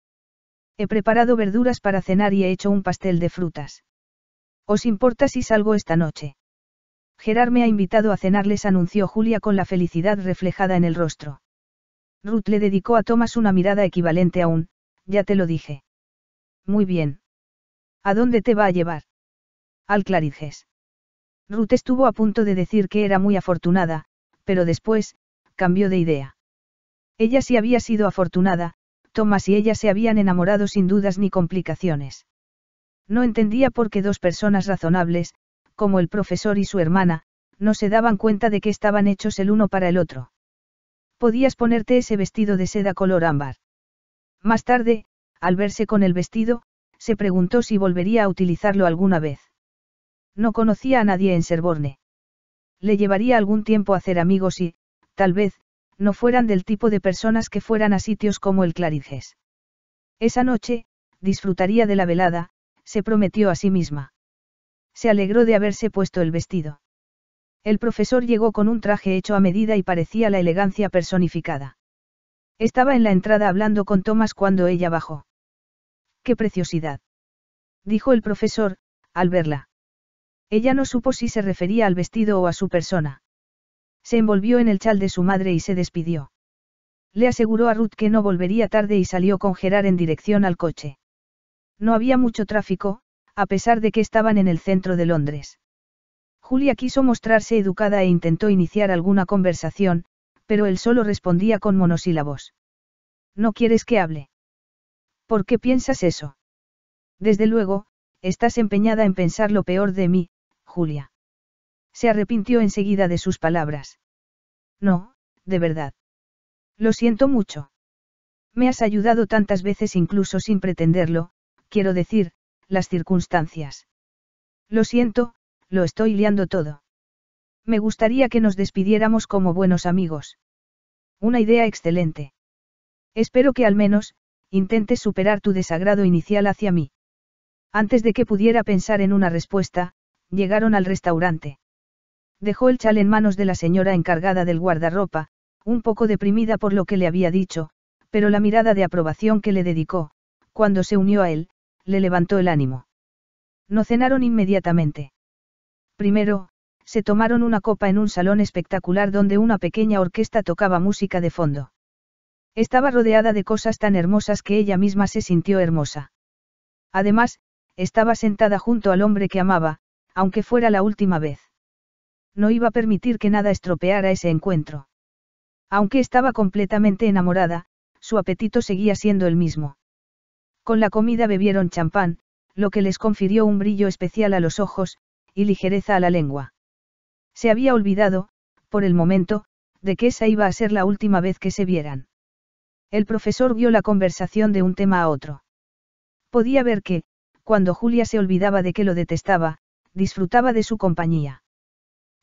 He preparado verduras para cenar y he hecho un pastel de frutas. ¿Os importa si salgo esta noche? Gerard me ha invitado a cenar, les anunció Julia con la felicidad reflejada en el rostro. Ruth le dedicó a Tomás una mirada equivalente a un, ya te lo dije. Muy bien. ¿A dónde te va a llevar? Al Clariges. Ruth estuvo a punto de decir que era muy afortunada, pero después, cambió de idea. Ella sí había sido afortunada, Thomas y ella se habían enamorado sin dudas ni complicaciones. No entendía por qué dos personas razonables, como el profesor y su hermana, no se daban cuenta de que estaban hechos el uno para el otro. Podías ponerte ese vestido de seda color ámbar. Más tarde, al verse con el vestido, se preguntó si volvería a utilizarlo alguna vez. No conocía a nadie en Serborne. Le llevaría algún tiempo hacer amigos y, tal vez, no fueran del tipo de personas que fueran a sitios como el Clariges. Esa noche, disfrutaría de la velada, se prometió a sí misma. Se alegró de haberse puesto el vestido. El profesor llegó con un traje hecho a medida y parecía la elegancia personificada. Estaba en la entrada hablando con Thomas cuando ella bajó. ¡Qué preciosidad! dijo el profesor, al verla. Ella no supo si se refería al vestido o a su persona. Se envolvió en el chal de su madre y se despidió. Le aseguró a Ruth que no volvería tarde y salió con Gerard en dirección al coche. No había mucho tráfico, a pesar de que estaban en el centro de Londres. Julia quiso mostrarse educada e intentó iniciar alguna conversación, pero él solo respondía con monosílabos. ¿No quieres que hable? ¿Por qué piensas eso? Desde luego, estás empeñada en pensar lo peor de mí, Julia. Se arrepintió enseguida de sus palabras. No, de verdad. Lo siento mucho. Me has ayudado tantas veces incluso sin pretenderlo, quiero decir, las circunstancias. Lo siento, lo estoy liando todo. Me gustaría que nos despidiéramos como buenos amigos. Una idea excelente. Espero que al menos, intentes superar tu desagrado inicial hacia mí. Antes de que pudiera pensar en una respuesta, llegaron al restaurante. Dejó el chal en manos de la señora encargada del guardarropa, un poco deprimida por lo que le había dicho, pero la mirada de aprobación que le dedicó, cuando se unió a él, le levantó el ánimo. No cenaron inmediatamente. Primero, se tomaron una copa en un salón espectacular donde una pequeña orquesta tocaba música de fondo. Estaba rodeada de cosas tan hermosas que ella misma se sintió hermosa. Además, estaba sentada junto al hombre que amaba, aunque fuera la última vez. No iba a permitir que nada estropeara ese encuentro. Aunque estaba completamente enamorada, su apetito seguía siendo el mismo. Con la comida bebieron champán, lo que les confirió un brillo especial a los ojos, y ligereza a la lengua. Se había olvidado, por el momento, de que esa iba a ser la última vez que se vieran. El profesor vio la conversación de un tema a otro. Podía ver que, cuando Julia se olvidaba de que lo detestaba, disfrutaba de su compañía.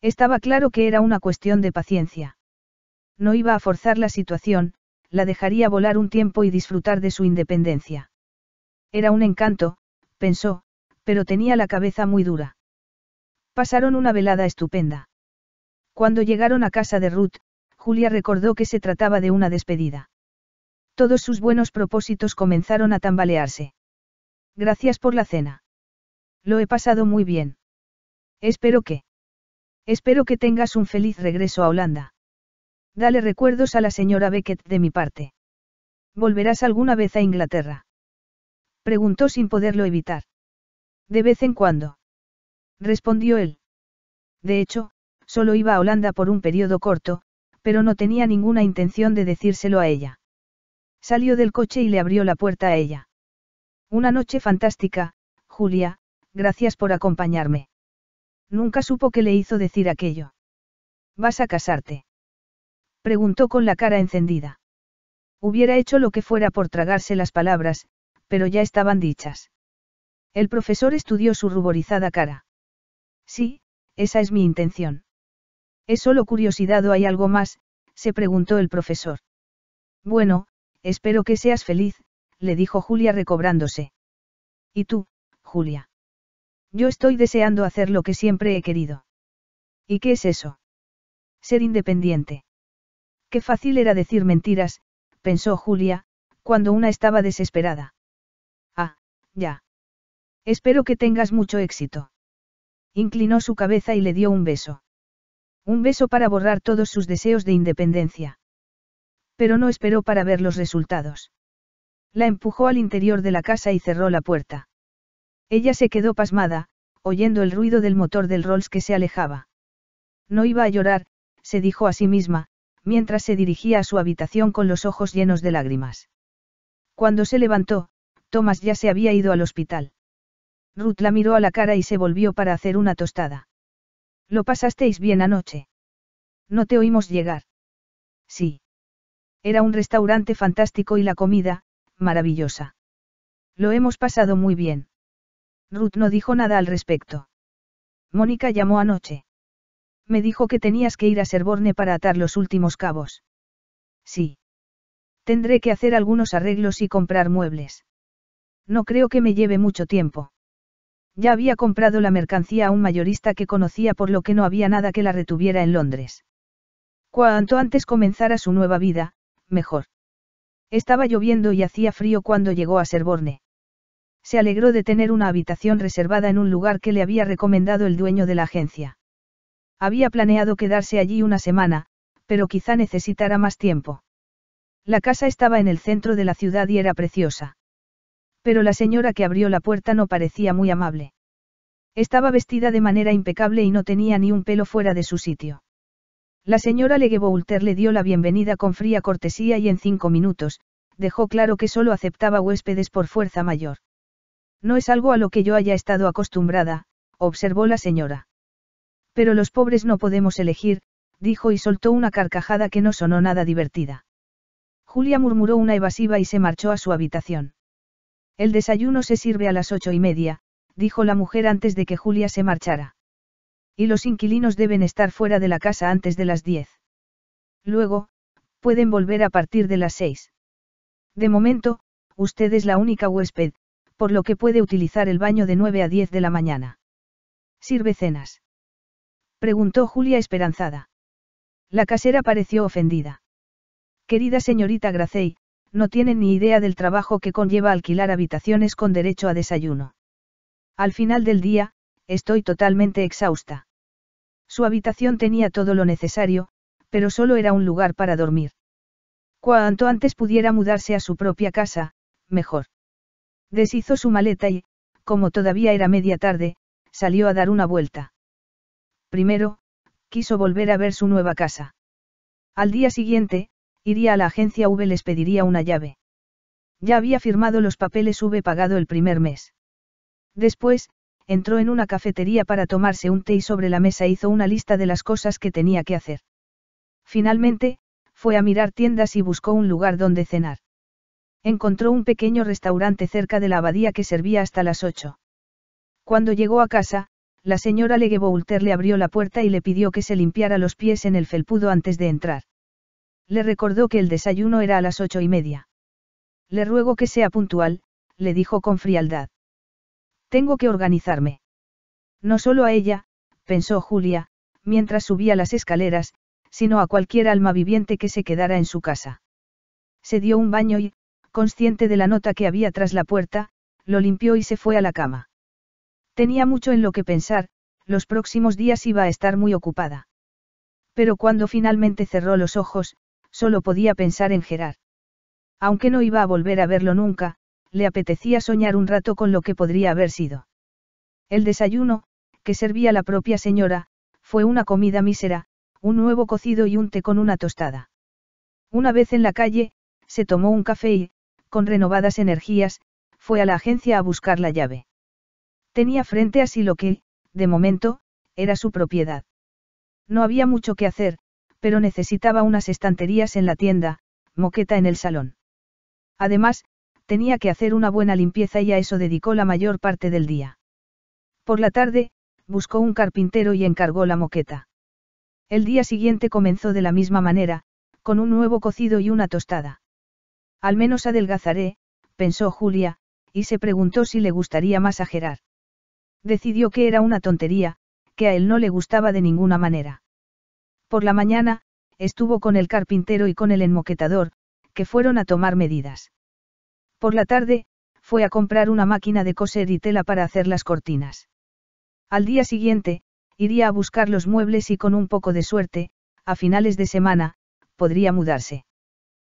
Estaba claro que era una cuestión de paciencia. No iba a forzar la situación, la dejaría volar un tiempo y disfrutar de su independencia. Era un encanto, pensó, pero tenía la cabeza muy dura. Pasaron una velada estupenda. Cuando llegaron a casa de Ruth, Julia recordó que se trataba de una despedida. Todos sus buenos propósitos comenzaron a tambalearse. Gracias por la cena. Lo he pasado muy bien. Espero que. Espero que tengas un feliz regreso a Holanda. Dale recuerdos a la señora Beckett de mi parte. ¿Volverás alguna vez a Inglaterra? Preguntó sin poderlo evitar. De vez en cuando. Respondió él. De hecho, solo iba a Holanda por un periodo corto, pero no tenía ninguna intención de decírselo a ella. Salió del coche y le abrió la puerta a ella. Una noche fantástica, Julia, gracias por acompañarme. Nunca supo qué le hizo decir aquello. ¿Vas a casarte? Preguntó con la cara encendida. Hubiera hecho lo que fuera por tragarse las palabras, pero ya estaban dichas. El profesor estudió su ruborizada cara. Sí, esa es mi intención. ¿Es solo curiosidad o hay algo más? se preguntó el profesor. Bueno, Espero que seas feliz, le dijo Julia recobrándose. ¿Y tú, Julia? Yo estoy deseando hacer lo que siempre he querido. ¿Y qué es eso? Ser independiente. Qué fácil era decir mentiras, pensó Julia, cuando una estaba desesperada. Ah, ya. Espero que tengas mucho éxito. Inclinó su cabeza y le dio un beso. Un beso para borrar todos sus deseos de independencia. Pero no esperó para ver los resultados. La empujó al interior de la casa y cerró la puerta. Ella se quedó pasmada, oyendo el ruido del motor del Rolls que se alejaba. No iba a llorar, se dijo a sí misma, mientras se dirigía a su habitación con los ojos llenos de lágrimas. Cuando se levantó, Thomas ya se había ido al hospital. Ruth la miró a la cara y se volvió para hacer una tostada. ¿Lo pasasteis bien anoche? No te oímos llegar. Sí. Era un restaurante fantástico y la comida, maravillosa. Lo hemos pasado muy bien. Ruth no dijo nada al respecto. Mónica llamó anoche. Me dijo que tenías que ir a Serborne para atar los últimos cabos. Sí. Tendré que hacer algunos arreglos y comprar muebles. No creo que me lleve mucho tiempo. Ya había comprado la mercancía a un mayorista que conocía por lo que no había nada que la retuviera en Londres. Cuanto antes comenzara su nueva vida, mejor. Estaba lloviendo y hacía frío cuando llegó a Serborne. Se alegró de tener una habitación reservada en un lugar que le había recomendado el dueño de la agencia. Había planeado quedarse allí una semana, pero quizá necesitara más tiempo. La casa estaba en el centro de la ciudad y era preciosa. Pero la señora que abrió la puerta no parecía muy amable. Estaba vestida de manera impecable y no tenía ni un pelo fuera de su sitio. La señora Legevoulter le dio la bienvenida con fría cortesía y en cinco minutos, dejó claro que solo aceptaba huéspedes por fuerza mayor. No es algo a lo que yo haya estado acostumbrada, observó la señora. Pero los pobres no podemos elegir, dijo y soltó una carcajada que no sonó nada divertida. Julia murmuró una evasiva y se marchó a su habitación. El desayuno se sirve a las ocho y media, dijo la mujer antes de que Julia se marchara. Y los inquilinos deben estar fuera de la casa antes de las 10. Luego, pueden volver a partir de las 6. De momento, usted es la única huésped, por lo que puede utilizar el baño de 9 a 10 de la mañana. ¿Sirve cenas? Preguntó Julia esperanzada. La casera pareció ofendida. Querida señorita Gracey, no tienen ni idea del trabajo que conlleva alquilar habitaciones con derecho a desayuno. Al final del día, estoy totalmente exhausta. Su habitación tenía todo lo necesario, pero solo era un lugar para dormir. Cuanto antes pudiera mudarse a su propia casa, mejor. Deshizo su maleta y, como todavía era media tarde, salió a dar una vuelta. Primero, quiso volver a ver su nueva casa. Al día siguiente, iría a la agencia V les pediría una llave. Ya había firmado los papeles V pagado el primer mes. Después, entró en una cafetería para tomarse un té y sobre la mesa hizo una lista de las cosas que tenía que hacer. Finalmente, fue a mirar tiendas y buscó un lugar donde cenar. Encontró un pequeño restaurante cerca de la abadía que servía hasta las ocho. Cuando llegó a casa, la señora Legevoulter le abrió la puerta y le pidió que se limpiara los pies en el felpudo antes de entrar. Le recordó que el desayuno era a las ocho y media. Le ruego que sea puntual, le dijo con frialdad. Tengo que organizarme. No solo a ella, pensó Julia, mientras subía las escaleras, sino a cualquier alma viviente que se quedara en su casa. Se dio un baño y, consciente de la nota que había tras la puerta, lo limpió y se fue a la cama. Tenía mucho en lo que pensar, los próximos días iba a estar muy ocupada. Pero cuando finalmente cerró los ojos, solo podía pensar en Gerard. Aunque no iba a volver a verlo nunca, le apetecía soñar un rato con lo que podría haber sido. El desayuno, que servía la propia señora, fue una comida mísera, un nuevo cocido y un té con una tostada. Una vez en la calle, se tomó un café y, con renovadas energías, fue a la agencia a buscar la llave. Tenía frente a sí lo que, de momento, era su propiedad. No había mucho que hacer, pero necesitaba unas estanterías en la tienda, moqueta en el salón. Además, tenía que hacer una buena limpieza y a eso dedicó la mayor parte del día. Por la tarde, buscó un carpintero y encargó la moqueta. El día siguiente comenzó de la misma manera, con un nuevo cocido y una tostada. Al menos adelgazaré, pensó Julia, y se preguntó si le gustaría más Gerard. Decidió que era una tontería, que a él no le gustaba de ninguna manera. Por la mañana, estuvo con el carpintero y con el enmoquetador, que fueron a tomar medidas. Por la tarde, fue a comprar una máquina de coser y tela para hacer las cortinas. Al día siguiente, iría a buscar los muebles y con un poco de suerte, a finales de semana, podría mudarse.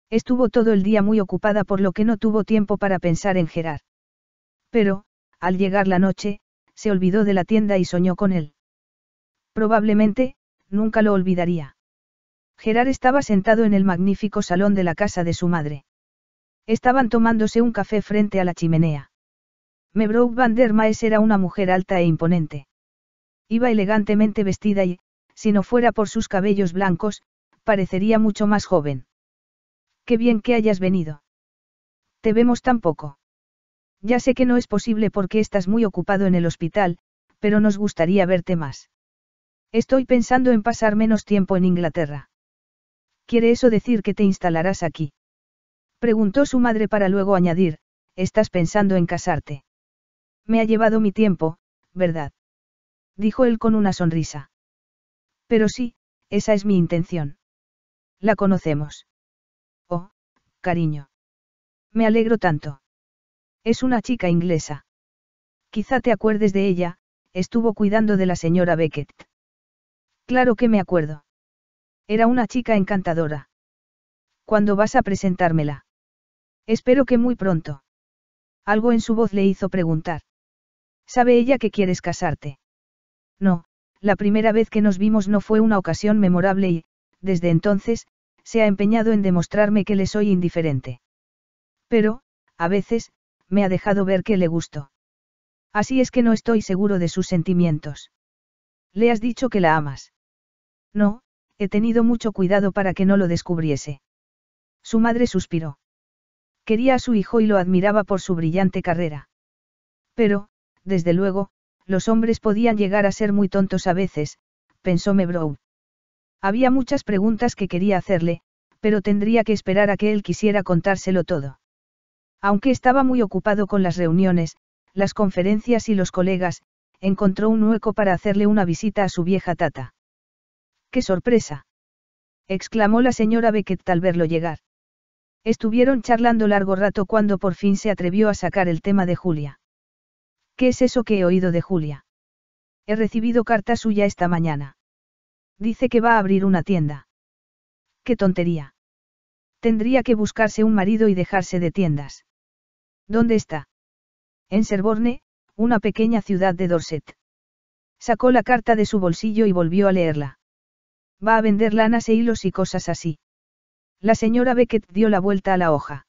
Estuvo todo el día muy ocupada por lo que no tuvo tiempo para pensar en Gerard. Pero, al llegar la noche, se olvidó de la tienda y soñó con él. Probablemente, nunca lo olvidaría. Gerard estaba sentado en el magnífico salón de la casa de su madre. Estaban tomándose un café frente a la chimenea. Mebrook van der Maes era una mujer alta e imponente. Iba elegantemente vestida y, si no fuera por sus cabellos blancos, parecería mucho más joven. Qué bien que hayas venido. Te vemos tan poco. Ya sé que no es posible porque estás muy ocupado en el hospital, pero nos gustaría verte más. Estoy pensando en pasar menos tiempo en Inglaterra. ¿Quiere eso decir que te instalarás aquí? Preguntó su madre para luego añadir, estás pensando en casarte. Me ha llevado mi tiempo, ¿verdad? Dijo él con una sonrisa. Pero sí, esa es mi intención. La conocemos. Oh, cariño. Me alegro tanto. Es una chica inglesa. Quizá te acuerdes de ella, estuvo cuidando de la señora Beckett. Claro que me acuerdo. Era una chica encantadora. ¿Cuándo vas a presentármela? Espero que muy pronto. Algo en su voz le hizo preguntar. ¿Sabe ella que quieres casarte? No, la primera vez que nos vimos no fue una ocasión memorable y, desde entonces, se ha empeñado en demostrarme que le soy indiferente. Pero, a veces, me ha dejado ver que le gusto. Así es que no estoy seguro de sus sentimientos. Le has dicho que la amas. No, he tenido mucho cuidado para que no lo descubriese. Su madre suspiró. Quería a su hijo y lo admiraba por su brillante carrera. Pero, desde luego, los hombres podían llegar a ser muy tontos a veces, pensó Mebrou. Había muchas preguntas que quería hacerle, pero tendría que esperar a que él quisiera contárselo todo. Aunque estaba muy ocupado con las reuniones, las conferencias y los colegas, encontró un hueco para hacerle una visita a su vieja tata. ¡Qué sorpresa! exclamó la señora Beckett al verlo llegar. Estuvieron charlando largo rato cuando por fin se atrevió a sacar el tema de Julia. ¿Qué es eso que he oído de Julia? He recibido carta suya esta mañana. Dice que va a abrir una tienda. ¡Qué tontería! Tendría que buscarse un marido y dejarse de tiendas. ¿Dónde está? En Serborne, una pequeña ciudad de Dorset. Sacó la carta de su bolsillo y volvió a leerla. Va a vender lanas e hilos y cosas así. La señora Beckett dio la vuelta a la hoja.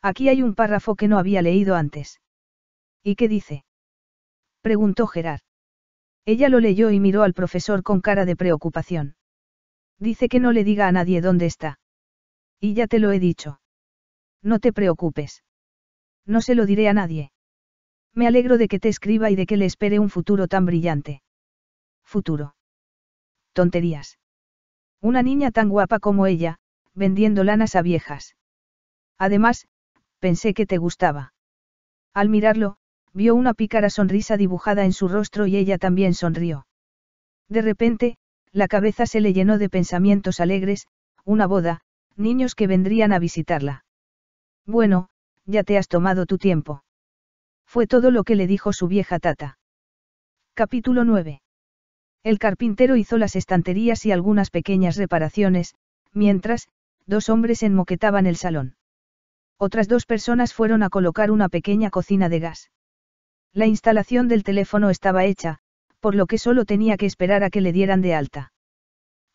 Aquí hay un párrafo que no había leído antes. ¿Y qué dice? preguntó Gerard. Ella lo leyó y miró al profesor con cara de preocupación. Dice que no le diga a nadie dónde está. Y ya te lo he dicho. No te preocupes. No se lo diré a nadie. Me alegro de que te escriba y de que le espere un futuro tan brillante. Futuro. Tonterías. Una niña tan guapa como ella, vendiendo lanas a viejas. Además, pensé que te gustaba. Al mirarlo, vio una pícara sonrisa dibujada en su rostro y ella también sonrió. De repente, la cabeza se le llenó de pensamientos alegres, una boda, niños que vendrían a visitarla. Bueno, ya te has tomado tu tiempo. Fue todo lo que le dijo su vieja tata. Capítulo 9. El carpintero hizo las estanterías y algunas pequeñas reparaciones, mientras, dos hombres enmoquetaban el salón. Otras dos personas fueron a colocar una pequeña cocina de gas. La instalación del teléfono estaba hecha, por lo que solo tenía que esperar a que le dieran de alta.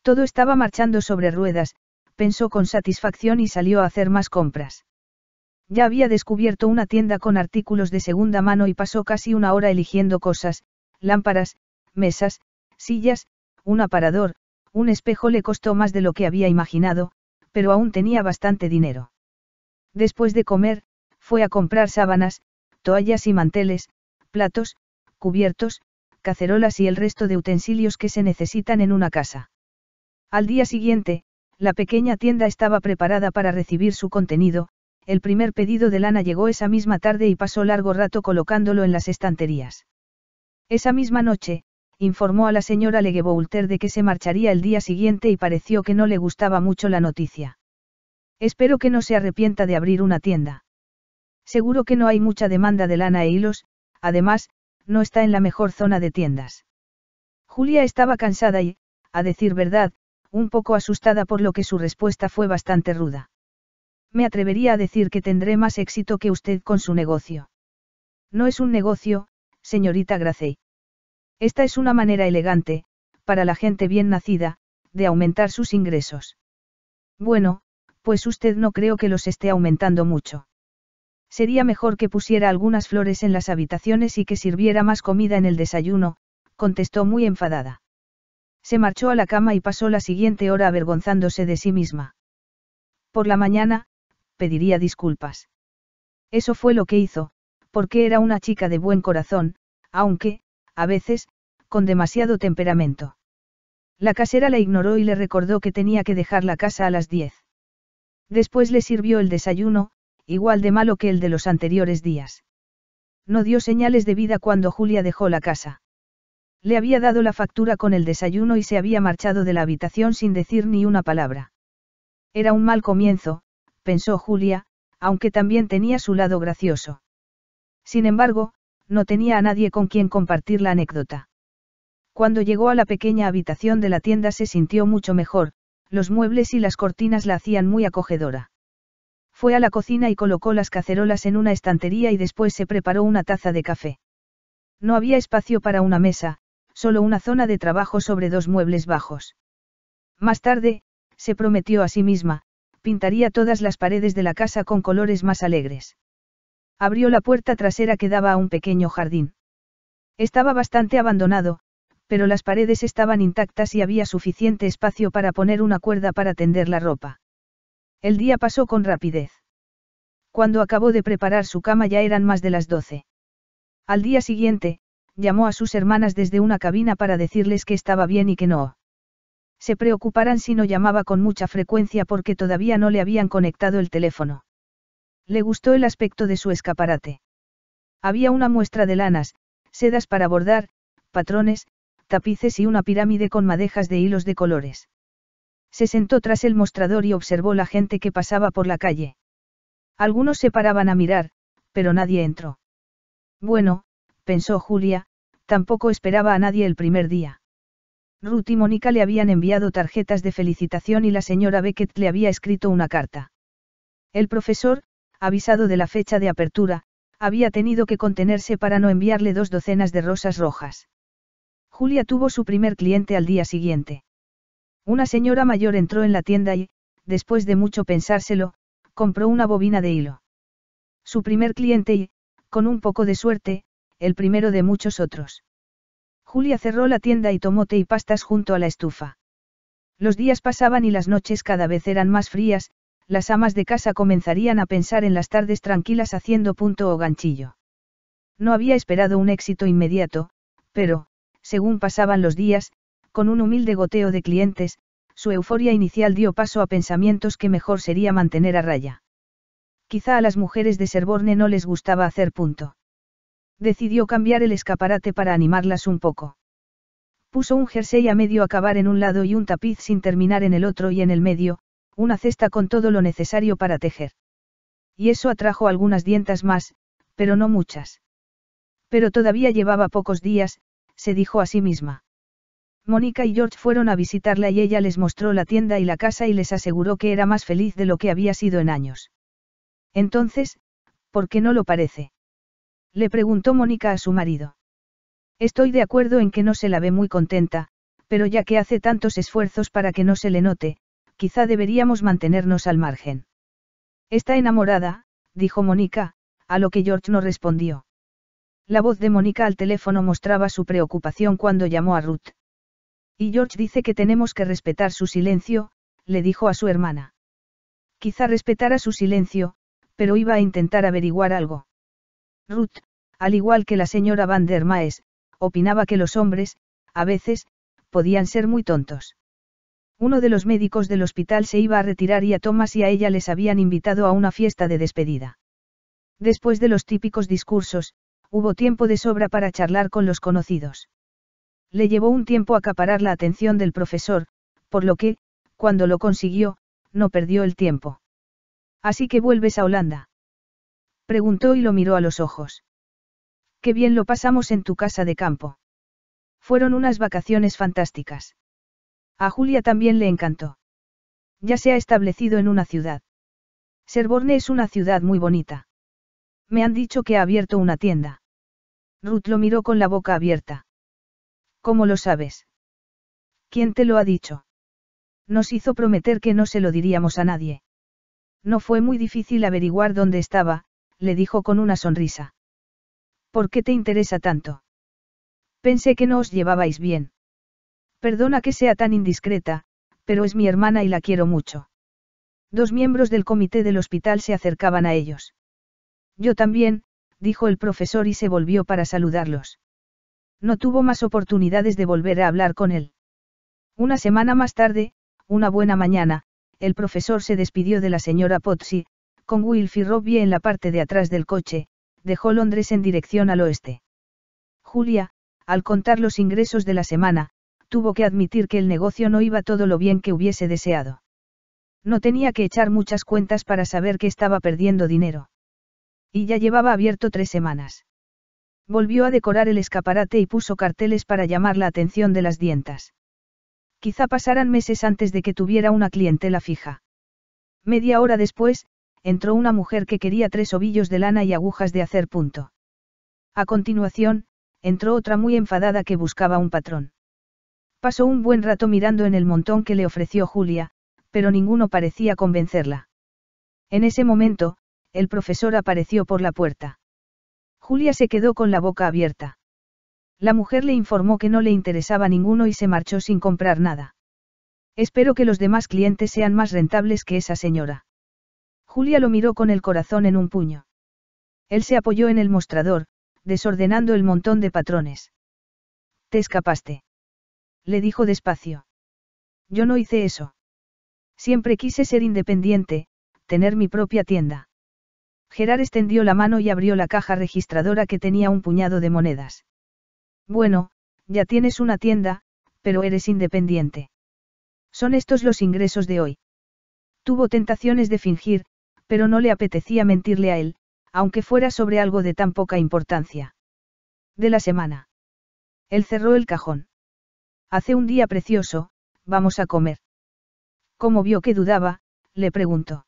Todo estaba marchando sobre ruedas, pensó con satisfacción y salió a hacer más compras. Ya había descubierto una tienda con artículos de segunda mano y pasó casi una hora eligiendo cosas, lámparas, mesas, sillas, un aparador, un espejo le costó más de lo que había imaginado, pero aún tenía bastante dinero. Después de comer, fue a comprar sábanas, toallas y manteles, platos, cubiertos, cacerolas y el resto de utensilios que se necesitan en una casa. Al día siguiente, la pequeña tienda estaba preparada para recibir su contenido, el primer pedido de lana llegó esa misma tarde y pasó largo rato colocándolo en las estanterías. Esa misma noche, informó a la señora Legeboulter de que se marcharía el día siguiente y pareció que no le gustaba mucho la noticia. Espero que no se arrepienta de abrir una tienda. Seguro que no hay mucha demanda de lana e hilos, además, no está en la mejor zona de tiendas. Julia estaba cansada y, a decir verdad, un poco asustada por lo que su respuesta fue bastante ruda. Me atrevería a decir que tendré más éxito que usted con su negocio. No es un negocio, señorita Gracey. Esta es una manera elegante, para la gente bien nacida, de aumentar sus ingresos. Bueno, pues usted no creo que los esté aumentando mucho. Sería mejor que pusiera algunas flores en las habitaciones y que sirviera más comida en el desayuno, contestó muy enfadada. Se marchó a la cama y pasó la siguiente hora avergonzándose de sí misma. Por la mañana, pediría disculpas. Eso fue lo que hizo, porque era una chica de buen corazón, aunque, a veces, con demasiado temperamento. La casera la ignoró y le recordó que tenía que dejar la casa a las diez. Después le sirvió el desayuno, igual de malo que el de los anteriores días. No dio señales de vida cuando Julia dejó la casa. Le había dado la factura con el desayuno y se había marchado de la habitación sin decir ni una palabra. Era un mal comienzo, pensó Julia, aunque también tenía su lado gracioso. Sin embargo, no tenía a nadie con quien compartir la anécdota. Cuando llegó a la pequeña habitación de la tienda se sintió mucho mejor, los muebles y las cortinas la hacían muy acogedora. Fue a la cocina y colocó las cacerolas en una estantería y después se preparó una taza de café. No había espacio para una mesa, solo una zona de trabajo sobre dos muebles bajos. Más tarde, se prometió a sí misma, pintaría todas las paredes de la casa con colores más alegres. Abrió la puerta trasera que daba a un pequeño jardín. Estaba bastante abandonado, pero las paredes estaban intactas y había suficiente espacio para poner una cuerda para tender la ropa. El día pasó con rapidez. Cuando acabó de preparar su cama ya eran más de las doce. Al día siguiente, llamó a sus hermanas desde una cabina para decirles que estaba bien y que no. Se preocuparan si no llamaba con mucha frecuencia porque todavía no le habían conectado el teléfono. Le gustó el aspecto de su escaparate. Había una muestra de lanas, sedas para bordar, patrones, tapices y una pirámide con madejas de hilos de colores. Se sentó tras el mostrador y observó la gente que pasaba por la calle. Algunos se paraban a mirar, pero nadie entró. Bueno, pensó Julia, tampoco esperaba a nadie el primer día. Ruth y Mónica le habían enviado tarjetas de felicitación y la señora Beckett le había escrito una carta. El profesor, avisado de la fecha de apertura, había tenido que contenerse para no enviarle dos docenas de rosas rojas. Julia tuvo su primer cliente al día siguiente. Una señora mayor entró en la tienda y, después de mucho pensárselo, compró una bobina de hilo. Su primer cliente y, con un poco de suerte, el primero de muchos otros. Julia cerró la tienda y tomó té y pastas junto a la estufa. Los días pasaban y las noches cada vez eran más frías, las amas de casa comenzarían a pensar en las tardes tranquilas haciendo punto o ganchillo. No había esperado un éxito inmediato, pero, según pasaban los días, con un humilde goteo de clientes, su euforia inicial dio paso a pensamientos que mejor sería mantener a raya. Quizá a las mujeres de Serborne no les gustaba hacer punto. Decidió cambiar el escaparate para animarlas un poco. Puso un jersey a medio acabar en un lado y un tapiz sin terminar en el otro y en el medio, una cesta con todo lo necesario para tejer. Y eso atrajo algunas dientas más, pero no muchas. Pero todavía llevaba pocos días, se dijo a sí misma. Mónica y George fueron a visitarla y ella les mostró la tienda y la casa y les aseguró que era más feliz de lo que había sido en años. Entonces, ¿por qué no lo parece? Le preguntó Mónica a su marido. Estoy de acuerdo en que no se la ve muy contenta, pero ya que hace tantos esfuerzos para que no se le note, quizá deberíamos mantenernos al margen. Está enamorada, dijo Mónica, a lo que George no respondió. La voz de Mónica al teléfono mostraba su preocupación cuando llamó a Ruth. Y George dice que tenemos que respetar su silencio, le dijo a su hermana. Quizá respetara su silencio, pero iba a intentar averiguar algo. Ruth, al igual que la señora Van der Maes, opinaba que los hombres, a veces, podían ser muy tontos. Uno de los médicos del hospital se iba a retirar y a Thomas y a ella les habían invitado a una fiesta de despedida. Después de los típicos discursos, hubo tiempo de sobra para charlar con los conocidos. Le llevó un tiempo acaparar la atención del profesor, por lo que, cuando lo consiguió, no perdió el tiempo. Así que vuelves a Holanda. Preguntó y lo miró a los ojos. Qué bien lo pasamos en tu casa de campo. Fueron unas vacaciones fantásticas. A Julia también le encantó. Ya se ha establecido en una ciudad. Serborne es una ciudad muy bonita. Me han dicho que ha abierto una tienda. Ruth lo miró con la boca abierta. ¿Cómo lo sabes? ¿Quién te lo ha dicho? Nos hizo prometer que no se lo diríamos a nadie. No fue muy difícil averiguar dónde estaba, le dijo con una sonrisa. ¿Por qué te interesa tanto? Pensé que no os llevabais bien. Perdona que sea tan indiscreta, pero es mi hermana y la quiero mucho. Dos miembros del comité del hospital se acercaban a ellos. Yo también, dijo el profesor y se volvió para saludarlos. No tuvo más oportunidades de volver a hablar con él. Una semana más tarde, una buena mañana, el profesor se despidió de la señora Pottsy, con Wilfie Robbie en la parte de atrás del coche, dejó Londres en dirección al oeste. Julia, al contar los ingresos de la semana, tuvo que admitir que el negocio no iba todo lo bien que hubiese deseado. No tenía que echar muchas cuentas para saber que estaba perdiendo dinero. Y ya llevaba abierto tres semanas. Volvió a decorar el escaparate y puso carteles para llamar la atención de las dientas. Quizá pasaran meses antes de que tuviera una clientela fija. Media hora después, entró una mujer que quería tres ovillos de lana y agujas de hacer punto. A continuación, entró otra muy enfadada que buscaba un patrón. Pasó un buen rato mirando en el montón que le ofreció Julia, pero ninguno parecía convencerla. En ese momento, el profesor apareció por la puerta. Julia se quedó con la boca abierta. La mujer le informó que no le interesaba ninguno y se marchó sin comprar nada. Espero que los demás clientes sean más rentables que esa señora. Julia lo miró con el corazón en un puño. Él se apoyó en el mostrador, desordenando el montón de patrones. Te escapaste le dijo despacio. Yo no hice eso. Siempre quise ser independiente, tener mi propia tienda. Gerard extendió la mano y abrió la caja registradora que tenía un puñado de monedas. Bueno, ya tienes una tienda, pero eres independiente. Son estos los ingresos de hoy. Tuvo tentaciones de fingir, pero no le apetecía mentirle a él, aunque fuera sobre algo de tan poca importancia. De la semana. Él cerró el cajón. Hace un día precioso, vamos a comer. Como vio que dudaba, le preguntó.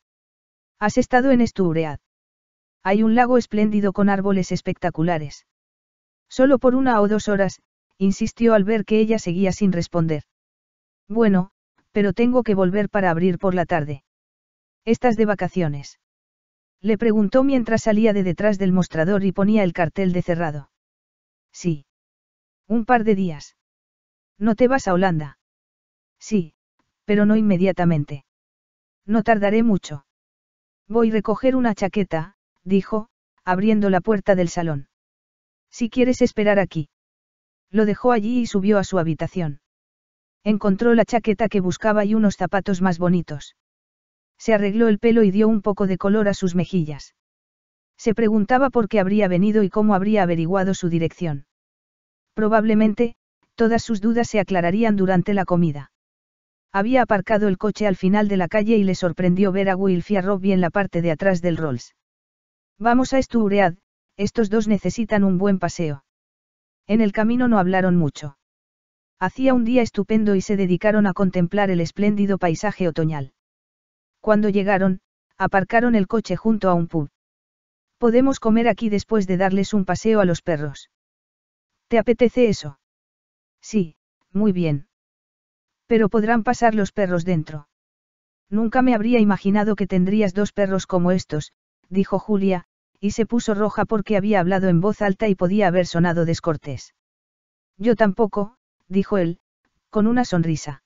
¿Has estado en estubread? Hay un lago espléndido con árboles espectaculares. Solo por una o dos horas, insistió al ver que ella seguía sin responder. Bueno, pero tengo que volver para abrir por la tarde. ¿Estás de vacaciones? Le preguntó mientras salía de detrás del mostrador y ponía el cartel de cerrado. Sí. Un par de días. ¿No te vas a Holanda? Sí, pero no inmediatamente. No tardaré mucho. Voy a recoger una chaqueta, dijo, abriendo la puerta del salón. Si quieres esperar aquí. Lo dejó allí y subió a su habitación. Encontró la chaqueta que buscaba y unos zapatos más bonitos. Se arregló el pelo y dio un poco de color a sus mejillas. Se preguntaba por qué habría venido y cómo habría averiguado su dirección. Probablemente, todas sus dudas se aclararían durante la comida. Había aparcado el coche al final de la calle y le sorprendió ver a Wilfia a Robbie en la parte de atrás del Rolls. Vamos a Esturead, estos dos necesitan un buen paseo. En el camino no hablaron mucho. Hacía un día estupendo y se dedicaron a contemplar el espléndido paisaje otoñal. Cuando llegaron, aparcaron el coche junto a un pub. Podemos comer aquí después de darles un paseo a los perros. ¿Te apetece eso? Sí, muy bien. Pero podrán pasar los perros dentro. Nunca me habría imaginado que tendrías dos perros como estos, dijo Julia, y se puso roja porque había hablado en voz alta y podía haber sonado descortés. Yo tampoco, dijo él, con una sonrisa.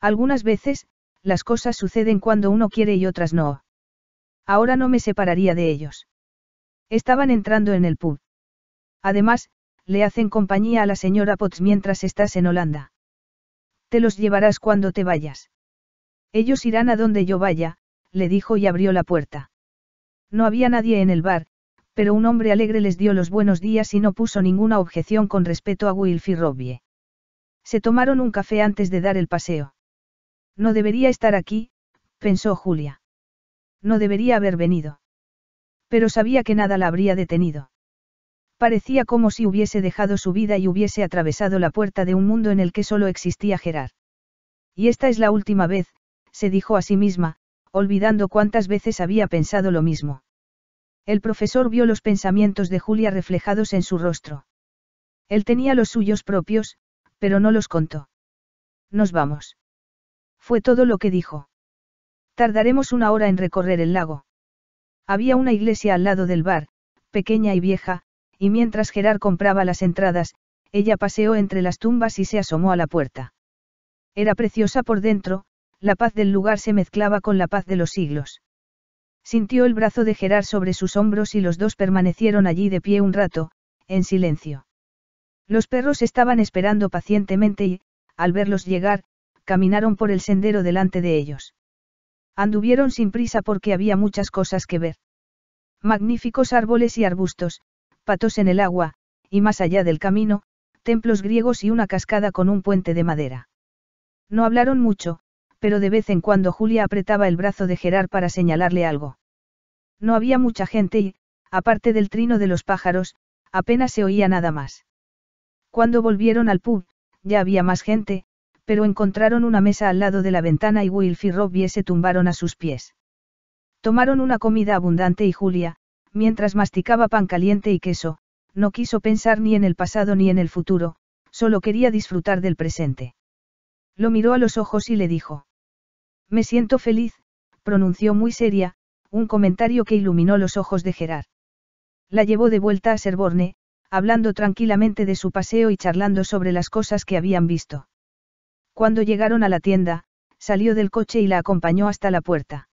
Algunas veces, las cosas suceden cuando uno quiere y otras no. Ahora no me separaría de ellos. Estaban entrando en el pub. Además, le hacen compañía a la señora Potts mientras estás en Holanda. Te los llevarás cuando te vayas. Ellos irán a donde yo vaya, le dijo y abrió la puerta. No había nadie en el bar, pero un hombre alegre les dio los buenos días y no puso ninguna objeción con respecto a Wilfie Robbie. Se tomaron un café antes de dar el paseo. No debería estar aquí, pensó Julia. No debería haber venido. Pero sabía que nada la habría detenido. Parecía como si hubiese dejado su vida y hubiese atravesado la puerta de un mundo en el que solo existía Gerard. Y esta es la última vez, se dijo a sí misma, olvidando cuántas veces había pensado lo mismo. El profesor vio los pensamientos de Julia reflejados en su rostro. Él tenía los suyos propios, pero no los contó. Nos vamos. Fue todo lo que dijo. Tardaremos una hora en recorrer el lago. Había una iglesia al lado del bar, pequeña y vieja, y mientras Gerard compraba las entradas, ella paseó entre las tumbas y se asomó a la puerta. Era preciosa por dentro, la paz del lugar se mezclaba con la paz de los siglos. Sintió el brazo de Gerard sobre sus hombros y los dos permanecieron allí de pie un rato, en silencio. Los perros estaban esperando pacientemente y, al verlos llegar, caminaron por el sendero delante de ellos. Anduvieron sin prisa porque había muchas cosas que ver. Magníficos árboles y arbustos, patos en el agua, y más allá del camino, templos griegos y una cascada con un puente de madera. No hablaron mucho, pero de vez en cuando Julia apretaba el brazo de Gerard para señalarle algo. No había mucha gente y, aparte del trino de los pájaros, apenas se oía nada más. Cuando volvieron al pub, ya había más gente, pero encontraron una mesa al lado de la ventana y Wilf y Robbie se tumbaron a sus pies. Tomaron una comida abundante y Julia, Mientras masticaba pan caliente y queso, no quiso pensar ni en el pasado ni en el futuro, solo quería disfrutar del presente. Lo miró a los ojos y le dijo. Me siento feliz, pronunció muy seria, un comentario que iluminó los ojos de Gerard. La llevó de vuelta a Serborne, hablando tranquilamente de su paseo y charlando sobre las cosas que habían visto. Cuando llegaron a la tienda, salió del coche y la acompañó hasta la puerta.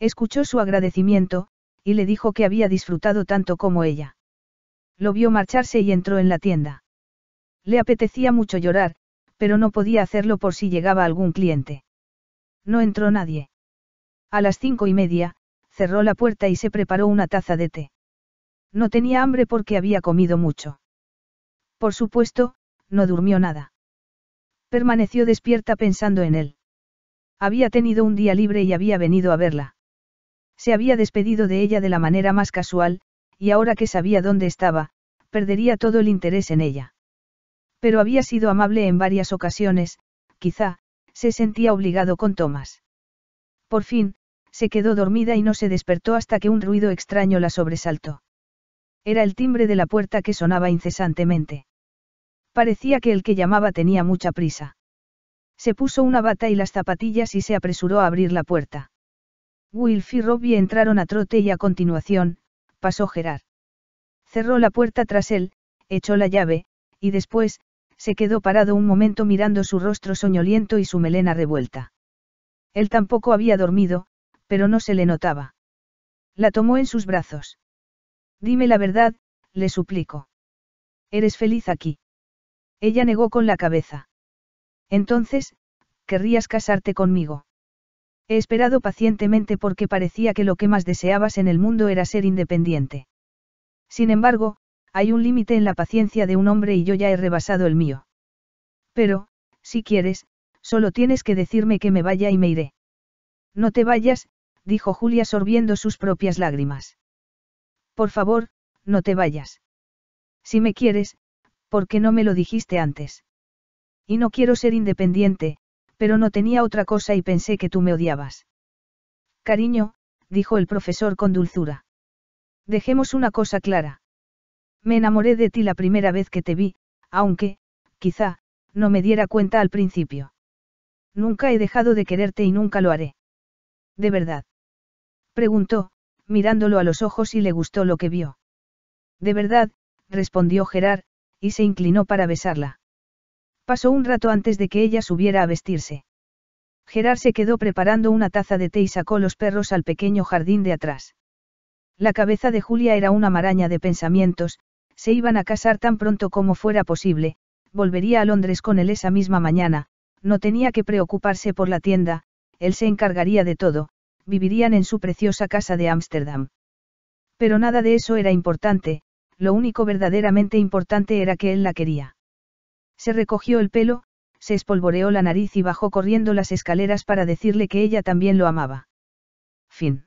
Escuchó su agradecimiento, y le dijo que había disfrutado tanto como ella. Lo vio marcharse y entró en la tienda. Le apetecía mucho llorar, pero no podía hacerlo por si llegaba algún cliente. No entró nadie. A las cinco y media, cerró la puerta y se preparó una taza de té. No tenía hambre porque había comido mucho. Por supuesto, no durmió nada. Permaneció despierta pensando en él. Había tenido un día libre y había venido a verla. Se había despedido de ella de la manera más casual, y ahora que sabía dónde estaba, perdería todo el interés en ella. Pero había sido amable en varias ocasiones, quizá, se sentía obligado con Tomás. Por fin, se quedó dormida y no se despertó hasta que un ruido extraño la sobresaltó. Era el timbre de la puerta que sonaba incesantemente. Parecía que el que llamaba tenía mucha prisa. Se puso una bata y las zapatillas y se apresuró a abrir la puerta. Wilf y Robbie entraron a trote y a continuación, pasó Gerard. Cerró la puerta tras él, echó la llave, y después, se quedó parado un momento mirando su rostro soñoliento y su melena revuelta. Él tampoco había dormido, pero no se le notaba. La tomó en sus brazos. Dime la verdad, le suplico. ¿Eres feliz aquí? Ella negó con la cabeza. Entonces, ¿querrías casarte conmigo? He esperado pacientemente porque parecía que lo que más deseabas en el mundo era ser independiente. Sin embargo, hay un límite en la paciencia de un hombre y yo ya he rebasado el mío. Pero, si quieres, solo tienes que decirme que me vaya y me iré. No te vayas, dijo Julia sorbiendo sus propias lágrimas. Por favor, no te vayas. Si me quieres, ¿por qué no me lo dijiste antes? Y no quiero ser independiente, pero no tenía otra cosa y pensé que tú me odiabas. Cariño, dijo el profesor con dulzura. Dejemos una cosa clara. Me enamoré de ti la primera vez que te vi, aunque, quizá, no me diera cuenta al principio. Nunca he dejado de quererte y nunca lo haré. ¿De verdad? Preguntó, mirándolo a los ojos y le gustó lo que vio. De verdad, respondió Gerard, y se inclinó para besarla. Pasó un rato antes de que ella subiera a vestirse. Gerard se quedó preparando una taza de té y sacó los perros al pequeño jardín de atrás. La cabeza de Julia era una maraña de pensamientos, se iban a casar tan pronto como fuera posible, volvería a Londres con él esa misma mañana, no tenía que preocuparse por la tienda, él se encargaría de todo, vivirían en su preciosa casa de Ámsterdam. Pero nada de eso era importante, lo único verdaderamente importante era que él la quería. Se recogió el pelo, se espolvoreó la nariz y bajó corriendo las escaleras para decirle que ella también lo amaba. Fin.